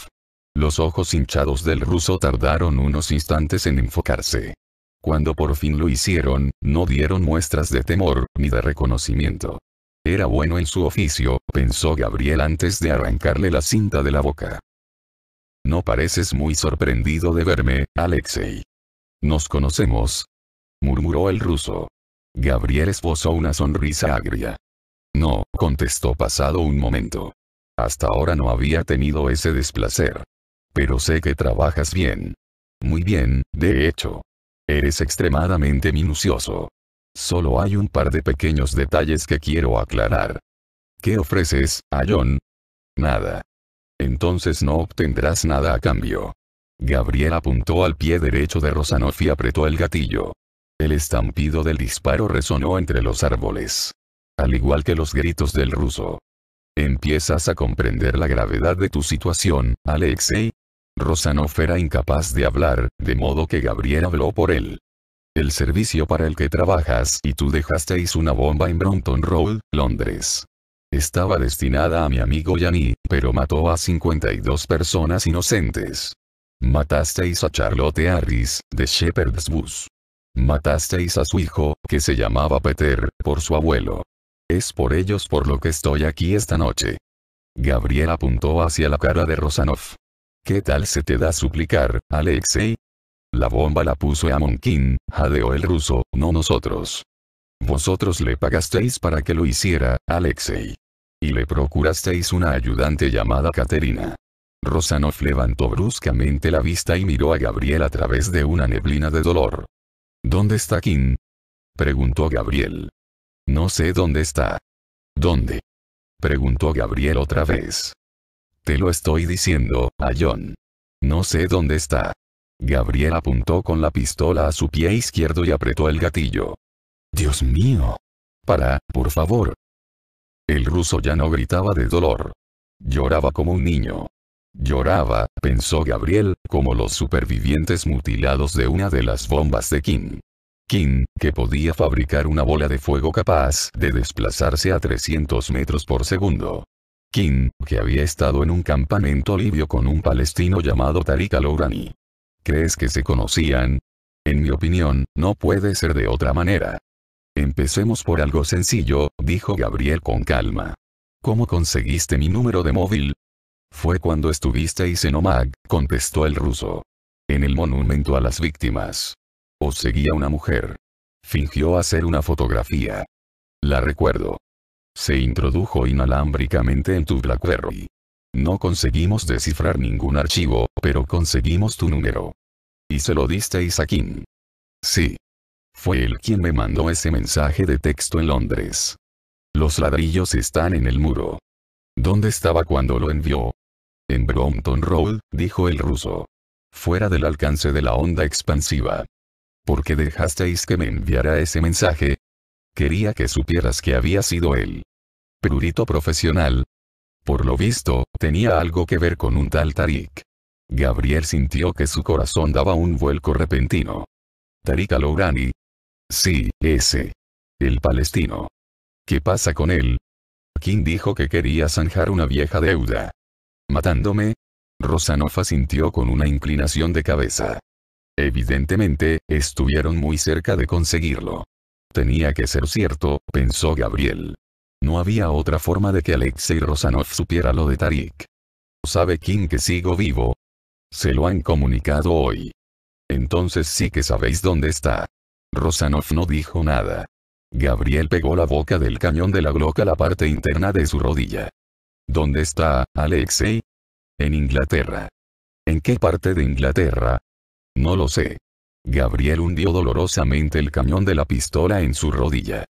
Los ojos hinchados del ruso tardaron unos instantes en enfocarse. Cuando por fin lo hicieron, no dieron muestras de temor, ni de reconocimiento. Era bueno en su oficio, pensó Gabriel antes de arrancarle la cinta de la boca. No pareces muy sorprendido de verme, Alexei. Nos conocemos. Murmuró el ruso. Gabriel esbozó una sonrisa agria. No, contestó pasado un momento. Hasta ahora no había tenido ese desplacer. Pero sé que trabajas bien. Muy bien, de hecho. Eres extremadamente minucioso. Solo hay un par de pequeños detalles que quiero aclarar. ¿Qué ofreces, a Nada. Entonces no obtendrás nada a cambio. Gabriel apuntó al pie derecho de Rosanoff y apretó el gatillo. El estampido del disparo resonó entre los árboles. Al igual que los gritos del ruso. ¿Empiezas a comprender la gravedad de tu situación, Alexei? ¿eh? Rosanov era incapaz de hablar, de modo que Gabriel habló por él. El servicio para el que trabajas y tú dejasteis una bomba en Brompton Road, Londres. Estaba destinada a mi amigo Yanni, pero mató a 52 personas inocentes. Matasteis a Charlotte Harris, de Shepherd's Bush. Matasteis a su hijo, que se llamaba Peter, por su abuelo. Es por ellos por lo que estoy aquí esta noche. Gabriel apuntó hacia la cara de Rosanov. ¿Qué tal se te da suplicar, Alexei? La bomba la puso a Monkin, jadeó el ruso, no nosotros. Vosotros le pagasteis para que lo hiciera, Alexei. Y le procurasteis una ayudante llamada Katerina. Rosanov levantó bruscamente la vista y miró a Gabriel a través de una neblina de dolor. ¿Dónde está Kim? preguntó Gabriel. No sé dónde está. ¿Dónde? preguntó Gabriel otra vez. Te lo estoy diciendo, a John. No sé dónde está. Gabriel apuntó con la pistola a su pie izquierdo y apretó el gatillo. Dios mío. Para, por favor. El ruso ya no gritaba de dolor. Lloraba como un niño. Lloraba, pensó Gabriel, como los supervivientes mutilados de una de las bombas de Kim. Kim, que podía fabricar una bola de fuego capaz de desplazarse a 300 metros por segundo. Kim, que había estado en un campamento libio con un palestino llamado Tariq al ¿Crees que se conocían? En mi opinión, no puede ser de otra manera. Empecemos por algo sencillo, dijo Gabriel con calma. ¿Cómo conseguiste mi número de móvil? Fue cuando estuvisteis en Omag, contestó el ruso. En el monumento a las víctimas. Os seguía una mujer. Fingió hacer una fotografía. La recuerdo. Se introdujo inalámbricamente en tu BlackBerry. No conseguimos descifrar ningún archivo, pero conseguimos tu número. Y se lo disteis a Kim. Sí. Fue él quien me mandó ese mensaje de texto en Londres. Los ladrillos están en el muro. ¿Dónde estaba cuando lo envió? En Brompton Road, dijo el ruso. Fuera del alcance de la onda expansiva. ¿Por qué dejasteis que me enviara ese mensaje? Quería que supieras que había sido él. Prurito profesional. Por lo visto, tenía algo que ver con un tal Tarik. Gabriel sintió que su corazón daba un vuelco repentino. Tarik Alourani. Sí, ese. El palestino. ¿Qué pasa con él? King dijo que quería zanjar una vieja deuda matándome? Rosanoff asintió con una inclinación de cabeza. Evidentemente, estuvieron muy cerca de conseguirlo. Tenía que ser cierto, pensó Gabriel. No había otra forma de que Alexei Rosanov supiera lo de Tarik. ¿Sabe quién que sigo vivo? Se lo han comunicado hoy. Entonces sí que sabéis dónde está. Rosanov no dijo nada. Gabriel pegó la boca del cañón de la gloca a la parte interna de su rodilla. ¿Dónde está, Alexei? En Inglaterra. ¿En qué parte de Inglaterra? No lo sé. Gabriel hundió dolorosamente el cañón de la pistola en su rodilla.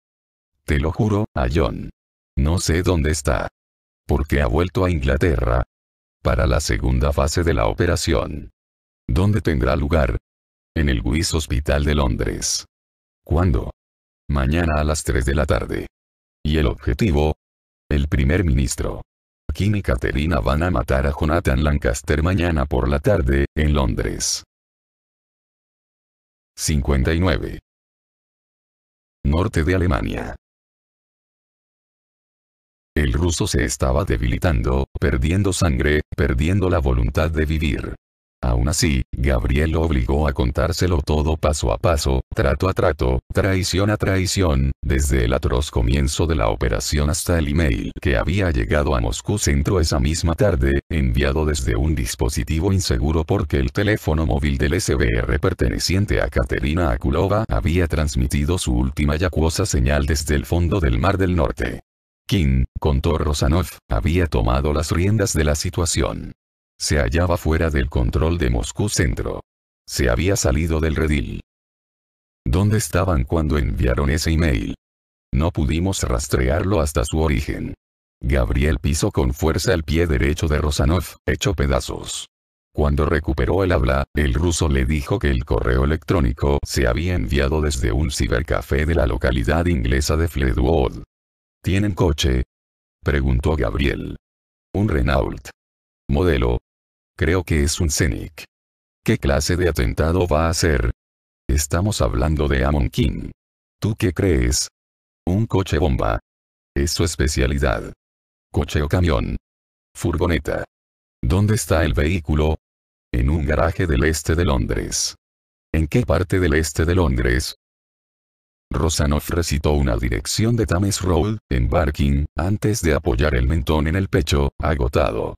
Te lo juro, a John. No sé dónde está. ¿Por qué ha vuelto a Inglaterra? Para la segunda fase de la operación. ¿Dónde tendrá lugar? En el Whis Hospital de Londres. ¿Cuándo? Mañana a las 3 de la tarde. ¿Y el objetivo? El primer ministro. Kim y Caterina van a matar a Jonathan Lancaster mañana por la tarde, en Londres. 59. Norte de Alemania. El ruso se estaba debilitando, perdiendo sangre, perdiendo la voluntad de vivir. Aún así, Gabriel lo obligó a contárselo todo paso a paso, trato a trato, traición a traición, desde el atroz comienzo de la operación hasta el email que había llegado a Moscú Centro esa misma tarde, enviado desde un dispositivo inseguro porque el teléfono móvil del SBR perteneciente a Katerina Akulova había transmitido su última yacuosa señal desde el fondo del Mar del Norte. Kim, contó Rosanov, había tomado las riendas de la situación. Se hallaba fuera del control de Moscú Centro. Se había salido del redil. ¿Dónde estaban cuando enviaron ese email? No pudimos rastrearlo hasta su origen. Gabriel pisó con fuerza el pie derecho de Rosanov, hecho pedazos. Cuando recuperó el habla, el ruso le dijo que el correo electrónico se había enviado desde un cibercafé de la localidad inglesa de Fledwood. ¿Tienen coche? Preguntó Gabriel. Un Renault. Modelo. Creo que es un Scenic. ¿Qué clase de atentado va a ser? Estamos hablando de Amon King. ¿Tú qué crees? Un coche bomba. Es su especialidad. Coche o camión. Furgoneta. ¿Dónde está el vehículo? En un garaje del este de Londres. ¿En qué parte del este de Londres? Rosanoff recitó una dirección de Thames Road, en Barking, antes de apoyar el mentón en el pecho, agotado.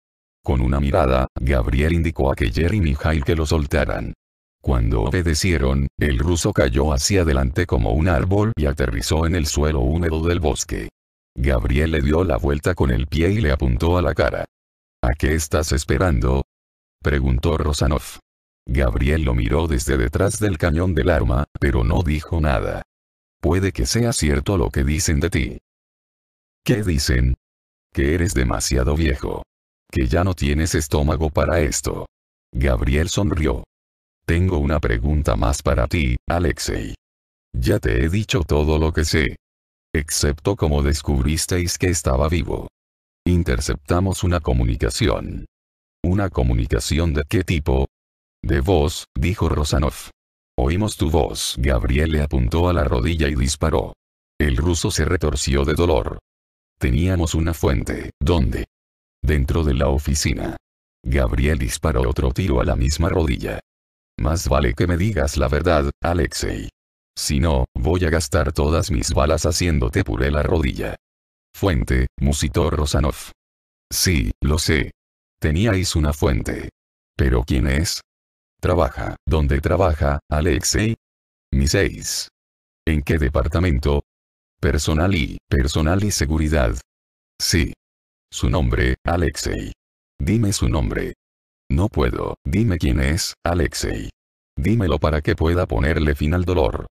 Con una mirada, Gabriel indicó a Jerry y Mijail que lo soltaran. Cuando obedecieron, el ruso cayó hacia adelante como un árbol y aterrizó en el suelo húmedo del bosque. Gabriel le dio la vuelta con el pie y le apuntó a la cara. ¿A qué estás esperando? preguntó Rosanov. Gabriel lo miró desde detrás del cañón del arma, pero no dijo nada. Puede que sea cierto lo que dicen de ti. ¿Qué dicen? Que eres demasiado viejo que ya no tienes estómago para esto. Gabriel sonrió. Tengo una pregunta más para ti, Alexei. Ya te he dicho todo lo que sé. Excepto cómo descubristeis que estaba vivo. Interceptamos una comunicación. ¿Una comunicación de qué tipo? De voz, dijo Rosanov. Oímos tu voz. Gabriel le apuntó a la rodilla y disparó. El ruso se retorció de dolor. Teníamos una fuente, ¿dónde? Dentro de la oficina. Gabriel disparó otro tiro a la misma rodilla. Más vale que me digas la verdad, Alexei. Si no, voy a gastar todas mis balas haciéndote puré la rodilla. Fuente, musitó Rosanov. Sí, lo sé. Teníais una fuente. ¿Pero quién es? Trabaja, ¿dónde trabaja, Alexei? Mi seis. ¿En qué departamento? Personal y, personal y seguridad. Sí. Su nombre, Alexei. Dime su nombre. No puedo, dime quién es, Alexei. Dímelo para que pueda ponerle fin al dolor.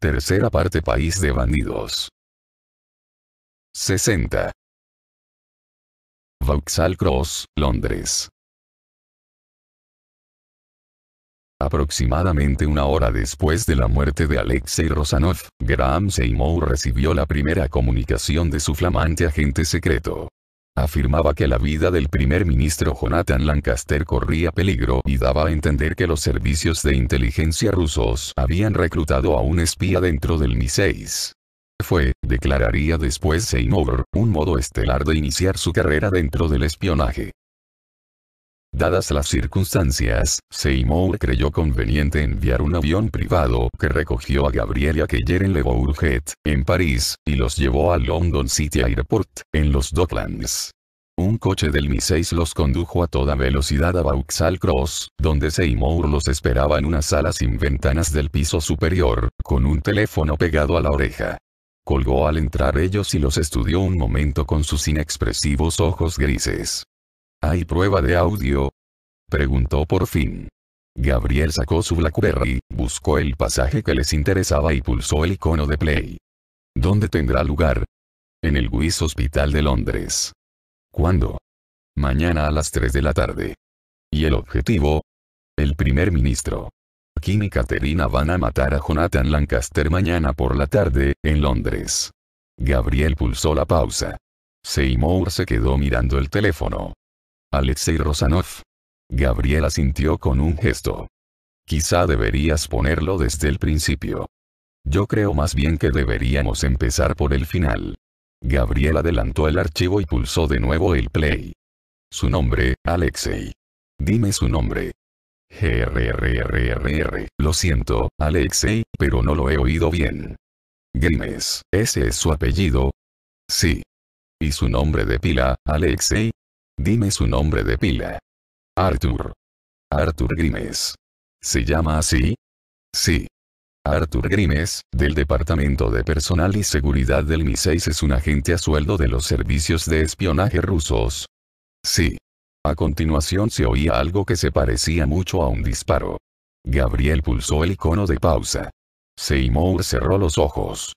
Tercera parte País de Bandidos. 60. Vauxhall Cross, Londres. Aproximadamente una hora después de la muerte de Alexei Rosanov, Graham Seymour recibió la primera comunicación de su flamante agente secreto. Afirmaba que la vida del primer ministro Jonathan Lancaster corría peligro y daba a entender que los servicios de inteligencia rusos habían reclutado a un espía dentro del MI-6. Fue, declararía después Seymour, un modo estelar de iniciar su carrera dentro del espionaje. Dadas las circunstancias, Seymour creyó conveniente enviar un avión privado que recogió a Gabriel y a Keller en Le Bourget, en París, y los llevó al London City Airport, en los Docklands. Un coche del Mi-6 los condujo a toda velocidad a Vauxhall Cross, donde Seymour los esperaba en una sala sin ventanas del piso superior, con un teléfono pegado a la oreja. Colgó al entrar ellos y los estudió un momento con sus inexpresivos ojos grises. ¿Hay prueba de audio? Preguntó por fin. Gabriel sacó su Blackberry, buscó el pasaje que les interesaba y pulsó el icono de play. ¿Dónde tendrá lugar? En el Wiss Hospital de Londres. ¿Cuándo? Mañana a las 3 de la tarde. ¿Y el objetivo? El primer ministro. Kim y Katerina van a matar a Jonathan Lancaster mañana por la tarde, en Londres. Gabriel pulsó la pausa. Seymour se quedó mirando el teléfono. Alexei Rosanov. Gabriela sintió con un gesto. Quizá deberías ponerlo desde el principio. Yo creo más bien que deberíamos empezar por el final. Gabriela adelantó el archivo y pulsó de nuevo el play. Su nombre, Alexei. Dime su nombre. GRRRRR, lo siento, Alexei, pero no lo he oído bien. Grimes, ¿ese es su apellido? Sí. ¿Y su nombre de pila, Alexei? Dime su nombre de pila. Arthur. Arthur Grimes. ¿Se llama así? Sí. Arthur Grimes, del Departamento de Personal y Seguridad del MI6 es un agente a sueldo de los servicios de espionaje rusos. Sí. A continuación se oía algo que se parecía mucho a un disparo. Gabriel pulsó el icono de pausa. Seymour cerró los ojos.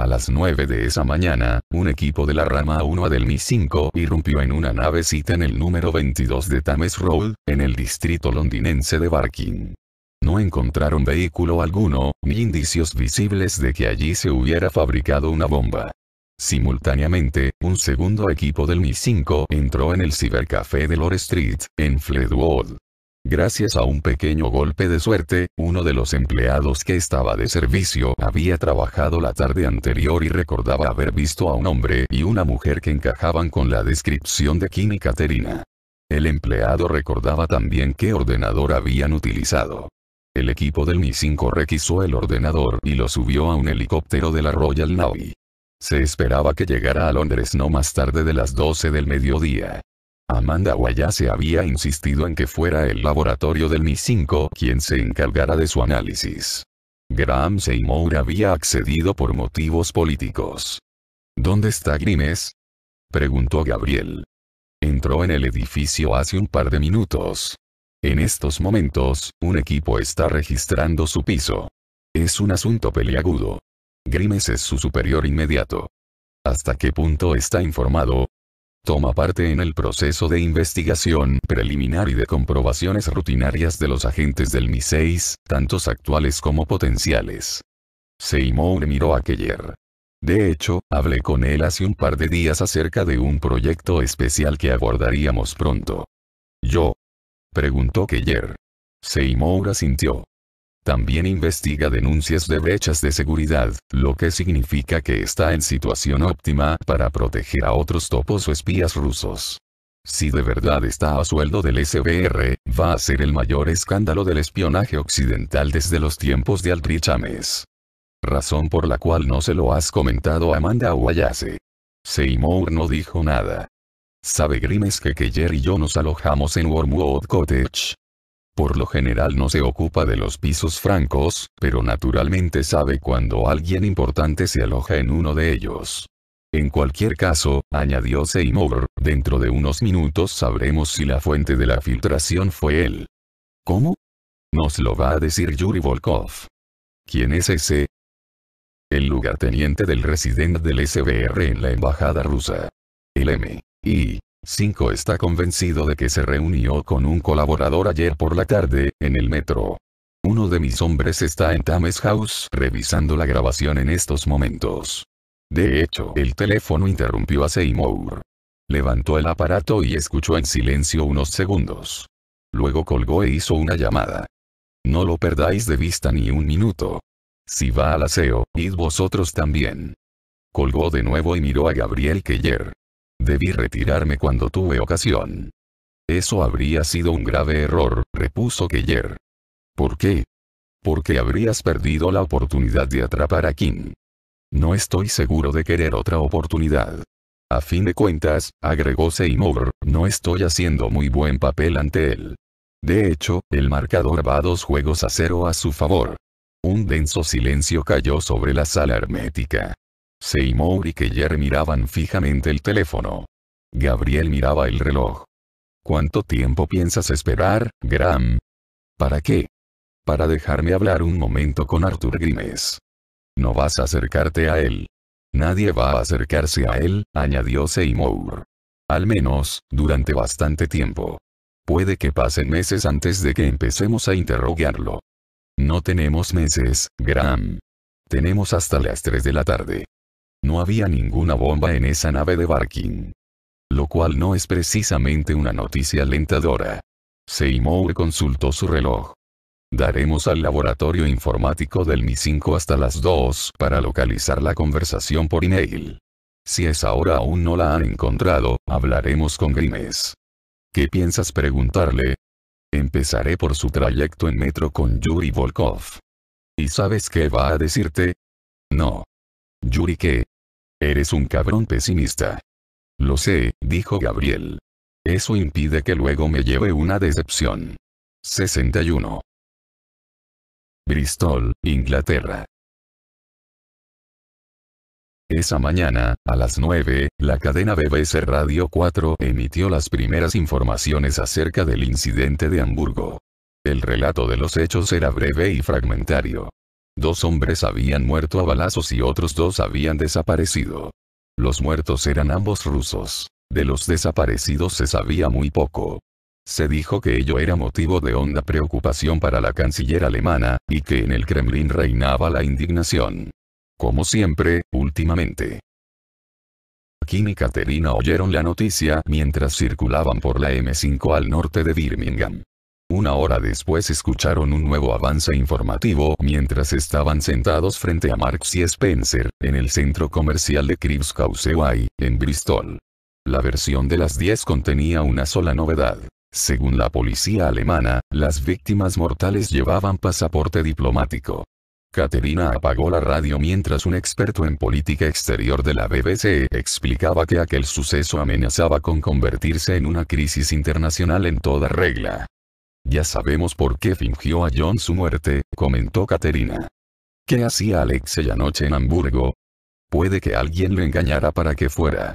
A las 9 de esa mañana, un equipo de la rama 1 del Mi-5 irrumpió en una navecita en el número 22 de Thames Road, en el distrito londinense de Barking. No encontraron vehículo alguno, ni indicios visibles de que allí se hubiera fabricado una bomba. Simultáneamente, un segundo equipo del Mi-5 entró en el cibercafé de Lore Street, en Fleetwood. Gracias a un pequeño golpe de suerte, uno de los empleados que estaba de servicio había trabajado la tarde anterior y recordaba haber visto a un hombre y una mujer que encajaban con la descripción de Kim y Caterina. El empleado recordaba también qué ordenador habían utilizado. El equipo del Mi-5 requisó el ordenador y lo subió a un helicóptero de la Royal Navy. Se esperaba que llegara a Londres no más tarde de las 12 del mediodía. Amanda Wallace había insistido en que fuera el laboratorio del MI5 quien se encargara de su análisis. Graham Seymour había accedido por motivos políticos. ¿Dónde está Grimes? preguntó Gabriel. Entró en el edificio hace un par de minutos. En estos momentos, un equipo está registrando su piso. Es un asunto peliagudo. Grimes es su superior inmediato. ¿Hasta qué punto está informado? Toma parte en el proceso de investigación preliminar y de comprobaciones rutinarias de los agentes del MI6, tantos actuales como potenciales. Seymour miró a Keller. De hecho, hablé con él hace un par de días acerca de un proyecto especial que abordaríamos pronto. ¿Yo? Preguntó Keller. Seymour asintió. También investiga denuncias de brechas de seguridad, lo que significa que está en situación óptima para proteger a otros topos o espías rusos. Si de verdad está a sueldo del SBR, va a ser el mayor escándalo del espionaje occidental desde los tiempos de Aldrich Ames. Razón por la cual no se lo has comentado a Amanda o Seymour no dijo nada. Sabe Grimes que ayer y yo nos alojamos en Wormwood Cottage, por lo general no se ocupa de los pisos francos, pero naturalmente sabe cuando alguien importante se aloja en uno de ellos. En cualquier caso, añadió Seymour, dentro de unos minutos sabremos si la fuente de la filtración fue él. ¿Cómo? Nos lo va a decir Yuri Volkov. ¿Quién es ese? El lugarteniente del residente del SBR en la embajada rusa. El M. 5 está convencido de que se reunió con un colaborador ayer por la tarde, en el metro. Uno de mis hombres está en Tames House revisando la grabación en estos momentos. De hecho, el teléfono interrumpió a Seymour. Levantó el aparato y escuchó en silencio unos segundos. Luego colgó e hizo una llamada. No lo perdáis de vista ni un minuto. Si va al aseo, id vosotros también. Colgó de nuevo y miró a Gabriel Keller. Debí retirarme cuando tuve ocasión. Eso habría sido un grave error, repuso Keller. ¿Por qué? Porque habrías perdido la oportunidad de atrapar a King. No estoy seguro de querer otra oportunidad. A fin de cuentas, agregó Seymour, no estoy haciendo muy buen papel ante él. De hecho, el marcador va dos juegos a cero a su favor. Un denso silencio cayó sobre la sala hermética. Seymour y Keller miraban fijamente el teléfono. Gabriel miraba el reloj. ¿Cuánto tiempo piensas esperar, Graham? ¿Para qué? Para dejarme hablar un momento con Arthur Grimes. No vas a acercarte a él. Nadie va a acercarse a él, añadió Seymour. Al menos, durante bastante tiempo. Puede que pasen meses antes de que empecemos a interrogarlo. No tenemos meses, Graham. Tenemos hasta las 3 de la tarde. No había ninguna bomba en esa nave de Barking. Lo cual no es precisamente una noticia alentadora. Seymour consultó su reloj. Daremos al laboratorio informático del Mi-5 hasta las 2 para localizar la conversación por email. Si es ahora aún no la han encontrado, hablaremos con Grimes. ¿Qué piensas preguntarle? Empezaré por su trayecto en metro con Yuri Volkov. ¿Y sabes qué va a decirte? No, Yuri que... Eres un cabrón pesimista. Lo sé, dijo Gabriel. Eso impide que luego me lleve una decepción. 61. Bristol, Inglaterra. Esa mañana, a las 9, la cadena BBC Radio 4 emitió las primeras informaciones acerca del incidente de Hamburgo. El relato de los hechos era breve y fragmentario. Dos hombres habían muerto a balazos y otros dos habían desaparecido. Los muertos eran ambos rusos. De los desaparecidos se sabía muy poco. Se dijo que ello era motivo de honda preocupación para la canciller alemana, y que en el Kremlin reinaba la indignación. Como siempre, últimamente. Kim y Katerina oyeron la noticia mientras circulaban por la M5 al norte de Birmingham. Una hora después escucharon un nuevo avance informativo mientras estaban sentados frente a Marx y Spencer, en el centro comercial de Cribbs Causeway, en Bristol. La versión de las 10 contenía una sola novedad. Según la policía alemana, las víctimas mortales llevaban pasaporte diplomático. Caterina apagó la radio mientras un experto en política exterior de la BBC explicaba que aquel suceso amenazaba con convertirse en una crisis internacional en toda regla. Ya sabemos por qué fingió a John su muerte, comentó Caterina. ¿Qué hacía Alexei anoche en Hamburgo? Puede que alguien lo engañara para que fuera.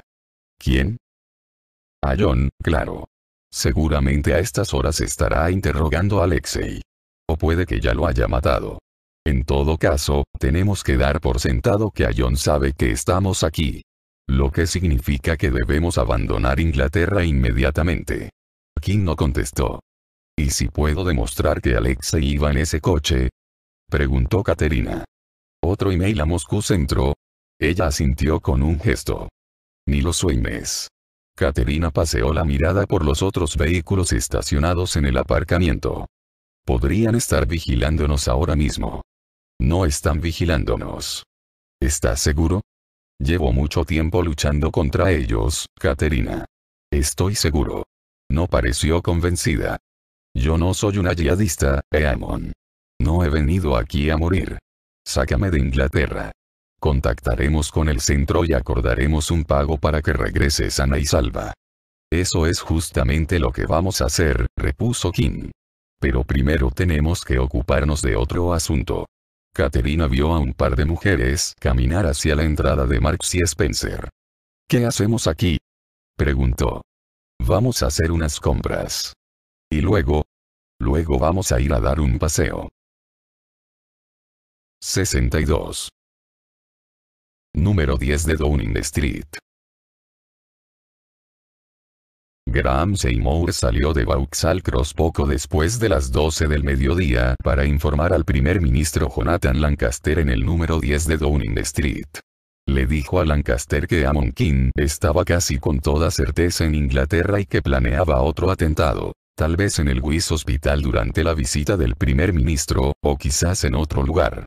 ¿Quién? A John, claro. Seguramente a estas horas estará interrogando a Alexei. O puede que ya lo haya matado. En todo caso, tenemos que dar por sentado que a John sabe que estamos aquí. Lo que significa que debemos abandonar Inglaterra inmediatamente. King no contestó. ¿Y si puedo demostrar que se iba en ese coche? Preguntó Caterina. Otro email a Moscú entró. Ella asintió con un gesto. Ni lo sueñes. Caterina paseó la mirada por los otros vehículos estacionados en el aparcamiento. Podrían estar vigilándonos ahora mismo. No están vigilándonos. ¿Estás seguro? Llevo mucho tiempo luchando contra ellos, Caterina. Estoy seguro. No pareció convencida. Yo no soy una yihadista, Eamon. No he venido aquí a morir. Sácame de Inglaterra. Contactaremos con el centro y acordaremos un pago para que regrese sana y salva. Eso es justamente lo que vamos a hacer, repuso King. Pero primero tenemos que ocuparnos de otro asunto. Caterina vio a un par de mujeres caminar hacia la entrada de Marx y Spencer. ¿Qué hacemos aquí? preguntó. Vamos a hacer unas compras. Y luego, Luego vamos a ir a dar un paseo. 62. Número 10 de Downing Street. Graham Seymour salió de Vauxhall Cross poco después de las 12 del mediodía para informar al primer ministro Jonathan Lancaster en el número 10 de Downing Street. Le dijo a Lancaster que Amon King estaba casi con toda certeza en Inglaterra y que planeaba otro atentado. Tal vez en el WIS Hospital durante la visita del primer ministro, o quizás en otro lugar.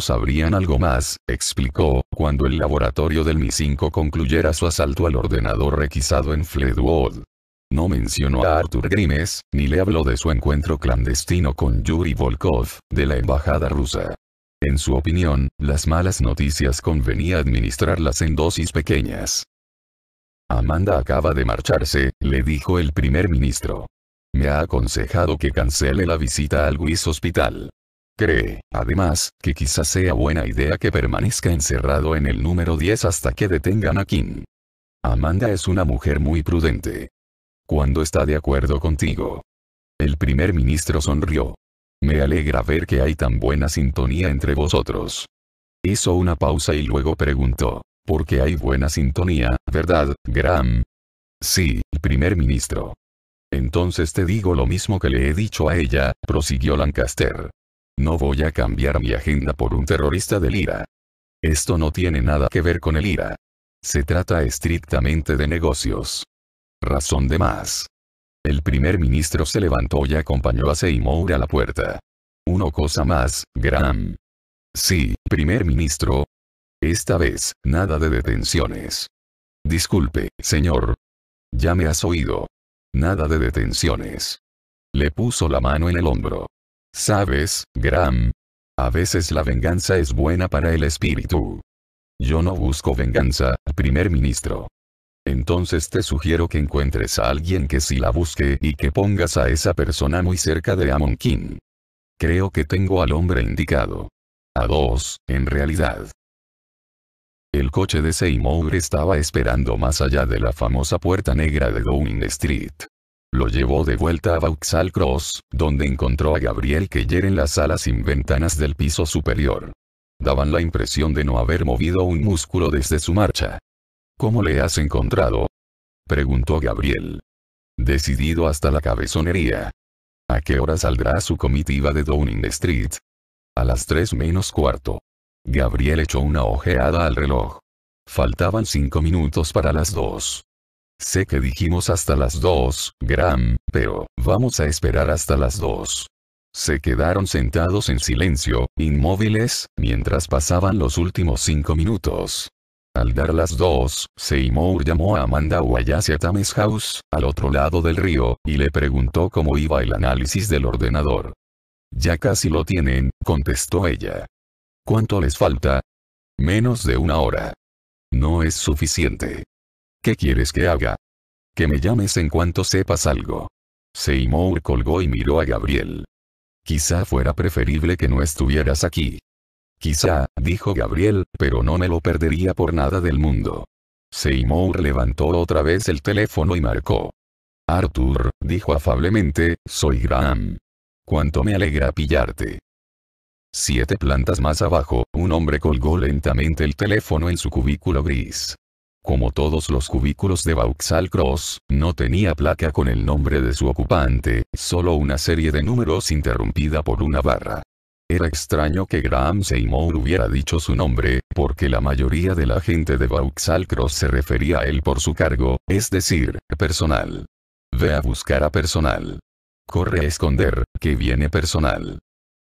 Sabrían algo más, explicó, cuando el laboratorio del Mi-5 concluyera su asalto al ordenador requisado en Fleetwood. No mencionó a Arthur Grimes, ni le habló de su encuentro clandestino con Yuri Volkov, de la embajada rusa. En su opinión, las malas noticias convenía administrarlas en dosis pequeñas. Amanda acaba de marcharse, le dijo el primer ministro. Me ha aconsejado que cancele la visita al Guis Hospital. Cree, además, que quizás sea buena idea que permanezca encerrado en el número 10 hasta que detengan a Kim. Amanda es una mujer muy prudente. Cuando está de acuerdo contigo. El primer ministro sonrió. Me alegra ver que hay tan buena sintonía entre vosotros. Hizo una pausa y luego preguntó, ¿por qué hay buena sintonía, verdad, Graham? Sí, primer ministro. Entonces te digo lo mismo que le he dicho a ella, prosiguió Lancaster. No voy a cambiar mi agenda por un terrorista del IRA. Esto no tiene nada que ver con el IRA. Se trata estrictamente de negocios. Razón de más. El primer ministro se levantó y acompañó a Seymour a la puerta. Una cosa más, Graham. Sí, primer ministro. Esta vez, nada de detenciones. Disculpe, señor. Ya me has oído, Nada de detenciones. Le puso la mano en el hombro. Sabes, Graham. A veces la venganza es buena para el espíritu. Yo no busco venganza, primer ministro. Entonces te sugiero que encuentres a alguien que sí la busque y que pongas a esa persona muy cerca de Amon King. Creo que tengo al hombre indicado. A dos, en realidad. El coche de Seymour estaba esperando más allá de la famosa puerta negra de Downing Street. Lo llevó de vuelta a Vauxhall Cross, donde encontró a Gabriel Keller en las alas sin ventanas del piso superior. Daban la impresión de no haber movido un músculo desde su marcha. ¿Cómo le has encontrado? preguntó Gabriel. Decidido hasta la cabezonería. ¿A qué hora saldrá su comitiva de Downing Street? A las 3 menos cuarto. Gabriel echó una ojeada al reloj. Faltaban cinco minutos para las dos. Sé que dijimos hasta las dos, Graham, pero, vamos a esperar hasta las dos. Se quedaron sentados en silencio, inmóviles, mientras pasaban los últimos cinco minutos. Al dar las dos, Seymour llamó a Amanda Wallace a House, al otro lado del río, y le preguntó cómo iba el análisis del ordenador. Ya casi lo tienen, contestó ella. ¿Cuánto les falta? Menos de una hora. No es suficiente. ¿Qué quieres que haga? Que me llames en cuanto sepas algo. Seymour colgó y miró a Gabriel. Quizá fuera preferible que no estuvieras aquí. Quizá, dijo Gabriel, pero no me lo perdería por nada del mundo. Seymour levantó otra vez el teléfono y marcó. Arthur, dijo afablemente, soy Graham. Cuánto me alegra pillarte. Siete plantas más abajo, un hombre colgó lentamente el teléfono en su cubículo gris. Como todos los cubículos de Vauxhall Cross, no tenía placa con el nombre de su ocupante, solo una serie de números interrumpida por una barra. Era extraño que Graham Seymour hubiera dicho su nombre, porque la mayoría de la gente de Vauxhall Cross se refería a él por su cargo, es decir, personal. Ve a buscar a personal. Corre a esconder, que viene personal.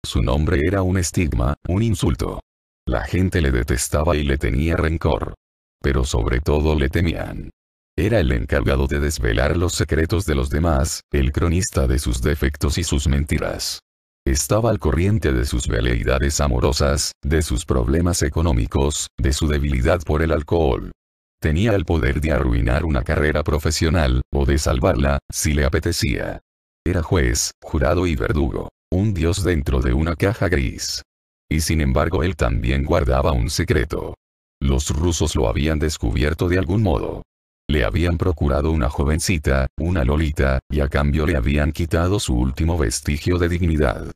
Su nombre era un estigma, un insulto. La gente le detestaba y le tenía rencor. Pero sobre todo le temían. Era el encargado de desvelar los secretos de los demás, el cronista de sus defectos y sus mentiras. Estaba al corriente de sus veleidades amorosas, de sus problemas económicos, de su debilidad por el alcohol. Tenía el poder de arruinar una carrera profesional, o de salvarla, si le apetecía. Era juez, jurado y verdugo un dios dentro de una caja gris. Y sin embargo él también guardaba un secreto. Los rusos lo habían descubierto de algún modo. Le habían procurado una jovencita, una lolita, y a cambio le habían quitado su último vestigio de dignidad.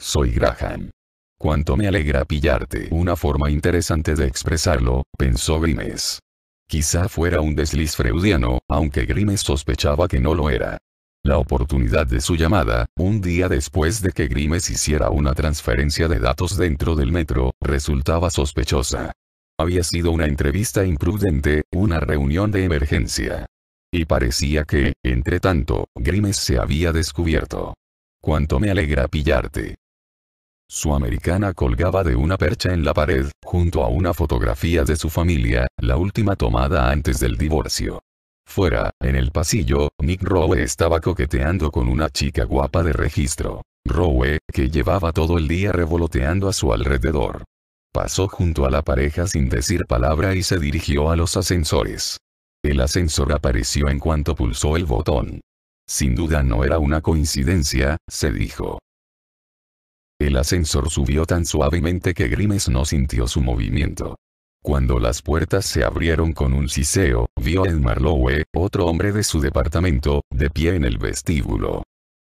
Soy Graham. Cuánto me alegra pillarte. Una forma interesante de expresarlo, pensó Grimes. Quizá fuera un desliz freudiano, aunque Grimes sospechaba que no lo era la oportunidad de su llamada, un día después de que Grimes hiciera una transferencia de datos dentro del metro, resultaba sospechosa. Había sido una entrevista imprudente, una reunión de emergencia. Y parecía que, entre tanto, Grimes se había descubierto. Cuánto me alegra pillarte. Su americana colgaba de una percha en la pared, junto a una fotografía de su familia, la última tomada antes del divorcio. Fuera, en el pasillo, Nick Rowe estaba coqueteando con una chica guapa de registro. Rowe, que llevaba todo el día revoloteando a su alrededor. Pasó junto a la pareja sin decir palabra y se dirigió a los ascensores. El ascensor apareció en cuanto pulsó el botón. Sin duda no era una coincidencia, se dijo. El ascensor subió tan suavemente que Grimes no sintió su movimiento. Cuando las puertas se abrieron con un siseo, vio en Marlowe, otro hombre de su departamento, de pie en el vestíbulo.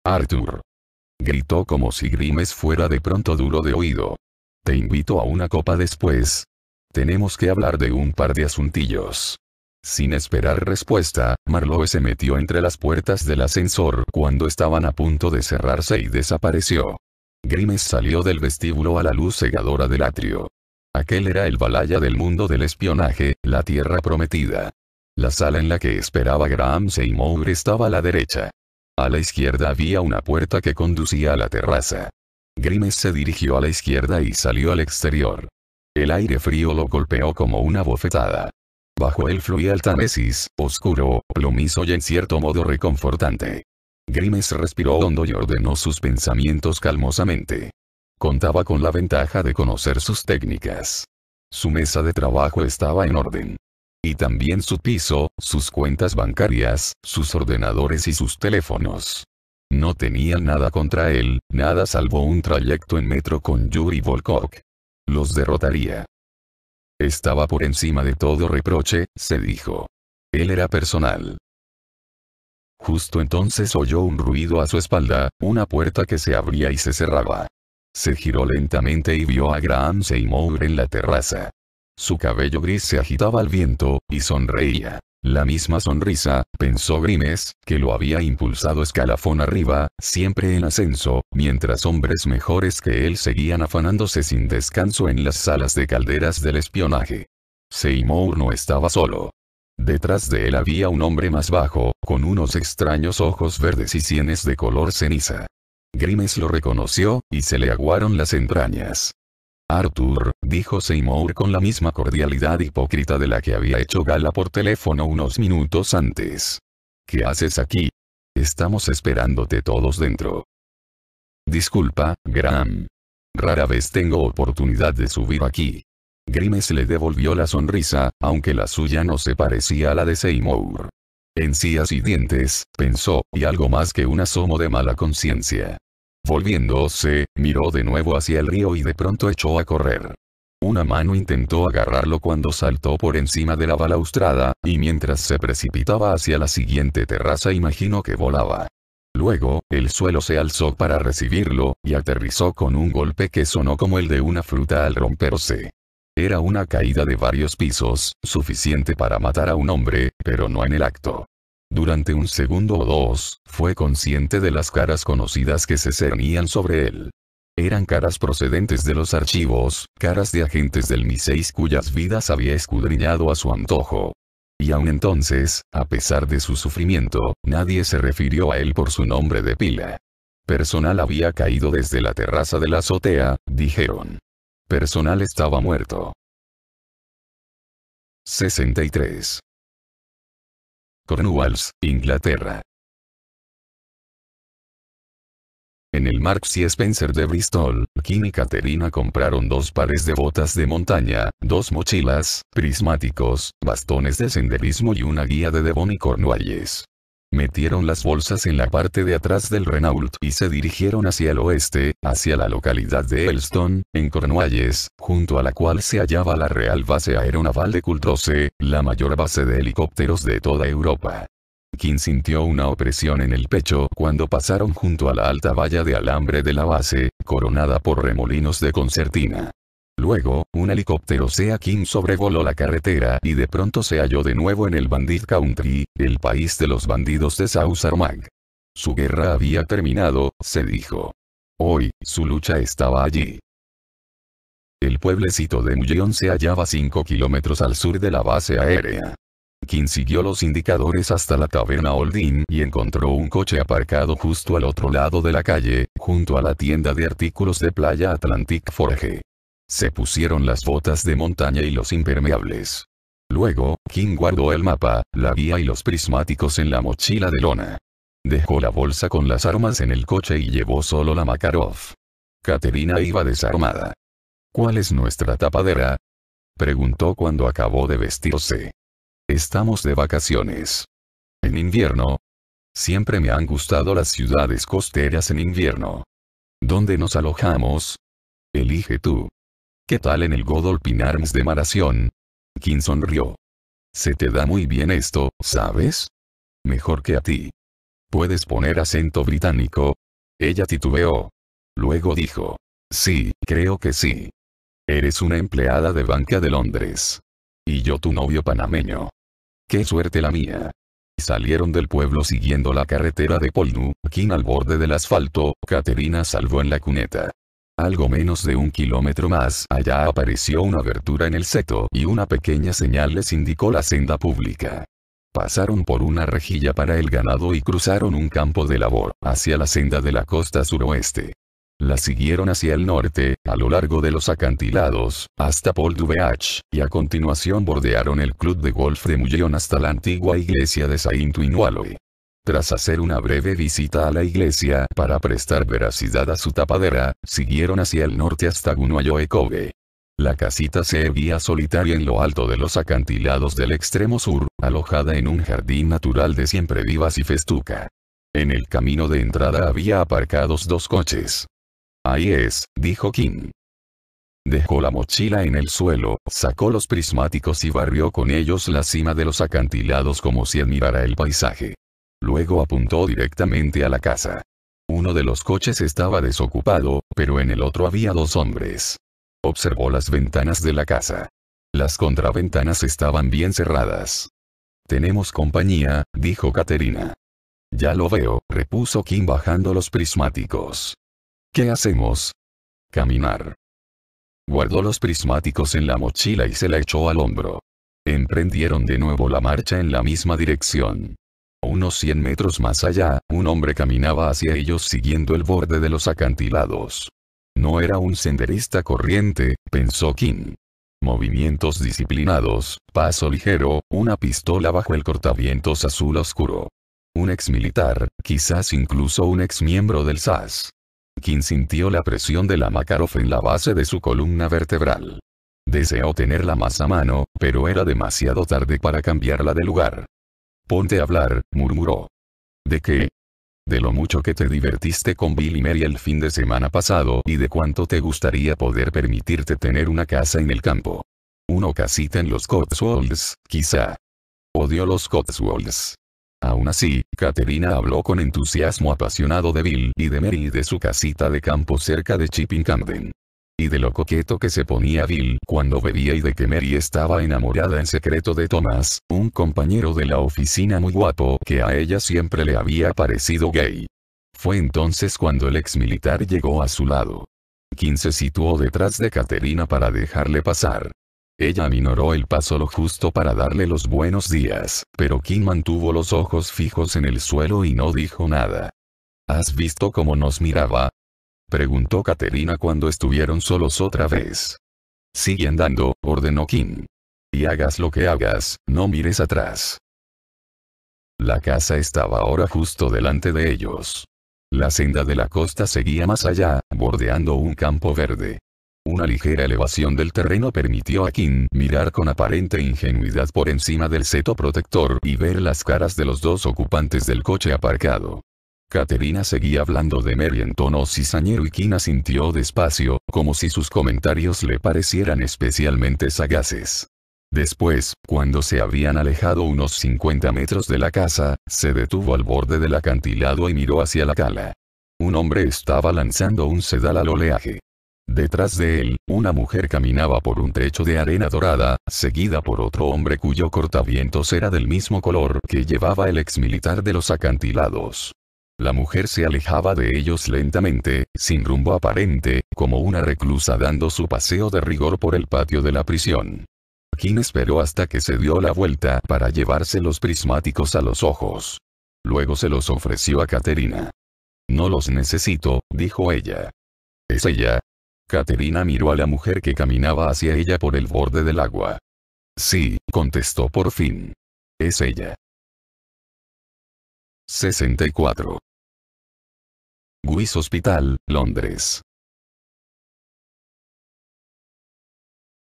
Arthur. Gritó como si Grimes fuera de pronto duro de oído. Te invito a una copa después. Tenemos que hablar de un par de asuntillos. Sin esperar respuesta, Marlowe se metió entre las puertas del ascensor cuando estaban a punto de cerrarse y desapareció. Grimes salió del vestíbulo a la luz cegadora del atrio. Aquel era el Balaya del mundo del espionaje, la tierra prometida. La sala en la que esperaba Graham Seymour estaba a la derecha. A la izquierda había una puerta que conducía a la terraza. Grimes se dirigió a la izquierda y salió al exterior. El aire frío lo golpeó como una bofetada. Bajo él fluía el Támesis, oscuro, plomizo y en cierto modo reconfortante. Grimes respiró hondo y ordenó sus pensamientos calmosamente. Contaba con la ventaja de conocer sus técnicas. Su mesa de trabajo estaba en orden. Y también su piso, sus cuentas bancarias, sus ordenadores y sus teléfonos. No tenía nada contra él, nada salvo un trayecto en metro con Yuri Volkov. Los derrotaría. Estaba por encima de todo reproche, se dijo. Él era personal. Justo entonces oyó un ruido a su espalda, una puerta que se abría y se cerraba. Se giró lentamente y vio a Graham Seymour en la terraza. Su cabello gris se agitaba al viento, y sonreía. La misma sonrisa, pensó Grimes, que lo había impulsado escalafón arriba, siempre en ascenso, mientras hombres mejores que él seguían afanándose sin descanso en las salas de calderas del espionaje. Seymour no estaba solo. Detrás de él había un hombre más bajo, con unos extraños ojos verdes y sienes de color ceniza. Grimes lo reconoció, y se le aguaron las entrañas. Arthur, dijo Seymour con la misma cordialidad hipócrita de la que había hecho gala por teléfono unos minutos antes. ¿Qué haces aquí? Estamos esperándote todos dentro. Disculpa, Graham. Rara vez tengo oportunidad de subir aquí. Grimes le devolvió la sonrisa, aunque la suya no se parecía a la de Seymour encías y dientes, pensó, y algo más que un asomo de mala conciencia. Volviéndose, miró de nuevo hacia el río y de pronto echó a correr. Una mano intentó agarrarlo cuando saltó por encima de la balaustrada, y mientras se precipitaba hacia la siguiente terraza imaginó que volaba. Luego, el suelo se alzó para recibirlo, y aterrizó con un golpe que sonó como el de una fruta al romperse. Era una caída de varios pisos, suficiente para matar a un hombre, pero no en el acto. Durante un segundo o dos, fue consciente de las caras conocidas que se cernían sobre él. Eran caras procedentes de los archivos, caras de agentes del MI6 cuyas vidas había escudriñado a su antojo. Y aun entonces, a pesar de su sufrimiento, nadie se refirió a él por su nombre de pila. Personal había caído desde la terraza de la azotea, dijeron personal estaba muerto. 63. Cornwalls, Inglaterra. En el Marks y Spencer de Bristol, Kim y Caterina compraron dos pares de botas de montaña, dos mochilas, prismáticos, bastones de senderismo y una guía de Devon y Cornualles. Metieron las bolsas en la parte de atrás del Renault y se dirigieron hacia el oeste, hacia la localidad de Elston, en Cornualles, junto a la cual se hallaba la Real Base Aeronaval de Kultrose, la mayor base de helicópteros de toda Europa. King sintió una opresión en el pecho cuando pasaron junto a la alta valla de alambre de la base, coronada por remolinos de concertina. Luego, un helicóptero Sea-King sobrevoló la carretera y de pronto se halló de nuevo en el Bandit Country, el país de los bandidos de mag Su guerra había terminado, se dijo. Hoy, su lucha estaba allí. El pueblecito de Mullion se hallaba 5 kilómetros al sur de la base aérea. King siguió los indicadores hasta la taberna Oldin y encontró un coche aparcado justo al otro lado de la calle, junto a la tienda de artículos de playa Atlantic Forge. Se pusieron las botas de montaña y los impermeables. Luego, King guardó el mapa, la guía y los prismáticos en la mochila de lona. Dejó la bolsa con las armas en el coche y llevó solo la Makarov. Caterina iba desarmada. ¿Cuál es nuestra tapadera? Preguntó cuando acabó de vestirse. Estamos de vacaciones. En invierno. Siempre me han gustado las ciudades costeras en invierno. ¿Dónde nos alojamos? Elige tú. ¿Qué tal en el Godolpin Arms de Maración? King sonrió. Se te da muy bien esto, ¿sabes? Mejor que a ti. ¿Puedes poner acento británico? Ella titubeó. Luego dijo. Sí, creo que sí. Eres una empleada de banca de Londres. Y yo tu novio panameño. Qué suerte la mía. Salieron del pueblo siguiendo la carretera de Polnu, King al borde del asfalto, Caterina salvó en la cuneta. Algo menos de un kilómetro más allá apareció una abertura en el seto y una pequeña señal les indicó la senda pública. Pasaron por una rejilla para el ganado y cruzaron un campo de labor, hacia la senda de la costa suroeste. La siguieron hacia el norte, a lo largo de los acantilados, hasta Paul Duveach, y a continuación bordearon el club de golf de Mullion hasta la antigua iglesia de saint tras hacer una breve visita a la iglesia para prestar veracidad a su tapadera, siguieron hacia el norte hasta Gunoayoekobe. La casita se erguía solitaria en lo alto de los acantilados del extremo sur, alojada en un jardín natural de siempre vivas y festuca. En el camino de entrada había aparcados dos coches. Ahí es, dijo Kim. Dejó la mochila en el suelo, sacó los prismáticos y barrió con ellos la cima de los acantilados como si admirara el paisaje. Luego apuntó directamente a la casa. Uno de los coches estaba desocupado, pero en el otro había dos hombres. Observó las ventanas de la casa. Las contraventanas estaban bien cerradas. Tenemos compañía, dijo Caterina. Ya lo veo, repuso Kim bajando los prismáticos. ¿Qué hacemos? Caminar. Guardó los prismáticos en la mochila y se la echó al hombro. Emprendieron de nuevo la marcha en la misma dirección. Unos 100 metros más allá, un hombre caminaba hacia ellos siguiendo el borde de los acantilados. No era un senderista corriente, pensó King. Movimientos disciplinados, paso ligero, una pistola bajo el cortavientos azul oscuro. Un ex militar, quizás incluso un ex miembro del SAS. King sintió la presión de la Makarov en la base de su columna vertebral. Deseó tenerla más a mano, pero era demasiado tarde para cambiarla de lugar. Ponte a hablar, murmuró. ¿De qué? De lo mucho que te divertiste con Bill y Mary el fin de semana pasado y de cuánto te gustaría poder permitirte tener una casa en el campo. ¿Uno casita en los Cotswolds, quizá. Odio los Cotswolds. Aún así, Caterina habló con entusiasmo apasionado de Bill y de Mary y de su casita de campo cerca de Chipping Camden y de lo coqueto que se ponía Bill cuando bebía y de que Mary estaba enamorada en secreto de Thomas, un compañero de la oficina muy guapo que a ella siempre le había parecido gay. Fue entonces cuando el ex militar llegó a su lado. Kim se situó detrás de Caterina para dejarle pasar. Ella aminoró el paso lo justo para darle los buenos días, pero Kim mantuvo los ojos fijos en el suelo y no dijo nada. ¿Has visto cómo nos miraba? Preguntó Caterina cuando estuvieron solos otra vez. Sigue andando, ordenó Kim. Y hagas lo que hagas, no mires atrás. La casa estaba ahora justo delante de ellos. La senda de la costa seguía más allá, bordeando un campo verde. Una ligera elevación del terreno permitió a Kim mirar con aparente ingenuidad por encima del seto protector y ver las caras de los dos ocupantes del coche aparcado. Caterina seguía hablando de Mary en tono cizañero y Kina sintió despacio, como si sus comentarios le parecieran especialmente sagaces. Después, cuando se habían alejado unos 50 metros de la casa, se detuvo al borde del acantilado y miró hacia la cala. Un hombre estaba lanzando un sedal al oleaje. Detrás de él, una mujer caminaba por un techo de arena dorada, seguida por otro hombre cuyo cortavientos era del mismo color que llevaba el exmilitar de los acantilados. La mujer se alejaba de ellos lentamente, sin rumbo aparente, como una reclusa dando su paseo de rigor por el patio de la prisión. Quien esperó hasta que se dio la vuelta para llevarse los prismáticos a los ojos. Luego se los ofreció a Caterina. No los necesito, dijo ella. ¿Es ella? Caterina miró a la mujer que caminaba hacia ella por el borde del agua. Sí, contestó por fin. Es ella. 64. Wis Hospital, Londres.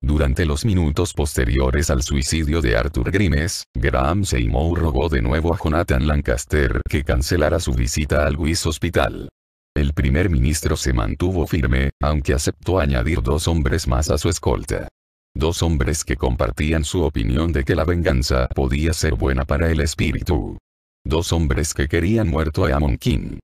Durante los minutos posteriores al suicidio de Arthur Grimes, Graham Seymour rogó de nuevo a Jonathan Lancaster que cancelara su visita al Guis Hospital. El primer ministro se mantuvo firme, aunque aceptó añadir dos hombres más a su escolta. Dos hombres que compartían su opinión de que la venganza podía ser buena para el espíritu. Dos hombres que querían muerto a Amon King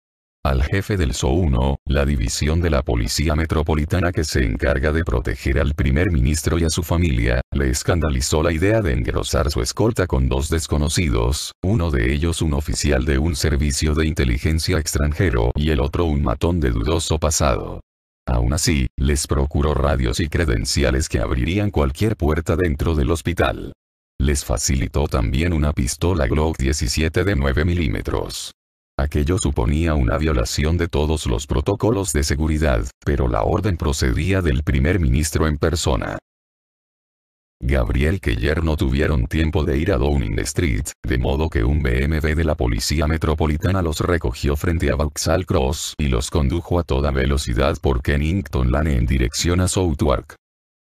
al jefe del SO-1, la división de la Policía Metropolitana que se encarga de proteger al primer ministro y a su familia, le escandalizó la idea de engrosar su escolta con dos desconocidos, uno de ellos un oficial de un servicio de inteligencia extranjero y el otro un matón de dudoso pasado. Aún así, les procuró radios y credenciales que abrirían cualquier puerta dentro del hospital. Les facilitó también una pistola Glock 17 de 9 milímetros. Aquello suponía una violación de todos los protocolos de seguridad, pero la orden procedía del primer ministro en persona. Gabriel Keller no tuvieron tiempo de ir a Downing Street, de modo que un BMW de la Policía Metropolitana los recogió frente a Vauxhall Cross y los condujo a toda velocidad por Kennington Lane en dirección a Southwark.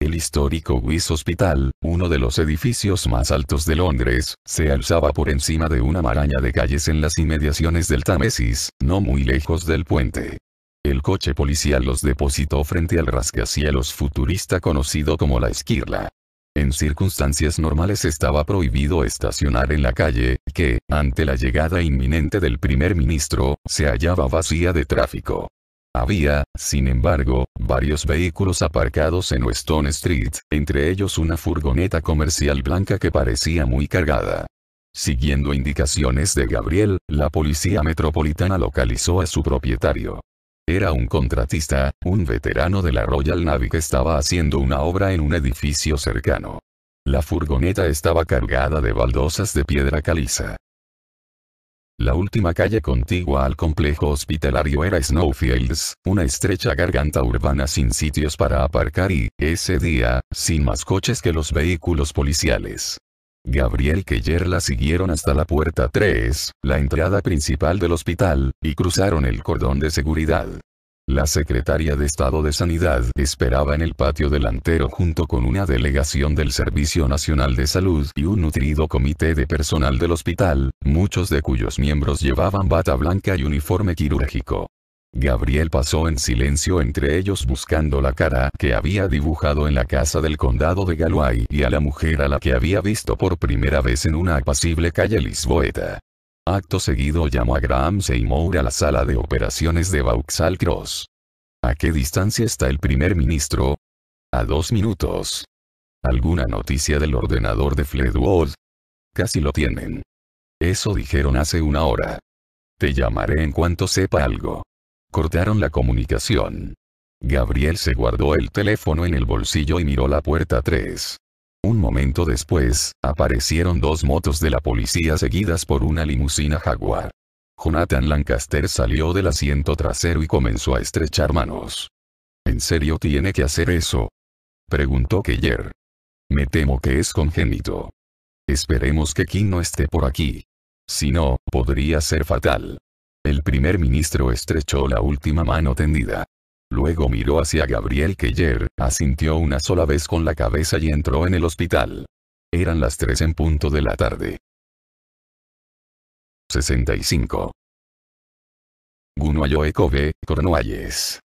El histórico Whis Hospital, uno de los edificios más altos de Londres, se alzaba por encima de una maraña de calles en las inmediaciones del Támesis, no muy lejos del puente. El coche policial los depositó frente al rascacielos futurista conocido como la Esquirla. En circunstancias normales estaba prohibido estacionar en la calle, que, ante la llegada inminente del primer ministro, se hallaba vacía de tráfico. Había, sin embargo, varios vehículos aparcados en Weston Street, entre ellos una furgoneta comercial blanca que parecía muy cargada. Siguiendo indicaciones de Gabriel, la policía metropolitana localizó a su propietario. Era un contratista, un veterano de la Royal Navy que estaba haciendo una obra en un edificio cercano. La furgoneta estaba cargada de baldosas de piedra caliza. La última calle contigua al complejo hospitalario era Snowfields, una estrecha garganta urbana sin sitios para aparcar y, ese día, sin más coches que los vehículos policiales. Gabriel y Keller la siguieron hasta la puerta 3, la entrada principal del hospital, y cruzaron el cordón de seguridad. La secretaria de Estado de Sanidad esperaba en el patio delantero junto con una delegación del Servicio Nacional de Salud y un nutrido comité de personal del hospital, muchos de cuyos miembros llevaban bata blanca y uniforme quirúrgico. Gabriel pasó en silencio entre ellos buscando la cara que había dibujado en la casa del condado de Galway y a la mujer a la que había visto por primera vez en una apacible calle lisboeta. Acto seguido llamó a Graham Seymour a la sala de operaciones de Vauxhall Cross. ¿A qué distancia está el primer ministro? A dos minutos. ¿Alguna noticia del ordenador de Fledwood? Casi lo tienen. Eso dijeron hace una hora. Te llamaré en cuanto sepa algo. Cortaron la comunicación. Gabriel se guardó el teléfono en el bolsillo y miró la puerta 3. Un momento después, aparecieron dos motos de la policía seguidas por una limusina Jaguar. Jonathan Lancaster salió del asiento trasero y comenzó a estrechar manos. ¿En serio tiene que hacer eso? Preguntó Keller. Me temo que es congénito. Esperemos que King no esté por aquí. Si no, podría ser fatal. El primer ministro estrechó la última mano tendida. Luego miró hacia Gabriel Keller, asintió una sola vez con la cabeza y entró en el hospital. Eran las 3 en punto de la tarde. 65. Gunoyo Ekobe, Cornualles.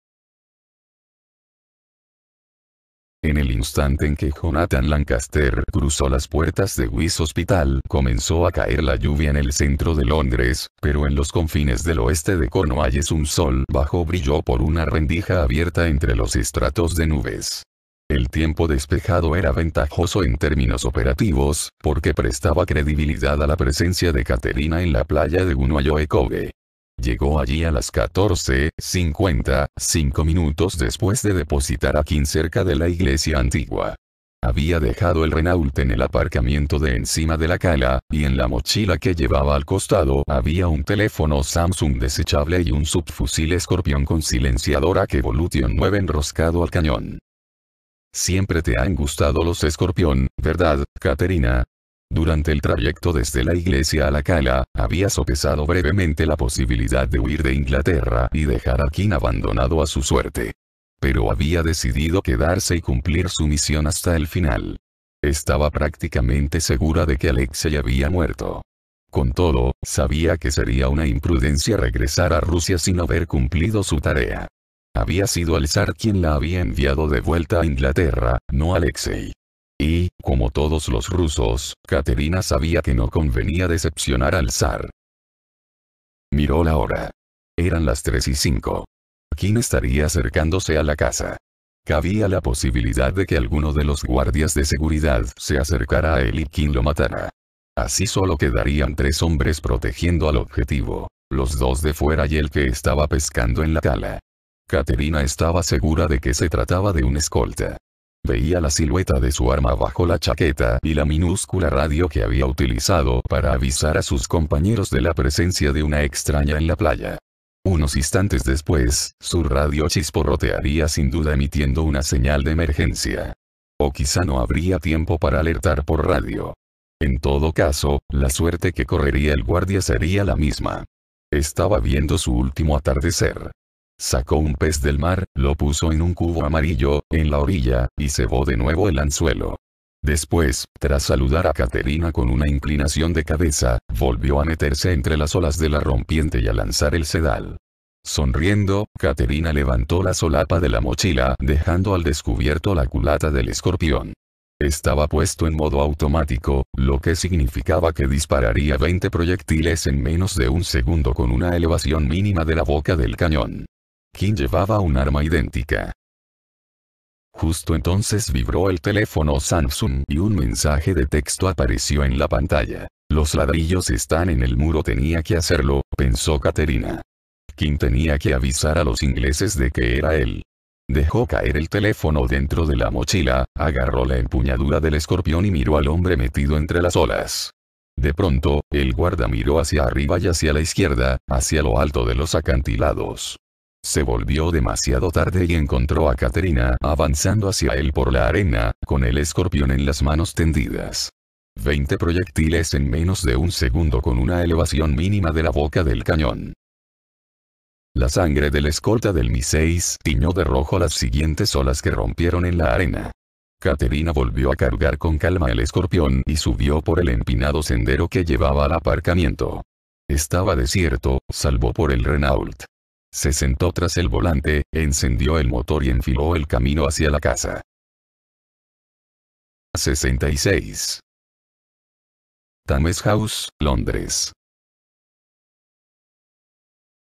En el instante en que Jonathan Lancaster cruzó las puertas de Wiss Hospital, comenzó a caer la lluvia en el centro de Londres, pero en los confines del oeste de Cornwallis un sol bajo brilló por una rendija abierta entre los estratos de nubes. El tiempo despejado era ventajoso en términos operativos, porque prestaba credibilidad a la presencia de Caterina en la playa de Gunoyoe Llegó allí a las 14.50, cinco minutos después de depositar a Kim cerca de la iglesia antigua. Había dejado el Renault en el aparcamiento de encima de la cala, y en la mochila que llevaba al costado había un teléfono Samsung desechable y un subfusil escorpión con silenciadora que Evolution 9 enroscado al cañón. Siempre te han gustado los escorpión, ¿verdad, Caterina? Durante el trayecto desde la iglesia a la cala, había sopesado brevemente la posibilidad de huir de Inglaterra y dejar a King abandonado a su suerte. Pero había decidido quedarse y cumplir su misión hasta el final. Estaba prácticamente segura de que Alexei había muerto. Con todo, sabía que sería una imprudencia regresar a Rusia sin haber cumplido su tarea. Había sido alzar quien la había enviado de vuelta a Inglaterra, no Alexei. Y, como todos los rusos, Caterina sabía que no convenía decepcionar al zar. Miró la hora. Eran las tres y 5. ¿Quién estaría acercándose a la casa? Cabía la posibilidad de que alguno de los guardias de seguridad se acercara a él y quien lo matara. Así solo quedarían tres hombres protegiendo al objetivo, los dos de fuera y el que estaba pescando en la cala. Caterina estaba segura de que se trataba de un escolta. Veía la silueta de su arma bajo la chaqueta y la minúscula radio que había utilizado para avisar a sus compañeros de la presencia de una extraña en la playa. Unos instantes después, su radio chisporrotearía sin duda emitiendo una señal de emergencia. O quizá no habría tiempo para alertar por radio. En todo caso, la suerte que correría el guardia sería la misma. Estaba viendo su último atardecer. Sacó un pez del mar, lo puso en un cubo amarillo, en la orilla, y cebó de nuevo el anzuelo. Después, tras saludar a Caterina con una inclinación de cabeza, volvió a meterse entre las olas de la rompiente y a lanzar el sedal. Sonriendo, Caterina levantó la solapa de la mochila, dejando al descubierto la culata del escorpión. Estaba puesto en modo automático, lo que significaba que dispararía 20 proyectiles en menos de un segundo con una elevación mínima de la boca del cañón. King llevaba un arma idéntica. Justo entonces vibró el teléfono Samsung y un mensaje de texto apareció en la pantalla. Los ladrillos están en el muro tenía que hacerlo, pensó Caterina. Kim tenía que avisar a los ingleses de que era él. Dejó caer el teléfono dentro de la mochila, agarró la empuñadura del escorpión y miró al hombre metido entre las olas. De pronto, el guarda miró hacia arriba y hacia la izquierda, hacia lo alto de los acantilados. Se volvió demasiado tarde y encontró a Caterina avanzando hacia él por la arena, con el escorpión en las manos tendidas. Veinte proyectiles en menos de un segundo con una elevación mínima de la boca del cañón. La sangre del escolta del Mi-6 tiñó de rojo las siguientes olas que rompieron en la arena. Caterina volvió a cargar con calma el escorpión y subió por el empinado sendero que llevaba al aparcamiento. Estaba desierto, salvo por el Renault. Se sentó tras el volante, encendió el motor y enfiló el camino hacia la casa. 66. Thames House, Londres.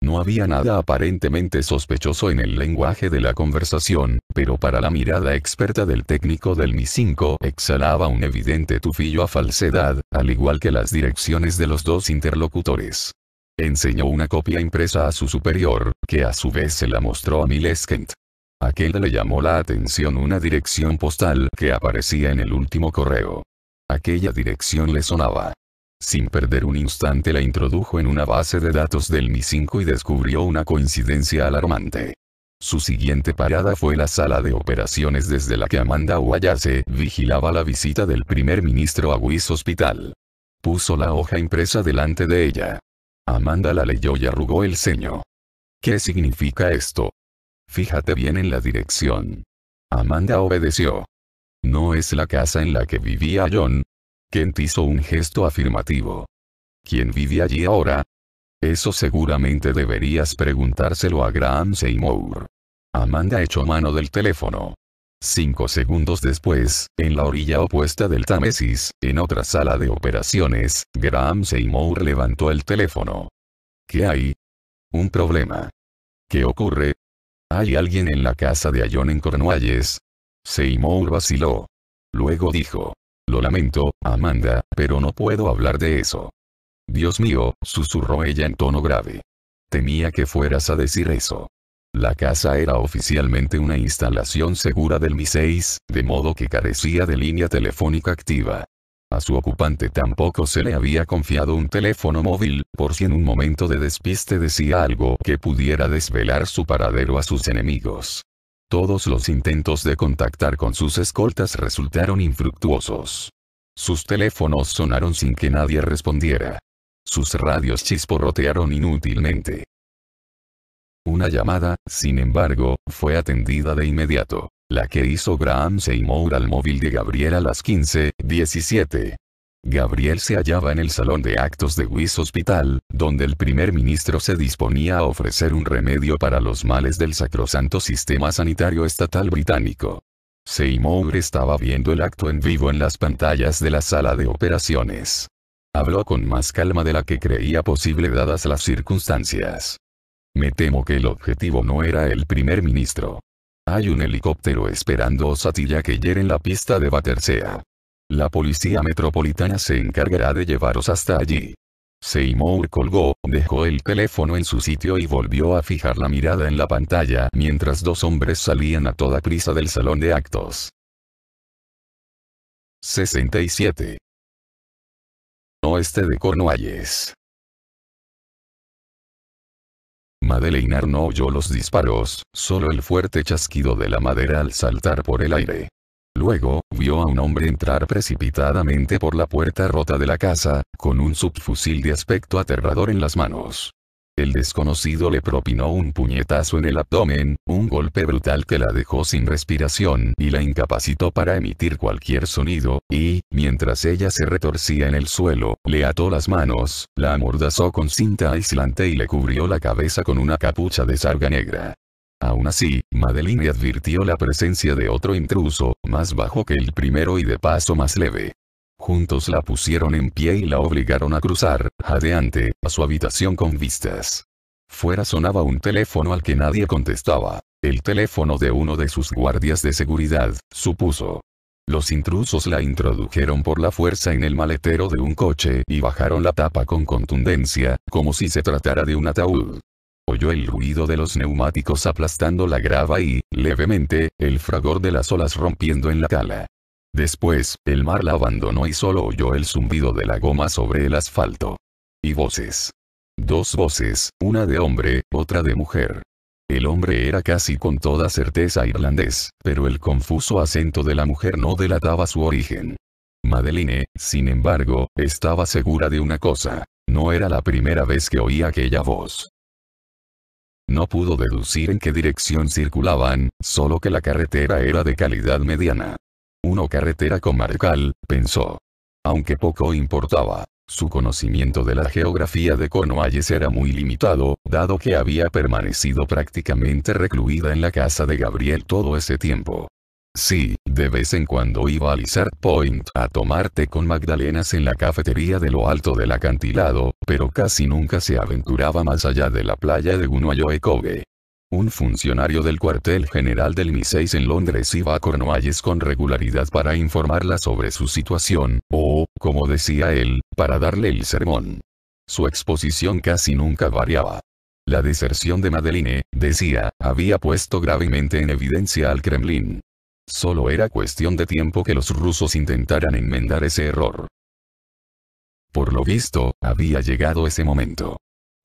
No había nada aparentemente sospechoso en el lenguaje de la conversación, pero para la mirada experta del técnico del Mi 5 exhalaba un evidente tufillo a falsedad, al igual que las direcciones de los dos interlocutores enseñó una copia impresa a su superior, que a su vez se la mostró a Kent. Aquel le llamó la atención una dirección postal que aparecía en el último correo. Aquella dirección le sonaba. Sin perder un instante la introdujo en una base de datos del Mi-5 y descubrió una coincidencia alarmante. Su siguiente parada fue la sala de operaciones desde la que Amanda Wallace vigilaba la visita del primer ministro a Wiss Hospital. Puso la hoja impresa delante de ella. Amanda la leyó y arrugó el ceño. ¿Qué significa esto? Fíjate bien en la dirección. Amanda obedeció. ¿No es la casa en la que vivía John? Kent hizo un gesto afirmativo. ¿Quién vive allí ahora? Eso seguramente deberías preguntárselo a Graham Seymour. Amanda echó mano del teléfono. Cinco segundos después, en la orilla opuesta del Támesis, en otra sala de operaciones, Graham Seymour levantó el teléfono. ¿Qué hay? Un problema. ¿Qué ocurre? ¿Hay alguien en la casa de Ayón en Cornualles? Seymour vaciló. Luego dijo. Lo lamento, Amanda, pero no puedo hablar de eso. Dios mío, susurró ella en tono grave. Temía que fueras a decir eso. La casa era oficialmente una instalación segura del MI6, de modo que carecía de línea telefónica activa. A su ocupante tampoco se le había confiado un teléfono móvil, por si en un momento de despiste decía algo que pudiera desvelar su paradero a sus enemigos. Todos los intentos de contactar con sus escoltas resultaron infructuosos. Sus teléfonos sonaron sin que nadie respondiera. Sus radios chisporrotearon inútilmente. Una llamada, sin embargo, fue atendida de inmediato. La que hizo Graham Seymour al móvil de Gabriel a las 15.17. Gabriel se hallaba en el salón de actos de Wiss Hospital, donde el primer ministro se disponía a ofrecer un remedio para los males del sacrosanto sistema sanitario estatal británico. Seymour estaba viendo el acto en vivo en las pantallas de la sala de operaciones. Habló con más calma de la que creía posible dadas las circunstancias. Me temo que el objetivo no era el primer ministro. Hay un helicóptero esperando a ti ya que hieren la pista de Batersea. La policía metropolitana se encargará de llevaros hasta allí. Seymour colgó, dejó el teléfono en su sitio y volvió a fijar la mirada en la pantalla mientras dos hombres salían a toda prisa del salón de actos. 67. Oeste de Cornualles. Madeleine no oyó los disparos, solo el fuerte chasquido de la madera al saltar por el aire. Luego, vio a un hombre entrar precipitadamente por la puerta rota de la casa, con un subfusil de aspecto aterrador en las manos el desconocido le propinó un puñetazo en el abdomen, un golpe brutal que la dejó sin respiración y la incapacitó para emitir cualquier sonido, y, mientras ella se retorcía en el suelo, le ató las manos, la amordazó con cinta aislante y le cubrió la cabeza con una capucha de sarga negra. Aún así, Madeline advirtió la presencia de otro intruso, más bajo que el primero y de paso más leve. Juntos la pusieron en pie y la obligaron a cruzar, jadeante, a su habitación con vistas. Fuera sonaba un teléfono al que nadie contestaba. El teléfono de uno de sus guardias de seguridad, supuso. Los intrusos la introdujeron por la fuerza en el maletero de un coche y bajaron la tapa con contundencia, como si se tratara de un ataúd. Oyó el ruido de los neumáticos aplastando la grava y, levemente, el fragor de las olas rompiendo en la cala. Después, el mar la abandonó y solo oyó el zumbido de la goma sobre el asfalto. Y voces. Dos voces, una de hombre, otra de mujer. El hombre era casi con toda certeza irlandés, pero el confuso acento de la mujer no delataba su origen. Madeline, sin embargo, estaba segura de una cosa. No era la primera vez que oía aquella voz. No pudo deducir en qué dirección circulaban, solo que la carretera era de calidad mediana. Uno carretera comarcal, pensó. Aunque poco importaba. Su conocimiento de la geografía de Conoyes era muy limitado, dado que había permanecido prácticamente recluida en la casa de Gabriel todo ese tiempo. Sí, de vez en cuando iba a Lizard Point a tomarte con Magdalenas en la cafetería de lo alto del acantilado, pero casi nunca se aventuraba más allá de la playa de Gunoyoekoge. Un funcionario del cuartel general del mi en Londres iba a Cornualles con regularidad para informarla sobre su situación, o, como decía él, para darle el sermón. Su exposición casi nunca variaba. La deserción de Madeline, decía, había puesto gravemente en evidencia al Kremlin. Solo era cuestión de tiempo que los rusos intentaran enmendar ese error. Por lo visto, había llegado ese momento.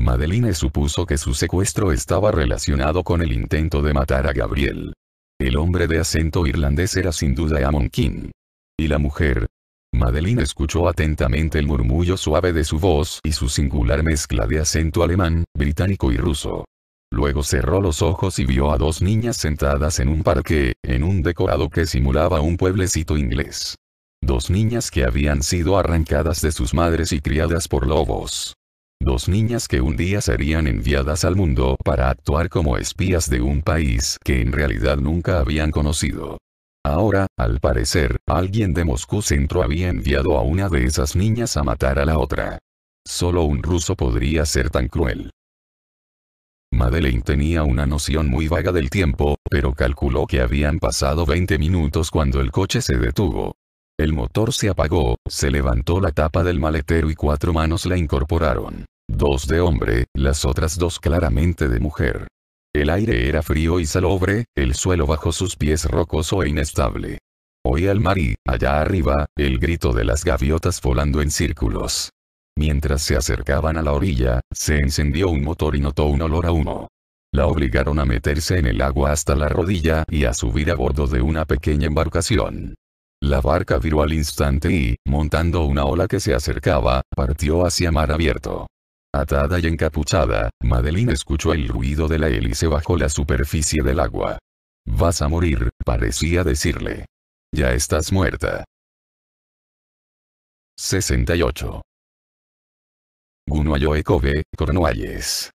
Madeline supuso que su secuestro estaba relacionado con el intento de matar a Gabriel. El hombre de acento irlandés era sin duda Amon King. ¿Y la mujer? Madeline escuchó atentamente el murmullo suave de su voz y su singular mezcla de acento alemán, británico y ruso. Luego cerró los ojos y vio a dos niñas sentadas en un parque, en un decorado que simulaba un pueblecito inglés. Dos niñas que habían sido arrancadas de sus madres y criadas por lobos. Dos niñas que un día serían enviadas al mundo para actuar como espías de un país que en realidad nunca habían conocido. Ahora, al parecer, alguien de Moscú Centro había enviado a una de esas niñas a matar a la otra. Solo un ruso podría ser tan cruel. Madeleine tenía una noción muy vaga del tiempo, pero calculó que habían pasado 20 minutos cuando el coche se detuvo. El motor se apagó, se levantó la tapa del maletero y cuatro manos la incorporaron. Dos de hombre, las otras dos claramente de mujer. El aire era frío y salobre, el suelo bajo sus pies rocoso e inestable. Oí al mar y, allá arriba, el grito de las gaviotas volando en círculos. Mientras se acercaban a la orilla, se encendió un motor y notó un olor a humo. La obligaron a meterse en el agua hasta la rodilla y a subir a bordo de una pequeña embarcación. La barca viró al instante y, montando una ola que se acercaba, partió hacia mar abierto. Atada y encapuchada, Madeline escuchó el ruido de la hélice bajo la superficie del agua. Vas a morir, parecía decirle. Ya estás muerta. 68. Gunoyoe Ekobe, Cornualles.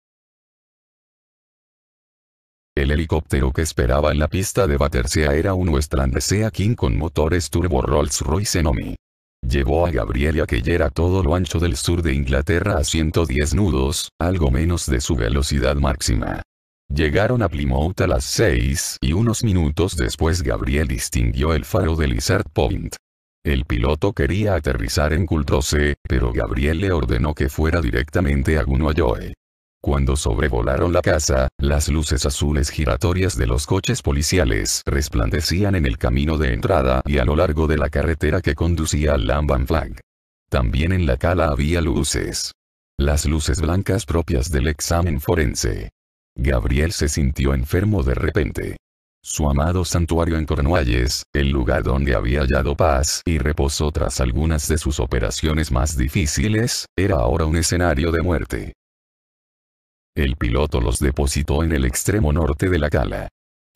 El helicóptero que esperaba en la pista de Battersea era un Westland Sea King con motores turbo Rolls-Royce Nomi. Llevó a Gabriel y a todo lo ancho del sur de Inglaterra a 110 nudos, algo menos de su velocidad máxima. Llegaron a Plymouth a las 6 y unos minutos después Gabriel distinguió el faro de Lizard Point. El piloto quería aterrizar en Cultrose, pero Gabriel le ordenó que fuera directamente a Gunoyoe. Cuando sobrevolaron la casa, las luces azules giratorias de los coches policiales resplandecían en el camino de entrada y a lo largo de la carretera que conducía al Lamban Flag. También en la cala había luces. Las luces blancas propias del examen forense. Gabriel se sintió enfermo de repente. Su amado santuario en Cornualles, el lugar donde había hallado paz y reposo tras algunas de sus operaciones más difíciles, era ahora un escenario de muerte. El piloto los depositó en el extremo norte de la cala.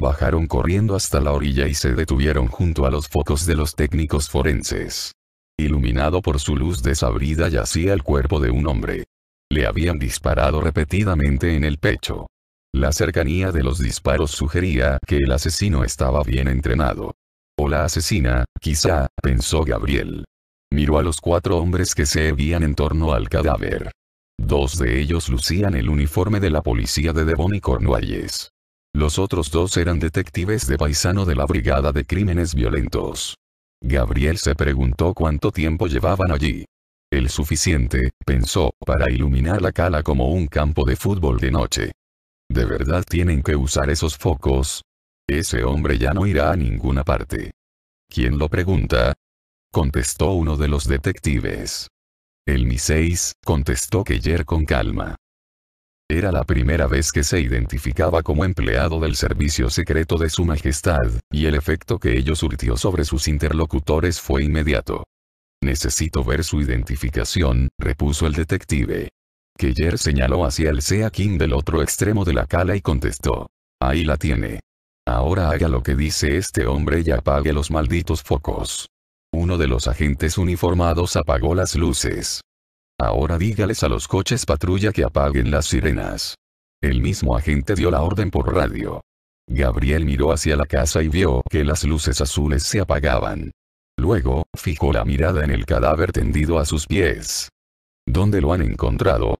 Bajaron corriendo hasta la orilla y se detuvieron junto a los focos de los técnicos forenses. Iluminado por su luz desabrida yacía el cuerpo de un hombre. Le habían disparado repetidamente en el pecho. La cercanía de los disparos sugería que el asesino estaba bien entrenado. O la asesina, quizá, pensó Gabriel. Miró a los cuatro hombres que se erguían en torno al cadáver. Dos de ellos lucían el uniforme de la policía de Devon y Cornualles. Los otros dos eran detectives de paisano de la Brigada de Crímenes Violentos. Gabriel se preguntó cuánto tiempo llevaban allí. El suficiente, pensó, para iluminar la cala como un campo de fútbol de noche. ¿De verdad tienen que usar esos focos? Ese hombre ya no irá a ninguna parte. ¿Quién lo pregunta? Contestó uno de los detectives. El Mi 6, contestó Keller con calma. Era la primera vez que se identificaba como empleado del servicio secreto de su majestad, y el efecto que ello surtió sobre sus interlocutores fue inmediato. Necesito ver su identificación, repuso el detective. Keller señaló hacia el sea king del otro extremo de la cala y contestó. Ahí la tiene. Ahora haga lo que dice este hombre y apague los malditos focos. Uno de los agentes uniformados apagó las luces. Ahora dígales a los coches patrulla que apaguen las sirenas. El mismo agente dio la orden por radio. Gabriel miró hacia la casa y vio que las luces azules se apagaban. Luego, fijó la mirada en el cadáver tendido a sus pies. ¿Dónde lo han encontrado?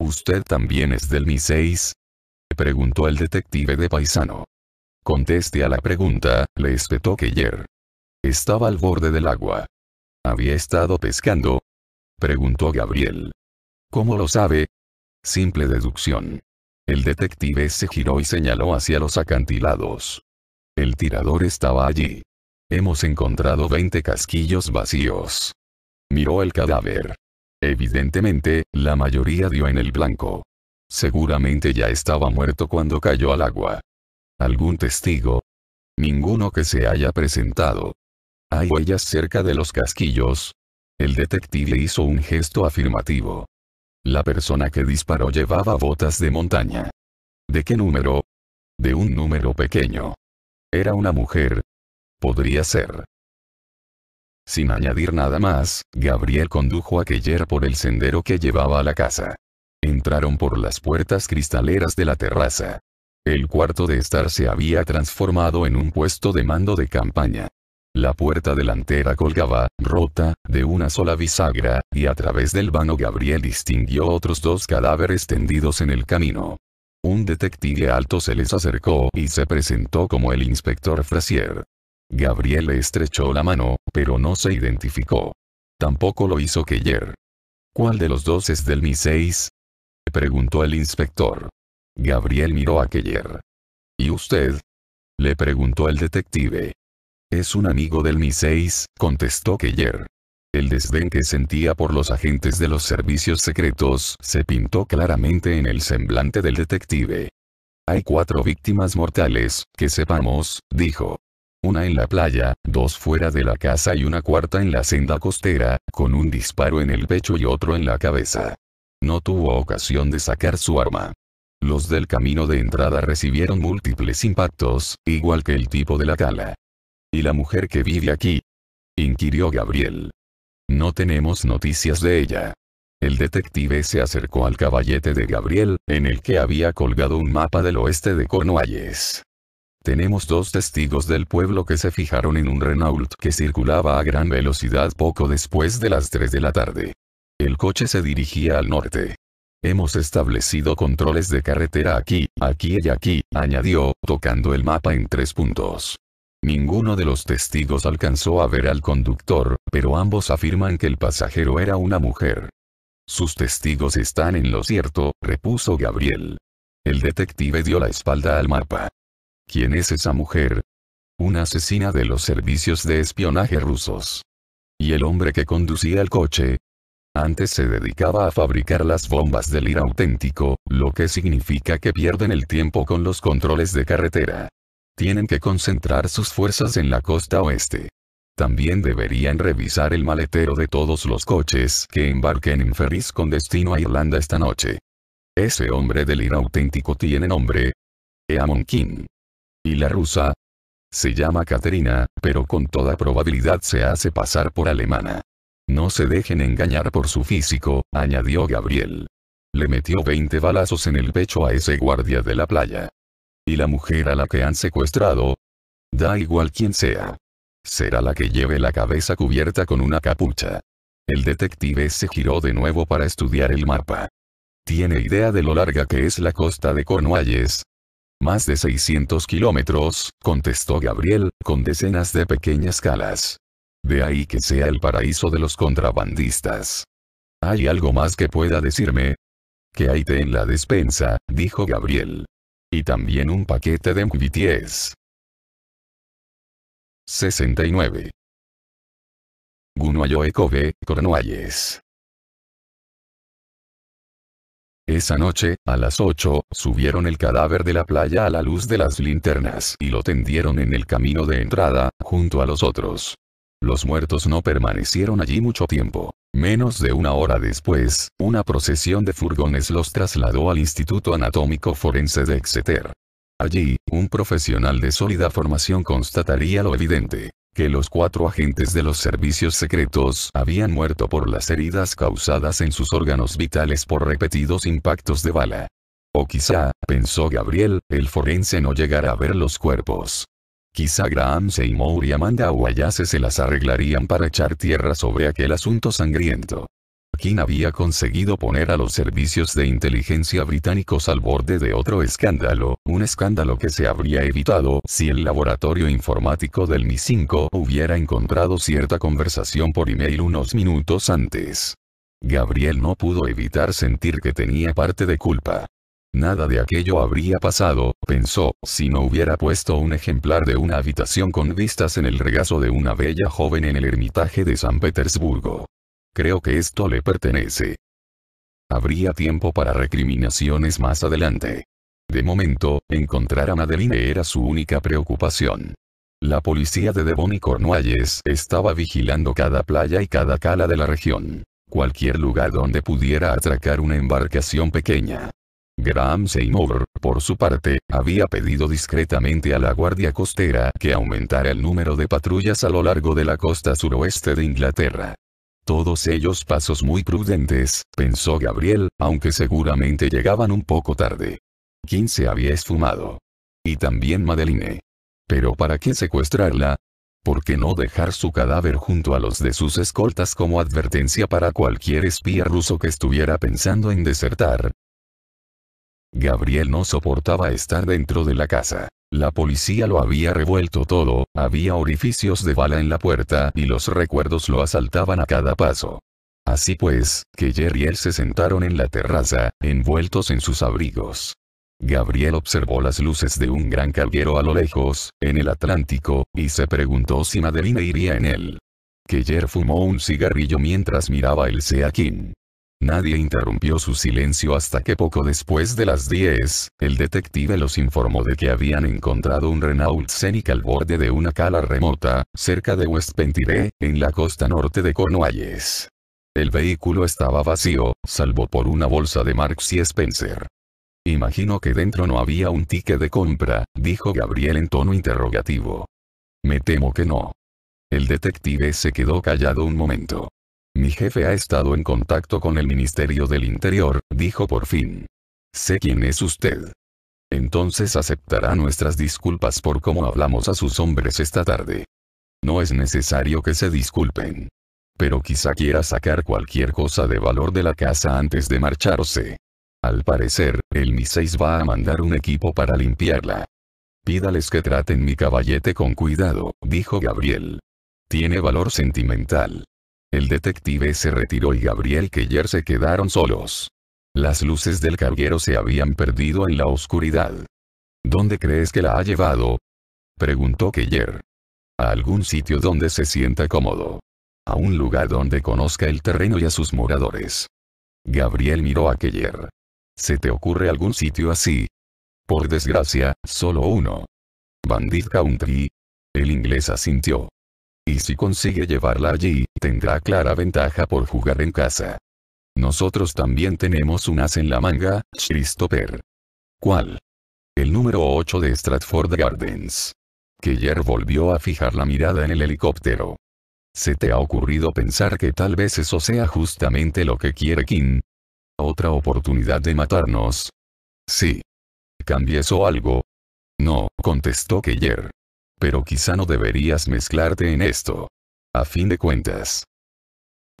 ¿Usted también es del Mi-6? Preguntó el detective de paisano. Conteste a la pregunta, le espetó Keyer. Estaba al borde del agua. ¿Había estado pescando? Preguntó Gabriel. ¿Cómo lo sabe? Simple deducción. El detective se giró y señaló hacia los acantilados. El tirador estaba allí. Hemos encontrado 20 casquillos vacíos. Miró el cadáver. Evidentemente, la mayoría dio en el blanco. Seguramente ya estaba muerto cuando cayó al agua. ¿Algún testigo? Ninguno que se haya presentado. ¿Hay huellas cerca de los casquillos? El detective hizo un gesto afirmativo. La persona que disparó llevaba botas de montaña. ¿De qué número? De un número pequeño. Era una mujer. Podría ser. Sin añadir nada más, Gabriel condujo a Keller por el sendero que llevaba a la casa. Entraron por las puertas cristaleras de la terraza. El cuarto de estar se había transformado en un puesto de mando de campaña. La puerta delantera colgaba, rota, de una sola bisagra, y a través del vano Gabriel distinguió otros dos cadáveres tendidos en el camino. Un detective alto se les acercó y se presentó como el inspector Frasier. Gabriel le estrechó la mano, pero no se identificó. Tampoco lo hizo Keller. ¿Cuál de los dos es del Mi-6? Preguntó el inspector. Gabriel miró a Keller. ¿Y usted? Le preguntó el detective. Es un amigo del Mi-6, contestó Keller. El desdén que sentía por los agentes de los servicios secretos se pintó claramente en el semblante del detective. Hay cuatro víctimas mortales, que sepamos, dijo. Una en la playa, dos fuera de la casa y una cuarta en la senda costera, con un disparo en el pecho y otro en la cabeza. No tuvo ocasión de sacar su arma. Los del camino de entrada recibieron múltiples impactos, igual que el tipo de la cala la mujer que vive aquí? inquirió Gabriel. No tenemos noticias de ella. El detective se acercó al caballete de Gabriel, en el que había colgado un mapa del oeste de Cornualles. Tenemos dos testigos del pueblo que se fijaron en un Renault que circulaba a gran velocidad poco después de las 3 de la tarde. El coche se dirigía al norte. Hemos establecido controles de carretera aquí, aquí y aquí, añadió, tocando el mapa en tres puntos. Ninguno de los testigos alcanzó a ver al conductor, pero ambos afirman que el pasajero era una mujer. Sus testigos están en lo cierto, repuso Gabriel. El detective dio la espalda al mapa. ¿Quién es esa mujer? Una asesina de los servicios de espionaje rusos. ¿Y el hombre que conducía el coche? Antes se dedicaba a fabricar las bombas del ir auténtico, lo que significa que pierden el tiempo con los controles de carretera tienen que concentrar sus fuerzas en la costa oeste. También deberían revisar el maletero de todos los coches que embarquen en ferries con destino a Irlanda esta noche. Ese hombre del ir auténtico tiene nombre. Eamon King. Y la rusa. Se llama Katerina, pero con toda probabilidad se hace pasar por alemana. No se dejen engañar por su físico, añadió Gabriel. Le metió 20 balazos en el pecho a ese guardia de la playa y la mujer a la que han secuestrado, da igual quien sea, será la que lleve la cabeza cubierta con una capucha. El detective se giró de nuevo para estudiar el mapa. Tiene idea de lo larga que es la costa de Cornualles. Más de 600 kilómetros, contestó Gabriel, con decenas de pequeñas calas. De ahí que sea el paraíso de los contrabandistas. ¿Hay algo más que pueda decirme? Que hay en la despensa, dijo Gabriel. Y también un paquete de MBTS. 69. Gunuayo Ekobe, Cornualles. Esa noche, a las 8, subieron el cadáver de la playa a la luz de las linternas y lo tendieron en el camino de entrada, junto a los otros. Los muertos no permanecieron allí mucho tiempo. Menos de una hora después, una procesión de furgones los trasladó al Instituto Anatómico Forense de Exeter. Allí, un profesional de sólida formación constataría lo evidente, que los cuatro agentes de los servicios secretos habían muerto por las heridas causadas en sus órganos vitales por repetidos impactos de bala. O quizá, pensó Gabriel, el forense no llegara a ver los cuerpos. Quizá Graham Seymour y Amanda Wallace se las arreglarían para echar tierra sobre aquel asunto sangriento. ¿Quién había conseguido poner a los servicios de inteligencia británicos al borde de otro escándalo, un escándalo que se habría evitado si el laboratorio informático del MI5 hubiera encontrado cierta conversación por email unos minutos antes. Gabriel no pudo evitar sentir que tenía parte de culpa. Nada de aquello habría pasado, pensó, si no hubiera puesto un ejemplar de una habitación con vistas en el regazo de una bella joven en el Ermitaje de San Petersburgo. Creo que esto le pertenece. Habría tiempo para recriminaciones más adelante. De momento, encontrar a Madeline era su única preocupación. La policía de Devon y Cornualles estaba vigilando cada playa y cada cala de la región. Cualquier lugar donde pudiera atracar una embarcación pequeña. Graham Seymour, por su parte, había pedido discretamente a la Guardia Costera que aumentara el número de patrullas a lo largo de la costa suroeste de Inglaterra. Todos ellos pasos muy prudentes, pensó Gabriel, aunque seguramente llegaban un poco tarde. se había esfumado. Y también Madeline. Pero ¿para qué secuestrarla? ¿Por qué no dejar su cadáver junto a los de sus escoltas como advertencia para cualquier espía ruso que estuviera pensando en desertar? Gabriel no soportaba estar dentro de la casa. La policía lo había revuelto todo, había orificios de bala en la puerta y los recuerdos lo asaltaban a cada paso. Así pues, que y él se sentaron en la terraza, envueltos en sus abrigos. Gabriel observó las luces de un gran carguero a lo lejos, en el Atlántico, y se preguntó si Madeline iría en él. Keller fumó un cigarrillo mientras miraba el Sea King. Nadie interrumpió su silencio hasta que poco después de las 10, el detective los informó de que habían encontrado un Renault Scenic al borde de una cala remota, cerca de West Pentire, en la costa norte de Cornualles. El vehículo estaba vacío, salvo por una bolsa de Marks y Spencer. Imagino que dentro no había un ticket de compra, dijo Gabriel en tono interrogativo. Me temo que no. El detective se quedó callado un momento. Mi jefe ha estado en contacto con el Ministerio del Interior, dijo por fin. Sé quién es usted. Entonces aceptará nuestras disculpas por cómo hablamos a sus hombres esta tarde. No es necesario que se disculpen. Pero quizá quiera sacar cualquier cosa de valor de la casa antes de marcharse. Al parecer, el Mi-6 va a mandar un equipo para limpiarla. Pídales que traten mi caballete con cuidado, dijo Gabriel. Tiene valor sentimental. El detective se retiró y Gabriel Keller se quedaron solos. Las luces del carguero se habían perdido en la oscuridad. ¿Dónde crees que la ha llevado? Preguntó Keller. A algún sitio donde se sienta cómodo. A un lugar donde conozca el terreno y a sus moradores. Gabriel miró a Keller. ¿Se te ocurre algún sitio así? Por desgracia, solo uno. Bandit Country. El inglés asintió y si consigue llevarla allí, tendrá clara ventaja por jugar en casa. Nosotros también tenemos un as en la manga, Christopher. ¿Cuál? El número 8 de Stratford Gardens. Keller volvió a fijar la mirada en el helicóptero. ¿Se te ha ocurrido pensar que tal vez eso sea justamente lo que quiere King? ¿Otra oportunidad de matarnos? Sí. ¿Cambies o algo? No, contestó Keller. Pero quizá no deberías mezclarte en esto. A fin de cuentas.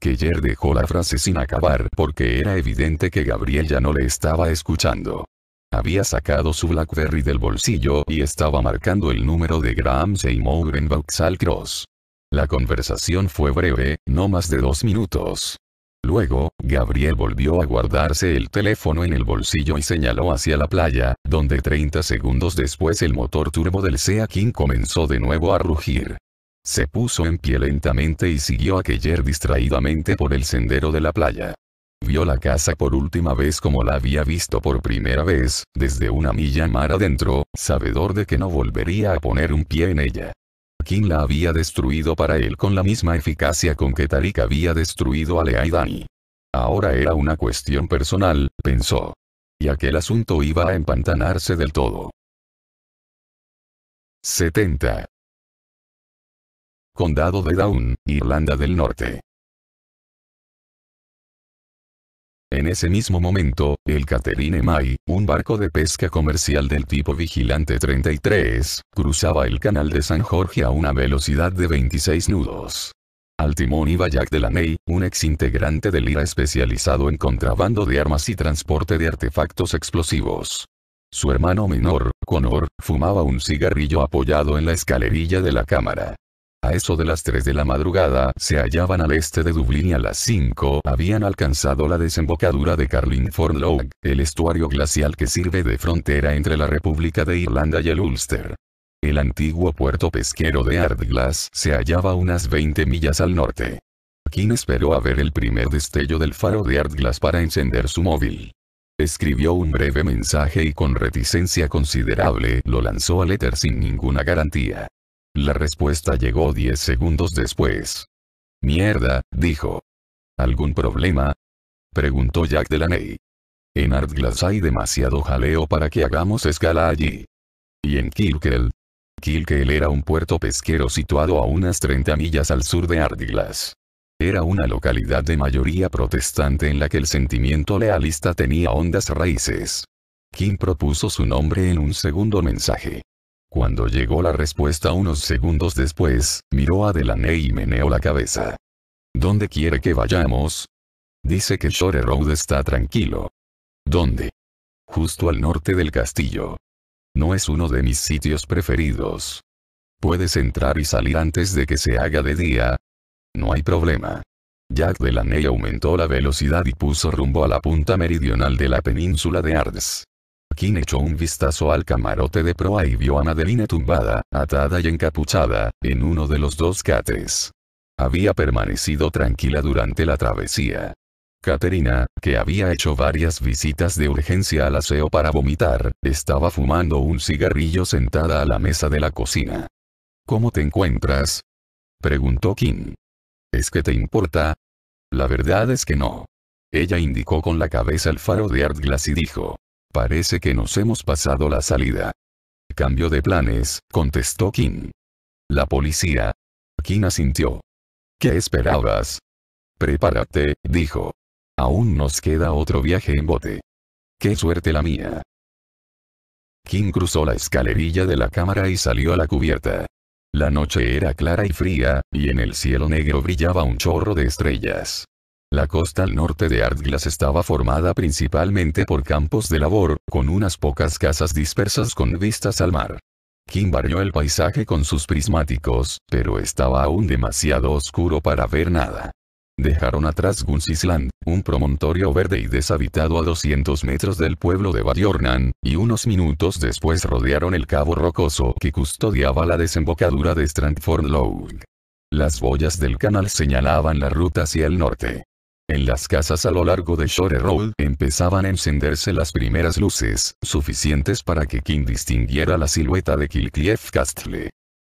Keller dejó la frase sin acabar porque era evidente que Gabriel ya no le estaba escuchando. Había sacado su Blackberry del bolsillo y estaba marcando el número de Graham Seymour en Vauxhall Cross. La conversación fue breve, no más de dos minutos. Luego, Gabriel volvió a guardarse el teléfono en el bolsillo y señaló hacia la playa, donde 30 segundos después el motor turbo del Sea-King comenzó de nuevo a rugir. Se puso en pie lentamente y siguió a distraídamente por el sendero de la playa. Vio la casa por última vez como la había visto por primera vez, desde una milla mar adentro, sabedor de que no volvería a poner un pie en ella. King la había destruido para él con la misma eficacia con que Tarik había destruido a Dani. Ahora era una cuestión personal, pensó. Y aquel asunto iba a empantanarse del todo. 70. Condado de Down, Irlanda del Norte. En ese mismo momento, el Caterine May, un barco de pesca comercial del tipo Vigilante 33, cruzaba el canal de San Jorge a una velocidad de 26 nudos. Al timón iba Jack Delaney, un ex integrante del IRA especializado en contrabando de armas y transporte de artefactos explosivos. Su hermano menor, Connor, fumaba un cigarrillo apoyado en la escalerilla de la cámara. A eso de las 3 de la madrugada, se hallaban al este de Dublín y a las 5 habían alcanzado la desembocadura de Carlingford Lough, el estuario glacial que sirve de frontera entre la República de Irlanda y el Ulster. El antiguo puerto pesquero de Ardglass se hallaba unas 20 millas al norte. King esperó a ver el primer destello del faro de Ardglass para encender su móvil. Escribió un breve mensaje y con reticencia considerable lo lanzó al éter sin ninguna garantía. La respuesta llegó 10 segundos después. Mierda, dijo. ¿Algún problema? Preguntó Jack Delaney. En Ardglass hay demasiado jaleo para que hagamos escala allí. ¿Y en Kilkel? Kilkel era un puerto pesquero situado a unas 30 millas al sur de Ardglass. Era una localidad de mayoría protestante en la que el sentimiento lealista tenía hondas raíces. Kim propuso su nombre en un segundo mensaje. Cuando llegó la respuesta unos segundos después, miró a Delaney y meneó la cabeza. ¿Dónde quiere que vayamos? Dice que Shore Road está tranquilo. ¿Dónde? Justo al norte del castillo. No es uno de mis sitios preferidos. Puedes entrar y salir antes de que se haga de día. No hay problema. Jack Delaney aumentó la velocidad y puso rumbo a la punta meridional de la península de Ards. Kim echó un vistazo al camarote de proa y vio a Madelina tumbada, atada y encapuchada, en uno de los dos cates. Había permanecido tranquila durante la travesía. Caterina, que había hecho varias visitas de urgencia al aseo para vomitar, estaba fumando un cigarrillo sentada a la mesa de la cocina. ¿Cómo te encuentras? preguntó Kim. ¿Es que te importa? La verdad es que no. Ella indicó con la cabeza el faro de Artglass y dijo. Parece que nos hemos pasado la salida. Cambio de planes, contestó King. La policía. King asintió. ¿Qué esperabas? Prepárate, dijo. Aún nos queda otro viaje en bote. ¡Qué suerte la mía! King cruzó la escalerilla de la cámara y salió a la cubierta. La noche era clara y fría, y en el cielo negro brillaba un chorro de estrellas. La costa al norte de Artglas estaba formada principalmente por campos de labor, con unas pocas casas dispersas con vistas al mar. Kim barrió el paisaje con sus prismáticos, pero estaba aún demasiado oscuro para ver nada. Dejaron atrás Guns un promontorio verde y deshabitado a 200 metros del pueblo de Badiornan, y unos minutos después rodearon el cabo rocoso que custodiaba la desembocadura de Strandford Lough. Las boyas del canal señalaban la ruta hacia el norte. En las casas a lo largo de Shore Road empezaban a encenderse las primeras luces, suficientes para que King distinguiera la silueta de Kilkief Castle.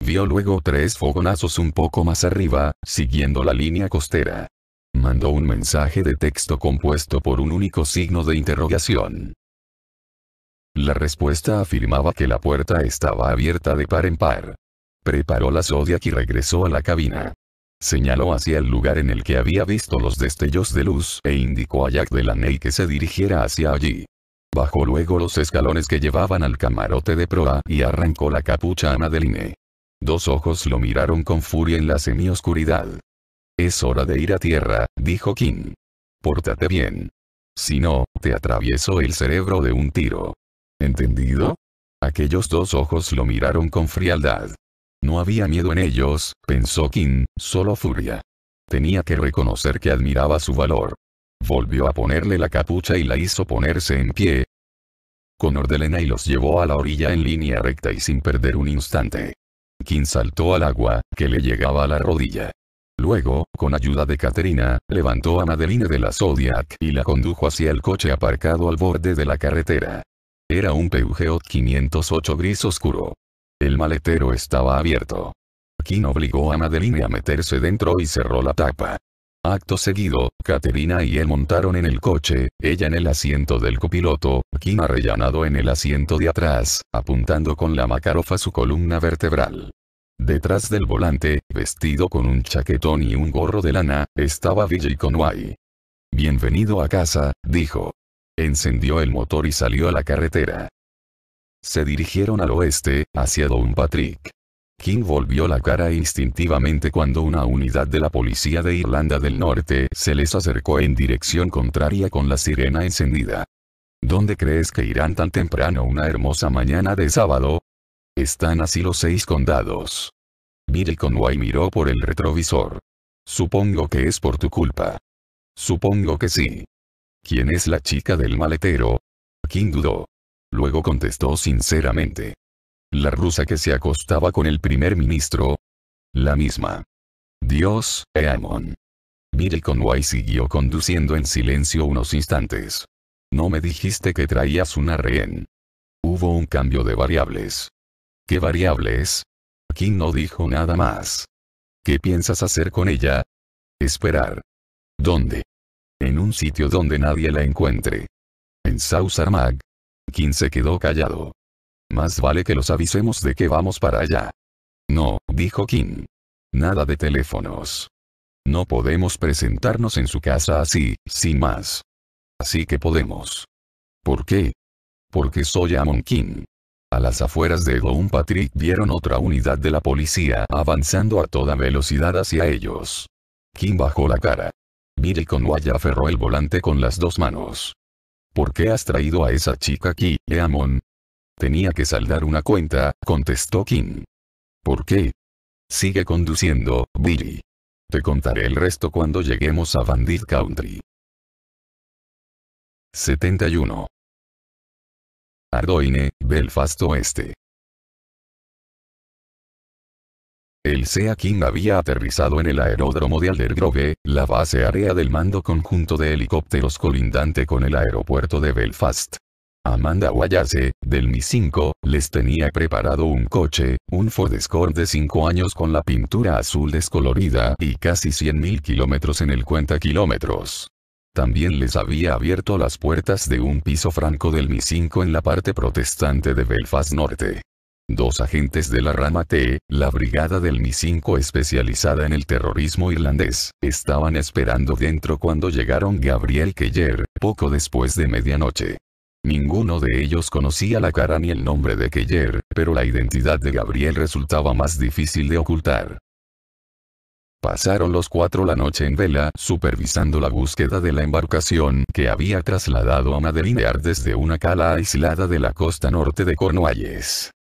Vio luego tres fogonazos un poco más arriba, siguiendo la línea costera. Mandó un mensaje de texto compuesto por un único signo de interrogación. La respuesta afirmaba que la puerta estaba abierta de par en par. Preparó la Zodiac y regresó a la cabina señaló hacia el lugar en el que había visto los destellos de luz e indicó a Jack Delaney que se dirigiera hacia allí. Bajó luego los escalones que llevaban al camarote de proa y arrancó la capucha a Madeline. Dos ojos lo miraron con furia en la semioscuridad. Es hora de ir a tierra, dijo King. Pórtate bien. Si no, te atravieso el cerebro de un tiro. ¿Entendido? Aquellos dos ojos lo miraron con frialdad. No había miedo en ellos, pensó King, solo furia. Tenía que reconocer que admiraba su valor. Volvió a ponerle la capucha y la hizo ponerse en pie. Con ordelena y los llevó a la orilla en línea recta y sin perder un instante. King saltó al agua, que le llegaba a la rodilla. Luego, con ayuda de Caterina, levantó a Madeline de la Zodiac y la condujo hacia el coche aparcado al borde de la carretera. Era un Peugeot 508 gris oscuro. El maletero estaba abierto. Kim obligó a Madeline a meterse dentro y cerró la tapa. Acto seguido, Caterina y él montaron en el coche, ella en el asiento del copiloto, Kim arrellanado en el asiento de atrás, apuntando con la macarofa su columna vertebral. Detrás del volante, vestido con un chaquetón y un gorro de lana, estaba Billy Conway. Bienvenido a casa, dijo. Encendió el motor y salió a la carretera. Se dirigieron al oeste, hacia Patrick. King volvió la cara instintivamente cuando una unidad de la policía de Irlanda del Norte se les acercó en dirección contraria con la sirena encendida. ¿Dónde crees que irán tan temprano una hermosa mañana de sábado? Están así los seis condados. Billy Conway miró por el retrovisor. Supongo que es por tu culpa. Supongo que sí. ¿Quién es la chica del maletero? King dudó. Luego contestó sinceramente. La rusa que se acostaba con el primer ministro. La misma. Dios, Eamon. Billy Conway siguió conduciendo en silencio unos instantes. No me dijiste que traías una rehén. Hubo un cambio de variables. ¿Qué variables? King no dijo nada más. ¿Qué piensas hacer con ella? Esperar. ¿Dónde? En un sitio donde nadie la encuentre. En Sausarmag, King se quedó callado. Más vale que los avisemos de que vamos para allá. No, dijo King. Nada de teléfonos. No podemos presentarnos en su casa así, sin más. Así que podemos. ¿Por qué? Porque soy Amon King. A las afueras de Don Patrick vieron otra unidad de la policía avanzando a toda velocidad hacia ellos. Kim bajó la cara. Billy Conway aferró el volante con las dos manos. ¿Por qué has traído a esa chica aquí, Eamon? Tenía que saldar una cuenta, contestó King. ¿Por qué? Sigue conduciendo, Billy. Te contaré el resto cuando lleguemos a Bandit Country. 71. Ardoine, Belfast Oeste. El Sea King había aterrizado en el aeródromo de Aldergrove, la base área del mando conjunto de helicópteros colindante con el aeropuerto de Belfast. Amanda Wayase, del Mi-5, les tenía preparado un coche, un Ford Escort de 5 años con la pintura azul descolorida y casi 100.000 kilómetros en el cuenta kilómetros. También les había abierto las puertas de un piso franco del Mi-5 en la parte protestante de Belfast Norte. Dos agentes de la rama T, la brigada del MI5 especializada en el terrorismo irlandés, estaban esperando dentro cuando llegaron Gabriel Keller, poco después de medianoche. Ninguno de ellos conocía la cara ni el nombre de Keller, pero la identidad de Gabriel resultaba más difícil de ocultar. Pasaron los cuatro la noche en vela, supervisando la búsqueda de la embarcación que había trasladado a Madelinear desde una cala aislada de la costa norte de Cornualles.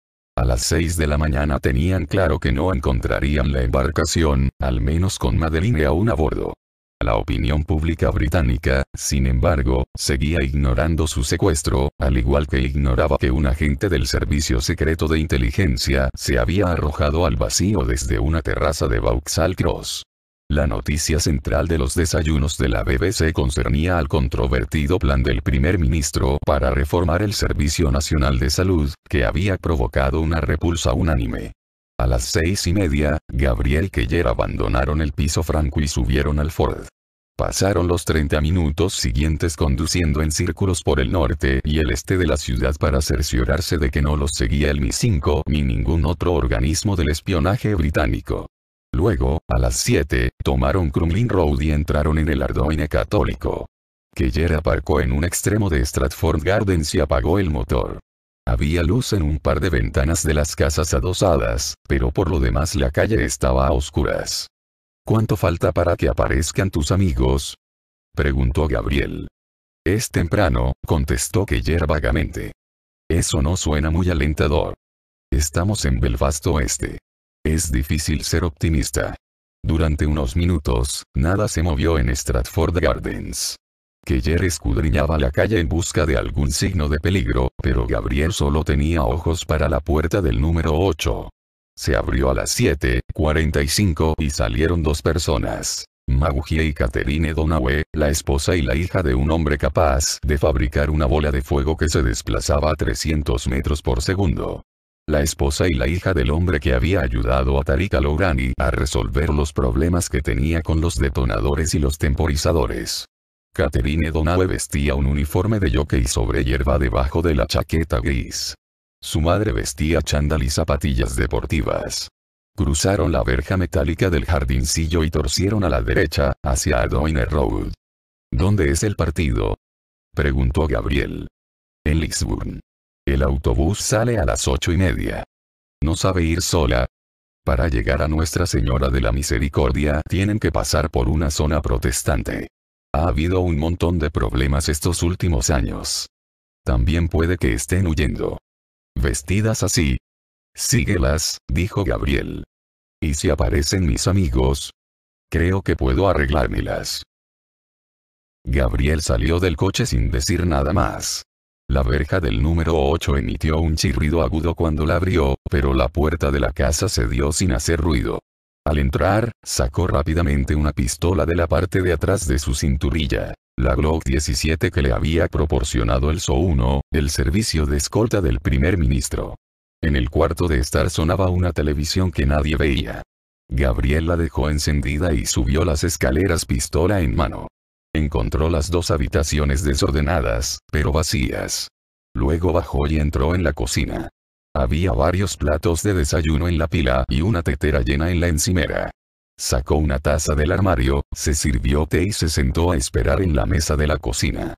A las 6 de la mañana tenían claro que no encontrarían la embarcación, al menos con Madeline aún a bordo. La opinión pública británica, sin embargo, seguía ignorando su secuestro, al igual que ignoraba que un agente del Servicio Secreto de Inteligencia se había arrojado al vacío desde una terraza de Vauxhall Cross. La noticia central de los desayunos de la BBC concernía al controvertido plan del primer ministro para reformar el Servicio Nacional de Salud, que había provocado una repulsa unánime. A las seis y media, Gabriel y Keller abandonaron el piso franco y subieron al Ford. Pasaron los 30 minutos siguientes conduciendo en círculos por el norte y el este de la ciudad para cerciorarse de que no los seguía el MI5 ni ningún otro organismo del espionaje británico. Luego, a las 7, tomaron Crumlin Road y entraron en el Ardoine católico. Keller aparcó en un extremo de Stratford Gardens y apagó el motor. Había luz en un par de ventanas de las casas adosadas, pero por lo demás la calle estaba a oscuras. ¿Cuánto falta para que aparezcan tus amigos? preguntó Gabriel. Es temprano, contestó Keller vagamente. Eso no suena muy alentador. Estamos en Belfast Oeste. Es difícil ser optimista. Durante unos minutos, nada se movió en Stratford Gardens. Keller escudriñaba la calle en busca de algún signo de peligro, pero Gabriel solo tenía ojos para la puerta del número 8. Se abrió a las 7.45 y salieron dos personas. Magugie y Catherine Donahue, la esposa y la hija de un hombre capaz de fabricar una bola de fuego que se desplazaba a 300 metros por segundo la esposa y la hija del hombre que había ayudado a Tarika Lourani a resolver los problemas que tenía con los detonadores y los temporizadores. Catherine Donahue vestía un uniforme de jockey sobre hierba debajo de la chaqueta gris. Su madre vestía chándal y zapatillas deportivas. Cruzaron la verja metálica del jardincillo y torcieron a la derecha, hacia Adoiner Road. ¿Dónde es el partido? Preguntó Gabriel. En Lisburn. El autobús sale a las ocho y media. No sabe ir sola. Para llegar a Nuestra Señora de la Misericordia tienen que pasar por una zona protestante. Ha habido un montón de problemas estos últimos años. También puede que estén huyendo. Vestidas así. Síguelas, dijo Gabriel. ¿Y si aparecen mis amigos? Creo que puedo arreglármelas. Gabriel salió del coche sin decir nada más. La verja del número 8 emitió un chirrido agudo cuando la abrió, pero la puerta de la casa se dio sin hacer ruido. Al entrar, sacó rápidamente una pistola de la parte de atrás de su cinturilla. La Glock 17 que le había proporcionado el SO-1, el servicio de escolta del primer ministro. En el cuarto de estar sonaba una televisión que nadie veía. Gabriel la dejó encendida y subió las escaleras pistola en mano. Encontró las dos habitaciones desordenadas, pero vacías. Luego bajó y entró en la cocina. Había varios platos de desayuno en la pila y una tetera llena en la encimera. Sacó una taza del armario, se sirvió té y se sentó a esperar en la mesa de la cocina.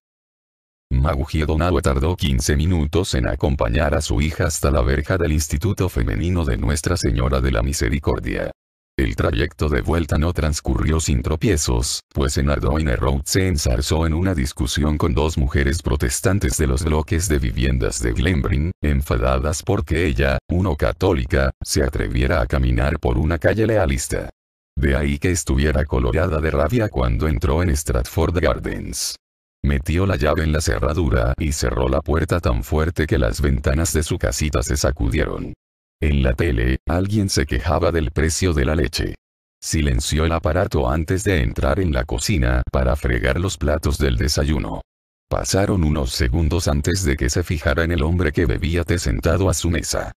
Maguji Donado tardó 15 minutos en acompañar a su hija hasta la verja del Instituto Femenino de Nuestra Señora de la Misericordia. El trayecto de vuelta no transcurrió sin tropiezos, pues en Ardoyne Road se ensarzó en una discusión con dos mujeres protestantes de los bloques de viviendas de Glenbrin, enfadadas porque ella, uno católica, se atreviera a caminar por una calle lealista. De ahí que estuviera colorada de rabia cuando entró en Stratford Gardens. Metió la llave en la cerradura y cerró la puerta tan fuerte que las ventanas de su casita se sacudieron. En la tele, alguien se quejaba del precio de la leche. Silenció el aparato antes de entrar en la cocina para fregar los platos del desayuno. Pasaron unos segundos antes de que se fijara en el hombre que bebía té sentado a su mesa.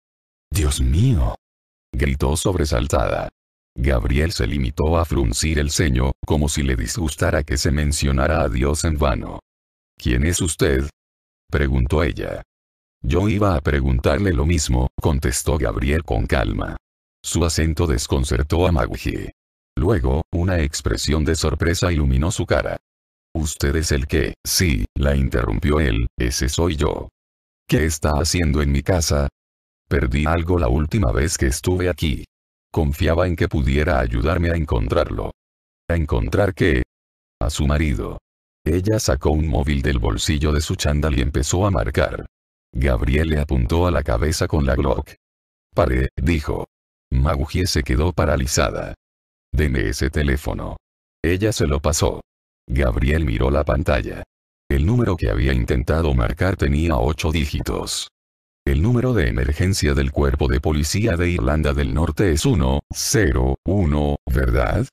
¡Dios mío! gritó sobresaltada. Gabriel se limitó a fruncir el ceño, como si le disgustara que se mencionara a Dios en vano. ¿Quién es usted? preguntó ella. Yo iba a preguntarle lo mismo, contestó Gabriel con calma. Su acento desconcertó a Maggie. Luego, una expresión de sorpresa iluminó su cara. Usted es el que, sí, la interrumpió él, ese soy yo. ¿Qué está haciendo en mi casa? Perdí algo la última vez que estuve aquí. Confiaba en que pudiera ayudarme a encontrarlo. ¿A encontrar qué? A su marido. Ella sacó un móvil del bolsillo de su chándal y empezó a marcar. Gabriel le apuntó a la cabeza con la Glock. Pare, dijo. Magugie se quedó paralizada. Deme ese teléfono. Ella se lo pasó. Gabriel miró la pantalla. El número que había intentado marcar tenía ocho dígitos. El número de emergencia del Cuerpo de Policía de Irlanda del Norte es 1 ¿verdad?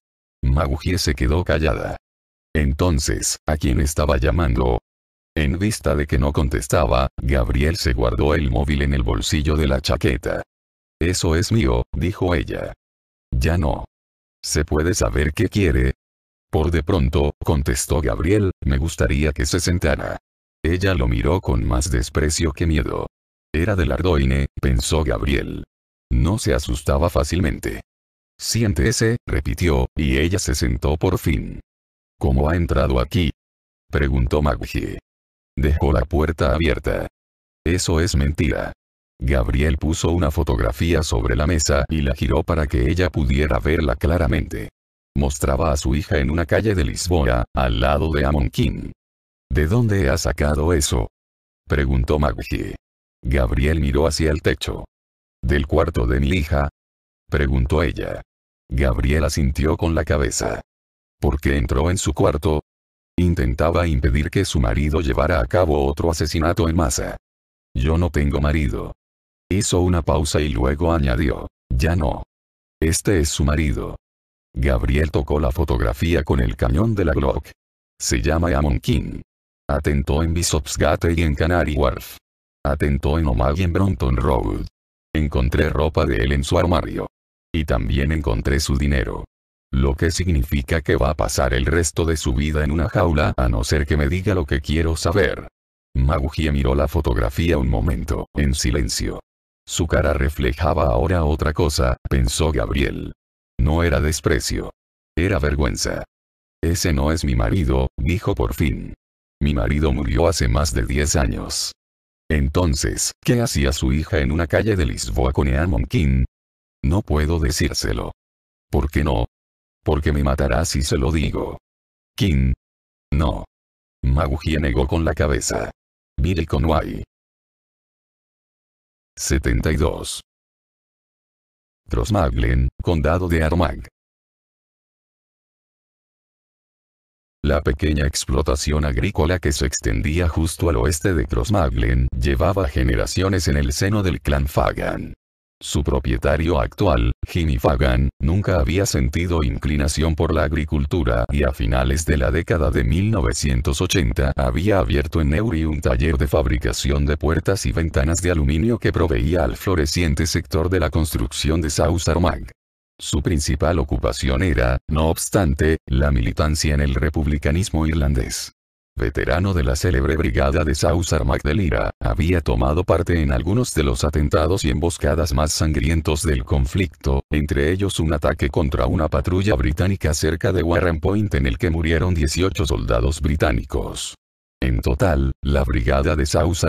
Magugie se quedó callada. Entonces, ¿a quién estaba llamando? En vista de que no contestaba, Gabriel se guardó el móvil en el bolsillo de la chaqueta. Eso es mío, dijo ella. Ya no. ¿Se puede saber qué quiere? Por de pronto, contestó Gabriel, me gustaría que se sentara. Ella lo miró con más desprecio que miedo. Era del Ardoine, pensó Gabriel. No se asustaba fácilmente. Siéntese, repitió, y ella se sentó por fin. ¿Cómo ha entrado aquí? Preguntó Maggie. Dejó la puerta abierta. Eso es mentira. Gabriel puso una fotografía sobre la mesa y la giró para que ella pudiera verla claramente. Mostraba a su hija en una calle de Lisboa, al lado de King. ¿De dónde ha sacado eso? Preguntó Maggie. Gabriel miró hacia el techo. ¿Del cuarto de mi hija? Preguntó ella. Gabriel asintió con la cabeza. ¿Por qué entró en su cuarto? intentaba impedir que su marido llevara a cabo otro asesinato en masa. Yo no tengo marido. Hizo una pausa y luego añadió, ya no. Este es su marido. Gabriel tocó la fotografía con el cañón de la Glock. Se llama Amon King. Atentó en Bishopsgate y en Canary Wharf. Atentó en Omag y en Brompton Road. Encontré ropa de él en su armario. Y también encontré su dinero. Lo que significa que va a pasar el resto de su vida en una jaula a no ser que me diga lo que quiero saber. Magugie miró la fotografía un momento, en silencio. Su cara reflejaba ahora otra cosa, pensó Gabriel. No era desprecio. Era vergüenza. Ese no es mi marido, dijo por fin. Mi marido murió hace más de 10 años. Entonces, ¿qué hacía su hija en una calle de Lisboa con Eamon King? No puedo decírselo. ¿Por qué no? Porque me matará si se lo digo. King, No. Maguji negó con la cabeza. con Conway. 72. Crossmaglen, Condado de Armagh. La pequeña explotación agrícola que se extendía justo al oeste de Crossmaglen llevaba generaciones en el seno del clan Fagan. Su propietario actual, Jimmy Fagan, nunca había sentido inclinación por la agricultura y a finales de la década de 1980 había abierto en Neury un taller de fabricación de puertas y ventanas de aluminio que proveía al floreciente sector de la construcción de Armagh. Su principal ocupación era, no obstante, la militancia en el republicanismo irlandés veterano de la célebre brigada de Armagh Magdelira, había tomado parte en algunos de los atentados y emboscadas más sangrientos del conflicto, entre ellos un ataque contra una patrulla británica cerca de Warren Point en el que murieron 18 soldados británicos. En total, la brigada de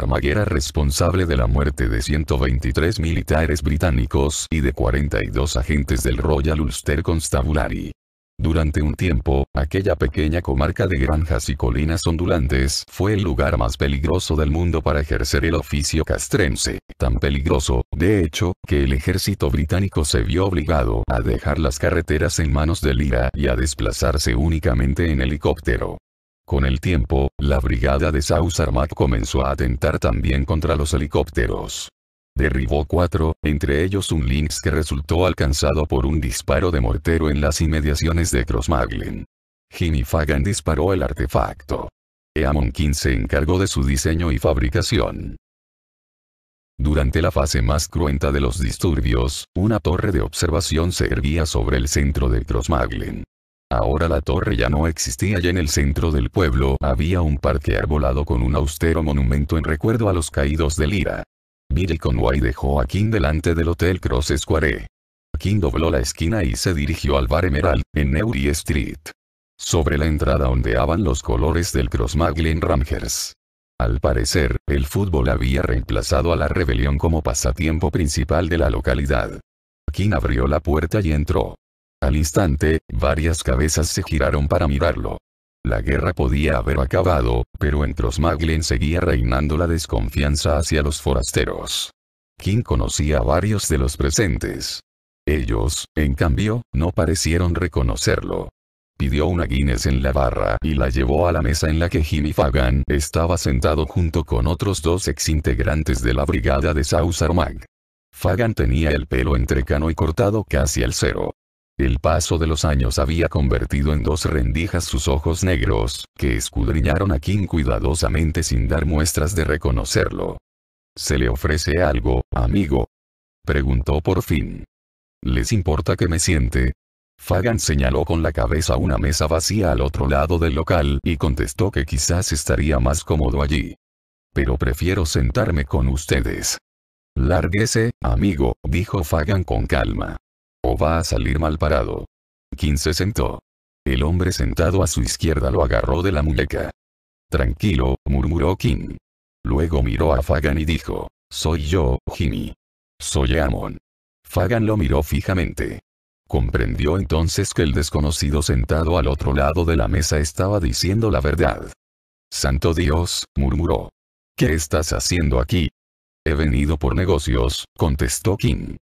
Mag era responsable de la muerte de 123 militares británicos y de 42 agentes del Royal Ulster Constabulary. Durante un tiempo, aquella pequeña comarca de granjas y colinas ondulantes fue el lugar más peligroso del mundo para ejercer el oficio castrense, tan peligroso, de hecho, que el ejército británico se vio obligado a dejar las carreteras en manos del IRA y a desplazarse únicamente en helicóptero. Con el tiempo, la brigada de Sausarmat comenzó a atentar también contra los helicópteros. Derribó cuatro, entre ellos un Lynx que resultó alcanzado por un disparo de mortero en las inmediaciones de Crossmaglen. Jimmy Fagan disparó el artefacto. Eamon King se encargó de su diseño y fabricación. Durante la fase más cruenta de los disturbios, una torre de observación se erguía sobre el centro de Crossmaglen. Ahora la torre ya no existía y en el centro del pueblo había un parque arbolado con un austero monumento en recuerdo a los caídos de Lira. Billy Conway dejó a King delante del Hotel Cross Square. King dobló la esquina y se dirigió al bar Emerald, en Neury Street. Sobre la entrada ondeaban los colores del Cross Maglin Rangers. Al parecer, el fútbol había reemplazado a la rebelión como pasatiempo principal de la localidad. King abrió la puerta y entró. Al instante, varias cabezas se giraron para mirarlo. La guerra podía haber acabado, pero en Maglen seguía reinando la desconfianza hacia los forasteros. King conocía a varios de los presentes. Ellos, en cambio, no parecieron reconocerlo. Pidió una Guinness en la barra y la llevó a la mesa en la que Jimmy Fagan estaba sentado junto con otros dos exintegrantes de la brigada de Sausarmag. Fagan tenía el pelo entrecano y cortado casi al cero. El paso de los años había convertido en dos rendijas sus ojos negros, que escudriñaron a Kim cuidadosamente sin dar muestras de reconocerlo. ¿Se le ofrece algo, amigo? Preguntó por fin. ¿Les importa que me siente? Fagan señaló con la cabeza una mesa vacía al otro lado del local y contestó que quizás estaría más cómodo allí. Pero prefiero sentarme con ustedes. Lárguese, amigo, dijo Fagan con calma va a salir mal parado. King se sentó. El hombre sentado a su izquierda lo agarró de la muñeca. Tranquilo, murmuró King. Luego miró a Fagan y dijo, soy yo, Jimmy. Soy Amon. Fagan lo miró fijamente. Comprendió entonces que el desconocido sentado al otro lado de la mesa estaba diciendo la verdad. Santo Dios, murmuró. ¿Qué estás haciendo aquí? He venido por negocios, contestó King.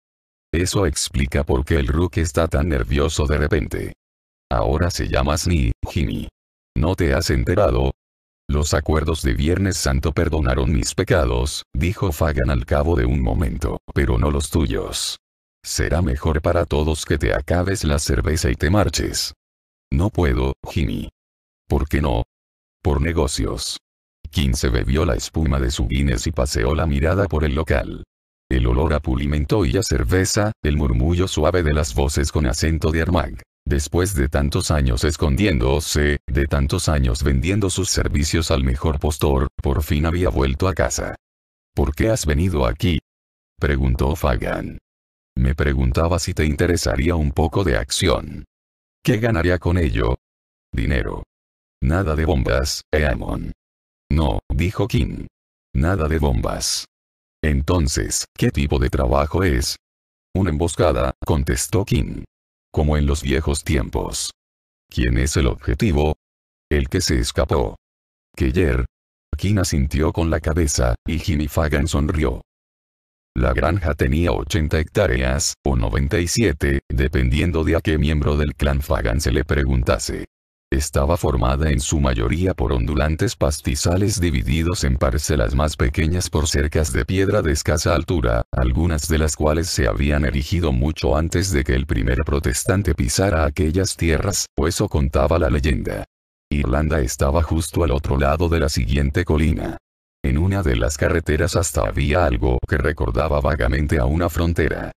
Eso explica por qué el Rook está tan nervioso de repente. Ahora se llama Sni, Jimmy. ¿No te has enterado? Los acuerdos de Viernes Santo perdonaron mis pecados, dijo Fagan al cabo de un momento, pero no los tuyos. Será mejor para todos que te acabes la cerveza y te marches. No puedo, Jimmy. ¿Por qué no? Por negocios. se bebió la espuma de su Guinness y paseó la mirada por el local el olor a pulimento y a cerveza, el murmullo suave de las voces con acento de armag. Después de tantos años escondiéndose, de tantos años vendiendo sus servicios al mejor postor, por fin había vuelto a casa. ¿Por qué has venido aquí? preguntó Fagan. Me preguntaba si te interesaría un poco de acción. ¿Qué ganaría con ello? Dinero. Nada de bombas, Eamon. No, dijo King. Nada de bombas. Entonces, ¿qué tipo de trabajo es? Una emboscada, contestó King. Como en los viejos tiempos. ¿Quién es el objetivo? El que se escapó. Queyer. King asintió con la cabeza, y Jimmy Fagan sonrió. La granja tenía 80 hectáreas, o 97, dependiendo de a qué miembro del clan Fagan se le preguntase. Estaba formada en su mayoría por ondulantes pastizales divididos en parcelas más pequeñas por cercas de piedra de escasa altura, algunas de las cuales se habían erigido mucho antes de que el primer protestante pisara aquellas tierras, o eso contaba la leyenda. Irlanda estaba justo al otro lado de la siguiente colina. En una de las carreteras hasta había algo que recordaba vagamente a una frontera.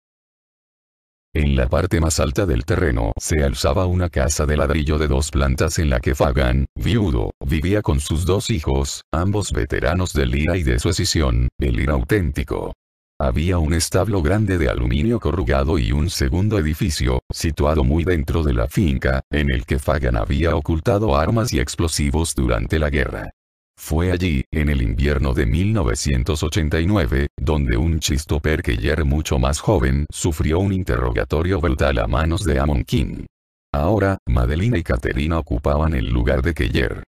En la parte más alta del terreno se alzaba una casa de ladrillo de dos plantas en la que Fagan, viudo, vivía con sus dos hijos, ambos veteranos del IRA y de su escisión, el IRA auténtico. Había un establo grande de aluminio corrugado y un segundo edificio, situado muy dentro de la finca, en el que Fagan había ocultado armas y explosivos durante la guerra. Fue allí, en el invierno de 1989, donde un chistoper Keller, mucho más joven sufrió un interrogatorio brutal a manos de Amon King. Ahora, Madeline y Caterina ocupaban el lugar de Keller.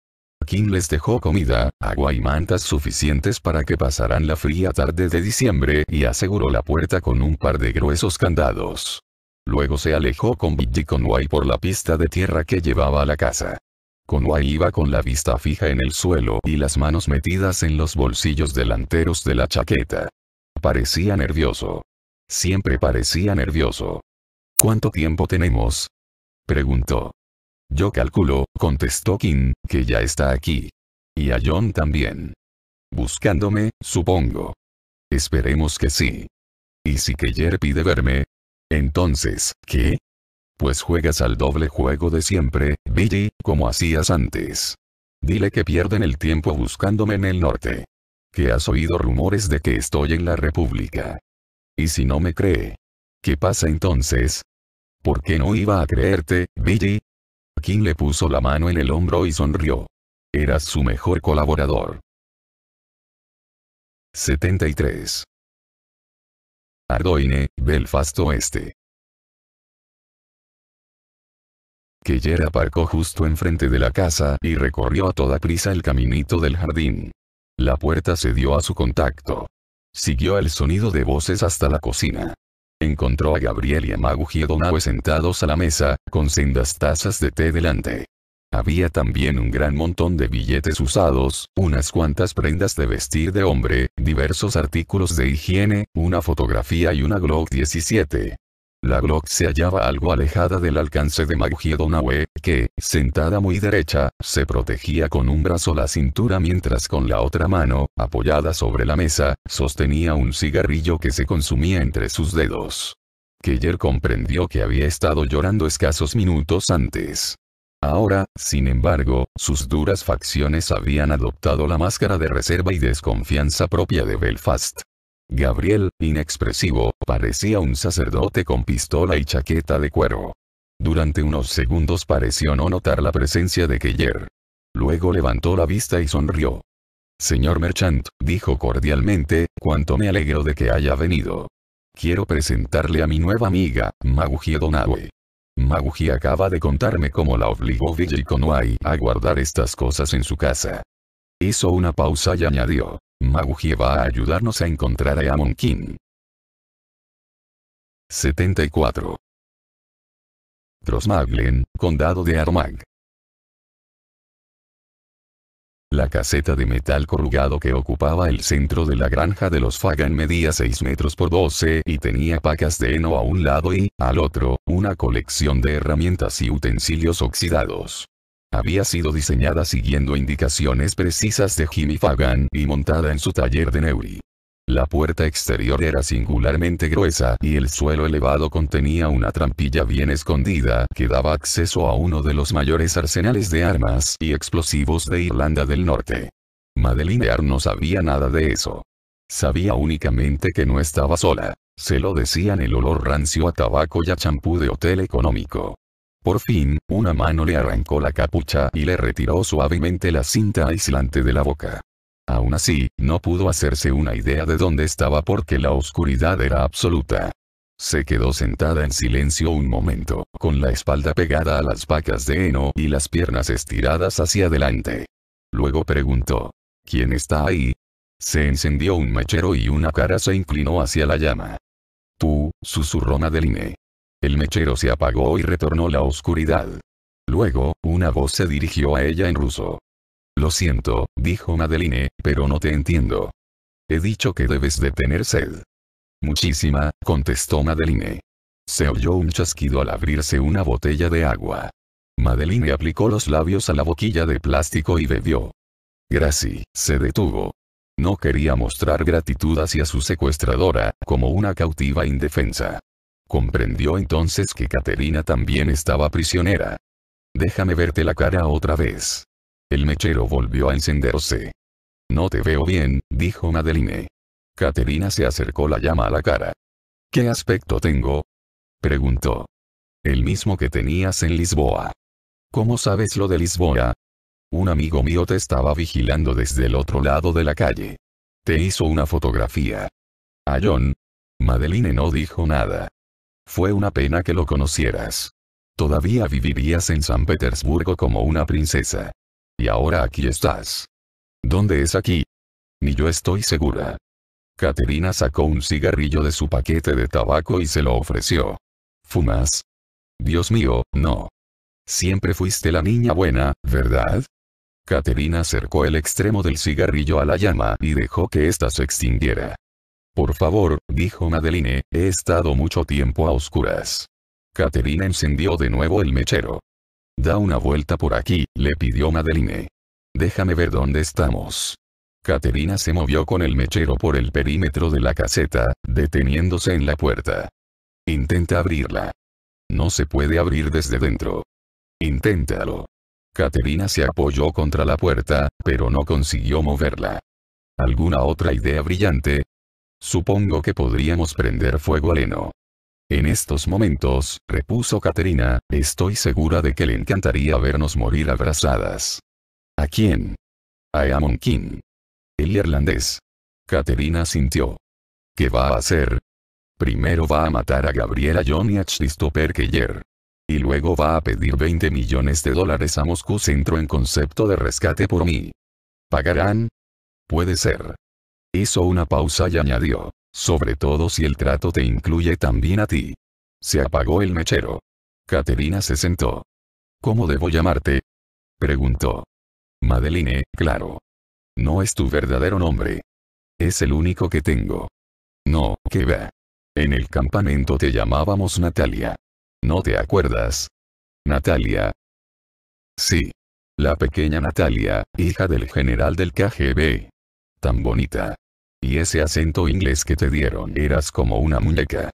King les dejó comida, agua y mantas suficientes para que pasaran la fría tarde de diciembre y aseguró la puerta con un par de gruesos candados. Luego se alejó con Billy Conway por la pista de tierra que llevaba a la casa. Conway iba con la vista fija en el suelo y las manos metidas en los bolsillos delanteros de la chaqueta. Parecía nervioso. Siempre parecía nervioso. ¿Cuánto tiempo tenemos? preguntó. Yo calculo, contestó King, que ya está aquí. Y a John también. Buscándome, supongo. Esperemos que sí. ¿Y si Keller pide verme? Entonces, ¿qué? pues juegas al doble juego de siempre, Billy, como hacías antes. Dile que pierden el tiempo buscándome en el norte. Que has oído rumores de que estoy en la República. Y si no me cree. ¿Qué pasa entonces? ¿Por qué no iba a creerte, Billy? King le puso la mano en el hombro y sonrió. Eras su mejor colaborador. 73. Ardoine, Belfast Oeste. que aparcó justo enfrente de la casa y recorrió a toda prisa el caminito del jardín. La puerta se dio a su contacto. Siguió el sonido de voces hasta la cocina. Encontró a Gabriel y a Magu Giedonaue sentados a la mesa, con sendas tazas de té delante. Había también un gran montón de billetes usados, unas cuantas prendas de vestir de hombre, diversos artículos de higiene, una fotografía y una Glock 17. La Glock se hallaba algo alejada del alcance de Magie Donahue, que, sentada muy derecha, se protegía con un brazo la cintura mientras con la otra mano, apoyada sobre la mesa, sostenía un cigarrillo que se consumía entre sus dedos. Keller comprendió que había estado llorando escasos minutos antes. Ahora, sin embargo, sus duras facciones habían adoptado la máscara de reserva y desconfianza propia de Belfast. Gabriel, inexpresivo, parecía un sacerdote con pistola y chaqueta de cuero. Durante unos segundos pareció no notar la presencia de Keller. Luego levantó la vista y sonrió. Señor Merchant, dijo cordialmente, cuánto me alegro de que haya venido. Quiero presentarle a mi nueva amiga, Maguji Donawe. Maguji acaba de contarme cómo la obligó Vijay Conway a guardar estas cosas en su casa. Hizo una pausa y añadió. Magugie va a ayudarnos a encontrar a Amon King. 74. Trosmaglen, Condado de Armagh. La caseta de metal corrugado que ocupaba el centro de la granja de los Fagan medía 6 metros por 12 y tenía pacas de heno a un lado y, al otro, una colección de herramientas y utensilios oxidados. Había sido diseñada siguiendo indicaciones precisas de Jimmy Fagan y montada en su taller de Neuri. La puerta exterior era singularmente gruesa y el suelo elevado contenía una trampilla bien escondida que daba acceso a uno de los mayores arsenales de armas y explosivos de Irlanda del Norte. Madeline Ear no sabía nada de eso. Sabía únicamente que no estaba sola. Se lo decían el olor rancio a tabaco y a champú de hotel económico. Por fin, una mano le arrancó la capucha y le retiró suavemente la cinta aislante de la boca. Aún así, no pudo hacerse una idea de dónde estaba porque la oscuridad era absoluta. Se quedó sentada en silencio un momento, con la espalda pegada a las vacas de heno y las piernas estiradas hacia adelante. Luego preguntó, ¿quién está ahí? Se encendió un mechero y una cara se inclinó hacia la llama. Tú, susurró Madeline. El mechero se apagó y retornó la oscuridad. Luego, una voz se dirigió a ella en ruso. Lo siento, dijo Madeline, pero no te entiendo. He dicho que debes de tener sed. Muchísima, contestó Madeline. Se oyó un chasquido al abrirse una botella de agua. Madeline aplicó los labios a la boquilla de plástico y bebió. Gracie, se detuvo. No quería mostrar gratitud hacia su secuestradora, como una cautiva indefensa. Comprendió entonces que Caterina también estaba prisionera. Déjame verte la cara otra vez. El mechero volvió a encenderse. No te veo bien, dijo Madeline. Caterina se acercó la llama a la cara. ¿Qué aspecto tengo? preguntó. El mismo que tenías en Lisboa. ¿Cómo sabes lo de Lisboa? Un amigo mío te estaba vigilando desde el otro lado de la calle. Te hizo una fotografía. A John. Madeline no dijo nada. Fue una pena que lo conocieras. Todavía vivirías en San Petersburgo como una princesa. Y ahora aquí estás. ¿Dónde es aquí? Ni yo estoy segura. Caterina sacó un cigarrillo de su paquete de tabaco y se lo ofreció. ¿Fumas? Dios mío, no. Siempre fuiste la niña buena, ¿verdad? Caterina acercó el extremo del cigarrillo a la llama y dejó que ésta se extinguiera. Por favor, dijo Madeline, he estado mucho tiempo a oscuras. Caterina encendió de nuevo el mechero. Da una vuelta por aquí, le pidió Madeline. Déjame ver dónde estamos. Caterina se movió con el mechero por el perímetro de la caseta, deteniéndose en la puerta. Intenta abrirla. No se puede abrir desde dentro. Inténtalo. Caterina se apoyó contra la puerta, pero no consiguió moverla. Alguna otra idea brillante, Supongo que podríamos prender fuego al heno. En estos momentos, repuso Caterina, estoy segura de que le encantaría vernos morir abrazadas. ¿A quién? A Amon King. El irlandés. Caterina sintió. ¿Qué va a hacer? Primero va a matar a Gabriela John y a Christopher Y luego va a pedir 20 millones de dólares a Moscú Centro en concepto de rescate por mí. ¿Pagarán? Puede ser. Hizo una pausa y añadió. Sobre todo si el trato te incluye también a ti. Se apagó el mechero. Caterina se sentó. ¿Cómo debo llamarte? Preguntó. Madeline, claro. No es tu verdadero nombre. Es el único que tengo. No, que va. En el campamento te llamábamos Natalia. ¿No te acuerdas? Natalia. Sí. La pequeña Natalia, hija del general del KGB. Tan bonita. Y ese acento inglés que te dieron, eras como una muñeca.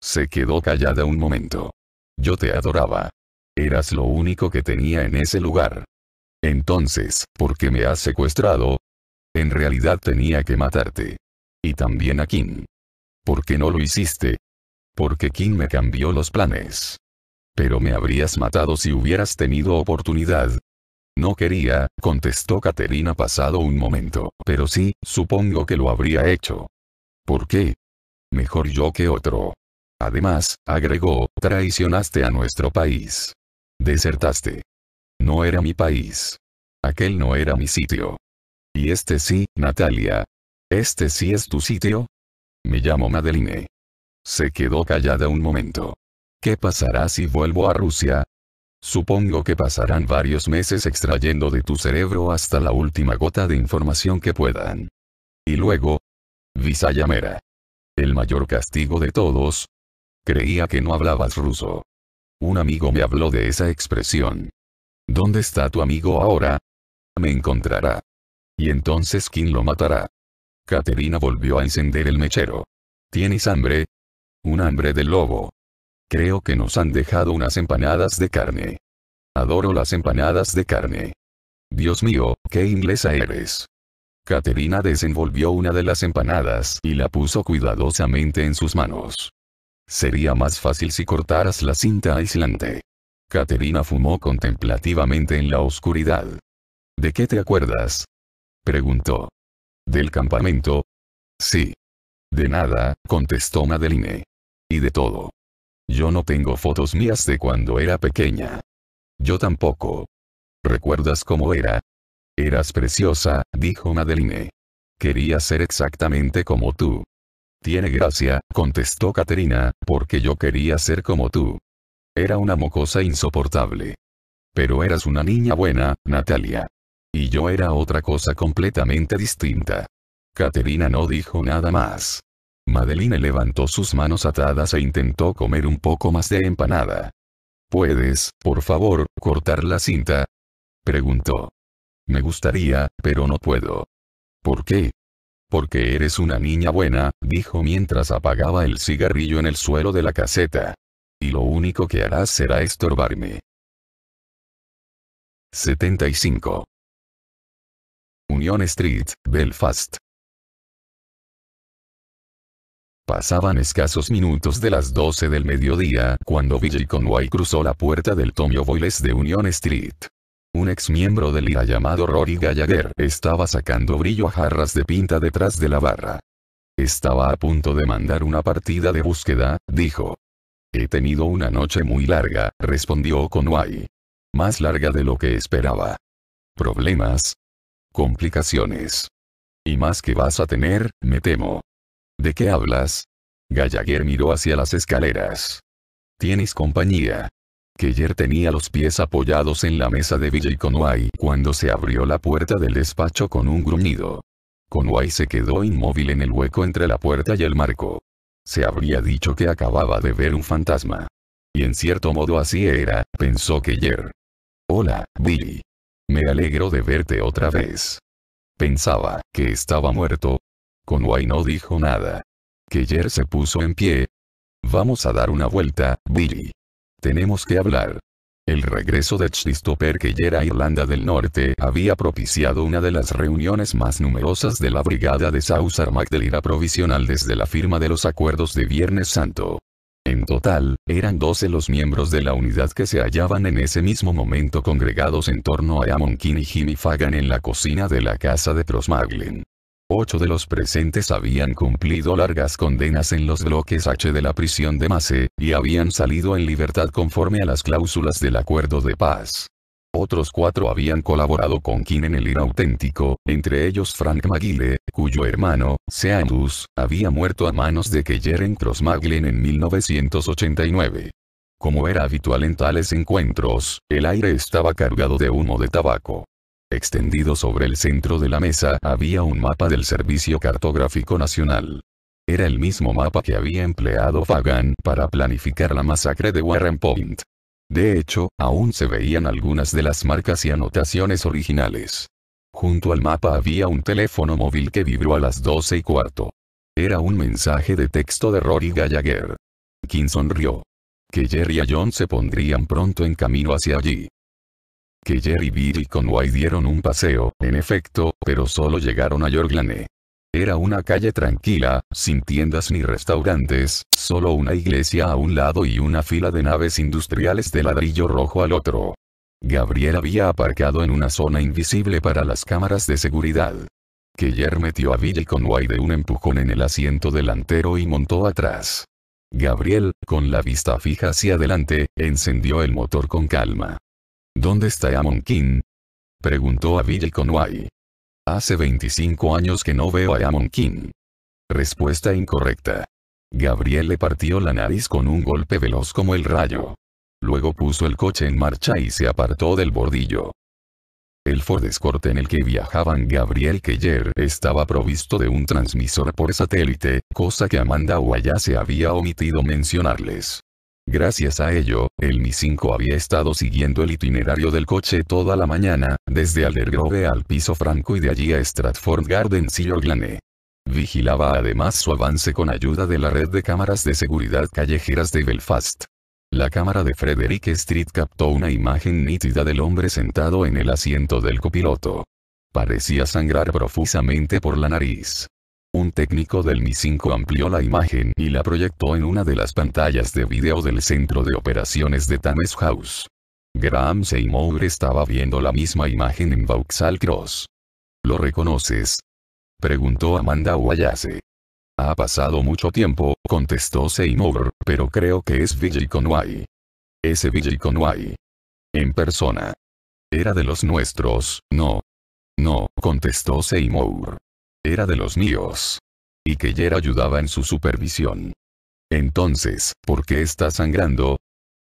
Se quedó callada un momento. Yo te adoraba. Eras lo único que tenía en ese lugar. Entonces, ¿por qué me has secuestrado? En realidad tenía que matarte. Y también a Kim. ¿Por qué no lo hiciste? Porque Kim me cambió los planes. Pero me habrías matado si hubieras tenido oportunidad, no quería, contestó Caterina pasado un momento, pero sí, supongo que lo habría hecho. ¿Por qué? Mejor yo que otro. Además, agregó, traicionaste a nuestro país. Desertaste. No era mi país. Aquel no era mi sitio. Y este sí, Natalia. ¿Este sí es tu sitio? Me llamo Madeline. Se quedó callada un momento. ¿Qué pasará si vuelvo a Rusia? Supongo que pasarán varios meses extrayendo de tu cerebro hasta la última gota de información que puedan. Y luego, Visayamera. El mayor castigo de todos. Creía que no hablabas ruso. Un amigo me habló de esa expresión. ¿Dónde está tu amigo ahora? Me encontrará. Y entonces quién lo matará. Caterina volvió a encender el mechero. ¿Tienes hambre? Un hambre de lobo. Creo que nos han dejado unas empanadas de carne. Adoro las empanadas de carne. Dios mío, qué inglesa eres. Caterina desenvolvió una de las empanadas y la puso cuidadosamente en sus manos. Sería más fácil si cortaras la cinta aislante. Caterina fumó contemplativamente en la oscuridad. ¿De qué te acuerdas? preguntó. ¿Del campamento? Sí. De nada, contestó Madeline. Y de todo. Yo no tengo fotos mías de cuando era pequeña. Yo tampoco. ¿Recuerdas cómo era? Eras preciosa, dijo Madeline. Quería ser exactamente como tú. Tiene gracia, contestó Caterina, porque yo quería ser como tú. Era una mocosa insoportable. Pero eras una niña buena, Natalia. Y yo era otra cosa completamente distinta. Caterina no dijo nada más. Madeline levantó sus manos atadas e intentó comer un poco más de empanada. ¿Puedes, por favor, cortar la cinta? Preguntó. Me gustaría, pero no puedo. ¿Por qué? Porque eres una niña buena, dijo mientras apagaba el cigarrillo en el suelo de la caseta. Y lo único que harás será estorbarme. 75. Union Street, Belfast. Pasaban escasos minutos de las 12 del mediodía cuando Billy Conway cruzó la puerta del Tomio Boyles de Union Street. Un ex miembro del IRA llamado Rory Gallagher estaba sacando brillo a jarras de pinta detrás de la barra. Estaba a punto de mandar una partida de búsqueda, dijo. He tenido una noche muy larga, respondió Conway. Más larga de lo que esperaba. Problemas. Complicaciones. Y más que vas a tener, me temo. ¿De qué hablas? Gallagher miró hacia las escaleras. Tienes compañía. Keller tenía los pies apoyados en la mesa de Billy Conway cuando se abrió la puerta del despacho con un gruñido. Conway se quedó inmóvil en el hueco entre la puerta y el marco. Se habría dicho que acababa de ver un fantasma. Y en cierto modo así era, pensó Keller. Hola, Billy. Me alegro de verte otra vez. Pensaba que estaba muerto, Conway no dijo nada. Keller se puso en pie. Vamos a dar una vuelta, Billy. Tenemos que hablar. El regreso de Christopher Keller a Irlanda del Norte había propiciado una de las reuniones más numerosas de la brigada de Sausar Magdalena provisional desde la firma de los acuerdos de Viernes Santo. En total, eran 12 los miembros de la unidad que se hallaban en ese mismo momento congregados en torno a Amon y Jimmy Fagan en la cocina de la casa de Trosmaglin. Ocho de los presentes habían cumplido largas condenas en los bloques H de la prisión de Mace, y habían salido en libertad conforme a las cláusulas del acuerdo de paz. Otros cuatro habían colaborado con King en el inauténtico, entre ellos Frank Maguile, cuyo hermano, Seandus, había muerto a manos de Keyeren Cross Maglen en 1989. Como era habitual en tales encuentros, el aire estaba cargado de humo de tabaco. Extendido sobre el centro de la mesa había un mapa del Servicio Cartográfico Nacional. Era el mismo mapa que había empleado Fagan para planificar la masacre de Warren Point. De hecho, aún se veían algunas de las marcas y anotaciones originales. Junto al mapa había un teléfono móvil que vibró a las 12 y cuarto. Era un mensaje de texto de Rory Gallagher. King sonrió. Que Jerry y John se pondrían pronto en camino hacia allí. Keller y y Conway dieron un paseo, en efecto, pero solo llegaron a Yorglane. Era una calle tranquila, sin tiendas ni restaurantes, solo una iglesia a un lado y una fila de naves industriales de ladrillo rojo al otro. Gabriel había aparcado en una zona invisible para las cámaras de seguridad. Keller metió a Billy Conway de un empujón en el asiento delantero y montó atrás. Gabriel, con la vista fija hacia adelante, encendió el motor con calma. ¿Dónde está Amon King? Preguntó a Bill Conway. Hace 25 años que no veo a Amon King. Respuesta incorrecta. Gabriel le partió la nariz con un golpe veloz como el rayo. Luego puso el coche en marcha y se apartó del bordillo. El Ford Escort en el que viajaban Gabriel Keller estaba provisto de un transmisor por satélite, cosa que Amanda Guaya se había omitido mencionarles. Gracias a ello, el Mi 5 había estado siguiendo el itinerario del coche toda la mañana, desde Aldergrove al piso franco y de allí a Stratford Gardens y Orglane. Vigilaba además su avance con ayuda de la red de cámaras de seguridad callejeras de Belfast. La cámara de Frederick Street captó una imagen nítida del hombre sentado en el asiento del copiloto. Parecía sangrar profusamente por la nariz. Un técnico del Mi-5 amplió la imagen y la proyectó en una de las pantallas de video del centro de operaciones de Thames House. Graham Seymour estaba viendo la misma imagen en Vauxhall Cross. ¿Lo reconoces? preguntó Amanda Wayase. Ha pasado mucho tiempo, contestó Seymour, pero creo que es Billy Conway. Ese Billy Conway. En persona. Era de los nuestros, no. No, contestó Seymour. Era de los míos. Y que Yer ayudaba en su supervisión. Entonces, ¿por qué está sangrando?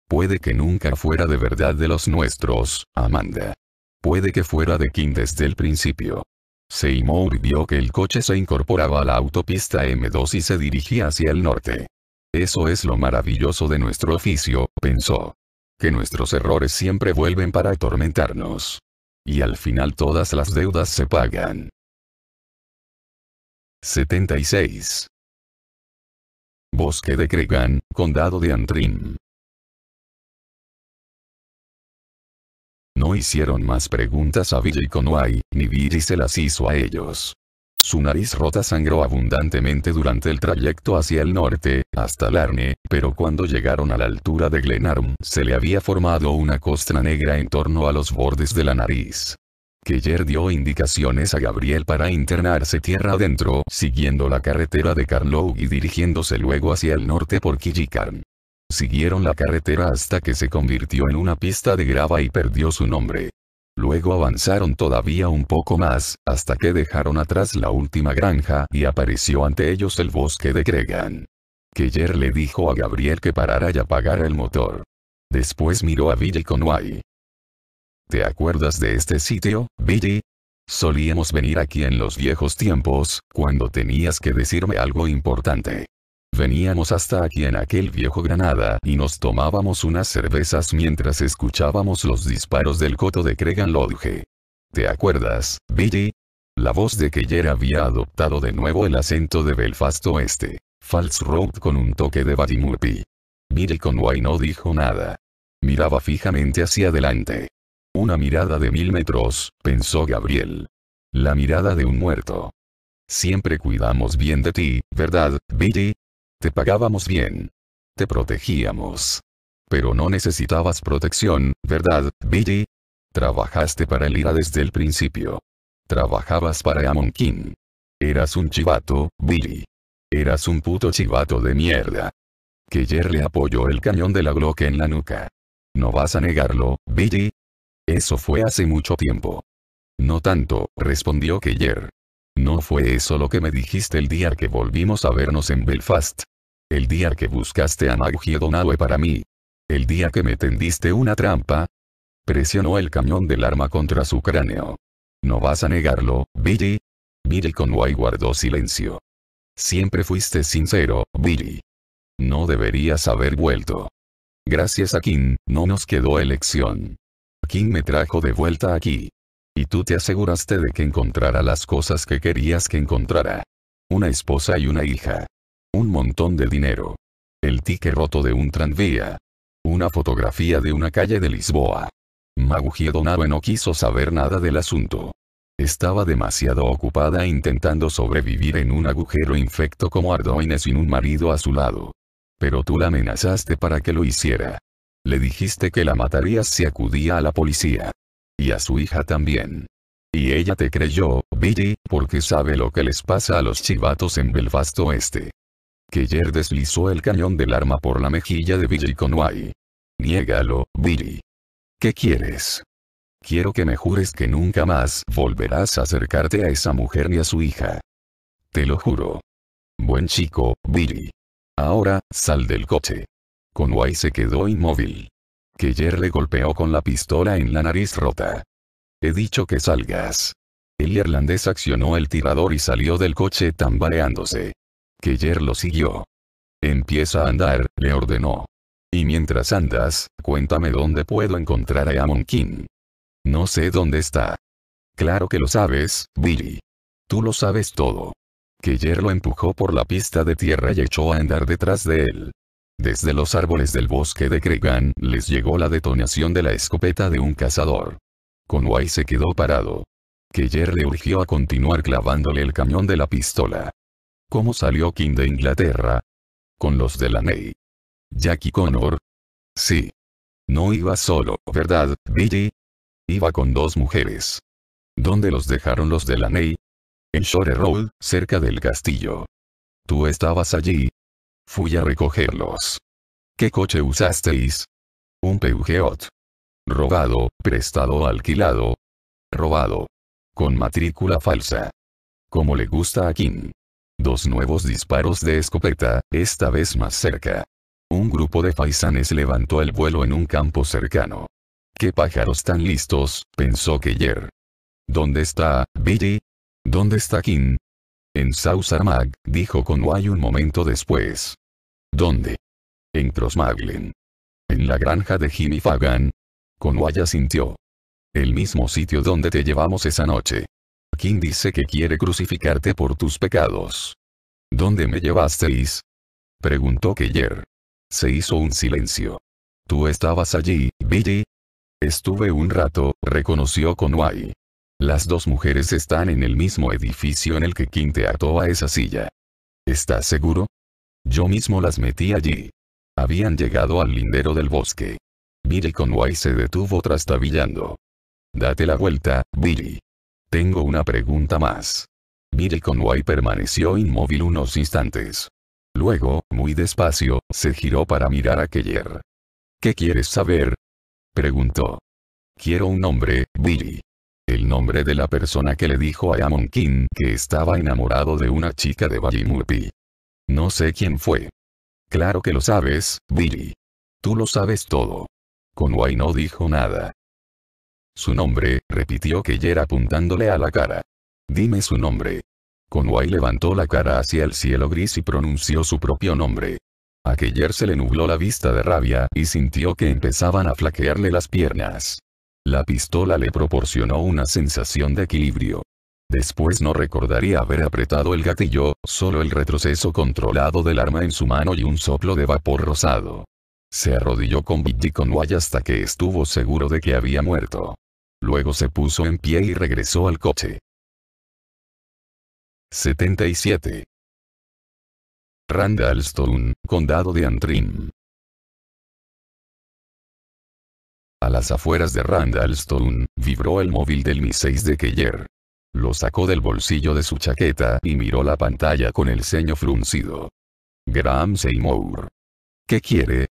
Puede que nunca fuera de verdad de los nuestros, Amanda. Puede que fuera de King desde el principio. Seymour vio que el coche se incorporaba a la autopista M2 y se dirigía hacia el norte. Eso es lo maravilloso de nuestro oficio, pensó. Que nuestros errores siempre vuelven para atormentarnos. Y al final todas las deudas se pagan. 76. Bosque de Cregan, Condado de Antrim. No hicieron más preguntas a Villa y Conway, ni Vigi se las hizo a ellos. Su nariz rota sangró abundantemente durante el trayecto hacia el norte, hasta Larne, pero cuando llegaron a la altura de Glenarm se le había formado una costra negra en torno a los bordes de la nariz. Keller dio indicaciones a Gabriel para internarse tierra adentro siguiendo la carretera de Carlow y dirigiéndose luego hacia el norte por Killikarn. Siguieron la carretera hasta que se convirtió en una pista de grava y perdió su nombre. Luego avanzaron todavía un poco más, hasta que dejaron atrás la última granja y apareció ante ellos el bosque de Cregan. Keller le dijo a Gabriel que parara y apagara el motor. Después miró a Billy Conway. ¿Te acuerdas de este sitio, Billy? Solíamos venir aquí en los viejos tiempos, cuando tenías que decirme algo importante. Veníamos hasta aquí en aquel viejo Granada y nos tomábamos unas cervezas mientras escuchábamos los disparos del coto de Cregan Lodge. ¿Te acuerdas, Billy? La voz de Keller había adoptado de nuevo el acento de Belfast Oeste. False Road con un toque de Batimurpi. Billy Conway no dijo nada. Miraba fijamente hacia adelante. Una mirada de mil metros, pensó Gabriel. La mirada de un muerto. Siempre cuidamos bien de ti, ¿verdad, Billy? Te pagábamos bien. Te protegíamos. Pero no necesitabas protección, ¿verdad, Billy? Trabajaste para el IRA desde el principio. Trabajabas para Amon King. Eras un chivato, Billy. Eras un puto chivato de mierda. Que le apoyó el cañón de la Glock en la nuca. No vas a negarlo, Billy. Eso fue hace mucho tiempo. No tanto, respondió Keller. No fue eso lo que me dijiste el día que volvimos a vernos en Belfast. El día que buscaste a Maggie Donahue para mí. El día que me tendiste una trampa. Presionó el cañón del arma contra su cráneo. No vas a negarlo, Billy. Billy Conway guardó silencio. Siempre fuiste sincero, Billy. No deberías haber vuelto. Gracias a Kim, no nos quedó elección. King me trajo de vuelta aquí. Y tú te aseguraste de que encontrara las cosas que querías que encontrara. Una esposa y una hija. Un montón de dinero. El tique roto de un tranvía. Una fotografía de una calle de Lisboa. Magugie Donado no quiso saber nada del asunto. Estaba demasiado ocupada intentando sobrevivir en un agujero infecto como Ardoine sin un marido a su lado. Pero tú la amenazaste para que lo hiciera. Le dijiste que la matarías si acudía a la policía. Y a su hija también. Y ella te creyó, Billy, porque sabe lo que les pasa a los chivatos en Belfast Oeste. ayer deslizó el cañón del arma por la mejilla de Billy Conway. Niégalo, Billy. ¿Qué quieres? Quiero que me jures que nunca más volverás a acercarte a esa mujer ni a su hija. Te lo juro. Buen chico, Billy. Ahora, sal del coche. Conway se quedó inmóvil. Keller le golpeó con la pistola en la nariz rota. He dicho que salgas. El irlandés accionó el tirador y salió del coche tambaleándose. Keller lo siguió. Empieza a andar, le ordenó. Y mientras andas, cuéntame dónde puedo encontrar a Amon King. No sé dónde está. Claro que lo sabes, Billy. Tú lo sabes todo. Keller lo empujó por la pista de tierra y echó a andar detrás de él. Desde los árboles del bosque de Cregan les llegó la detonación de la escopeta de un cazador. Conway se quedó parado. Keller le urgió a continuar clavándole el cañón de la pistola. ¿Cómo salió King de Inglaterra? Con los de la Ney. Jackie Connor. Sí. No iba solo, ¿verdad, Billy? Iba con dos mujeres. ¿Dónde los dejaron los de la Ney? En Shore Road, cerca del castillo. Tú estabas allí, Fui a recogerlos. ¿Qué coche usasteis? Un Peugeot. Robado, prestado o alquilado. Robado. Con matrícula falsa. Como le gusta a Kim? Dos nuevos disparos de escopeta, esta vez más cerca. Un grupo de faisanes levantó el vuelo en un campo cercano. ¡Qué pájaros tan listos! pensó Keyer. ¿Dónde está, Billy? ¿Dónde está Kim? En Sausarmag, dijo Conway un momento después. ¿Dónde? En Crossmaglen. En la granja de Jimmy Fagan. Conway asintió. El mismo sitio donde te llevamos esa noche. King dice que quiere crucificarte por tus pecados. ¿Dónde me llevasteis? Preguntó Keller. Se hizo un silencio. ¿Tú estabas allí, Billy? Estuve un rato, reconoció Conway. Las dos mujeres están en el mismo edificio en el que Quinte te ató a esa silla. ¿Estás seguro? Yo mismo las metí allí. Habían llegado al lindero del bosque. Billy Conway se detuvo trastabillando. Date la vuelta, Billy. Tengo una pregunta más. Billy Conway permaneció inmóvil unos instantes. Luego, muy despacio, se giró para mirar a Keller. ¿Qué quieres saber? Preguntó. Quiero un nombre, Billy el nombre de la persona que le dijo a Amon King que estaba enamorado de una chica de Bajimupi. No sé quién fue. Claro que lo sabes, Billy. Tú lo sabes todo. Conway no dijo nada. Su nombre, repitió Keller apuntándole a la cara. Dime su nombre. Conway levantó la cara hacia el cielo gris y pronunció su propio nombre. A Keller se le nubló la vista de rabia y sintió que empezaban a flaquearle las piernas. La pistola le proporcionó una sensación de equilibrio. Después no recordaría haber apretado el gatillo, solo el retroceso controlado del arma en su mano y un soplo de vapor rosado. Se arrodilló con con Conway hasta que estuvo seguro de que había muerto. Luego se puso en pie y regresó al coche. 77. Stone, Condado de Antrim. A las afueras de Randallstone, vibró el móvil del Mi 6 de Keller. Lo sacó del bolsillo de su chaqueta y miró la pantalla con el ceño fruncido. Graham Seymour. ¿Qué quiere?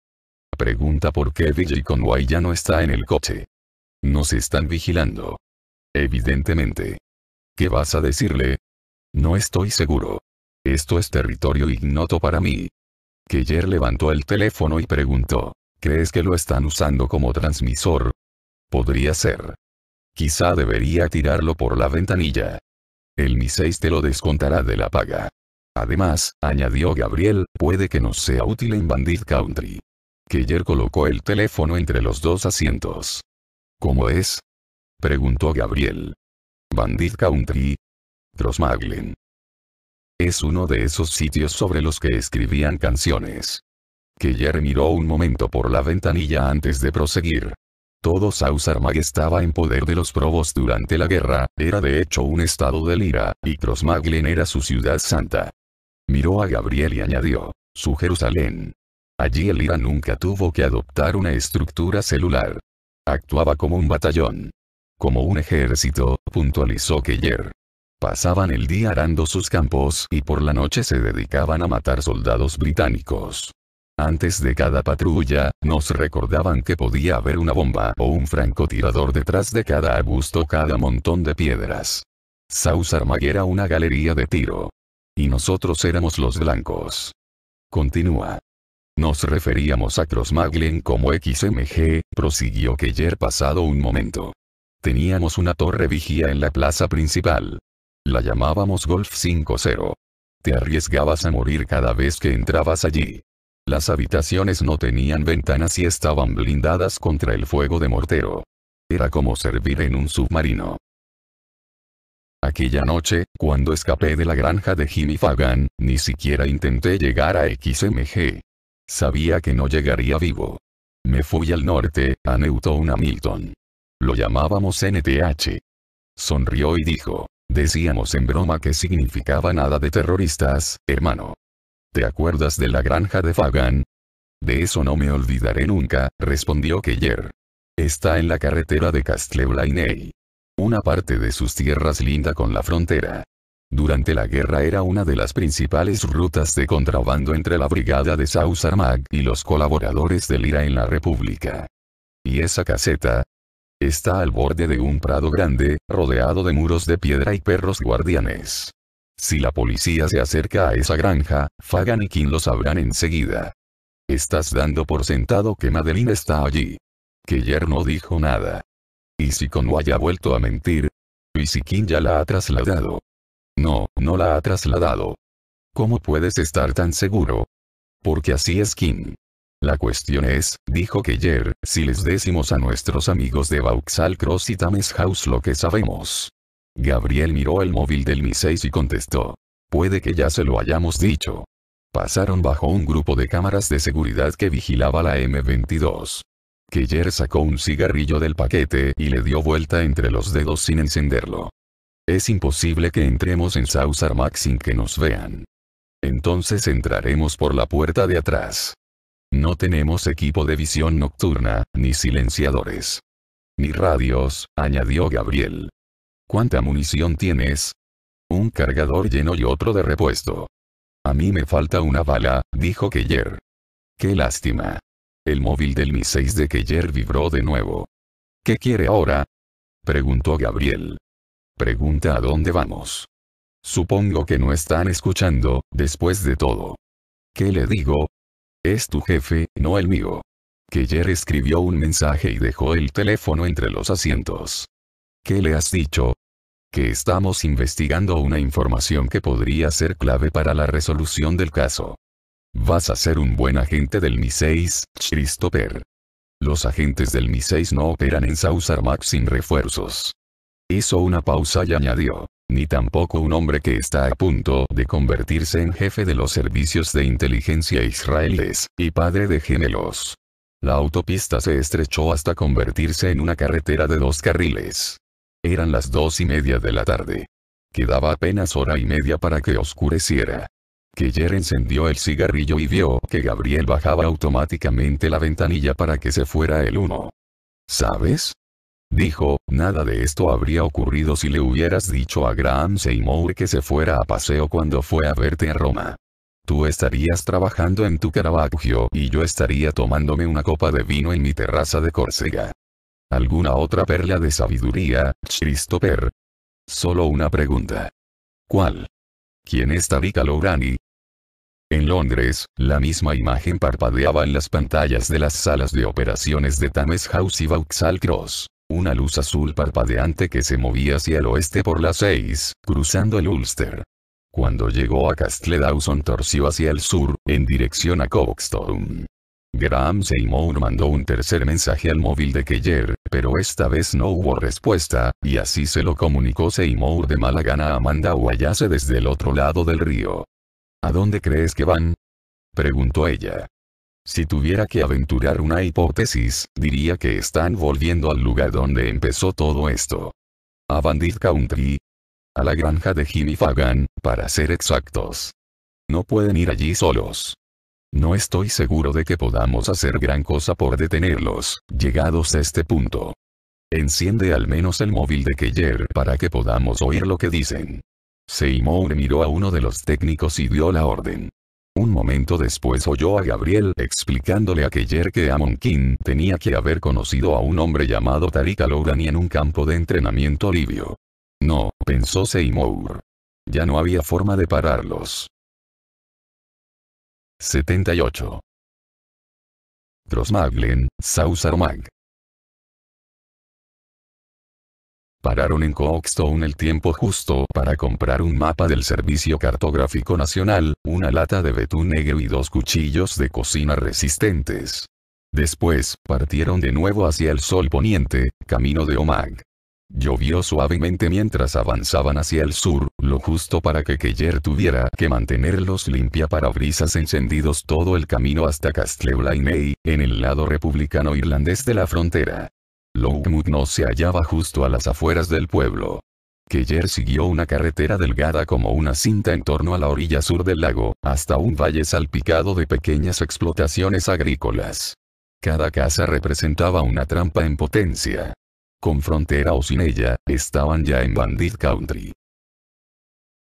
Pregunta por qué DJ Conway ya no está en el coche. Nos están vigilando. Evidentemente. ¿Qué vas a decirle? No estoy seguro. Esto es territorio ignoto para mí. Keller levantó el teléfono y preguntó. ¿Crees que lo están usando como transmisor? Podría ser. Quizá debería tirarlo por la ventanilla. El Mi 6 te lo descontará de la paga. Además, añadió Gabriel, puede que nos sea útil en Bandit Country. Queyer colocó el teléfono entre los dos asientos. ¿Cómo es? Preguntó Gabriel. Bandit Country. Trosmaglen. Es uno de esos sitios sobre los que escribían canciones. Keller miró un momento por la ventanilla antes de proseguir. Todo Mag estaba en poder de los probos durante la guerra, era de hecho un estado de Lira, y Crossmaglen era su ciudad santa. Miró a Gabriel y añadió, su Jerusalén. Allí el Lira nunca tuvo que adoptar una estructura celular. Actuaba como un batallón. Como un ejército, puntualizó Keller. Pasaban el día arando sus campos y por la noche se dedicaban a matar soldados británicos. Antes de cada patrulla, nos recordaban que podía haber una bomba o un francotirador detrás de cada arbusto cada montón de piedras. Saus era una galería de tiro. Y nosotros éramos los blancos. Continúa. Nos referíamos a Crossmaglen como XMG, prosiguió ayer pasado un momento. Teníamos una torre vigía en la plaza principal. La llamábamos Golf 50. Te arriesgabas a morir cada vez que entrabas allí. Las habitaciones no tenían ventanas y estaban blindadas contra el fuego de mortero. Era como servir en un submarino. Aquella noche, cuando escapé de la granja de Jimmy Fagan, ni siquiera intenté llegar a XMG. Sabía que no llegaría vivo. Me fui al norte, a Newton Hamilton. Lo llamábamos NTH. Sonrió y dijo, decíamos en broma que significaba nada de terroristas, hermano. ¿Te acuerdas de la granja de Fagan? De eso no me olvidaré nunca, respondió Keller. Está en la carretera de Castleblainey. Una parte de sus tierras linda con la frontera. Durante la guerra era una de las principales rutas de contrabando entre la brigada de Sausarmag y los colaboradores del IRA en la República. ¿Y esa caseta? Está al borde de un prado grande, rodeado de muros de piedra y perros guardianes. Si la policía se acerca a esa granja, Fagan y Kim lo sabrán enseguida. Estás dando por sentado que Madeline está allí. Que no dijo nada. ¿Y si Conway haya vuelto a mentir? ¿Y si Kim ya la ha trasladado? No, no la ha trasladado. ¿Cómo puedes estar tan seguro? Porque así es Kim. La cuestión es, dijo Queyer, si les decimos a nuestros amigos de Vauxhall Cross y Thames House lo que sabemos. Gabriel miró el móvil del Mi 6 y contestó. Puede que ya se lo hayamos dicho. Pasaron bajo un grupo de cámaras de seguridad que vigilaba la M22. Keller sacó un cigarrillo del paquete y le dio vuelta entre los dedos sin encenderlo. Es imposible que entremos en Sausarmac sin que nos vean. Entonces entraremos por la puerta de atrás. No tenemos equipo de visión nocturna, ni silenciadores. Ni radios, añadió Gabriel. ¿Cuánta munición tienes? Un cargador lleno y otro de repuesto. A mí me falta una bala, dijo Keyer. Qué lástima. El móvil del Mi 6 de Keyer vibró de nuevo. ¿Qué quiere ahora? preguntó Gabriel. Pregunta a dónde vamos. Supongo que no están escuchando, después de todo. ¿Qué le digo? Es tu jefe, no el mío. Keyer escribió un mensaje y dejó el teléfono entre los asientos. ¿Qué le has dicho? que estamos investigando una información que podría ser clave para la resolución del caso. Vas a ser un buen agente del MI6, Christopher. Los agentes del MI6 no operan en Max sin refuerzos. Hizo una pausa y añadió, ni tampoco un hombre que está a punto de convertirse en jefe de los servicios de inteligencia israelíes, y padre de gemelos. La autopista se estrechó hasta convertirse en una carretera de dos carriles. Eran las dos y media de la tarde. Quedaba apenas hora y media para que oscureciera. Keller encendió el cigarrillo y vio que Gabriel bajaba automáticamente la ventanilla para que se fuera el uno. ¿Sabes? Dijo, nada de esto habría ocurrido si le hubieras dicho a Graham Seymour que se fuera a paseo cuando fue a verte a Roma. Tú estarías trabajando en tu Caravaggio y yo estaría tomándome una copa de vino en mi terraza de Córcega. ¿Alguna otra perla de sabiduría, Christopher? Solo una pregunta. ¿Cuál? ¿Quién es Tarika Lourani? En Londres, la misma imagen parpadeaba en las pantallas de las salas de operaciones de Thames House y Vauxhall Cross. Una luz azul parpadeante que se movía hacia el oeste por las seis, cruzando el Ulster. Cuando llegó a Castle torció hacia el sur, en dirección a Cobstone. Graham Seymour mandó un tercer mensaje al móvil de Keller, pero esta vez no hubo respuesta, y así se lo comunicó Seymour de mala gana a Amanda Wayase desde el otro lado del río. ¿A dónde crees que van? preguntó ella. Si tuviera que aventurar una hipótesis, diría que están volviendo al lugar donde empezó todo esto. A Bandit Country. A la granja de Jimmy Fagan, para ser exactos. No pueden ir allí solos. No estoy seguro de que podamos hacer gran cosa por detenerlos, llegados a este punto. Enciende al menos el móvil de Keyer para que podamos oír lo que dicen. Seymour miró a uno de los técnicos y dio la orden. Un momento después oyó a Gabriel explicándole a Keyer que Amon tenía que haber conocido a un hombre llamado Tarika Alourani en un campo de entrenamiento libio. No, pensó Seymour. Ya no había forma de pararlos. 78. Grossmaglen, Sausaromag. Pararon en Cookstone el tiempo justo para comprar un mapa del Servicio Cartográfico Nacional, una lata de betún negro y dos cuchillos de cocina resistentes. Después, partieron de nuevo hacia el sol poniente, camino de Omag. Llovió suavemente mientras avanzaban hacia el sur, lo justo para que Keller tuviera que mantener los brisas encendidos todo el camino hasta Castleblayney, en el lado republicano irlandés de la frontera. Lougmut no se hallaba justo a las afueras del pueblo. Keller siguió una carretera delgada como una cinta en torno a la orilla sur del lago, hasta un valle salpicado de pequeñas explotaciones agrícolas. Cada casa representaba una trampa en potencia, con frontera o sin ella, estaban ya en Bandit Country.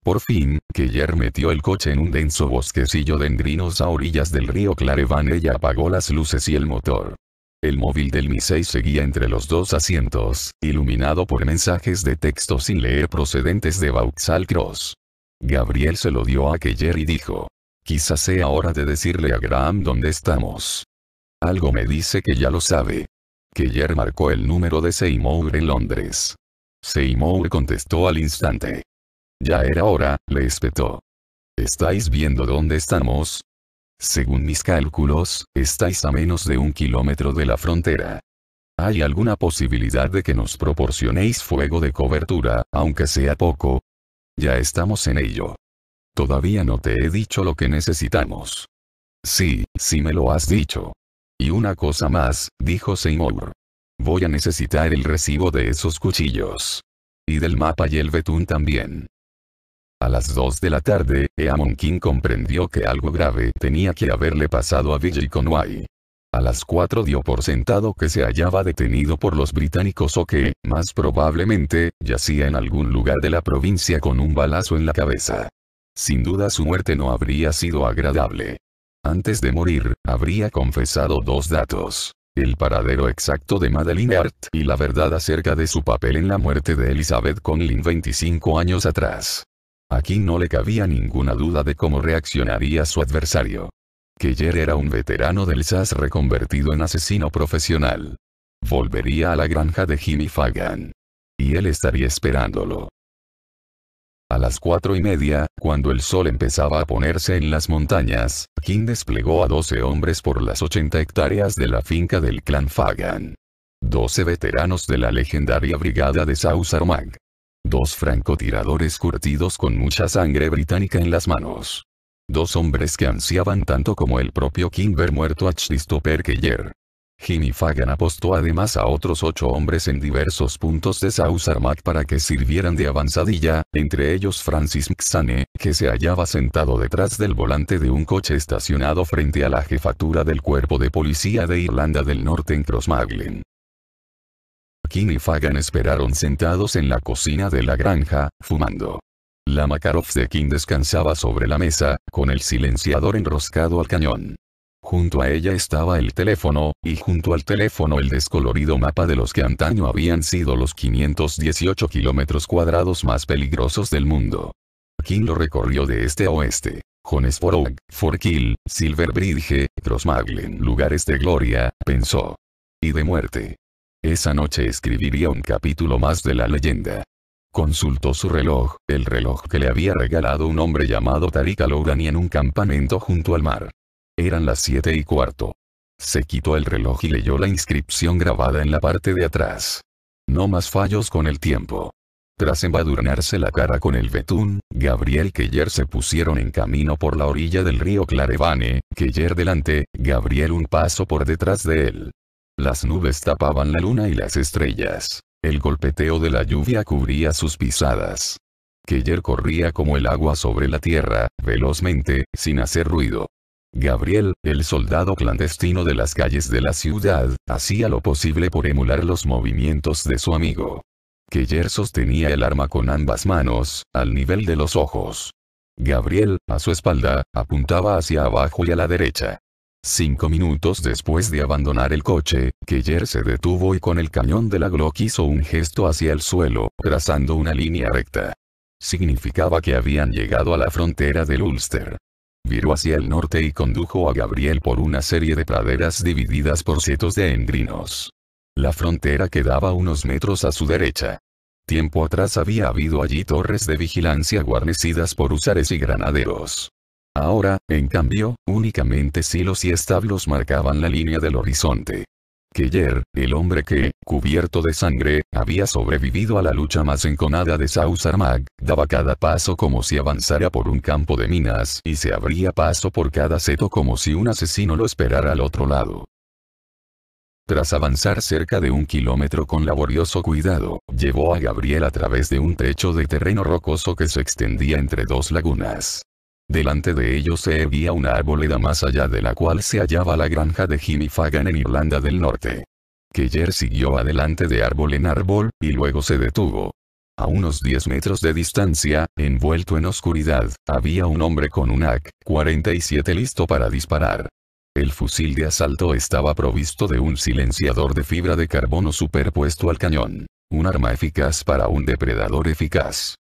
Por fin, Keller metió el coche en un denso bosquecillo de endrinos a orillas del río Clarevan. y apagó las luces y el motor. El móvil del Mi 6 seguía entre los dos asientos, iluminado por mensajes de texto sin leer procedentes de Vauxhall Cross. Gabriel se lo dio a Keller y dijo, quizás sea hora de decirle a Graham dónde estamos. Algo me dice que ya lo sabe. Que ayer marcó el número de Seymour en Londres. Seymour contestó al instante. Ya era hora, le espetó. ¿Estáis viendo dónde estamos? Según mis cálculos, estáis a menos de un kilómetro de la frontera. ¿Hay alguna posibilidad de que nos proporcionéis fuego de cobertura, aunque sea poco? Ya estamos en ello. Todavía no te he dicho lo que necesitamos. Sí, sí me lo has dicho. Y una cosa más, dijo Seymour. Voy a necesitar el recibo de esos cuchillos. Y del mapa y el betún también. A las 2 de la tarde, Eamon King comprendió que algo grave tenía que haberle pasado a Billy Conway. A las 4 dio por sentado que se hallaba detenido por los británicos o que, más probablemente, yacía en algún lugar de la provincia con un balazo en la cabeza. Sin duda su muerte no habría sido agradable. Antes de morir, habría confesado dos datos. El paradero exacto de Madeline Hart y la verdad acerca de su papel en la muerte de Elizabeth Conlin 25 años atrás. Aquí no le cabía ninguna duda de cómo reaccionaría su adversario. Keller era un veterano del SAS reconvertido en asesino profesional. Volvería a la granja de Jimmy Fagan. Y él estaría esperándolo. A las cuatro y media, cuando el sol empezaba a ponerse en las montañas, King desplegó a doce hombres por las 80 hectáreas de la finca del clan Fagan. Doce veteranos de la legendaria brigada de Sausarmag. Dos francotiradores curtidos con mucha sangre británica en las manos. Dos hombres que ansiaban tanto como el propio King ver muerto a Christopher Keyer. Jimmy Fagan apostó además a otros ocho hombres en diversos puntos de South Armagh para que sirvieran de avanzadilla, entre ellos Francis Mxane, que se hallaba sentado detrás del volante de un coche estacionado frente a la jefatura del Cuerpo de Policía de Irlanda del Norte en Crossmaglen. Kim y Fagan esperaron sentados en la cocina de la granja, fumando. La Makarov de Kim descansaba sobre la mesa, con el silenciador enroscado al cañón. Junto a ella estaba el teléfono, y junto al teléfono el descolorido mapa de los que antaño habían sido los 518 kilómetros cuadrados más peligrosos del mundo. King lo recorrió de este a oeste. Jonesborough, Forkill, Silverbridge, Crossmaglen, lugares de gloria, pensó. Y de muerte. Esa noche escribiría un capítulo más de la leyenda. Consultó su reloj, el reloj que le había regalado un hombre llamado Tarik y en un campamento junto al mar. Eran las siete y cuarto. Se quitó el reloj y leyó la inscripción grabada en la parte de atrás. No más fallos con el tiempo. Tras embadurnarse la cara con el betún, Gabriel y Keller se pusieron en camino por la orilla del río Clarevane, Keller delante, Gabriel un paso por detrás de él. Las nubes tapaban la luna y las estrellas. El golpeteo de la lluvia cubría sus pisadas. Keller corría como el agua sobre la tierra, velozmente, sin hacer ruido. Gabriel, el soldado clandestino de las calles de la ciudad, hacía lo posible por emular los movimientos de su amigo. Keller sostenía el arma con ambas manos, al nivel de los ojos. Gabriel, a su espalda, apuntaba hacia abajo y a la derecha. Cinco minutos después de abandonar el coche, Keller se detuvo y con el cañón de la Glock hizo un gesto hacia el suelo, trazando una línea recta. Significaba que habían llegado a la frontera del Ulster viró hacia el norte y condujo a Gabriel por una serie de praderas divididas por setos de engrinos. La frontera quedaba unos metros a su derecha. Tiempo atrás había habido allí torres de vigilancia guarnecidas por usares y granaderos. Ahora, en cambio, únicamente silos y establos marcaban la línea del horizonte. Keller, el hombre que, cubierto de sangre, había sobrevivido a la lucha más enconada de Sausarmag, daba cada paso como si avanzara por un campo de minas y se abría paso por cada seto como si un asesino lo esperara al otro lado. Tras avanzar cerca de un kilómetro con laborioso cuidado, llevó a Gabriel a través de un trecho de terreno rocoso que se extendía entre dos lagunas. Delante de ellos se erguía una arboleda más allá de la cual se hallaba la granja de Jimmy Fagan en Irlanda del Norte. Keller siguió adelante de árbol en árbol, y luego se detuvo. A unos 10 metros de distancia, envuelto en oscuridad, había un hombre con un AK-47 listo para disparar. El fusil de asalto estaba provisto de un silenciador de fibra de carbono superpuesto al cañón, un arma eficaz para un depredador eficaz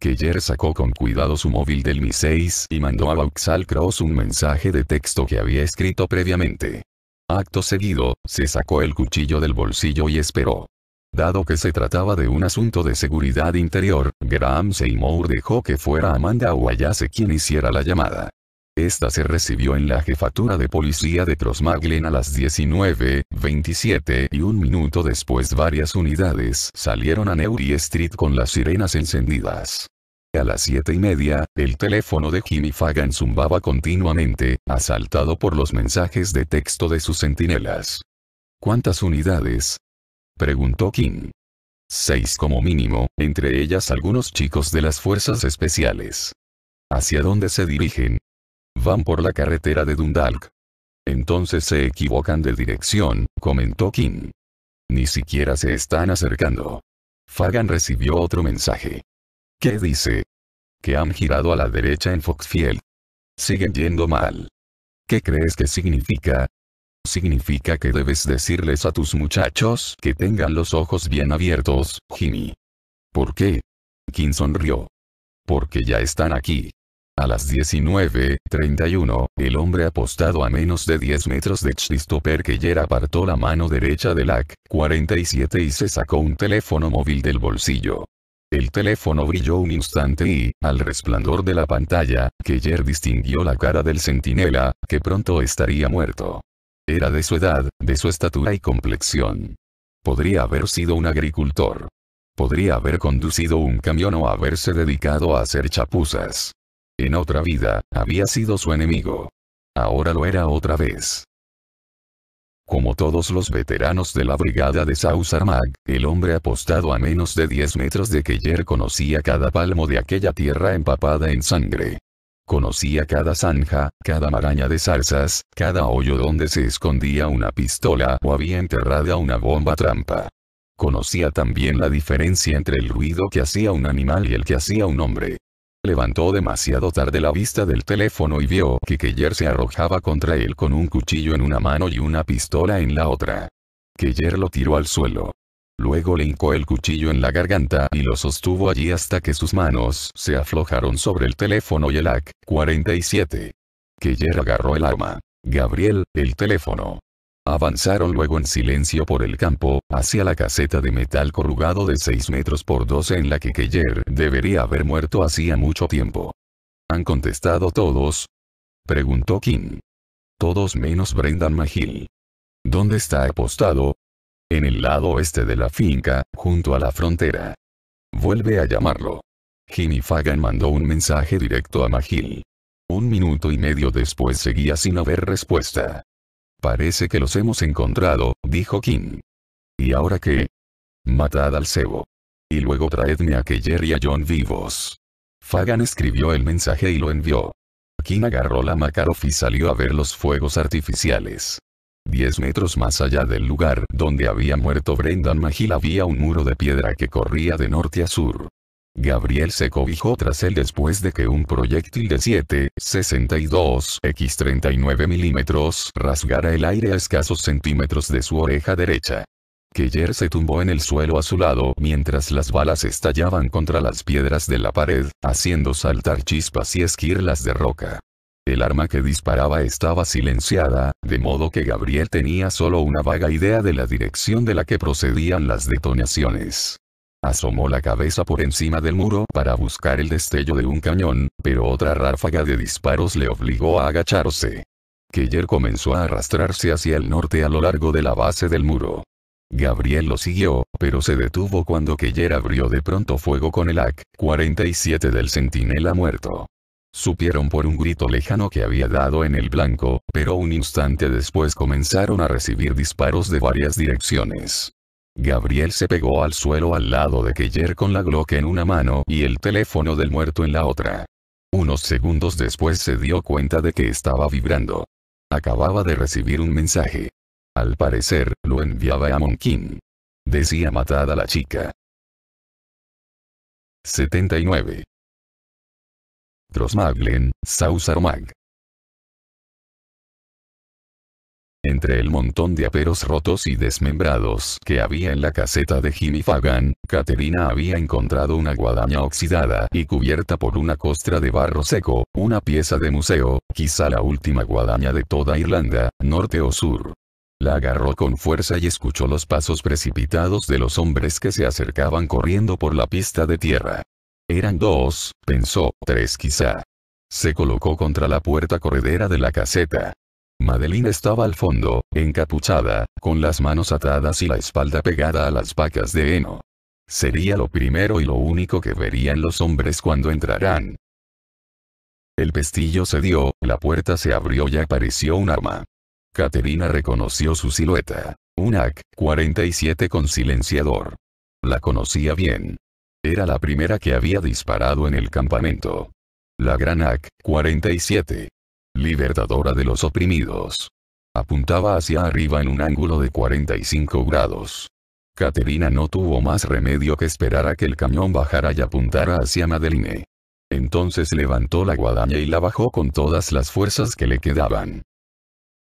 que sacó con cuidado su móvil del Mi 6 y mandó a Vauxhall Cross un mensaje de texto que había escrito previamente. Acto seguido, se sacó el cuchillo del bolsillo y esperó. Dado que se trataba de un asunto de seguridad interior, Graham Seymour dejó que fuera Amanda o quien hiciera la llamada. Esta se recibió en la jefatura de policía de Trosmaglen a las 19.27 y un minuto después varias unidades salieron a Neury Street con las sirenas encendidas. A las 7 y media, el teléfono de Jimmy Fagan zumbaba continuamente, asaltado por los mensajes de texto de sus centinelas. ¿Cuántas unidades? preguntó King. Seis como mínimo, entre ellas algunos chicos de las fuerzas especiales. ¿Hacia dónde se dirigen? Van por la carretera de Dundalk. Entonces se equivocan de dirección, comentó King. Ni siquiera se están acercando. Fagan recibió otro mensaje. ¿Qué dice? Que han girado a la derecha en Foxfield. Siguen yendo mal. ¿Qué crees que significa? Significa que debes decirles a tus muchachos que tengan los ojos bien abiertos, Jimmy. ¿Por qué? King sonrió. Porque ya están aquí. A las 19.31, el hombre apostado a menos de 10 metros de que Keller apartó la mano derecha del AC-47 y se sacó un teléfono móvil del bolsillo. El teléfono brilló un instante y, al resplandor de la pantalla, Keller distinguió la cara del centinela, que pronto estaría muerto. Era de su edad, de su estatura y complexión. Podría haber sido un agricultor. Podría haber conducido un camión o haberse dedicado a hacer chapuzas. En otra vida, había sido su enemigo. Ahora lo era otra vez. Como todos los veteranos de la brigada de Sausarmag, el hombre apostado a menos de 10 metros de queyer conocía cada palmo de aquella tierra empapada en sangre. Conocía cada zanja, cada maraña de zarzas, cada hoyo donde se escondía una pistola o había enterrada una bomba trampa. Conocía también la diferencia entre el ruido que hacía un animal y el que hacía un hombre levantó demasiado tarde la vista del teléfono y vio que Keller se arrojaba contra él con un cuchillo en una mano y una pistola en la otra. Keller lo tiró al suelo. Luego le hincó el cuchillo en la garganta y lo sostuvo allí hasta que sus manos se aflojaron sobre el teléfono y el AC-47. Keller agarró el arma. Gabriel, el teléfono. Avanzaron luego en silencio por el campo, hacia la caseta de metal corrugado de 6 metros por 12 en la que Keller debería haber muerto hacía mucho tiempo. ¿Han contestado todos? Preguntó King. Todos menos Brendan Magill. ¿Dónde está apostado? En el lado oeste de la finca, junto a la frontera. Vuelve a llamarlo. Jimmy Fagan mandó un mensaje directo a Magill. Un minuto y medio después seguía sin haber respuesta. Parece que los hemos encontrado, dijo King. ¿Y ahora qué? Matad al cebo. Y luego traedme a Keller y a John vivos. Fagan escribió el mensaje y lo envió. King agarró la Makarov y salió a ver los fuegos artificiales. Diez metros más allá del lugar donde había muerto Brendan Magill había un muro de piedra que corría de norte a sur. Gabriel se cobijó tras él después de que un proyectil de 7,62 x 39 milímetros rasgara el aire a escasos centímetros de su oreja derecha. Keller se tumbó en el suelo a su lado mientras las balas estallaban contra las piedras de la pared, haciendo saltar chispas y esquirlas de roca. El arma que disparaba estaba silenciada, de modo que Gabriel tenía solo una vaga idea de la dirección de la que procedían las detonaciones. Asomó la cabeza por encima del muro para buscar el destello de un cañón, pero otra ráfaga de disparos le obligó a agacharse. Keller comenzó a arrastrarse hacia el norte a lo largo de la base del muro. Gabriel lo siguió, pero se detuvo cuando Keller abrió de pronto fuego con el AK-47 del centinela muerto. Supieron por un grito lejano que había dado en el blanco, pero un instante después comenzaron a recibir disparos de varias direcciones. Gabriel se pegó al suelo al lado de Keller con la Glock en una mano y el teléfono del muerto en la otra. Unos segundos después se dio cuenta de que estaba vibrando. Acababa de recibir un mensaje. Al parecer, lo enviaba a Monkin. Decía matada la chica. 79. Drosmaglen, Sausaromag. Entre el montón de aperos rotos y desmembrados que había en la caseta de Jimmy Fagan, Caterina había encontrado una guadaña oxidada y cubierta por una costra de barro seco, una pieza de museo, quizá la última guadaña de toda Irlanda, norte o sur. La agarró con fuerza y escuchó los pasos precipitados de los hombres que se acercaban corriendo por la pista de tierra. Eran dos, pensó, tres quizá. Se colocó contra la puerta corredera de la caseta. Madeline estaba al fondo, encapuchada, con las manos atadas y la espalda pegada a las vacas de heno. Sería lo primero y lo único que verían los hombres cuando entraran. El pestillo se dio, la puerta se abrió y apareció un arma. Caterina reconoció su silueta. Un AK-47 con silenciador. La conocía bien. Era la primera que había disparado en el campamento. La gran AK-47 libertadora de los oprimidos. Apuntaba hacia arriba en un ángulo de 45 grados. Caterina no tuvo más remedio que esperar a que el camión bajara y apuntara hacia Madeline. Entonces levantó la guadaña y la bajó con todas las fuerzas que le quedaban.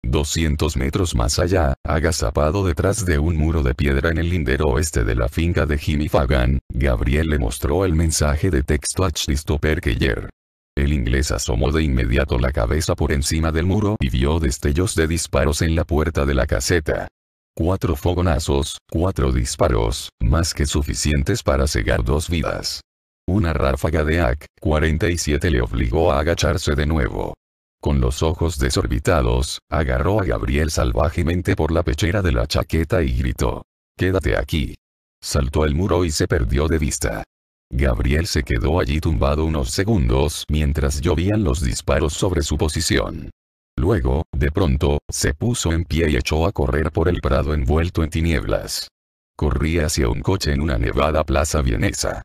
200 metros más allá, agazapado detrás de un muro de piedra en el lindero oeste de la finca de Jimmy Fagan, Gabriel le mostró el mensaje de texto a que Keller. El inglés asomó de inmediato la cabeza por encima del muro y vio destellos de disparos en la puerta de la caseta. Cuatro fogonazos, cuatro disparos, más que suficientes para cegar dos vidas. Una ráfaga de AK-47 le obligó a agacharse de nuevo. Con los ojos desorbitados, agarró a Gabriel salvajemente por la pechera de la chaqueta y gritó. Quédate aquí. Saltó el muro y se perdió de vista. Gabriel se quedó allí tumbado unos segundos mientras llovían los disparos sobre su posición. Luego, de pronto, se puso en pie y echó a correr por el prado envuelto en tinieblas. Corría hacia un coche en una nevada plaza vienesa.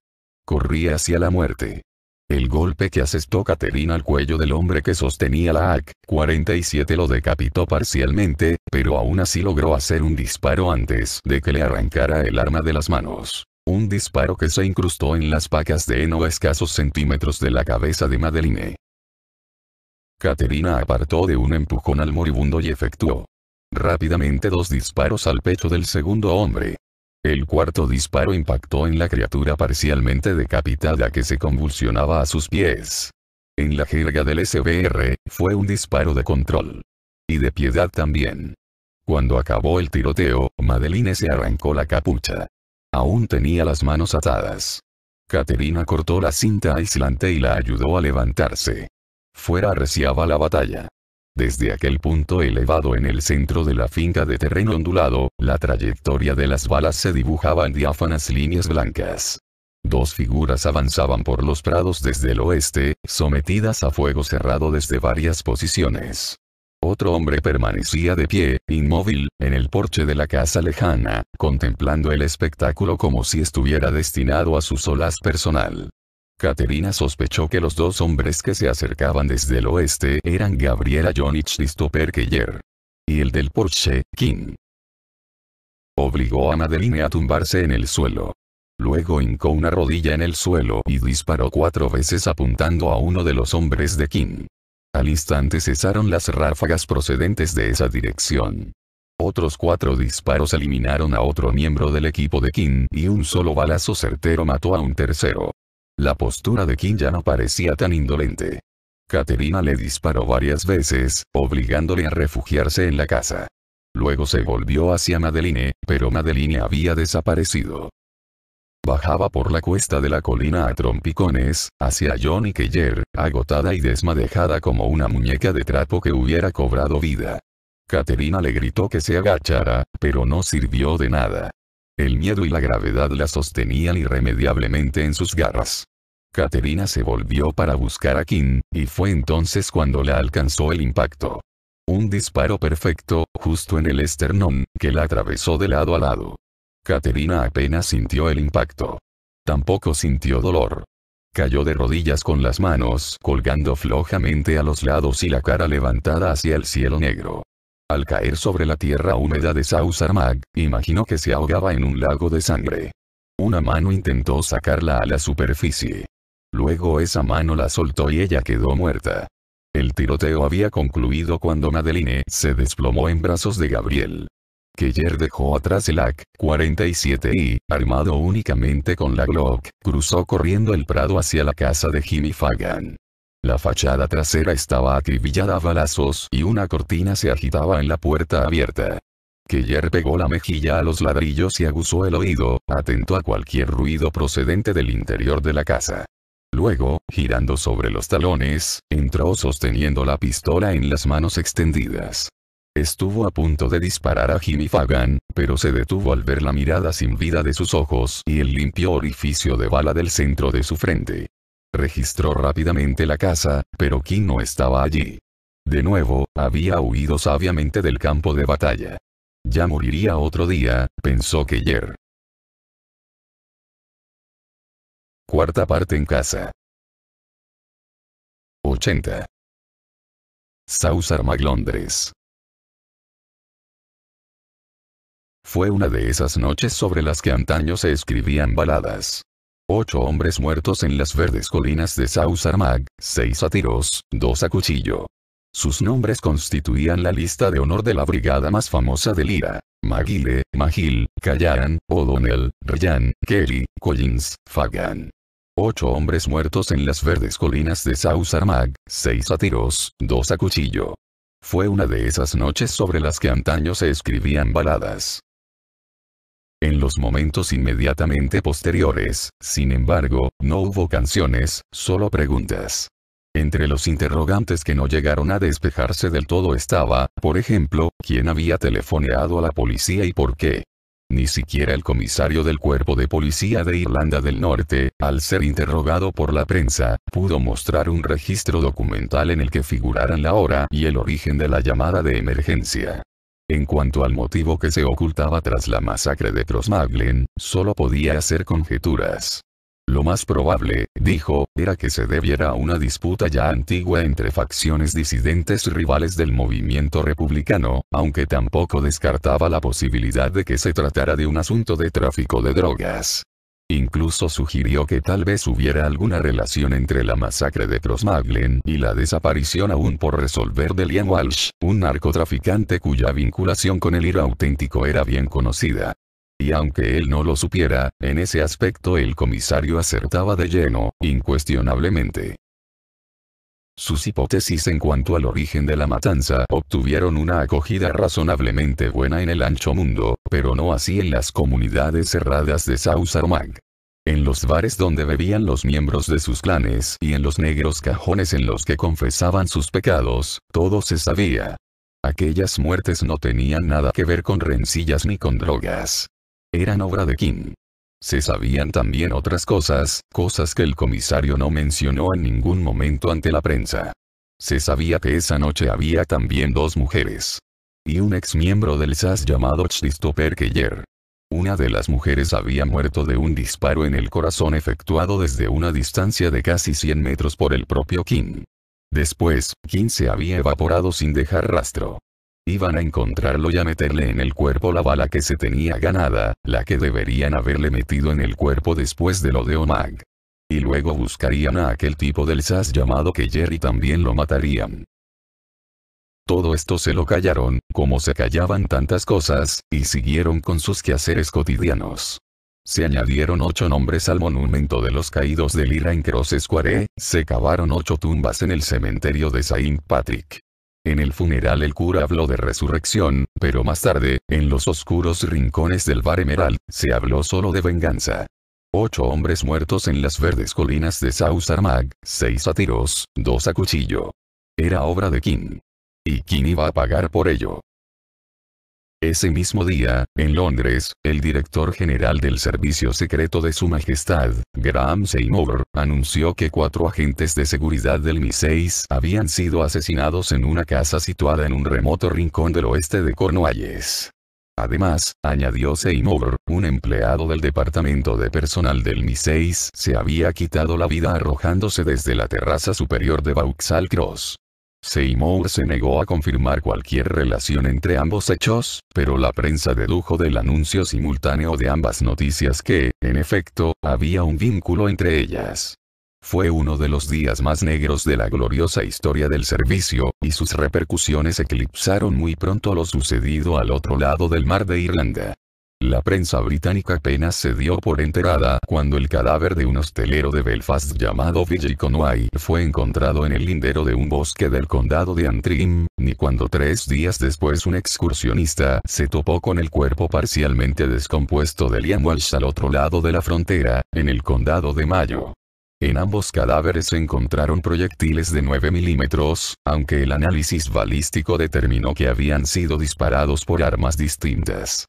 Corría hacia la muerte. El golpe que asestó Caterina al cuello del hombre que sostenía la AK-47 lo decapitó parcialmente, pero aún así logró hacer un disparo antes de que le arrancara el arma de las manos. Un disparo que se incrustó en las pacas de heno a escasos centímetros de la cabeza de Madeline. Caterina apartó de un empujón al moribundo y efectuó rápidamente dos disparos al pecho del segundo hombre. El cuarto disparo impactó en la criatura parcialmente decapitada que se convulsionaba a sus pies. En la jerga del SBR, fue un disparo de control. Y de piedad también. Cuando acabó el tiroteo, Madeline se arrancó la capucha. Aún tenía las manos atadas. Caterina cortó la cinta aislante y la ayudó a levantarse. Fuera arreciaba la batalla. Desde aquel punto elevado en el centro de la finca de terreno ondulado, la trayectoria de las balas se dibujaba en diáfanas líneas blancas. Dos figuras avanzaban por los prados desde el oeste, sometidas a fuego cerrado desde varias posiciones. Otro hombre permanecía de pie, inmóvil, en el porche de la casa lejana, contemplando el espectáculo como si estuviera destinado a su solaz personal. Caterina sospechó que los dos hombres que se acercaban desde el oeste eran Gabriela Jonich keyer Y el del porche, King. Obligó a Madeline a tumbarse en el suelo. Luego hincó una rodilla en el suelo y disparó cuatro veces apuntando a uno de los hombres de King. Al instante cesaron las ráfagas procedentes de esa dirección. Otros cuatro disparos eliminaron a otro miembro del equipo de King y un solo balazo certero mató a un tercero. La postura de King ya no parecía tan indolente. Caterina le disparó varias veces, obligándole a refugiarse en la casa. Luego se volvió hacia Madeline, pero Madeline había desaparecido. Bajaba por la cuesta de la colina a trompicones, hacia Johnny Keller, agotada y desmadejada como una muñeca de trapo que hubiera cobrado vida. Caterina le gritó que se agachara, pero no sirvió de nada. El miedo y la gravedad la sostenían irremediablemente en sus garras. Caterina se volvió para buscar a Kim, y fue entonces cuando la alcanzó el impacto. Un disparo perfecto, justo en el esternón, que la atravesó de lado a lado. Caterina apenas sintió el impacto. Tampoco sintió dolor. Cayó de rodillas con las manos colgando flojamente a los lados y la cara levantada hacia el cielo negro. Al caer sobre la tierra húmeda de Sausarmag, imaginó que se ahogaba en un lago de sangre. Una mano intentó sacarla a la superficie. Luego esa mano la soltó y ella quedó muerta. El tiroteo había concluido cuando Madeline se desplomó en brazos de Gabriel. Keller dejó atrás el AK-47 y, armado únicamente con la Glock, cruzó corriendo el prado hacia la casa de Jimmy Fagan. La fachada trasera estaba acribillada a balazos y una cortina se agitaba en la puerta abierta. Keller pegó la mejilla a los ladrillos y aguzó el oído, atento a cualquier ruido procedente del interior de la casa. Luego, girando sobre los talones, entró sosteniendo la pistola en las manos extendidas. Estuvo a punto de disparar a Jimmy Fagan, pero se detuvo al ver la mirada sin vida de sus ojos y el limpio orificio de bala del centro de su frente. Registró rápidamente la casa, pero Kim no estaba allí. De nuevo, había huido sabiamente del campo de batalla. Ya moriría otro día, pensó Keyer. Cuarta parte en casa. 80. Sausar Maglondres Fue una de esas noches sobre las que antaño se escribían baladas. Ocho hombres muertos en las verdes colinas de Sausarmag, seis a tiros, dos a cuchillo. Sus nombres constituían la lista de honor de la brigada más famosa de Lira. Maguire, Magil, Callahan, O'Donnell, Ryan, Kelly, Collins, Fagan. Ocho hombres muertos en las verdes colinas de Sausarmag, seis a tiros, dos a cuchillo. Fue una de esas noches sobre las que antaño se escribían baladas. En los momentos inmediatamente posteriores, sin embargo, no hubo canciones, solo preguntas. Entre los interrogantes que no llegaron a despejarse del todo estaba, por ejemplo, quién había telefoneado a la policía y por qué. Ni siquiera el comisario del Cuerpo de Policía de Irlanda del Norte, al ser interrogado por la prensa, pudo mostrar un registro documental en el que figuraran la hora y el origen de la llamada de emergencia. En cuanto al motivo que se ocultaba tras la masacre de Trosmaglen, solo podía hacer conjeturas. Lo más probable, dijo, era que se debiera a una disputa ya antigua entre facciones disidentes rivales del movimiento republicano, aunque tampoco descartaba la posibilidad de que se tratara de un asunto de tráfico de drogas. Incluso sugirió que tal vez hubiera alguna relación entre la masacre de Crossmaglen y la desaparición aún por resolver de Liam Walsh, un narcotraficante cuya vinculación con el IRA auténtico era bien conocida. Y aunque él no lo supiera, en ese aspecto el comisario acertaba de lleno, incuestionablemente. Sus hipótesis en cuanto al origen de la matanza obtuvieron una acogida razonablemente buena en el ancho mundo, pero no así en las comunidades cerradas de Sausarmag. En los bares donde bebían los miembros de sus clanes y en los negros cajones en los que confesaban sus pecados, todo se sabía. Aquellas muertes no tenían nada que ver con rencillas ni con drogas. Eran obra de Kim. Se sabían también otras cosas, cosas que el comisario no mencionó en ningún momento ante la prensa. Se sabía que esa noche había también dos mujeres. Y un ex miembro del SAS llamado Christopher Keller. Una de las mujeres había muerto de un disparo en el corazón efectuado desde una distancia de casi 100 metros por el propio King. Después, King se había evaporado sin dejar rastro. Iban a encontrarlo y a meterle en el cuerpo la bala que se tenía ganada, la que deberían haberle metido en el cuerpo después de lo de Omag. Y luego buscarían a aquel tipo del SAS llamado que Jerry también lo matarían. Todo esto se lo callaron, como se callaban tantas cosas, y siguieron con sus quehaceres cotidianos. Se añadieron ocho nombres al monumento de los caídos del Ira en Cross Square, se cavaron ocho tumbas en el cementerio de Saint Patrick. En el funeral el cura habló de resurrección, pero más tarde, en los oscuros rincones del bar Emerald, se habló solo de venganza. Ocho hombres muertos en las verdes colinas de Sausarmag, seis a tiros, dos a cuchillo. Era obra de Kim. Y King iba a pagar por ello. Ese mismo día, en Londres, el director general del Servicio Secreto de Su Majestad, Graham Seymour, anunció que cuatro agentes de seguridad del MI6 habían sido asesinados en una casa situada en un remoto rincón del oeste de Cornualles. Además, añadió Seymour, un empleado del departamento de personal del MI6 se había quitado la vida arrojándose desde la terraza superior de Vauxhall Cross. Seymour se negó a confirmar cualquier relación entre ambos hechos, pero la prensa dedujo del anuncio simultáneo de ambas noticias que, en efecto, había un vínculo entre ellas. Fue uno de los días más negros de la gloriosa historia del servicio, y sus repercusiones eclipsaron muy pronto lo sucedido al otro lado del mar de Irlanda. La prensa británica apenas se dio por enterada cuando el cadáver de un hostelero de Belfast llamado Vijay Conway fue encontrado en el lindero de un bosque del condado de Antrim, ni cuando tres días después un excursionista se topó con el cuerpo parcialmente descompuesto de Liam Walsh al otro lado de la frontera, en el condado de Mayo. En ambos cadáveres se encontraron proyectiles de 9 milímetros, aunque el análisis balístico determinó que habían sido disparados por armas distintas.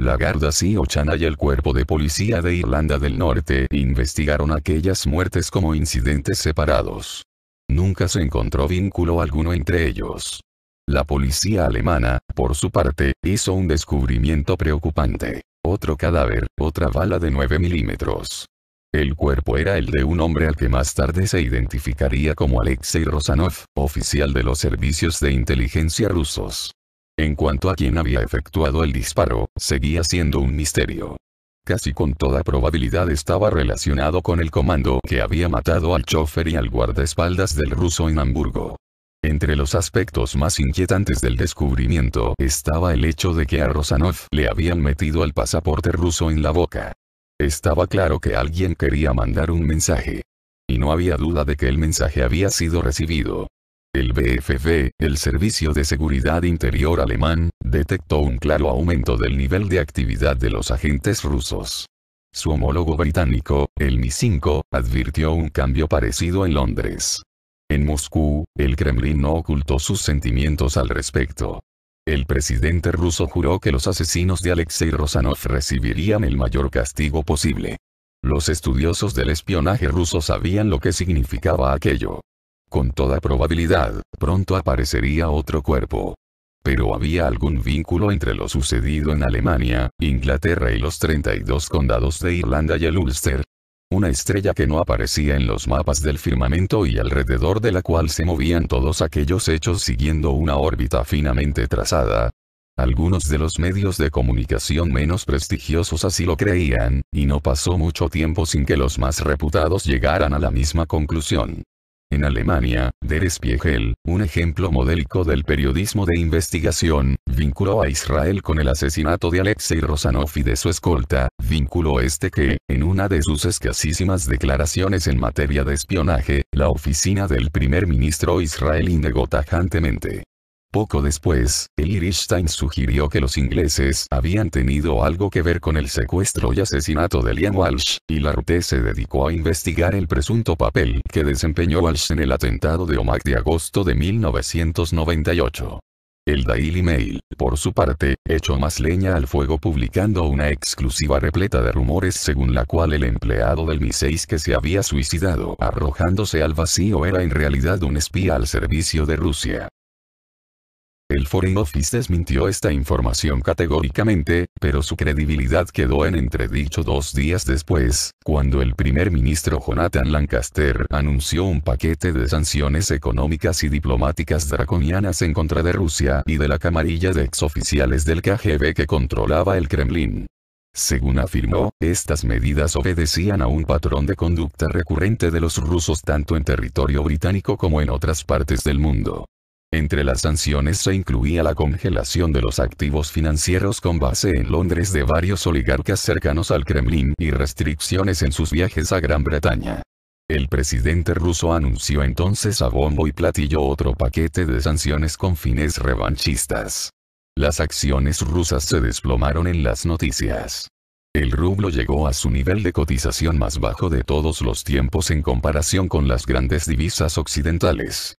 Lagarda C. O'Chana y el Cuerpo de Policía de Irlanda del Norte investigaron aquellas muertes como incidentes separados. Nunca se encontró vínculo alguno entre ellos. La policía alemana, por su parte, hizo un descubrimiento preocupante. Otro cadáver, otra bala de 9 milímetros. El cuerpo era el de un hombre al que más tarde se identificaría como Alexei Rosanov, oficial de los servicios de inteligencia rusos. En cuanto a quién había efectuado el disparo, seguía siendo un misterio. Casi con toda probabilidad estaba relacionado con el comando que había matado al chofer y al guardaespaldas del ruso en Hamburgo. Entre los aspectos más inquietantes del descubrimiento estaba el hecho de que a Rosanov le habían metido el pasaporte ruso en la boca. Estaba claro que alguien quería mandar un mensaje. Y no había duda de que el mensaje había sido recibido. El BfV, el Servicio de Seguridad Interior alemán, detectó un claro aumento del nivel de actividad de los agentes rusos. Su homólogo británico, el Mi-5, advirtió un cambio parecido en Londres. En Moscú, el Kremlin no ocultó sus sentimientos al respecto. El presidente ruso juró que los asesinos de Alexei Rosanov recibirían el mayor castigo posible. Los estudiosos del espionaje ruso sabían lo que significaba aquello. Con toda probabilidad, pronto aparecería otro cuerpo. Pero había algún vínculo entre lo sucedido en Alemania, Inglaterra y los 32 condados de Irlanda y el Ulster. Una estrella que no aparecía en los mapas del firmamento y alrededor de la cual se movían todos aquellos hechos siguiendo una órbita finamente trazada, algunos de los medios de comunicación menos prestigiosos así lo creían, y no pasó mucho tiempo sin que los más reputados llegaran a la misma conclusión. En Alemania, Der Spiegel, un ejemplo modélico del periodismo de investigación, vinculó a Israel con el asesinato de Alexei Rosanov y de su escolta, vinculó este que, en una de sus escasísimas declaraciones en materia de espionaje, la oficina del primer ministro israelí negó tajantemente. Poco después, times sugirió que los ingleses habían tenido algo que ver con el secuestro y asesinato de Liam Walsh, y la RT se dedicó a investigar el presunto papel que desempeñó Walsh en el atentado de Omagh de agosto de 1998. El Daily Mail, por su parte, echó más leña al fuego publicando una exclusiva repleta de rumores según la cual el empleado del Mi-6 que se había suicidado arrojándose al vacío era en realidad un espía al servicio de Rusia. El Foreign Office desmintió esta información categóricamente, pero su credibilidad quedó en entredicho dos días después, cuando el primer ministro Jonathan Lancaster anunció un paquete de sanciones económicas y diplomáticas draconianas en contra de Rusia y de la camarilla de exoficiales del KGB que controlaba el Kremlin. Según afirmó, estas medidas obedecían a un patrón de conducta recurrente de los rusos tanto en territorio británico como en otras partes del mundo. Entre las sanciones se incluía la congelación de los activos financieros con base en Londres de varios oligarcas cercanos al Kremlin y restricciones en sus viajes a Gran Bretaña. El presidente ruso anunció entonces a bombo y platillo otro paquete de sanciones con fines revanchistas. Las acciones rusas se desplomaron en las noticias. El rublo llegó a su nivel de cotización más bajo de todos los tiempos en comparación con las grandes divisas occidentales.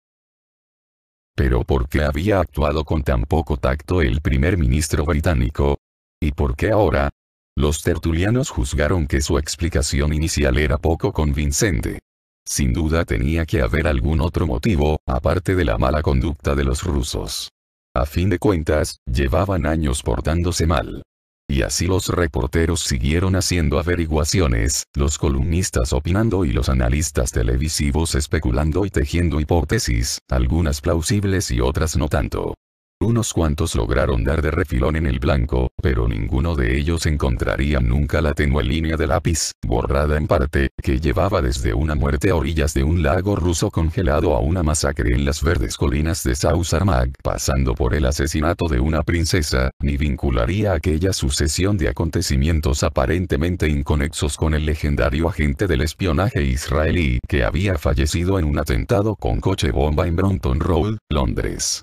Pero ¿por qué había actuado con tan poco tacto el primer ministro británico? ¿Y por qué ahora? Los tertulianos juzgaron que su explicación inicial era poco convincente. Sin duda tenía que haber algún otro motivo, aparte de la mala conducta de los rusos. A fin de cuentas, llevaban años portándose mal. Y así los reporteros siguieron haciendo averiguaciones, los columnistas opinando y los analistas televisivos especulando y tejiendo hipótesis, algunas plausibles y otras no tanto. Unos cuantos lograron dar de refilón en el blanco, pero ninguno de ellos encontraría nunca la tenue línea de lápiz, borrada en parte, que llevaba desde una muerte a orillas de un lago ruso congelado a una masacre en las verdes colinas de Sausarmag, pasando por el asesinato de una princesa, ni vincularía aquella sucesión de acontecimientos aparentemente inconexos con el legendario agente del espionaje israelí que había fallecido en un atentado con coche bomba en Brompton Road, Londres.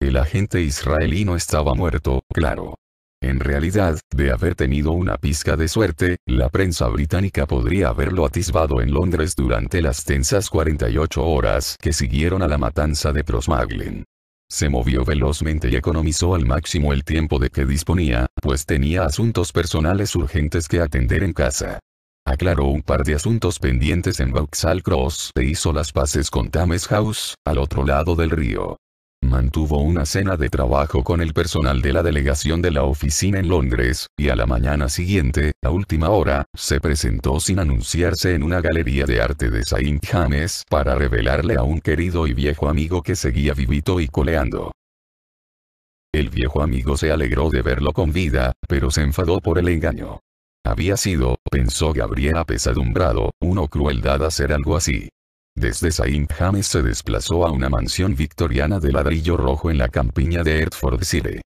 El agente israelí no estaba muerto, claro. En realidad, de haber tenido una pizca de suerte, la prensa británica podría haberlo atisbado en Londres durante las tensas 48 horas que siguieron a la matanza de Prosmaglen. Se movió velozmente y economizó al máximo el tiempo de que disponía, pues tenía asuntos personales urgentes que atender en casa. Aclaró un par de asuntos pendientes en Vauxhall Cross e hizo las paces con Thames House, al otro lado del río. Mantuvo una cena de trabajo con el personal de la delegación de la oficina en Londres, y a la mañana siguiente, a última hora, se presentó sin anunciarse en una galería de arte de Saint James para revelarle a un querido y viejo amigo que seguía vivito y coleando. El viejo amigo se alegró de verlo con vida, pero se enfadó por el engaño. Había sido, pensó Gabriela, apesadumbrado, una crueldad hacer algo así. Desde Saint James se desplazó a una mansión victoriana de ladrillo rojo en la campiña de Hertfordshire.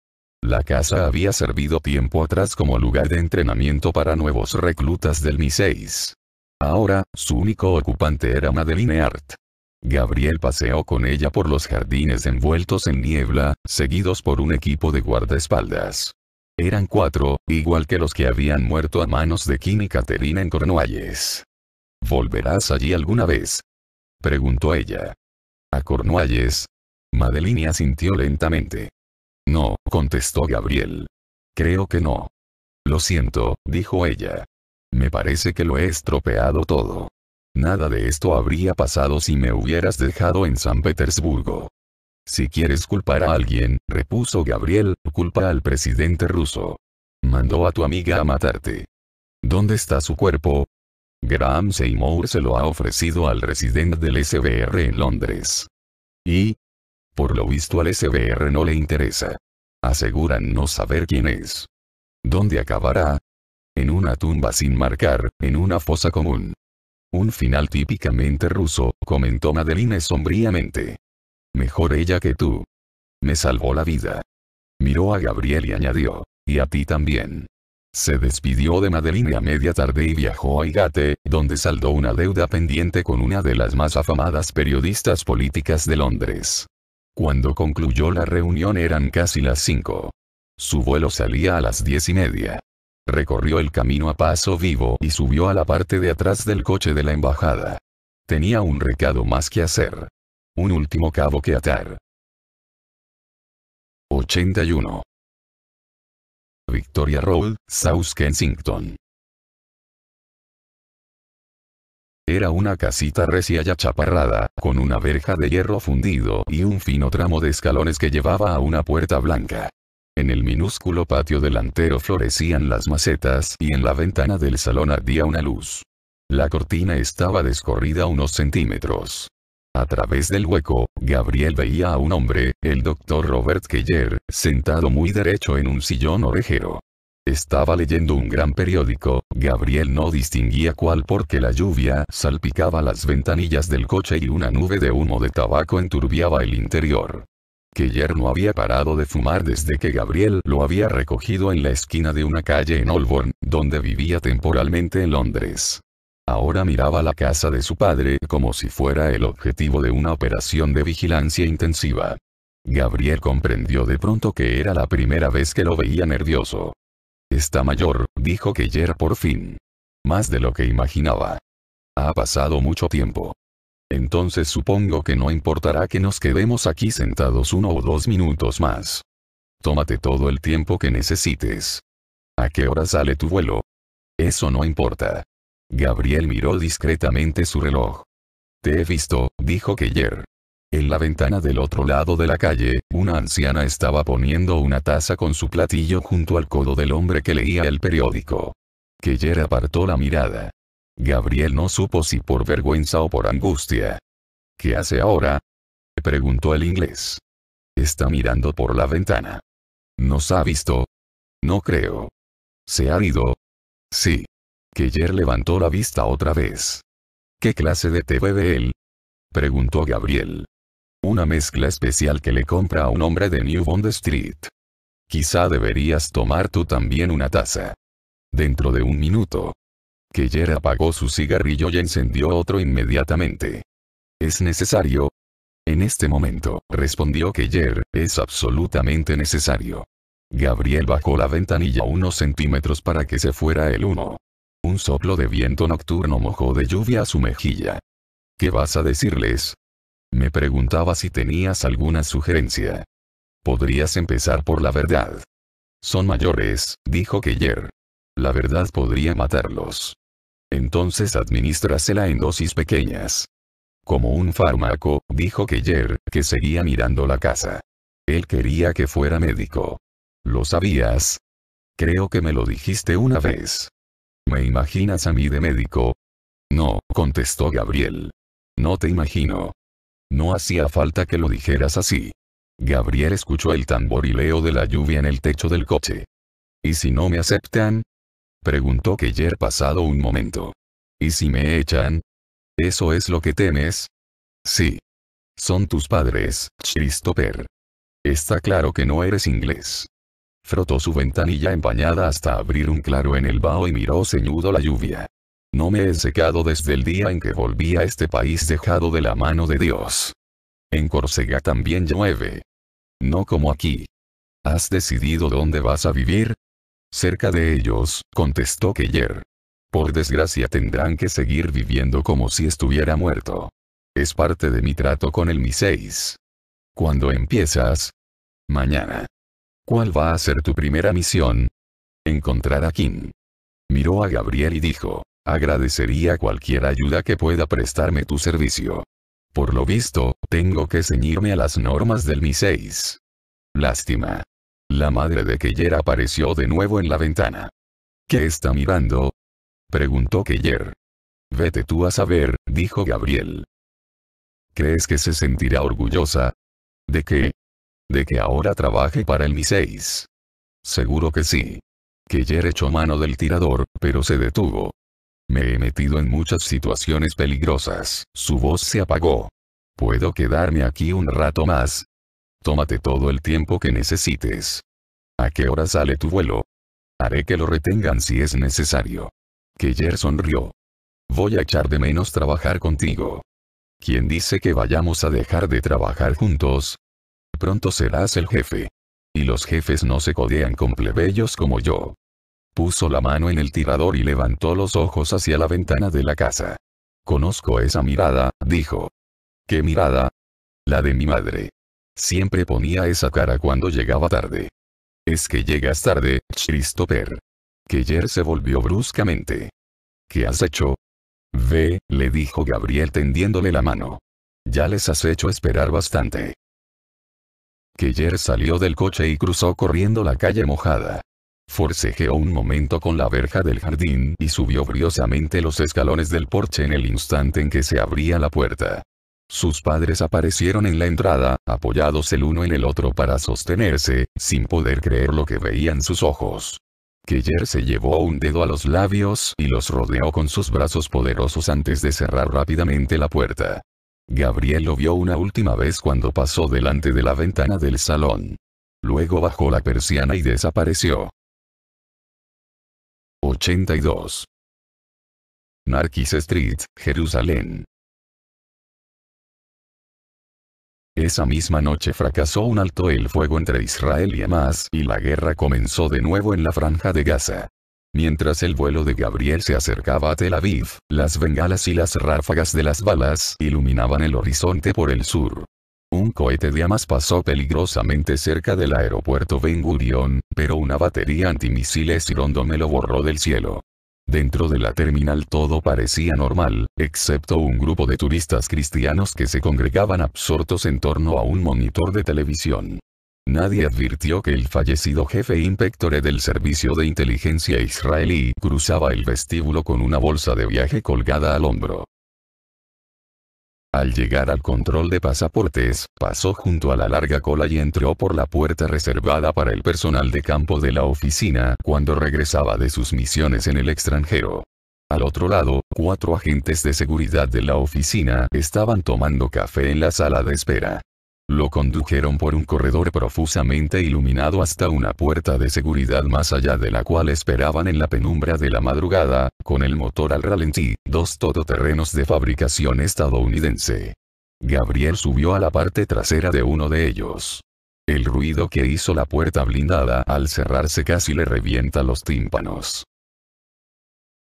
La casa había servido tiempo atrás como lugar de entrenamiento para nuevos reclutas del MI6. Ahora, su único ocupante era Madeline Art. Gabriel paseó con ella por los jardines envueltos en niebla, seguidos por un equipo de guardaespaldas. Eran cuatro, igual que los que habían muerto a manos de Kim y Caterina en Cornualles. ¿Volverás allí alguna vez? Preguntó ella. ¿A Cornualles? Madeline asintió lentamente. No, contestó Gabriel. Creo que no. Lo siento, dijo ella. Me parece que lo he estropeado todo. Nada de esto habría pasado si me hubieras dejado en San Petersburgo. Si quieres culpar a alguien, repuso Gabriel, culpa al presidente ruso. Mandó a tu amiga a matarte. ¿Dónde está su cuerpo? Graham Seymour se lo ha ofrecido al residente del SBR en Londres. Y, por lo visto al SBR no le interesa. Aseguran no saber quién es. ¿Dónde acabará? En una tumba sin marcar, en una fosa común. Un final típicamente ruso, comentó Madeline sombríamente. Mejor ella que tú. Me salvó la vida. Miró a Gabriel y añadió, y a ti también. Se despidió de Madeline a media tarde y viajó a Igate, donde saldó una deuda pendiente con una de las más afamadas periodistas políticas de Londres. Cuando concluyó la reunión eran casi las 5. Su vuelo salía a las diez y media. Recorrió el camino a paso vivo y subió a la parte de atrás del coche de la embajada. Tenía un recado más que hacer. Un último cabo que atar. 81. Victoria Road, South Kensington. Era una casita recia y achaparrada, con una verja de hierro fundido y un fino tramo de escalones que llevaba a una puerta blanca. En el minúsculo patio delantero florecían las macetas y en la ventana del salón ardía una luz. La cortina estaba descorrida unos centímetros. A través del hueco, Gabriel veía a un hombre, el doctor Robert Keller, sentado muy derecho en un sillón orejero. Estaba leyendo un gran periódico, Gabriel no distinguía cuál porque la lluvia salpicaba las ventanillas del coche y una nube de humo de tabaco enturbiaba el interior. Keller no había parado de fumar desde que Gabriel lo había recogido en la esquina de una calle en Holborn, donde vivía temporalmente en Londres ahora miraba la casa de su padre como si fuera el objetivo de una operación de vigilancia intensiva. Gabriel comprendió de pronto que era la primera vez que lo veía nervioso. Está mayor, dijo Keller por fin. Más de lo que imaginaba. Ha pasado mucho tiempo. Entonces supongo que no importará que nos quedemos aquí sentados uno o dos minutos más. Tómate todo el tiempo que necesites. ¿A qué hora sale tu vuelo? Eso no importa. Gabriel miró discretamente su reloj. Te he visto, dijo Keller. En la ventana del otro lado de la calle, una anciana estaba poniendo una taza con su platillo junto al codo del hombre que leía el periódico. Keller apartó la mirada. Gabriel no supo si por vergüenza o por angustia. ¿Qué hace ahora? preguntó el inglés. Está mirando por la ventana. ¿Nos ha visto? No creo. ¿Se ha ido? Sí. Keller levantó la vista otra vez. ¿Qué clase de té bebe él? Preguntó Gabriel. Una mezcla especial que le compra a un hombre de New Bond Street. Quizá deberías tomar tú también una taza. Dentro de un minuto. Keller apagó su cigarrillo y encendió otro inmediatamente. ¿Es necesario? En este momento, respondió Keller, es absolutamente necesario. Gabriel bajó la ventanilla unos centímetros para que se fuera el uno. Un soplo de viento nocturno mojó de lluvia su mejilla. ¿Qué vas a decirles? Me preguntaba si tenías alguna sugerencia. Podrías empezar por la verdad. Son mayores, dijo Keyer. La verdad podría matarlos. Entonces administrasela en dosis pequeñas. Como un fármaco, dijo Keyer, que seguía mirando la casa. Él quería que fuera médico. ¿Lo sabías? Creo que me lo dijiste una vez. ¿Me imaginas a mí de médico? No, contestó Gabriel. No te imagino. No hacía falta que lo dijeras así. Gabriel escuchó el tamborileo de la lluvia en el techo del coche. ¿Y si no me aceptan? Preguntó Keller pasado un momento. ¿Y si me echan? ¿Eso es lo que temes? Sí. Son tus padres, Christopher. Está claro que no eres inglés. Frotó su ventanilla empañada hasta abrir un claro en el vaho y miró ceñudo la lluvia. No me he secado desde el día en que volví a este país dejado de la mano de Dios. En Córcega también llueve. No como aquí. ¿Has decidido dónde vas a vivir? Cerca de ellos, contestó Keller. Por desgracia tendrán que seguir viviendo como si estuviera muerto. Es parte de mi trato con el Mi ¿Cuándo empiezas? Mañana. ¿Cuál va a ser tu primera misión? Encontrar a Kim. Miró a Gabriel y dijo, agradecería cualquier ayuda que pueda prestarme tu servicio. Por lo visto, tengo que ceñirme a las normas del Mi 6. Lástima. La madre de Keller apareció de nuevo en la ventana. ¿Qué está mirando? Preguntó Keller. Vete tú a saber, dijo Gabriel. ¿Crees que se sentirá orgullosa? ¿De qué? de que ahora trabaje para el Mi-6. Seguro que sí. Keller echó mano del tirador, pero se detuvo. Me he metido en muchas situaciones peligrosas, su voz se apagó. ¿Puedo quedarme aquí un rato más? Tómate todo el tiempo que necesites. ¿A qué hora sale tu vuelo? Haré que lo retengan si es necesario. Keller sonrió. Voy a echar de menos trabajar contigo. ¿Quién dice que vayamos a dejar de trabajar juntos? Pronto serás el jefe. Y los jefes no se codean con plebeyos como yo. Puso la mano en el tirador y levantó los ojos hacia la ventana de la casa. Conozco esa mirada, dijo. ¿Qué mirada? La de mi madre. Siempre ponía esa cara cuando llegaba tarde. Es que llegas tarde, Christopher. Keller se volvió bruscamente. ¿Qué has hecho? Ve, le dijo Gabriel tendiéndole la mano. Ya les has hecho esperar bastante. Keller salió del coche y cruzó corriendo la calle mojada. Forcejeó un momento con la verja del jardín y subió briosamente los escalones del porche en el instante en que se abría la puerta. Sus padres aparecieron en la entrada, apoyados el uno en el otro para sostenerse, sin poder creer lo que veían sus ojos. Keller se llevó un dedo a los labios y los rodeó con sus brazos poderosos antes de cerrar rápidamente la puerta. Gabriel lo vio una última vez cuando pasó delante de la ventana del salón. Luego bajó la persiana y desapareció. 82. Narquis Street, Jerusalén. Esa misma noche fracasó un alto el fuego entre Israel y Hamas y la guerra comenzó de nuevo en la franja de Gaza. Mientras el vuelo de Gabriel se acercaba a Tel Aviv, las bengalas y las ráfagas de las balas iluminaban el horizonte por el sur. Un cohete de amas pasó peligrosamente cerca del aeropuerto Ben Gurion, pero una batería antimisiles me lo borró del cielo. Dentro de la terminal todo parecía normal, excepto un grupo de turistas cristianos que se congregaban absortos en torno a un monitor de televisión. Nadie advirtió que el fallecido jefe inspectore del servicio de inteligencia israelí cruzaba el vestíbulo con una bolsa de viaje colgada al hombro. Al llegar al control de pasaportes, pasó junto a la larga cola y entró por la puerta reservada para el personal de campo de la oficina cuando regresaba de sus misiones en el extranjero. Al otro lado, cuatro agentes de seguridad de la oficina estaban tomando café en la sala de espera. Lo condujeron por un corredor profusamente iluminado hasta una puerta de seguridad más allá de la cual esperaban en la penumbra de la madrugada, con el motor al ralentí, dos todoterrenos de fabricación estadounidense. Gabriel subió a la parte trasera de uno de ellos. El ruido que hizo la puerta blindada al cerrarse casi le revienta los tímpanos.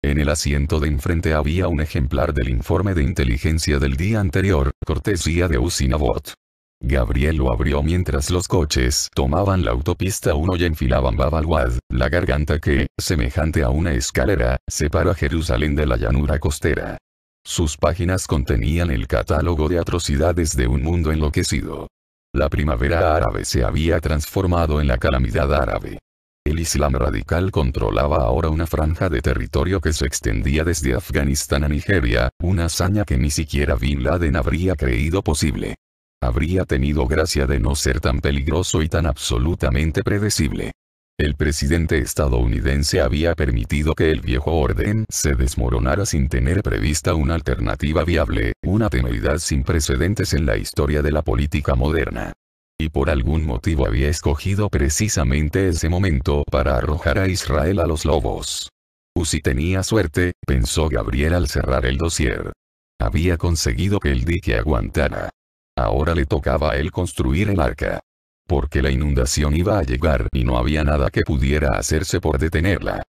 En el asiento de enfrente había un ejemplar del informe de inteligencia del día anterior, cortesía de Usinabot. Gabriel lo abrió mientras los coches tomaban la autopista 1 y enfilaban Babalwad, la garganta que, semejante a una escalera, separa Jerusalén de la llanura costera. Sus páginas contenían el catálogo de atrocidades de un mundo enloquecido. La primavera árabe se había transformado en la calamidad árabe. El Islam radical controlaba ahora una franja de territorio que se extendía desde Afganistán a Nigeria, una hazaña que ni siquiera Bin Laden habría creído posible habría tenido gracia de no ser tan peligroso y tan absolutamente predecible. El presidente estadounidense había permitido que el viejo orden se desmoronara sin tener prevista una alternativa viable, una tenuidad sin precedentes en la historia de la política moderna. Y por algún motivo había escogido precisamente ese momento para arrojar a Israel a los lobos. si tenía suerte, pensó Gabriel al cerrar el dossier. Había conseguido que el dique aguantara. Ahora le tocaba a él construir el arca. Porque la inundación iba a llegar y no había nada que pudiera hacerse por detenerla.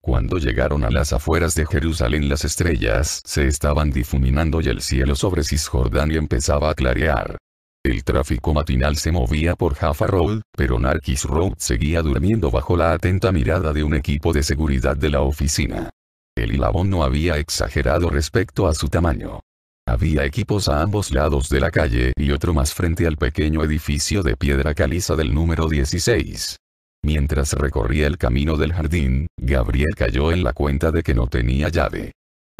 Cuando llegaron a las afueras de Jerusalén las estrellas se estaban difuminando y el cielo sobre Cisjordania empezaba a clarear. El tráfico matinal se movía por Jaffa Road, pero Narkis Road seguía durmiendo bajo la atenta mirada de un equipo de seguridad de la oficina. El hilabón no había exagerado respecto a su tamaño. Había equipos a ambos lados de la calle y otro más frente al pequeño edificio de piedra caliza del número 16. Mientras recorría el camino del jardín, Gabriel cayó en la cuenta de que no tenía llave.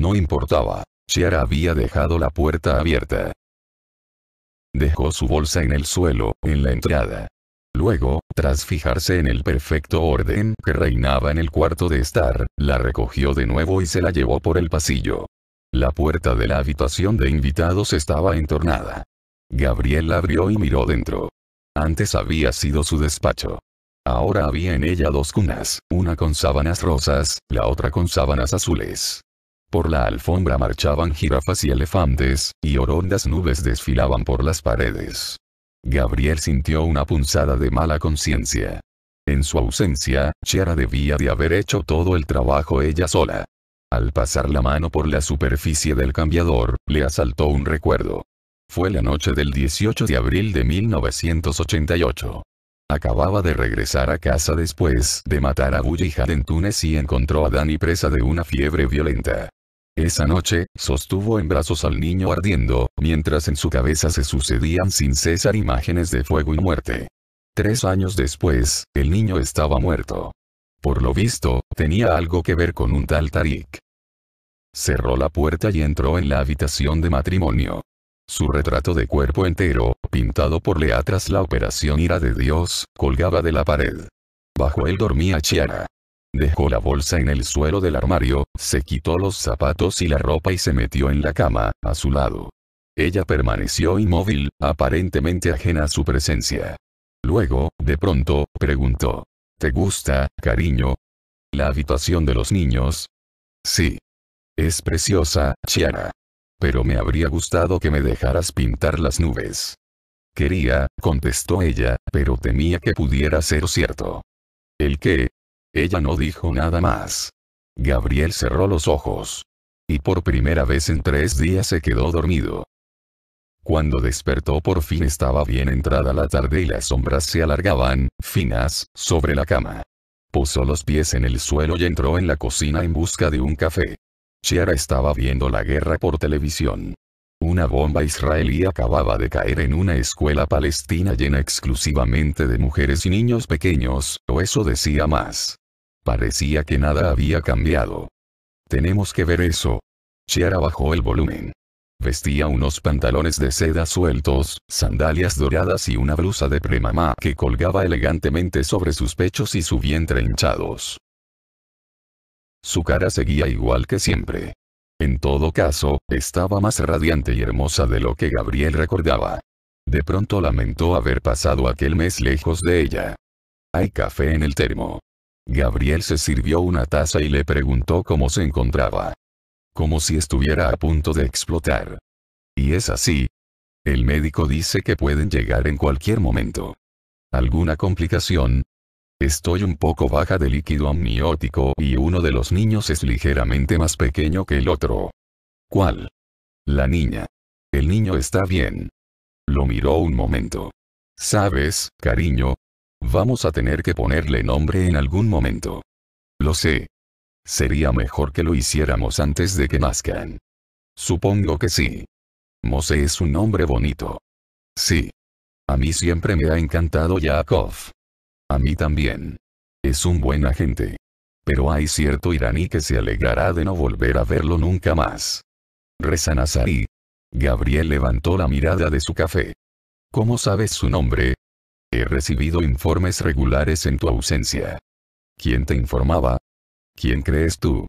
No importaba, Chiara había dejado la puerta abierta. Dejó su bolsa en el suelo, en la entrada. Luego, tras fijarse en el perfecto orden que reinaba en el cuarto de estar, la recogió de nuevo y se la llevó por el pasillo. La puerta de la habitación de invitados estaba entornada. Gabriel la abrió y miró dentro. Antes había sido su despacho. Ahora había en ella dos cunas, una con sábanas rosas, la otra con sábanas azules. Por la alfombra marchaban jirafas y elefantes, y orondas nubes desfilaban por las paredes. Gabriel sintió una punzada de mala conciencia. En su ausencia, Chiara debía de haber hecho todo el trabajo ella sola. Al pasar la mano por la superficie del cambiador, le asaltó un recuerdo. Fue la noche del 18 de abril de 1988. Acababa de regresar a casa después de matar a Bully en Túnez y encontró a Dani presa de una fiebre violenta. Esa noche, sostuvo en brazos al niño ardiendo, mientras en su cabeza se sucedían sin cesar imágenes de fuego y muerte. Tres años después, el niño estaba muerto. Por lo visto, tenía algo que ver con un tal Tarik. Cerró la puerta y entró en la habitación de matrimonio. Su retrato de cuerpo entero, pintado por Lea tras la operación Ira de Dios, colgaba de la pared. Bajo él dormía Chiara. Dejó la bolsa en el suelo del armario, se quitó los zapatos y la ropa y se metió en la cama, a su lado. Ella permaneció inmóvil, aparentemente ajena a su presencia. Luego, de pronto, preguntó. ¿Te gusta, cariño? La habitación de los niños. Sí. Es preciosa, Chiara. Pero me habría gustado que me dejaras pintar las nubes. Quería, contestó ella, pero temía que pudiera ser cierto. ¿El qué? Ella no dijo nada más. Gabriel cerró los ojos. Y por primera vez en tres días se quedó dormido. Cuando despertó por fin estaba bien entrada la tarde y las sombras se alargaban, finas, sobre la cama. Puso los pies en el suelo y entró en la cocina en busca de un café. Chiara estaba viendo la guerra por televisión. Una bomba israelí acababa de caer en una escuela palestina llena exclusivamente de mujeres y niños pequeños, o eso decía más. Parecía que nada había cambiado. Tenemos que ver eso. Chiara bajó el volumen. Vestía unos pantalones de seda sueltos, sandalias doradas y una blusa de premamá que colgaba elegantemente sobre sus pechos y su vientre hinchados. Su cara seguía igual que siempre. En todo caso, estaba más radiante y hermosa de lo que Gabriel recordaba. De pronto lamentó haber pasado aquel mes lejos de ella. Hay café en el termo. Gabriel se sirvió una taza y le preguntó cómo se encontraba como si estuviera a punto de explotar. Y es así. El médico dice que pueden llegar en cualquier momento. ¿Alguna complicación? Estoy un poco baja de líquido amniótico y uno de los niños es ligeramente más pequeño que el otro. ¿Cuál? La niña. El niño está bien. Lo miró un momento. Sabes, cariño, vamos a tener que ponerle nombre en algún momento. Lo sé. Sería mejor que lo hiciéramos antes de que nazcan. Supongo que sí. Mose es un hombre bonito. Sí. A mí siempre me ha encantado Yaakov. A mí también. Es un buen agente. Pero hay cierto iraní que se alegrará de no volver a verlo nunca más. Reza Nazarí. Gabriel levantó la mirada de su café. ¿Cómo sabes su nombre? He recibido informes regulares en tu ausencia. ¿Quién te informaba? ¿Quién crees tú?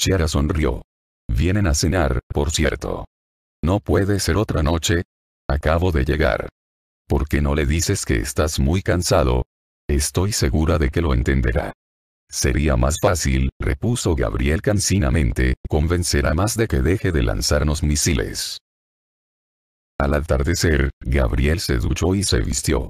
Chiara sonrió. Vienen a cenar, por cierto. No puede ser otra noche. Acabo de llegar. ¿Por qué no le dices que estás muy cansado? Estoy segura de que lo entenderá. Sería más fácil, repuso Gabriel cansinamente, convencer a más de que deje de lanzarnos misiles. Al atardecer, Gabriel se duchó y se vistió.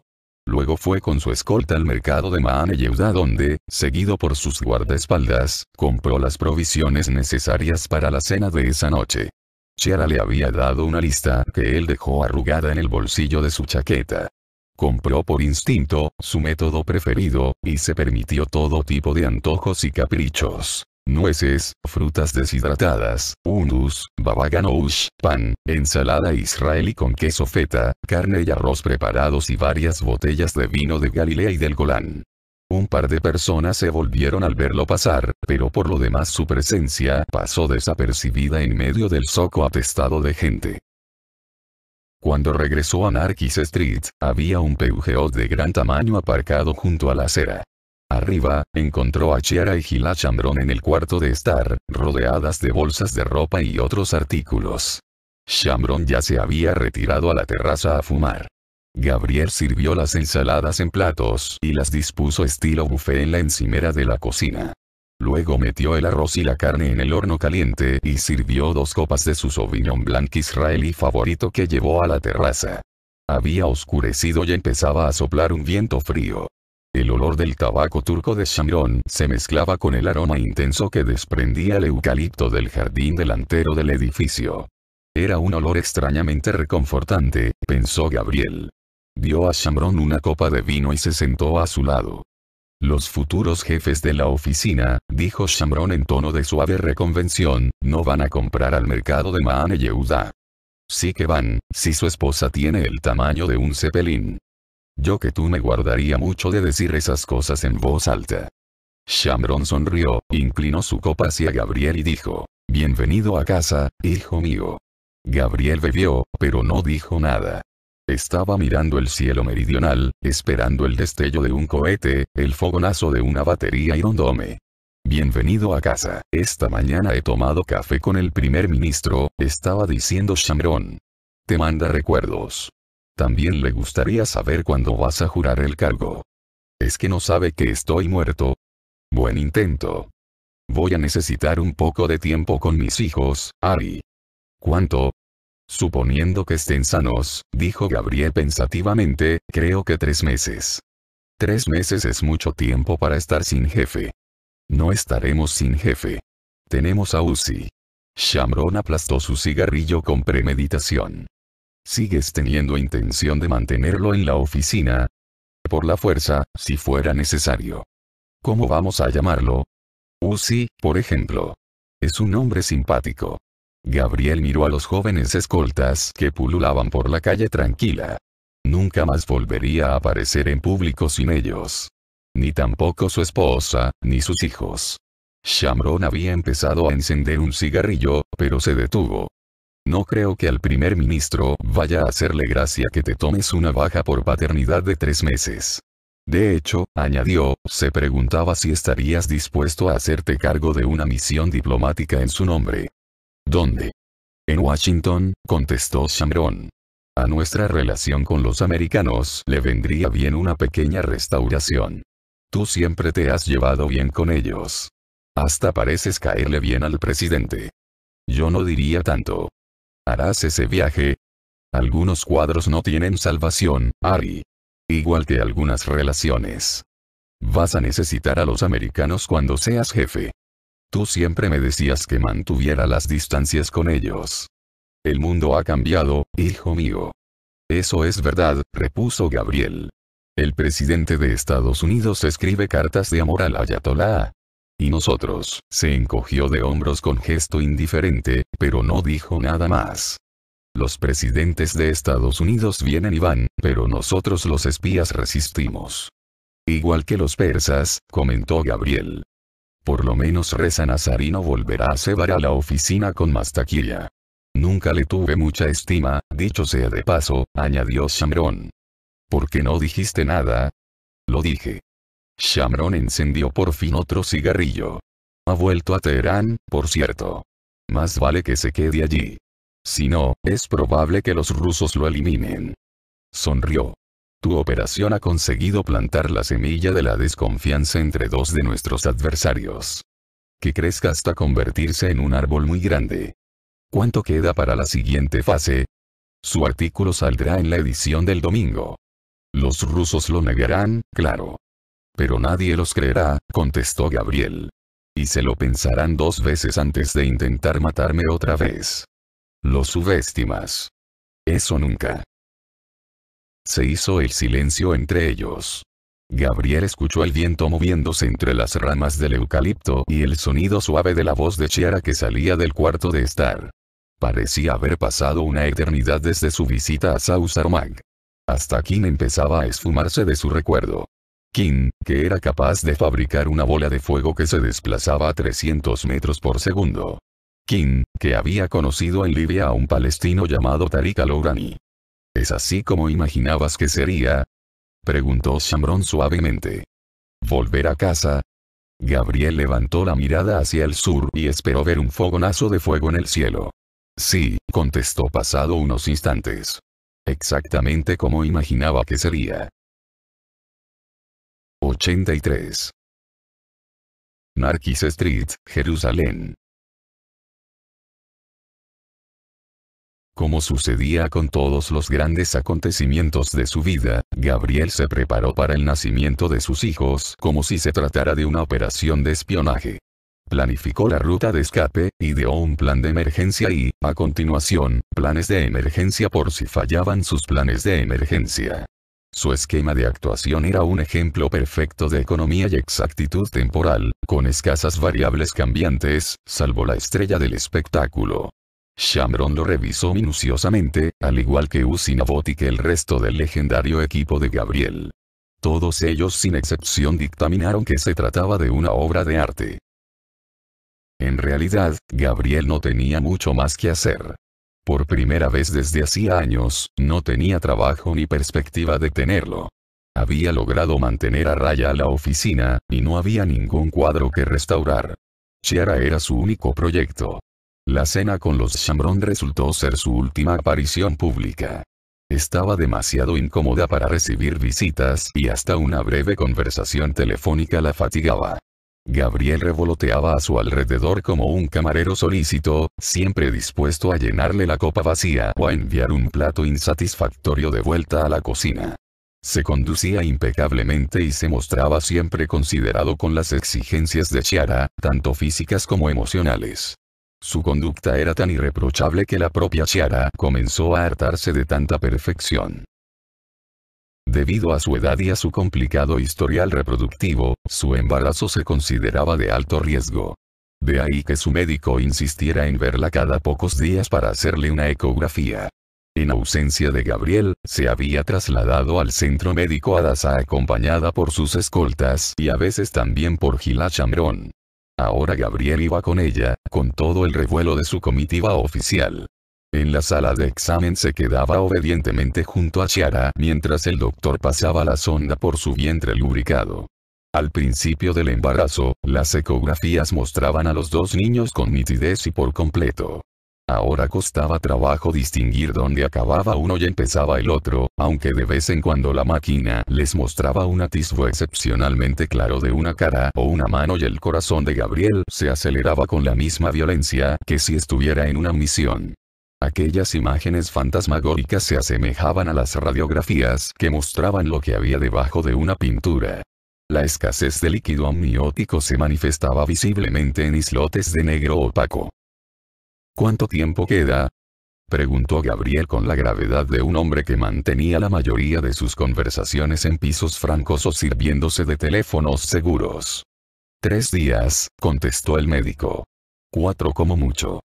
Luego fue con su escolta al mercado de Maane Yeuda donde, seguido por sus guardaespaldas, compró las provisiones necesarias para la cena de esa noche. Chiara le había dado una lista que él dejó arrugada en el bolsillo de su chaqueta. Compró por instinto, su método preferido, y se permitió todo tipo de antojos y caprichos nueces, frutas deshidratadas, undus, babaganoush, pan, ensalada israelí con queso feta, carne y arroz preparados y varias botellas de vino de Galilea y del Golán. Un par de personas se volvieron al verlo pasar, pero por lo demás su presencia pasó desapercibida en medio del zoco atestado de gente. Cuando regresó a Narquis Street, había un Peugeot de gran tamaño aparcado junto a la acera. Arriba, encontró a Chiara y Gila Chambrón en el cuarto de estar, rodeadas de bolsas de ropa y otros artículos. Chambrón ya se había retirado a la terraza a fumar. Gabriel sirvió las ensaladas en platos y las dispuso estilo buffet en la encimera de la cocina. Luego metió el arroz y la carne en el horno caliente y sirvió dos copas de su Sauvignon blanco israelí favorito que llevó a la terraza. Había oscurecido y empezaba a soplar un viento frío. El olor del tabaco turco de Shamron se mezclaba con el aroma intenso que desprendía el eucalipto del jardín delantero del edificio. Era un olor extrañamente reconfortante, pensó Gabriel. Dio a Shamron una copa de vino y se sentó a su lado. Los futuros jefes de la oficina, dijo Shamron en tono de suave reconvención, no van a comprar al mercado de Maane Yehuda. Sí que van, si su esposa tiene el tamaño de un cepelín. Yo que tú me guardaría mucho de decir esas cosas en voz alta. Shamron sonrió, inclinó su copa hacia Gabriel y dijo, Bienvenido a casa, hijo mío. Gabriel bebió, pero no dijo nada. Estaba mirando el cielo meridional, esperando el destello de un cohete, el fogonazo de una batería y rondome. Bienvenido a casa, esta mañana he tomado café con el primer ministro, estaba diciendo Shamron. Te manda recuerdos. También le gustaría saber cuándo vas a jurar el cargo. ¿Es que no sabe que estoy muerto? Buen intento. Voy a necesitar un poco de tiempo con mis hijos, Ari. ¿Cuánto? Suponiendo que estén sanos, dijo Gabriel pensativamente, creo que tres meses. Tres meses es mucho tiempo para estar sin jefe. No estaremos sin jefe. Tenemos a Uzi. Shamron aplastó su cigarrillo con premeditación. ¿Sigues teniendo intención de mantenerlo en la oficina? Por la fuerza, si fuera necesario. ¿Cómo vamos a llamarlo? Uzi, por ejemplo. Es un hombre simpático. Gabriel miró a los jóvenes escoltas que pululaban por la calle tranquila. Nunca más volvería a aparecer en público sin ellos. Ni tampoco su esposa, ni sus hijos. Shamron había empezado a encender un cigarrillo, pero se detuvo. No creo que al primer ministro vaya a hacerle gracia que te tomes una baja por paternidad de tres meses. De hecho, añadió, se preguntaba si estarías dispuesto a hacerte cargo de una misión diplomática en su nombre. ¿Dónde? En Washington, contestó Shamron. A nuestra relación con los americanos le vendría bien una pequeña restauración. Tú siempre te has llevado bien con ellos. Hasta pareces caerle bien al presidente. Yo no diría tanto harás ese viaje. Algunos cuadros no tienen salvación, Ari. Igual que algunas relaciones. Vas a necesitar a los americanos cuando seas jefe. Tú siempre me decías que mantuviera las distancias con ellos. El mundo ha cambiado, hijo mío. Eso es verdad, repuso Gabriel. El presidente de Estados Unidos escribe cartas de amor al ayatolá y nosotros, se encogió de hombros con gesto indiferente, pero no dijo nada más. Los presidentes de Estados Unidos vienen y van, pero nosotros los espías resistimos. Igual que los persas, comentó Gabriel. Por lo menos Reza Nazarino volverá a cebar a la oficina con más taquilla. Nunca le tuve mucha estima, dicho sea de paso, añadió Chambrón. ¿Por qué no dijiste nada? Lo dije. Shamron encendió por fin otro cigarrillo. Ha vuelto a Teherán, por cierto. Más vale que se quede allí. Si no, es probable que los rusos lo eliminen. Sonrió. Tu operación ha conseguido plantar la semilla de la desconfianza entre dos de nuestros adversarios. Que crezca hasta convertirse en un árbol muy grande. ¿Cuánto queda para la siguiente fase? Su artículo saldrá en la edición del domingo. Los rusos lo negarán, claro. Pero nadie los creerá, contestó Gabriel. Y se lo pensarán dos veces antes de intentar matarme otra vez. Lo subestimas. Eso nunca. Se hizo el silencio entre ellos. Gabriel escuchó el viento moviéndose entre las ramas del eucalipto y el sonido suave de la voz de Chiara que salía del cuarto de estar. Parecía haber pasado una eternidad desde su visita a Sausarmag. Hasta aquí empezaba a esfumarse de su recuerdo. King, que era capaz de fabricar una bola de fuego que se desplazaba a 300 metros por segundo. King, que había conocido en Libia a un palestino llamado Tariq al ¿Es así como imaginabas que sería? Preguntó Shamron suavemente. ¿Volver a casa? Gabriel levantó la mirada hacia el sur y esperó ver un fogonazo de fuego en el cielo. Sí, contestó pasado unos instantes. Exactamente como imaginaba que sería. 83. Narquis Street, Jerusalén. Como sucedía con todos los grandes acontecimientos de su vida, Gabriel se preparó para el nacimiento de sus hijos como si se tratara de una operación de espionaje. Planificó la ruta de escape, ideó un plan de emergencia y, a continuación, planes de emergencia por si fallaban sus planes de emergencia. Su esquema de actuación era un ejemplo perfecto de economía y exactitud temporal, con escasas variables cambiantes, salvo la estrella del espectáculo. Shamron lo revisó minuciosamente, al igual que Usinabot y que el resto del legendario equipo de Gabriel. Todos ellos sin excepción dictaminaron que se trataba de una obra de arte. En realidad, Gabriel no tenía mucho más que hacer. Por primera vez desde hacía años, no tenía trabajo ni perspectiva de tenerlo. Había logrado mantener a raya la oficina, y no había ningún cuadro que restaurar. Chiara era su único proyecto. La cena con los Chambrón resultó ser su última aparición pública. Estaba demasiado incómoda para recibir visitas y hasta una breve conversación telefónica la fatigaba. Gabriel revoloteaba a su alrededor como un camarero solícito, siempre dispuesto a llenarle la copa vacía o a enviar un plato insatisfactorio de vuelta a la cocina. Se conducía impecablemente y se mostraba siempre considerado con las exigencias de Chiara, tanto físicas como emocionales. Su conducta era tan irreprochable que la propia Chiara comenzó a hartarse de tanta perfección. Debido a su edad y a su complicado historial reproductivo, su embarazo se consideraba de alto riesgo. De ahí que su médico insistiera en verla cada pocos días para hacerle una ecografía. En ausencia de Gabriel, se había trasladado al centro médico Adasa acompañada por sus escoltas y a veces también por Gila Chambrón. Ahora Gabriel iba con ella, con todo el revuelo de su comitiva oficial. En la sala de examen se quedaba obedientemente junto a Chiara mientras el doctor pasaba la sonda por su vientre lubricado. Al principio del embarazo, las ecografías mostraban a los dos niños con nitidez y por completo. Ahora costaba trabajo distinguir dónde acababa uno y empezaba el otro, aunque de vez en cuando la máquina les mostraba un atisbo excepcionalmente claro de una cara o una mano y el corazón de Gabriel se aceleraba con la misma violencia que si estuviera en una misión. Aquellas imágenes fantasmagóricas se asemejaban a las radiografías que mostraban lo que había debajo de una pintura. La escasez de líquido amniótico se manifestaba visiblemente en islotes de negro opaco. ¿Cuánto tiempo queda? preguntó Gabriel con la gravedad de un hombre que mantenía la mayoría de sus conversaciones en pisos francos o sirviéndose de teléfonos seguros. Tres días, contestó el médico. Cuatro como mucho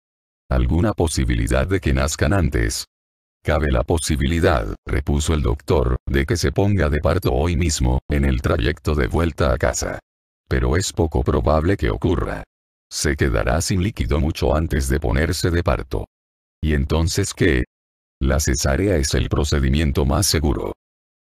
alguna posibilidad de que nazcan antes. Cabe la posibilidad, repuso el doctor, de que se ponga de parto hoy mismo, en el trayecto de vuelta a casa. Pero es poco probable que ocurra. Se quedará sin líquido mucho antes de ponerse de parto. ¿Y entonces qué? La cesárea es el procedimiento más seguro.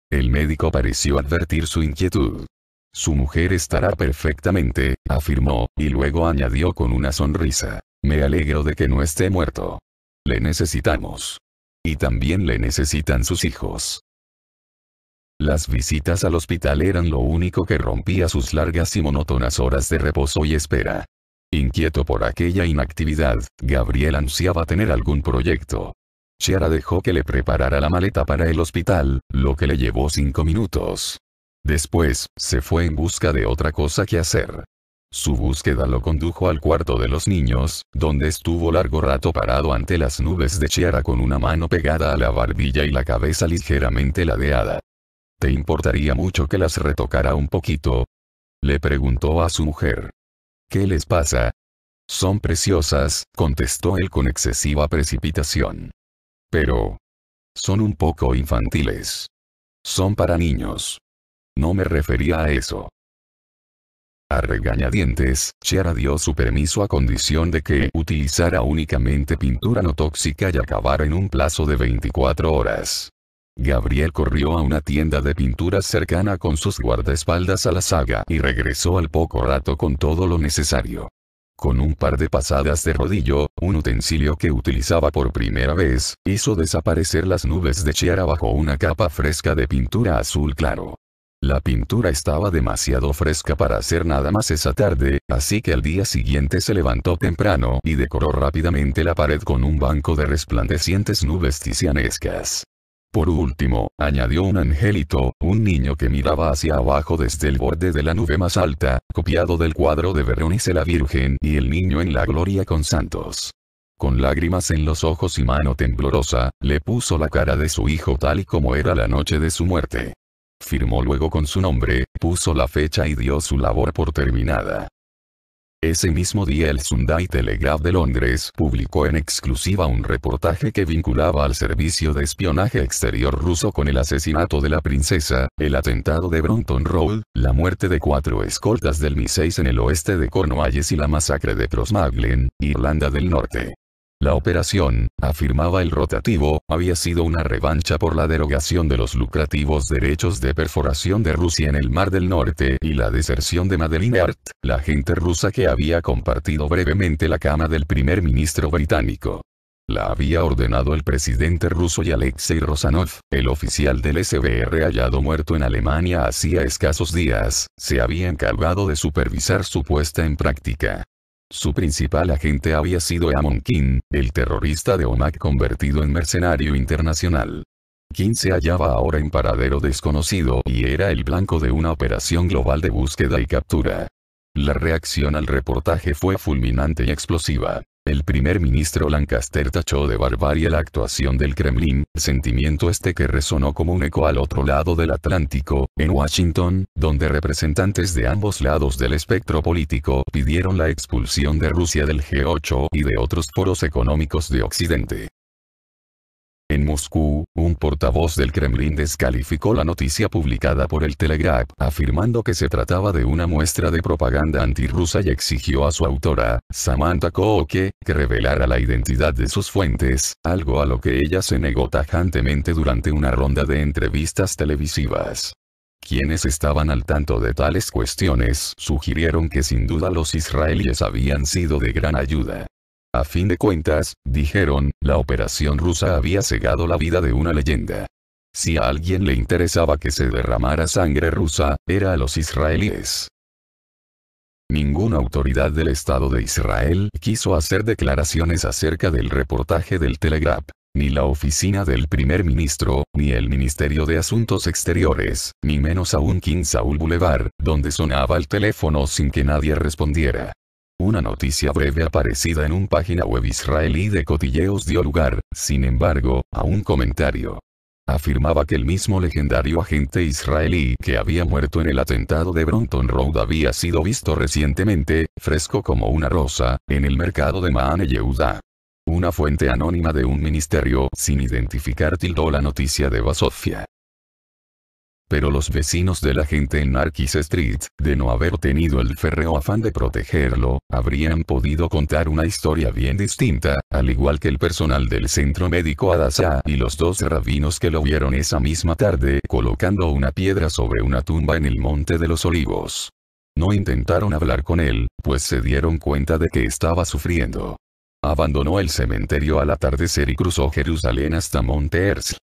El médico pareció advertir su inquietud. Su mujer estará perfectamente, afirmó, y luego añadió con una sonrisa. Me alegro de que no esté muerto. Le necesitamos. Y también le necesitan sus hijos. Las visitas al hospital eran lo único que rompía sus largas y monótonas horas de reposo y espera. Inquieto por aquella inactividad, Gabriel ansiaba tener algún proyecto. Chiara dejó que le preparara la maleta para el hospital, lo que le llevó cinco minutos. Después, se fue en busca de otra cosa que hacer. Su búsqueda lo condujo al cuarto de los niños, donde estuvo largo rato parado ante las nubes de Chiara con una mano pegada a la barbilla y la cabeza ligeramente ladeada. ¿Te importaría mucho que las retocara un poquito? Le preguntó a su mujer. ¿Qué les pasa? Son preciosas, contestó él con excesiva precipitación. Pero... Son un poco infantiles. Son para niños. No me refería a eso. A regañadientes, Chiara dio su permiso a condición de que utilizara únicamente pintura no tóxica y acabara en un plazo de 24 horas. Gabriel corrió a una tienda de pinturas cercana con sus guardaespaldas a la saga y regresó al poco rato con todo lo necesario. Con un par de pasadas de rodillo, un utensilio que utilizaba por primera vez, hizo desaparecer las nubes de Chiara bajo una capa fresca de pintura azul claro. La pintura estaba demasiado fresca para hacer nada más esa tarde, así que al día siguiente se levantó temprano y decoró rápidamente la pared con un banco de resplandecientes nubes tisianescas. Por último, añadió un angelito, un niño que miraba hacia abajo desde el borde de la nube más alta, copiado del cuadro de Berenice la Virgen y el niño en la gloria con santos con lágrimas en los ojos y mano temblorosa, le puso la cara de su hijo tal y como era la noche de su muerte firmó luego con su nombre, puso la fecha y dio su labor por terminada. Ese mismo día el Sunday Telegraph de Londres publicó en exclusiva un reportaje que vinculaba al servicio de espionaje exterior ruso con el asesinato de la princesa, el atentado de Brompton Road, la muerte de cuatro escoltas del Mi-6 en el oeste de Cornualles y la masacre de Crossmaglen, Irlanda del Norte. La operación, afirmaba el rotativo, había sido una revancha por la derogación de los lucrativos derechos de perforación de Rusia en el Mar del Norte y la deserción de Madeleine Art, la gente rusa que había compartido brevemente la cama del primer ministro británico. La había ordenado el presidente ruso y Alexei Rosanov, el oficial del SBR hallado muerto en Alemania hacía escasos días, se había encargado de supervisar su puesta en práctica. Su principal agente había sido Amon Kim, el terrorista de Omak convertido en mercenario internacional. Kim se hallaba ahora en paradero desconocido y era el blanco de una operación global de búsqueda y captura. La reacción al reportaje fue fulminante y explosiva. El primer ministro Lancaster tachó de barbarie la actuación del Kremlin, sentimiento este que resonó como un eco al otro lado del Atlántico, en Washington, donde representantes de ambos lados del espectro político pidieron la expulsión de Rusia del G8 y de otros foros económicos de Occidente. En Moscú, un portavoz del Kremlin descalificó la noticia publicada por el Telegraph, afirmando que se trataba de una muestra de propaganda antirrusa y exigió a su autora, Samantha Kooke, que revelara la identidad de sus fuentes, algo a lo que ella se negó tajantemente durante una ronda de entrevistas televisivas. Quienes estaban al tanto de tales cuestiones sugirieron que sin duda los israelíes habían sido de gran ayuda. A fin de cuentas, dijeron, la operación rusa había cegado la vida de una leyenda. Si a alguien le interesaba que se derramara sangre rusa, era a los israelíes. Ninguna autoridad del Estado de Israel quiso hacer declaraciones acerca del reportaje del Telegraph, ni la oficina del primer ministro, ni el Ministerio de Asuntos Exteriores, ni menos aún King Saul Boulevard, donde sonaba el teléfono sin que nadie respondiera. Una noticia breve aparecida en un página web israelí de cotilleos dio lugar, sin embargo, a un comentario. Afirmaba que el mismo legendario agente israelí que había muerto en el atentado de Brompton Road había sido visto recientemente, fresco como una rosa, en el mercado de Maane Yehuda. Una fuente anónima de un ministerio sin identificar tildó la noticia de Basofia pero los vecinos de la gente en Narkis Street, de no haber tenido el férreo afán de protegerlo, habrían podido contar una historia bien distinta, al igual que el personal del centro médico Adasá y los dos rabinos que lo vieron esa misma tarde colocando una piedra sobre una tumba en el Monte de los Olivos. No intentaron hablar con él, pues se dieron cuenta de que estaba sufriendo. Abandonó el cementerio al atardecer y cruzó Jerusalén hasta Monte Herzl.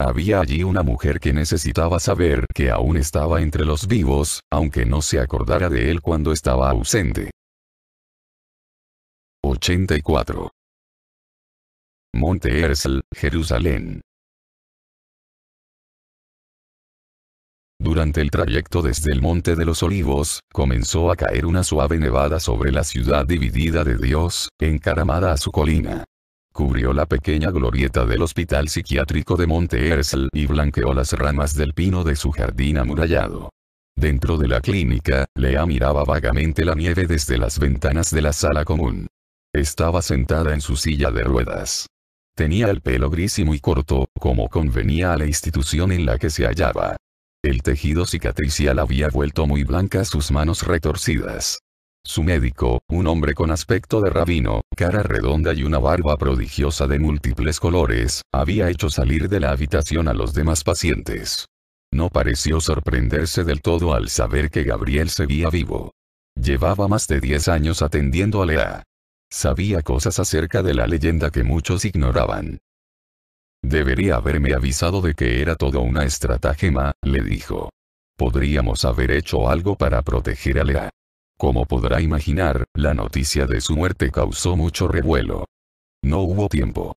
Había allí una mujer que necesitaba saber que aún estaba entre los vivos, aunque no se acordara de él cuando estaba ausente. 84. Monte Herzl, Jerusalén. Durante el trayecto desde el Monte de los Olivos, comenzó a caer una suave nevada sobre la ciudad dividida de Dios, encaramada a su colina. Cubrió la pequeña glorieta del Hospital Psiquiátrico de Monte y blanqueó las ramas del pino de su jardín amurallado. Dentro de la clínica, Lea miraba vagamente la nieve desde las ventanas de la sala común. Estaba sentada en su silla de ruedas. Tenía el pelo gris y muy corto, como convenía a la institución en la que se hallaba. El tejido cicatricial había vuelto muy blanca sus manos retorcidas. Su médico, un hombre con aspecto de rabino, cara redonda y una barba prodigiosa de múltiples colores, había hecho salir de la habitación a los demás pacientes. No pareció sorprenderse del todo al saber que Gabriel seguía vivo. Llevaba más de 10 años atendiendo a Lea. Sabía cosas acerca de la leyenda que muchos ignoraban. Debería haberme avisado de que era todo una estratagema, le dijo. Podríamos haber hecho algo para proteger a Lea. Como podrá imaginar, la noticia de su muerte causó mucho revuelo. No hubo tiempo.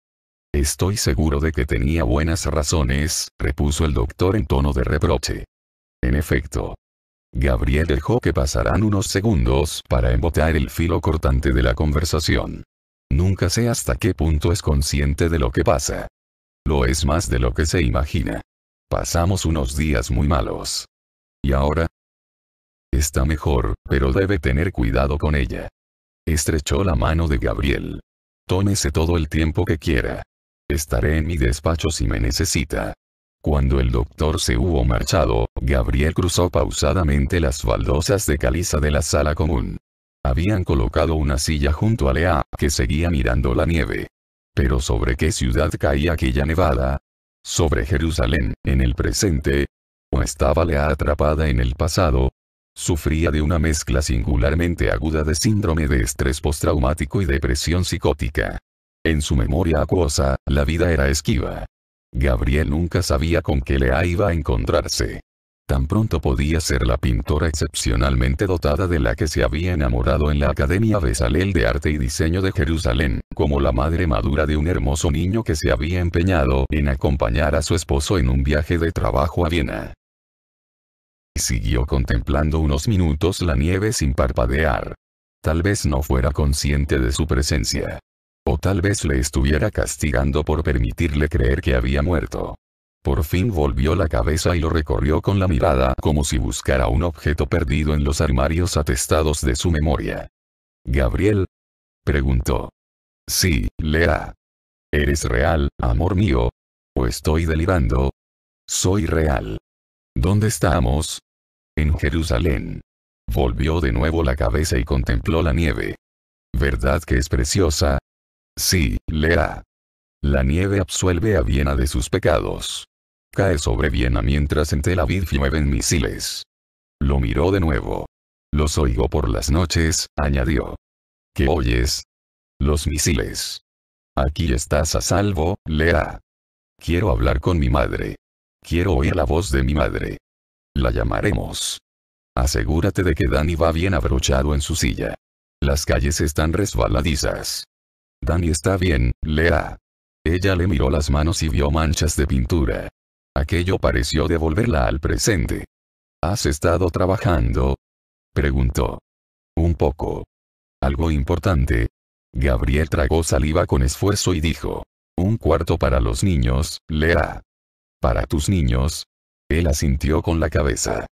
Estoy seguro de que tenía buenas razones, repuso el doctor en tono de reproche. En efecto. Gabriel dejó que pasaran unos segundos para embotar el filo cortante de la conversación. Nunca sé hasta qué punto es consciente de lo que pasa. Lo es más de lo que se imagina. Pasamos unos días muy malos. Y ahora, Está mejor, pero debe tener cuidado con ella. Estrechó la mano de Gabriel. Tómese todo el tiempo que quiera. Estaré en mi despacho si me necesita. Cuando el doctor se hubo marchado, Gabriel cruzó pausadamente las baldosas de caliza de la sala común. Habían colocado una silla junto a Lea, que seguía mirando la nieve. Pero ¿sobre qué ciudad caía aquella nevada? ¿Sobre Jerusalén, en el presente? ¿O estaba Lea atrapada en el pasado? Sufría de una mezcla singularmente aguda de síndrome de estrés postraumático y depresión psicótica. En su memoria acuosa, la vida era esquiva. Gabriel nunca sabía con qué Lea iba a encontrarse. Tan pronto podía ser la pintora excepcionalmente dotada de la que se había enamorado en la Academia Besalel de Arte y Diseño de Jerusalén, como la madre madura de un hermoso niño que se había empeñado en acompañar a su esposo en un viaje de trabajo a Viena. Siguió contemplando unos minutos la nieve sin parpadear. Tal vez no fuera consciente de su presencia. O tal vez le estuviera castigando por permitirle creer que había muerto. Por fin volvió la cabeza y lo recorrió con la mirada como si buscara un objeto perdido en los armarios atestados de su memoria. Gabriel? preguntó. Sí, Lea. ¿Eres real, amor mío? ¿O estoy delirando? Soy real. ¿Dónde estamos? en Jerusalén. Volvió de nuevo la cabeza y contempló la nieve. ¿Verdad que es preciosa? Sí, Lea. La nieve absuelve a Viena de sus pecados. Cae sobre Viena mientras en Tel Aviv llueven misiles. Lo miró de nuevo. Los oigo por las noches, añadió. ¿Qué oyes? Los misiles. Aquí estás a salvo, Lea. Quiero hablar con mi madre. Quiero oír la voz de mi madre. La llamaremos. Asegúrate de que Danny va bien abrochado en su silla. Las calles están resbaladizas. Danny está bien, Lea. Ella le miró las manos y vio manchas de pintura. Aquello pareció devolverla al presente. ¿Has estado trabajando? Preguntó. Un poco. Algo importante. Gabriel tragó saliva con esfuerzo y dijo. Un cuarto para los niños, Lea. Para tus niños, él asintió con la cabeza.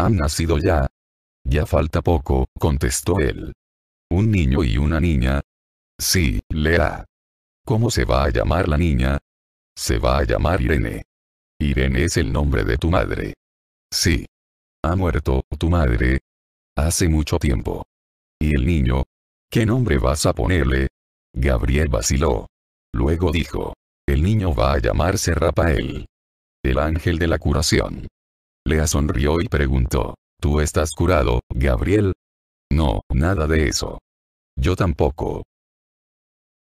¿Han nacido ya? Ya falta poco, contestó él. ¿Un niño y una niña? Sí, Lea. ¿Cómo se va a llamar la niña? Se va a llamar Irene. Irene es el nombre de tu madre. Sí. ¿Ha muerto tu madre? Hace mucho tiempo. ¿Y el niño? ¿Qué nombre vas a ponerle? Gabriel vaciló. Luego dijo. El niño va a llamarse Rafael ángel de la curación. Lea sonrió y preguntó, ¿Tú estás curado, Gabriel? No, nada de eso. Yo tampoco.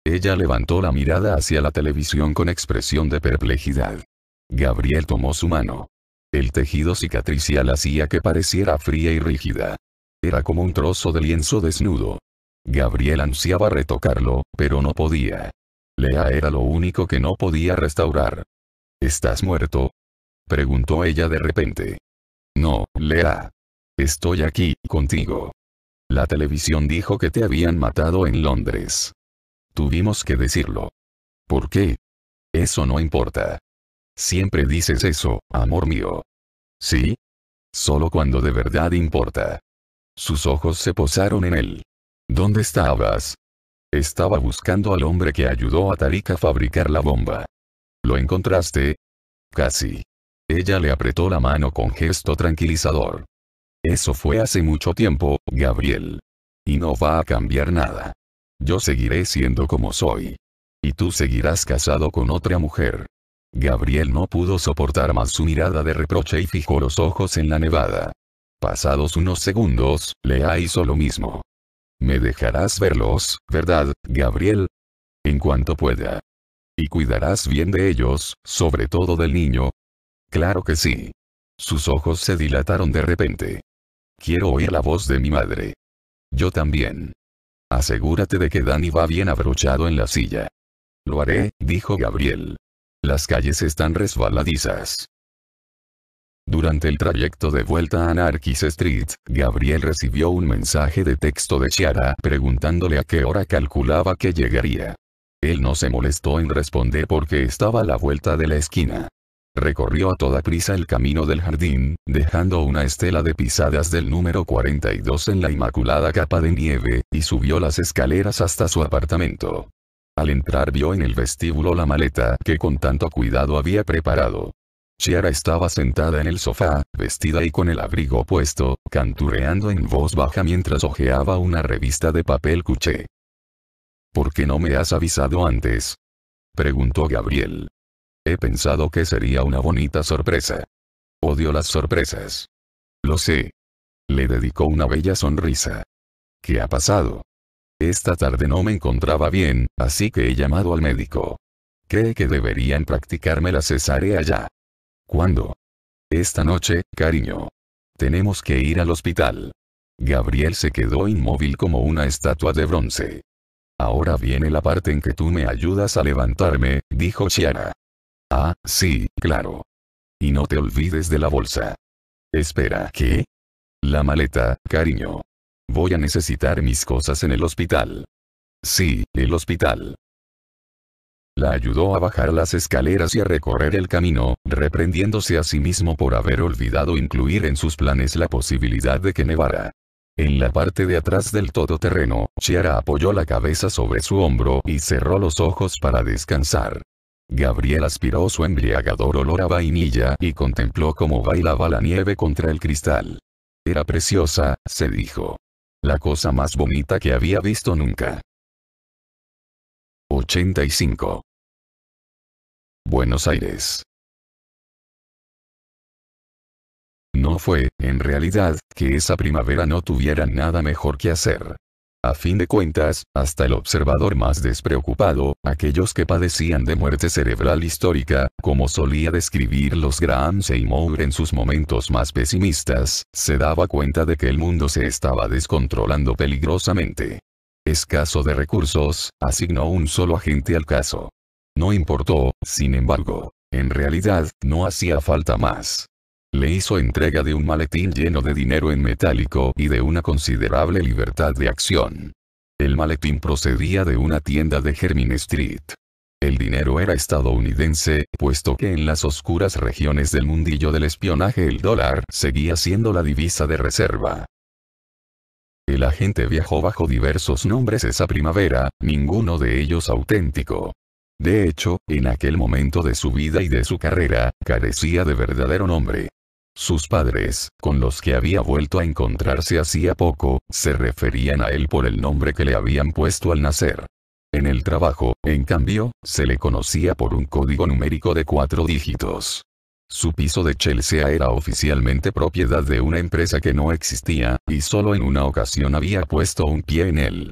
Ella levantó la mirada hacia la televisión con expresión de perplejidad. Gabriel tomó su mano. El tejido cicatricial hacía que pareciera fría y rígida. Era como un trozo de lienzo desnudo. Gabriel ansiaba retocarlo, pero no podía. Lea era lo único que no podía restaurar. ¿Estás muerto? Preguntó ella de repente. No, Lea. Estoy aquí, contigo. La televisión dijo que te habían matado en Londres. Tuvimos que decirlo. ¿Por qué? Eso no importa. Siempre dices eso, amor mío. ¿Sí? Solo cuando de verdad importa. Sus ojos se posaron en él. ¿Dónde estabas? Estaba buscando al hombre que ayudó a Tarika a fabricar la bomba. ¿Lo encontraste? Casi. Ella le apretó la mano con gesto tranquilizador. Eso fue hace mucho tiempo, Gabriel. Y no va a cambiar nada. Yo seguiré siendo como soy. Y tú seguirás casado con otra mujer. Gabriel no pudo soportar más su mirada de reproche y fijó los ojos en la nevada. Pasados unos segundos, Lea hizo lo mismo. Me dejarás verlos, ¿verdad, Gabriel? En cuanto pueda. ¿Y cuidarás bien de ellos, sobre todo del niño? Claro que sí. Sus ojos se dilataron de repente. Quiero oír la voz de mi madre. Yo también. Asegúrate de que Danny va bien abrochado en la silla. Lo haré, dijo Gabriel. Las calles están resbaladizas. Durante el trayecto de vuelta a Anarchy Street, Gabriel recibió un mensaje de texto de Chiara preguntándole a qué hora calculaba que llegaría. Él no se molestó en responder porque estaba a la vuelta de la esquina. Recorrió a toda prisa el camino del jardín, dejando una estela de pisadas del número 42 en la inmaculada capa de nieve, y subió las escaleras hasta su apartamento. Al entrar vio en el vestíbulo la maleta que con tanto cuidado había preparado. Chiara estaba sentada en el sofá, vestida y con el abrigo puesto, canturreando en voz baja mientras hojeaba una revista de papel cuché. ¿Por qué no me has avisado antes? Preguntó Gabriel. He pensado que sería una bonita sorpresa. Odio las sorpresas. Lo sé. Le dedicó una bella sonrisa. ¿Qué ha pasado? Esta tarde no me encontraba bien, así que he llamado al médico. Cree que deberían practicarme la cesárea ya. ¿Cuándo? Esta noche, cariño. Tenemos que ir al hospital. Gabriel se quedó inmóvil como una estatua de bronce. Ahora viene la parte en que tú me ayudas a levantarme, dijo Chiara. Ah, sí, claro. Y no te olvides de la bolsa. Espera, ¿qué? La maleta, cariño. Voy a necesitar mis cosas en el hospital. Sí, el hospital. La ayudó a bajar las escaleras y a recorrer el camino, reprendiéndose a sí mismo por haber olvidado incluir en sus planes la posibilidad de que nevara. En la parte de atrás del todoterreno, Chiara apoyó la cabeza sobre su hombro y cerró los ojos para descansar. Gabriel aspiró su embriagador olor a vainilla y contempló cómo bailaba la nieve contra el cristal. Era preciosa, se dijo. La cosa más bonita que había visto nunca. 85. Buenos Aires. No fue, en realidad, que esa primavera no tuvieran nada mejor que hacer. A fin de cuentas, hasta el observador más despreocupado, aquellos que padecían de muerte cerebral histórica, como solía describir los Graham Seymour en sus momentos más pesimistas, se daba cuenta de que el mundo se estaba descontrolando peligrosamente. Escaso de recursos, asignó un solo agente al caso. No importó, sin embargo. En realidad, no hacía falta más. Le hizo entrega de un maletín lleno de dinero en metálico y de una considerable libertad de acción. El maletín procedía de una tienda de Germin Street. El dinero era estadounidense, puesto que en las oscuras regiones del mundillo del espionaje el dólar seguía siendo la divisa de reserva. El agente viajó bajo diversos nombres esa primavera, ninguno de ellos auténtico. De hecho, en aquel momento de su vida y de su carrera, carecía de verdadero nombre. Sus padres, con los que había vuelto a encontrarse hacía poco, se referían a él por el nombre que le habían puesto al nacer. En el trabajo, en cambio, se le conocía por un código numérico de cuatro dígitos. Su piso de Chelsea era oficialmente propiedad de una empresa que no existía, y solo en una ocasión había puesto un pie en él.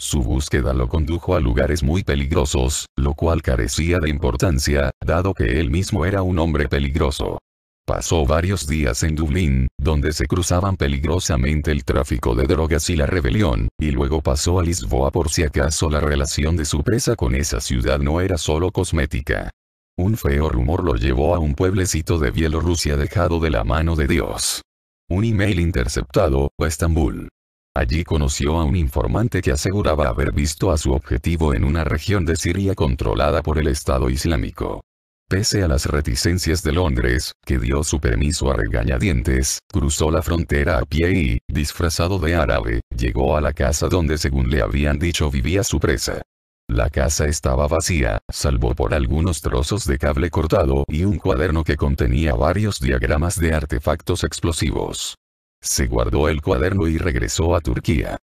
Su búsqueda lo condujo a lugares muy peligrosos, lo cual carecía de importancia, dado que él mismo era un hombre peligroso. Pasó varios días en Dublín, donde se cruzaban peligrosamente el tráfico de drogas y la rebelión, y luego pasó a Lisboa por si acaso la relación de su presa con esa ciudad no era solo cosmética. Un feo rumor lo llevó a un pueblecito de Bielorrusia dejado de la mano de Dios. Un email interceptado, a Estambul. Allí conoció a un informante que aseguraba haber visto a su objetivo en una región de Siria controlada por el Estado Islámico. Pese a las reticencias de Londres, que dio su permiso a regañadientes, cruzó la frontera a pie y, disfrazado de árabe, llegó a la casa donde según le habían dicho vivía su presa. La casa estaba vacía, salvo por algunos trozos de cable cortado y un cuaderno que contenía varios diagramas de artefactos explosivos. Se guardó el cuaderno y regresó a Turquía.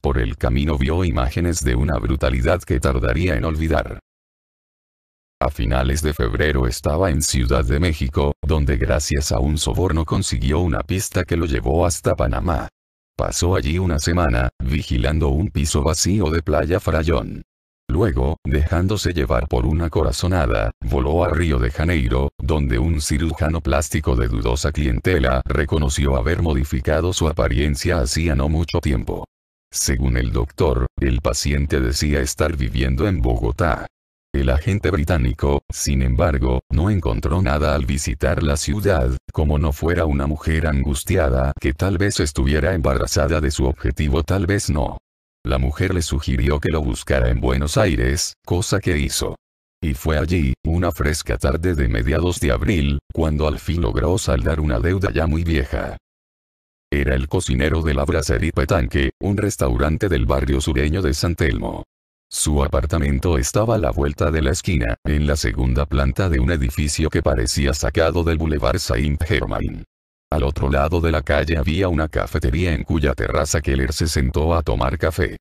Por el camino vio imágenes de una brutalidad que tardaría en olvidar. A finales de febrero estaba en Ciudad de México, donde gracias a un soborno consiguió una pista que lo llevó hasta Panamá. Pasó allí una semana, vigilando un piso vacío de Playa Frayón. Luego, dejándose llevar por una corazonada, voló a Río de Janeiro, donde un cirujano plástico de dudosa clientela reconoció haber modificado su apariencia hacía no mucho tiempo. Según el doctor, el paciente decía estar viviendo en Bogotá. El agente británico, sin embargo, no encontró nada al visitar la ciudad, como no fuera una mujer angustiada que tal vez estuviera embarazada de su objetivo tal vez no. La mujer le sugirió que lo buscara en Buenos Aires, cosa que hizo. Y fue allí, una fresca tarde de mediados de abril, cuando al fin logró saldar una deuda ya muy vieja. Era el cocinero de la Brasserie Petanque, un restaurante del barrio sureño de San Telmo. Su apartamento estaba a la vuelta de la esquina, en la segunda planta de un edificio que parecía sacado del Boulevard Saint-Germain. Al otro lado de la calle había una cafetería en cuya terraza Keller se sentó a tomar café.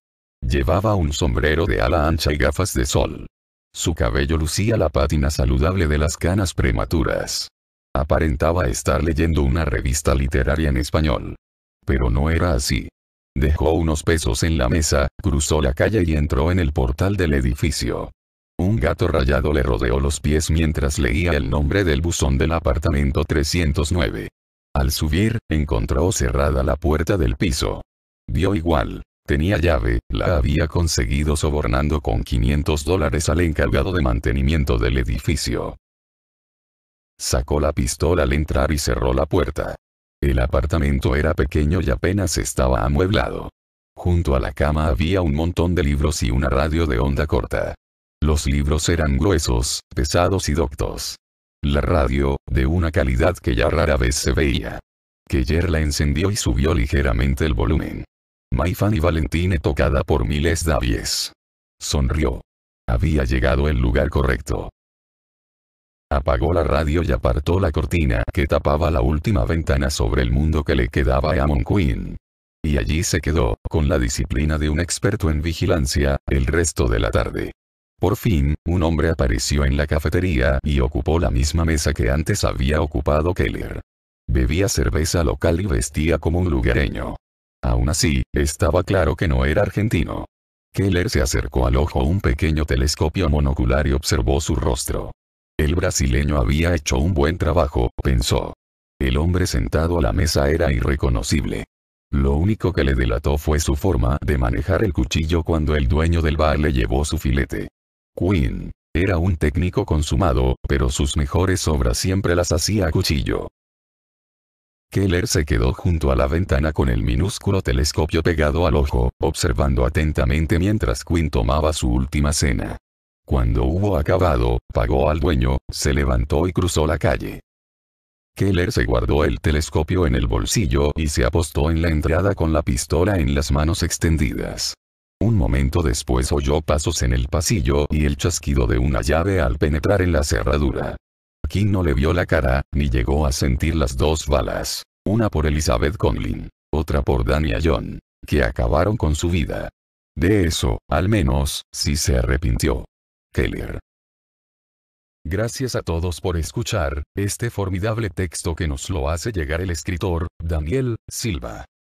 Llevaba un sombrero de ala ancha y gafas de sol. Su cabello lucía la pátina saludable de las canas prematuras. Aparentaba estar leyendo una revista literaria en español. Pero no era así. Dejó unos pesos en la mesa, cruzó la calle y entró en el portal del edificio. Un gato rayado le rodeó los pies mientras leía el nombre del buzón del apartamento 309. Al subir, encontró cerrada la puerta del piso. Dio igual. Tenía llave, la había conseguido sobornando con 500 dólares al encargado de mantenimiento del edificio. Sacó la pistola al entrar y cerró la puerta. El apartamento era pequeño y apenas estaba amueblado. Junto a la cama había un montón de libros y una radio de onda corta. Los libros eran gruesos, pesados y doctos. La radio, de una calidad que ya rara vez se veía. Keller la encendió y subió ligeramente el volumen. My y Valentine tocada por miles de Sonrió. Había llegado el lugar correcto. Apagó la radio y apartó la cortina que tapaba la última ventana sobre el mundo que le quedaba a Amon Y allí se quedó, con la disciplina de un experto en vigilancia, el resto de la tarde. Por fin, un hombre apareció en la cafetería y ocupó la misma mesa que antes había ocupado Keller. Bebía cerveza local y vestía como un lugareño. Aún así, estaba claro que no era argentino. Keller se acercó al ojo un pequeño telescopio monocular y observó su rostro. El brasileño había hecho un buen trabajo, pensó. El hombre sentado a la mesa era irreconocible. Lo único que le delató fue su forma de manejar el cuchillo cuando el dueño del bar le llevó su filete. Quinn era un técnico consumado, pero sus mejores obras siempre las hacía a cuchillo. Keller se quedó junto a la ventana con el minúsculo telescopio pegado al ojo, observando atentamente mientras Quinn tomaba su última cena. Cuando hubo acabado, pagó al dueño, se levantó y cruzó la calle. Keller se guardó el telescopio en el bolsillo y se apostó en la entrada con la pistola en las manos extendidas. Un momento después oyó pasos en el pasillo y el chasquido de una llave al penetrar en la cerradura. King no le vio la cara, ni llegó a sentir las dos balas. Una por Elizabeth Conlin, otra por Dania John, que acabaron con su vida. De eso, al menos, sí se arrepintió. Keller. Gracias a todos por escuchar, este formidable texto que nos lo hace llegar el escritor, Daniel Silva.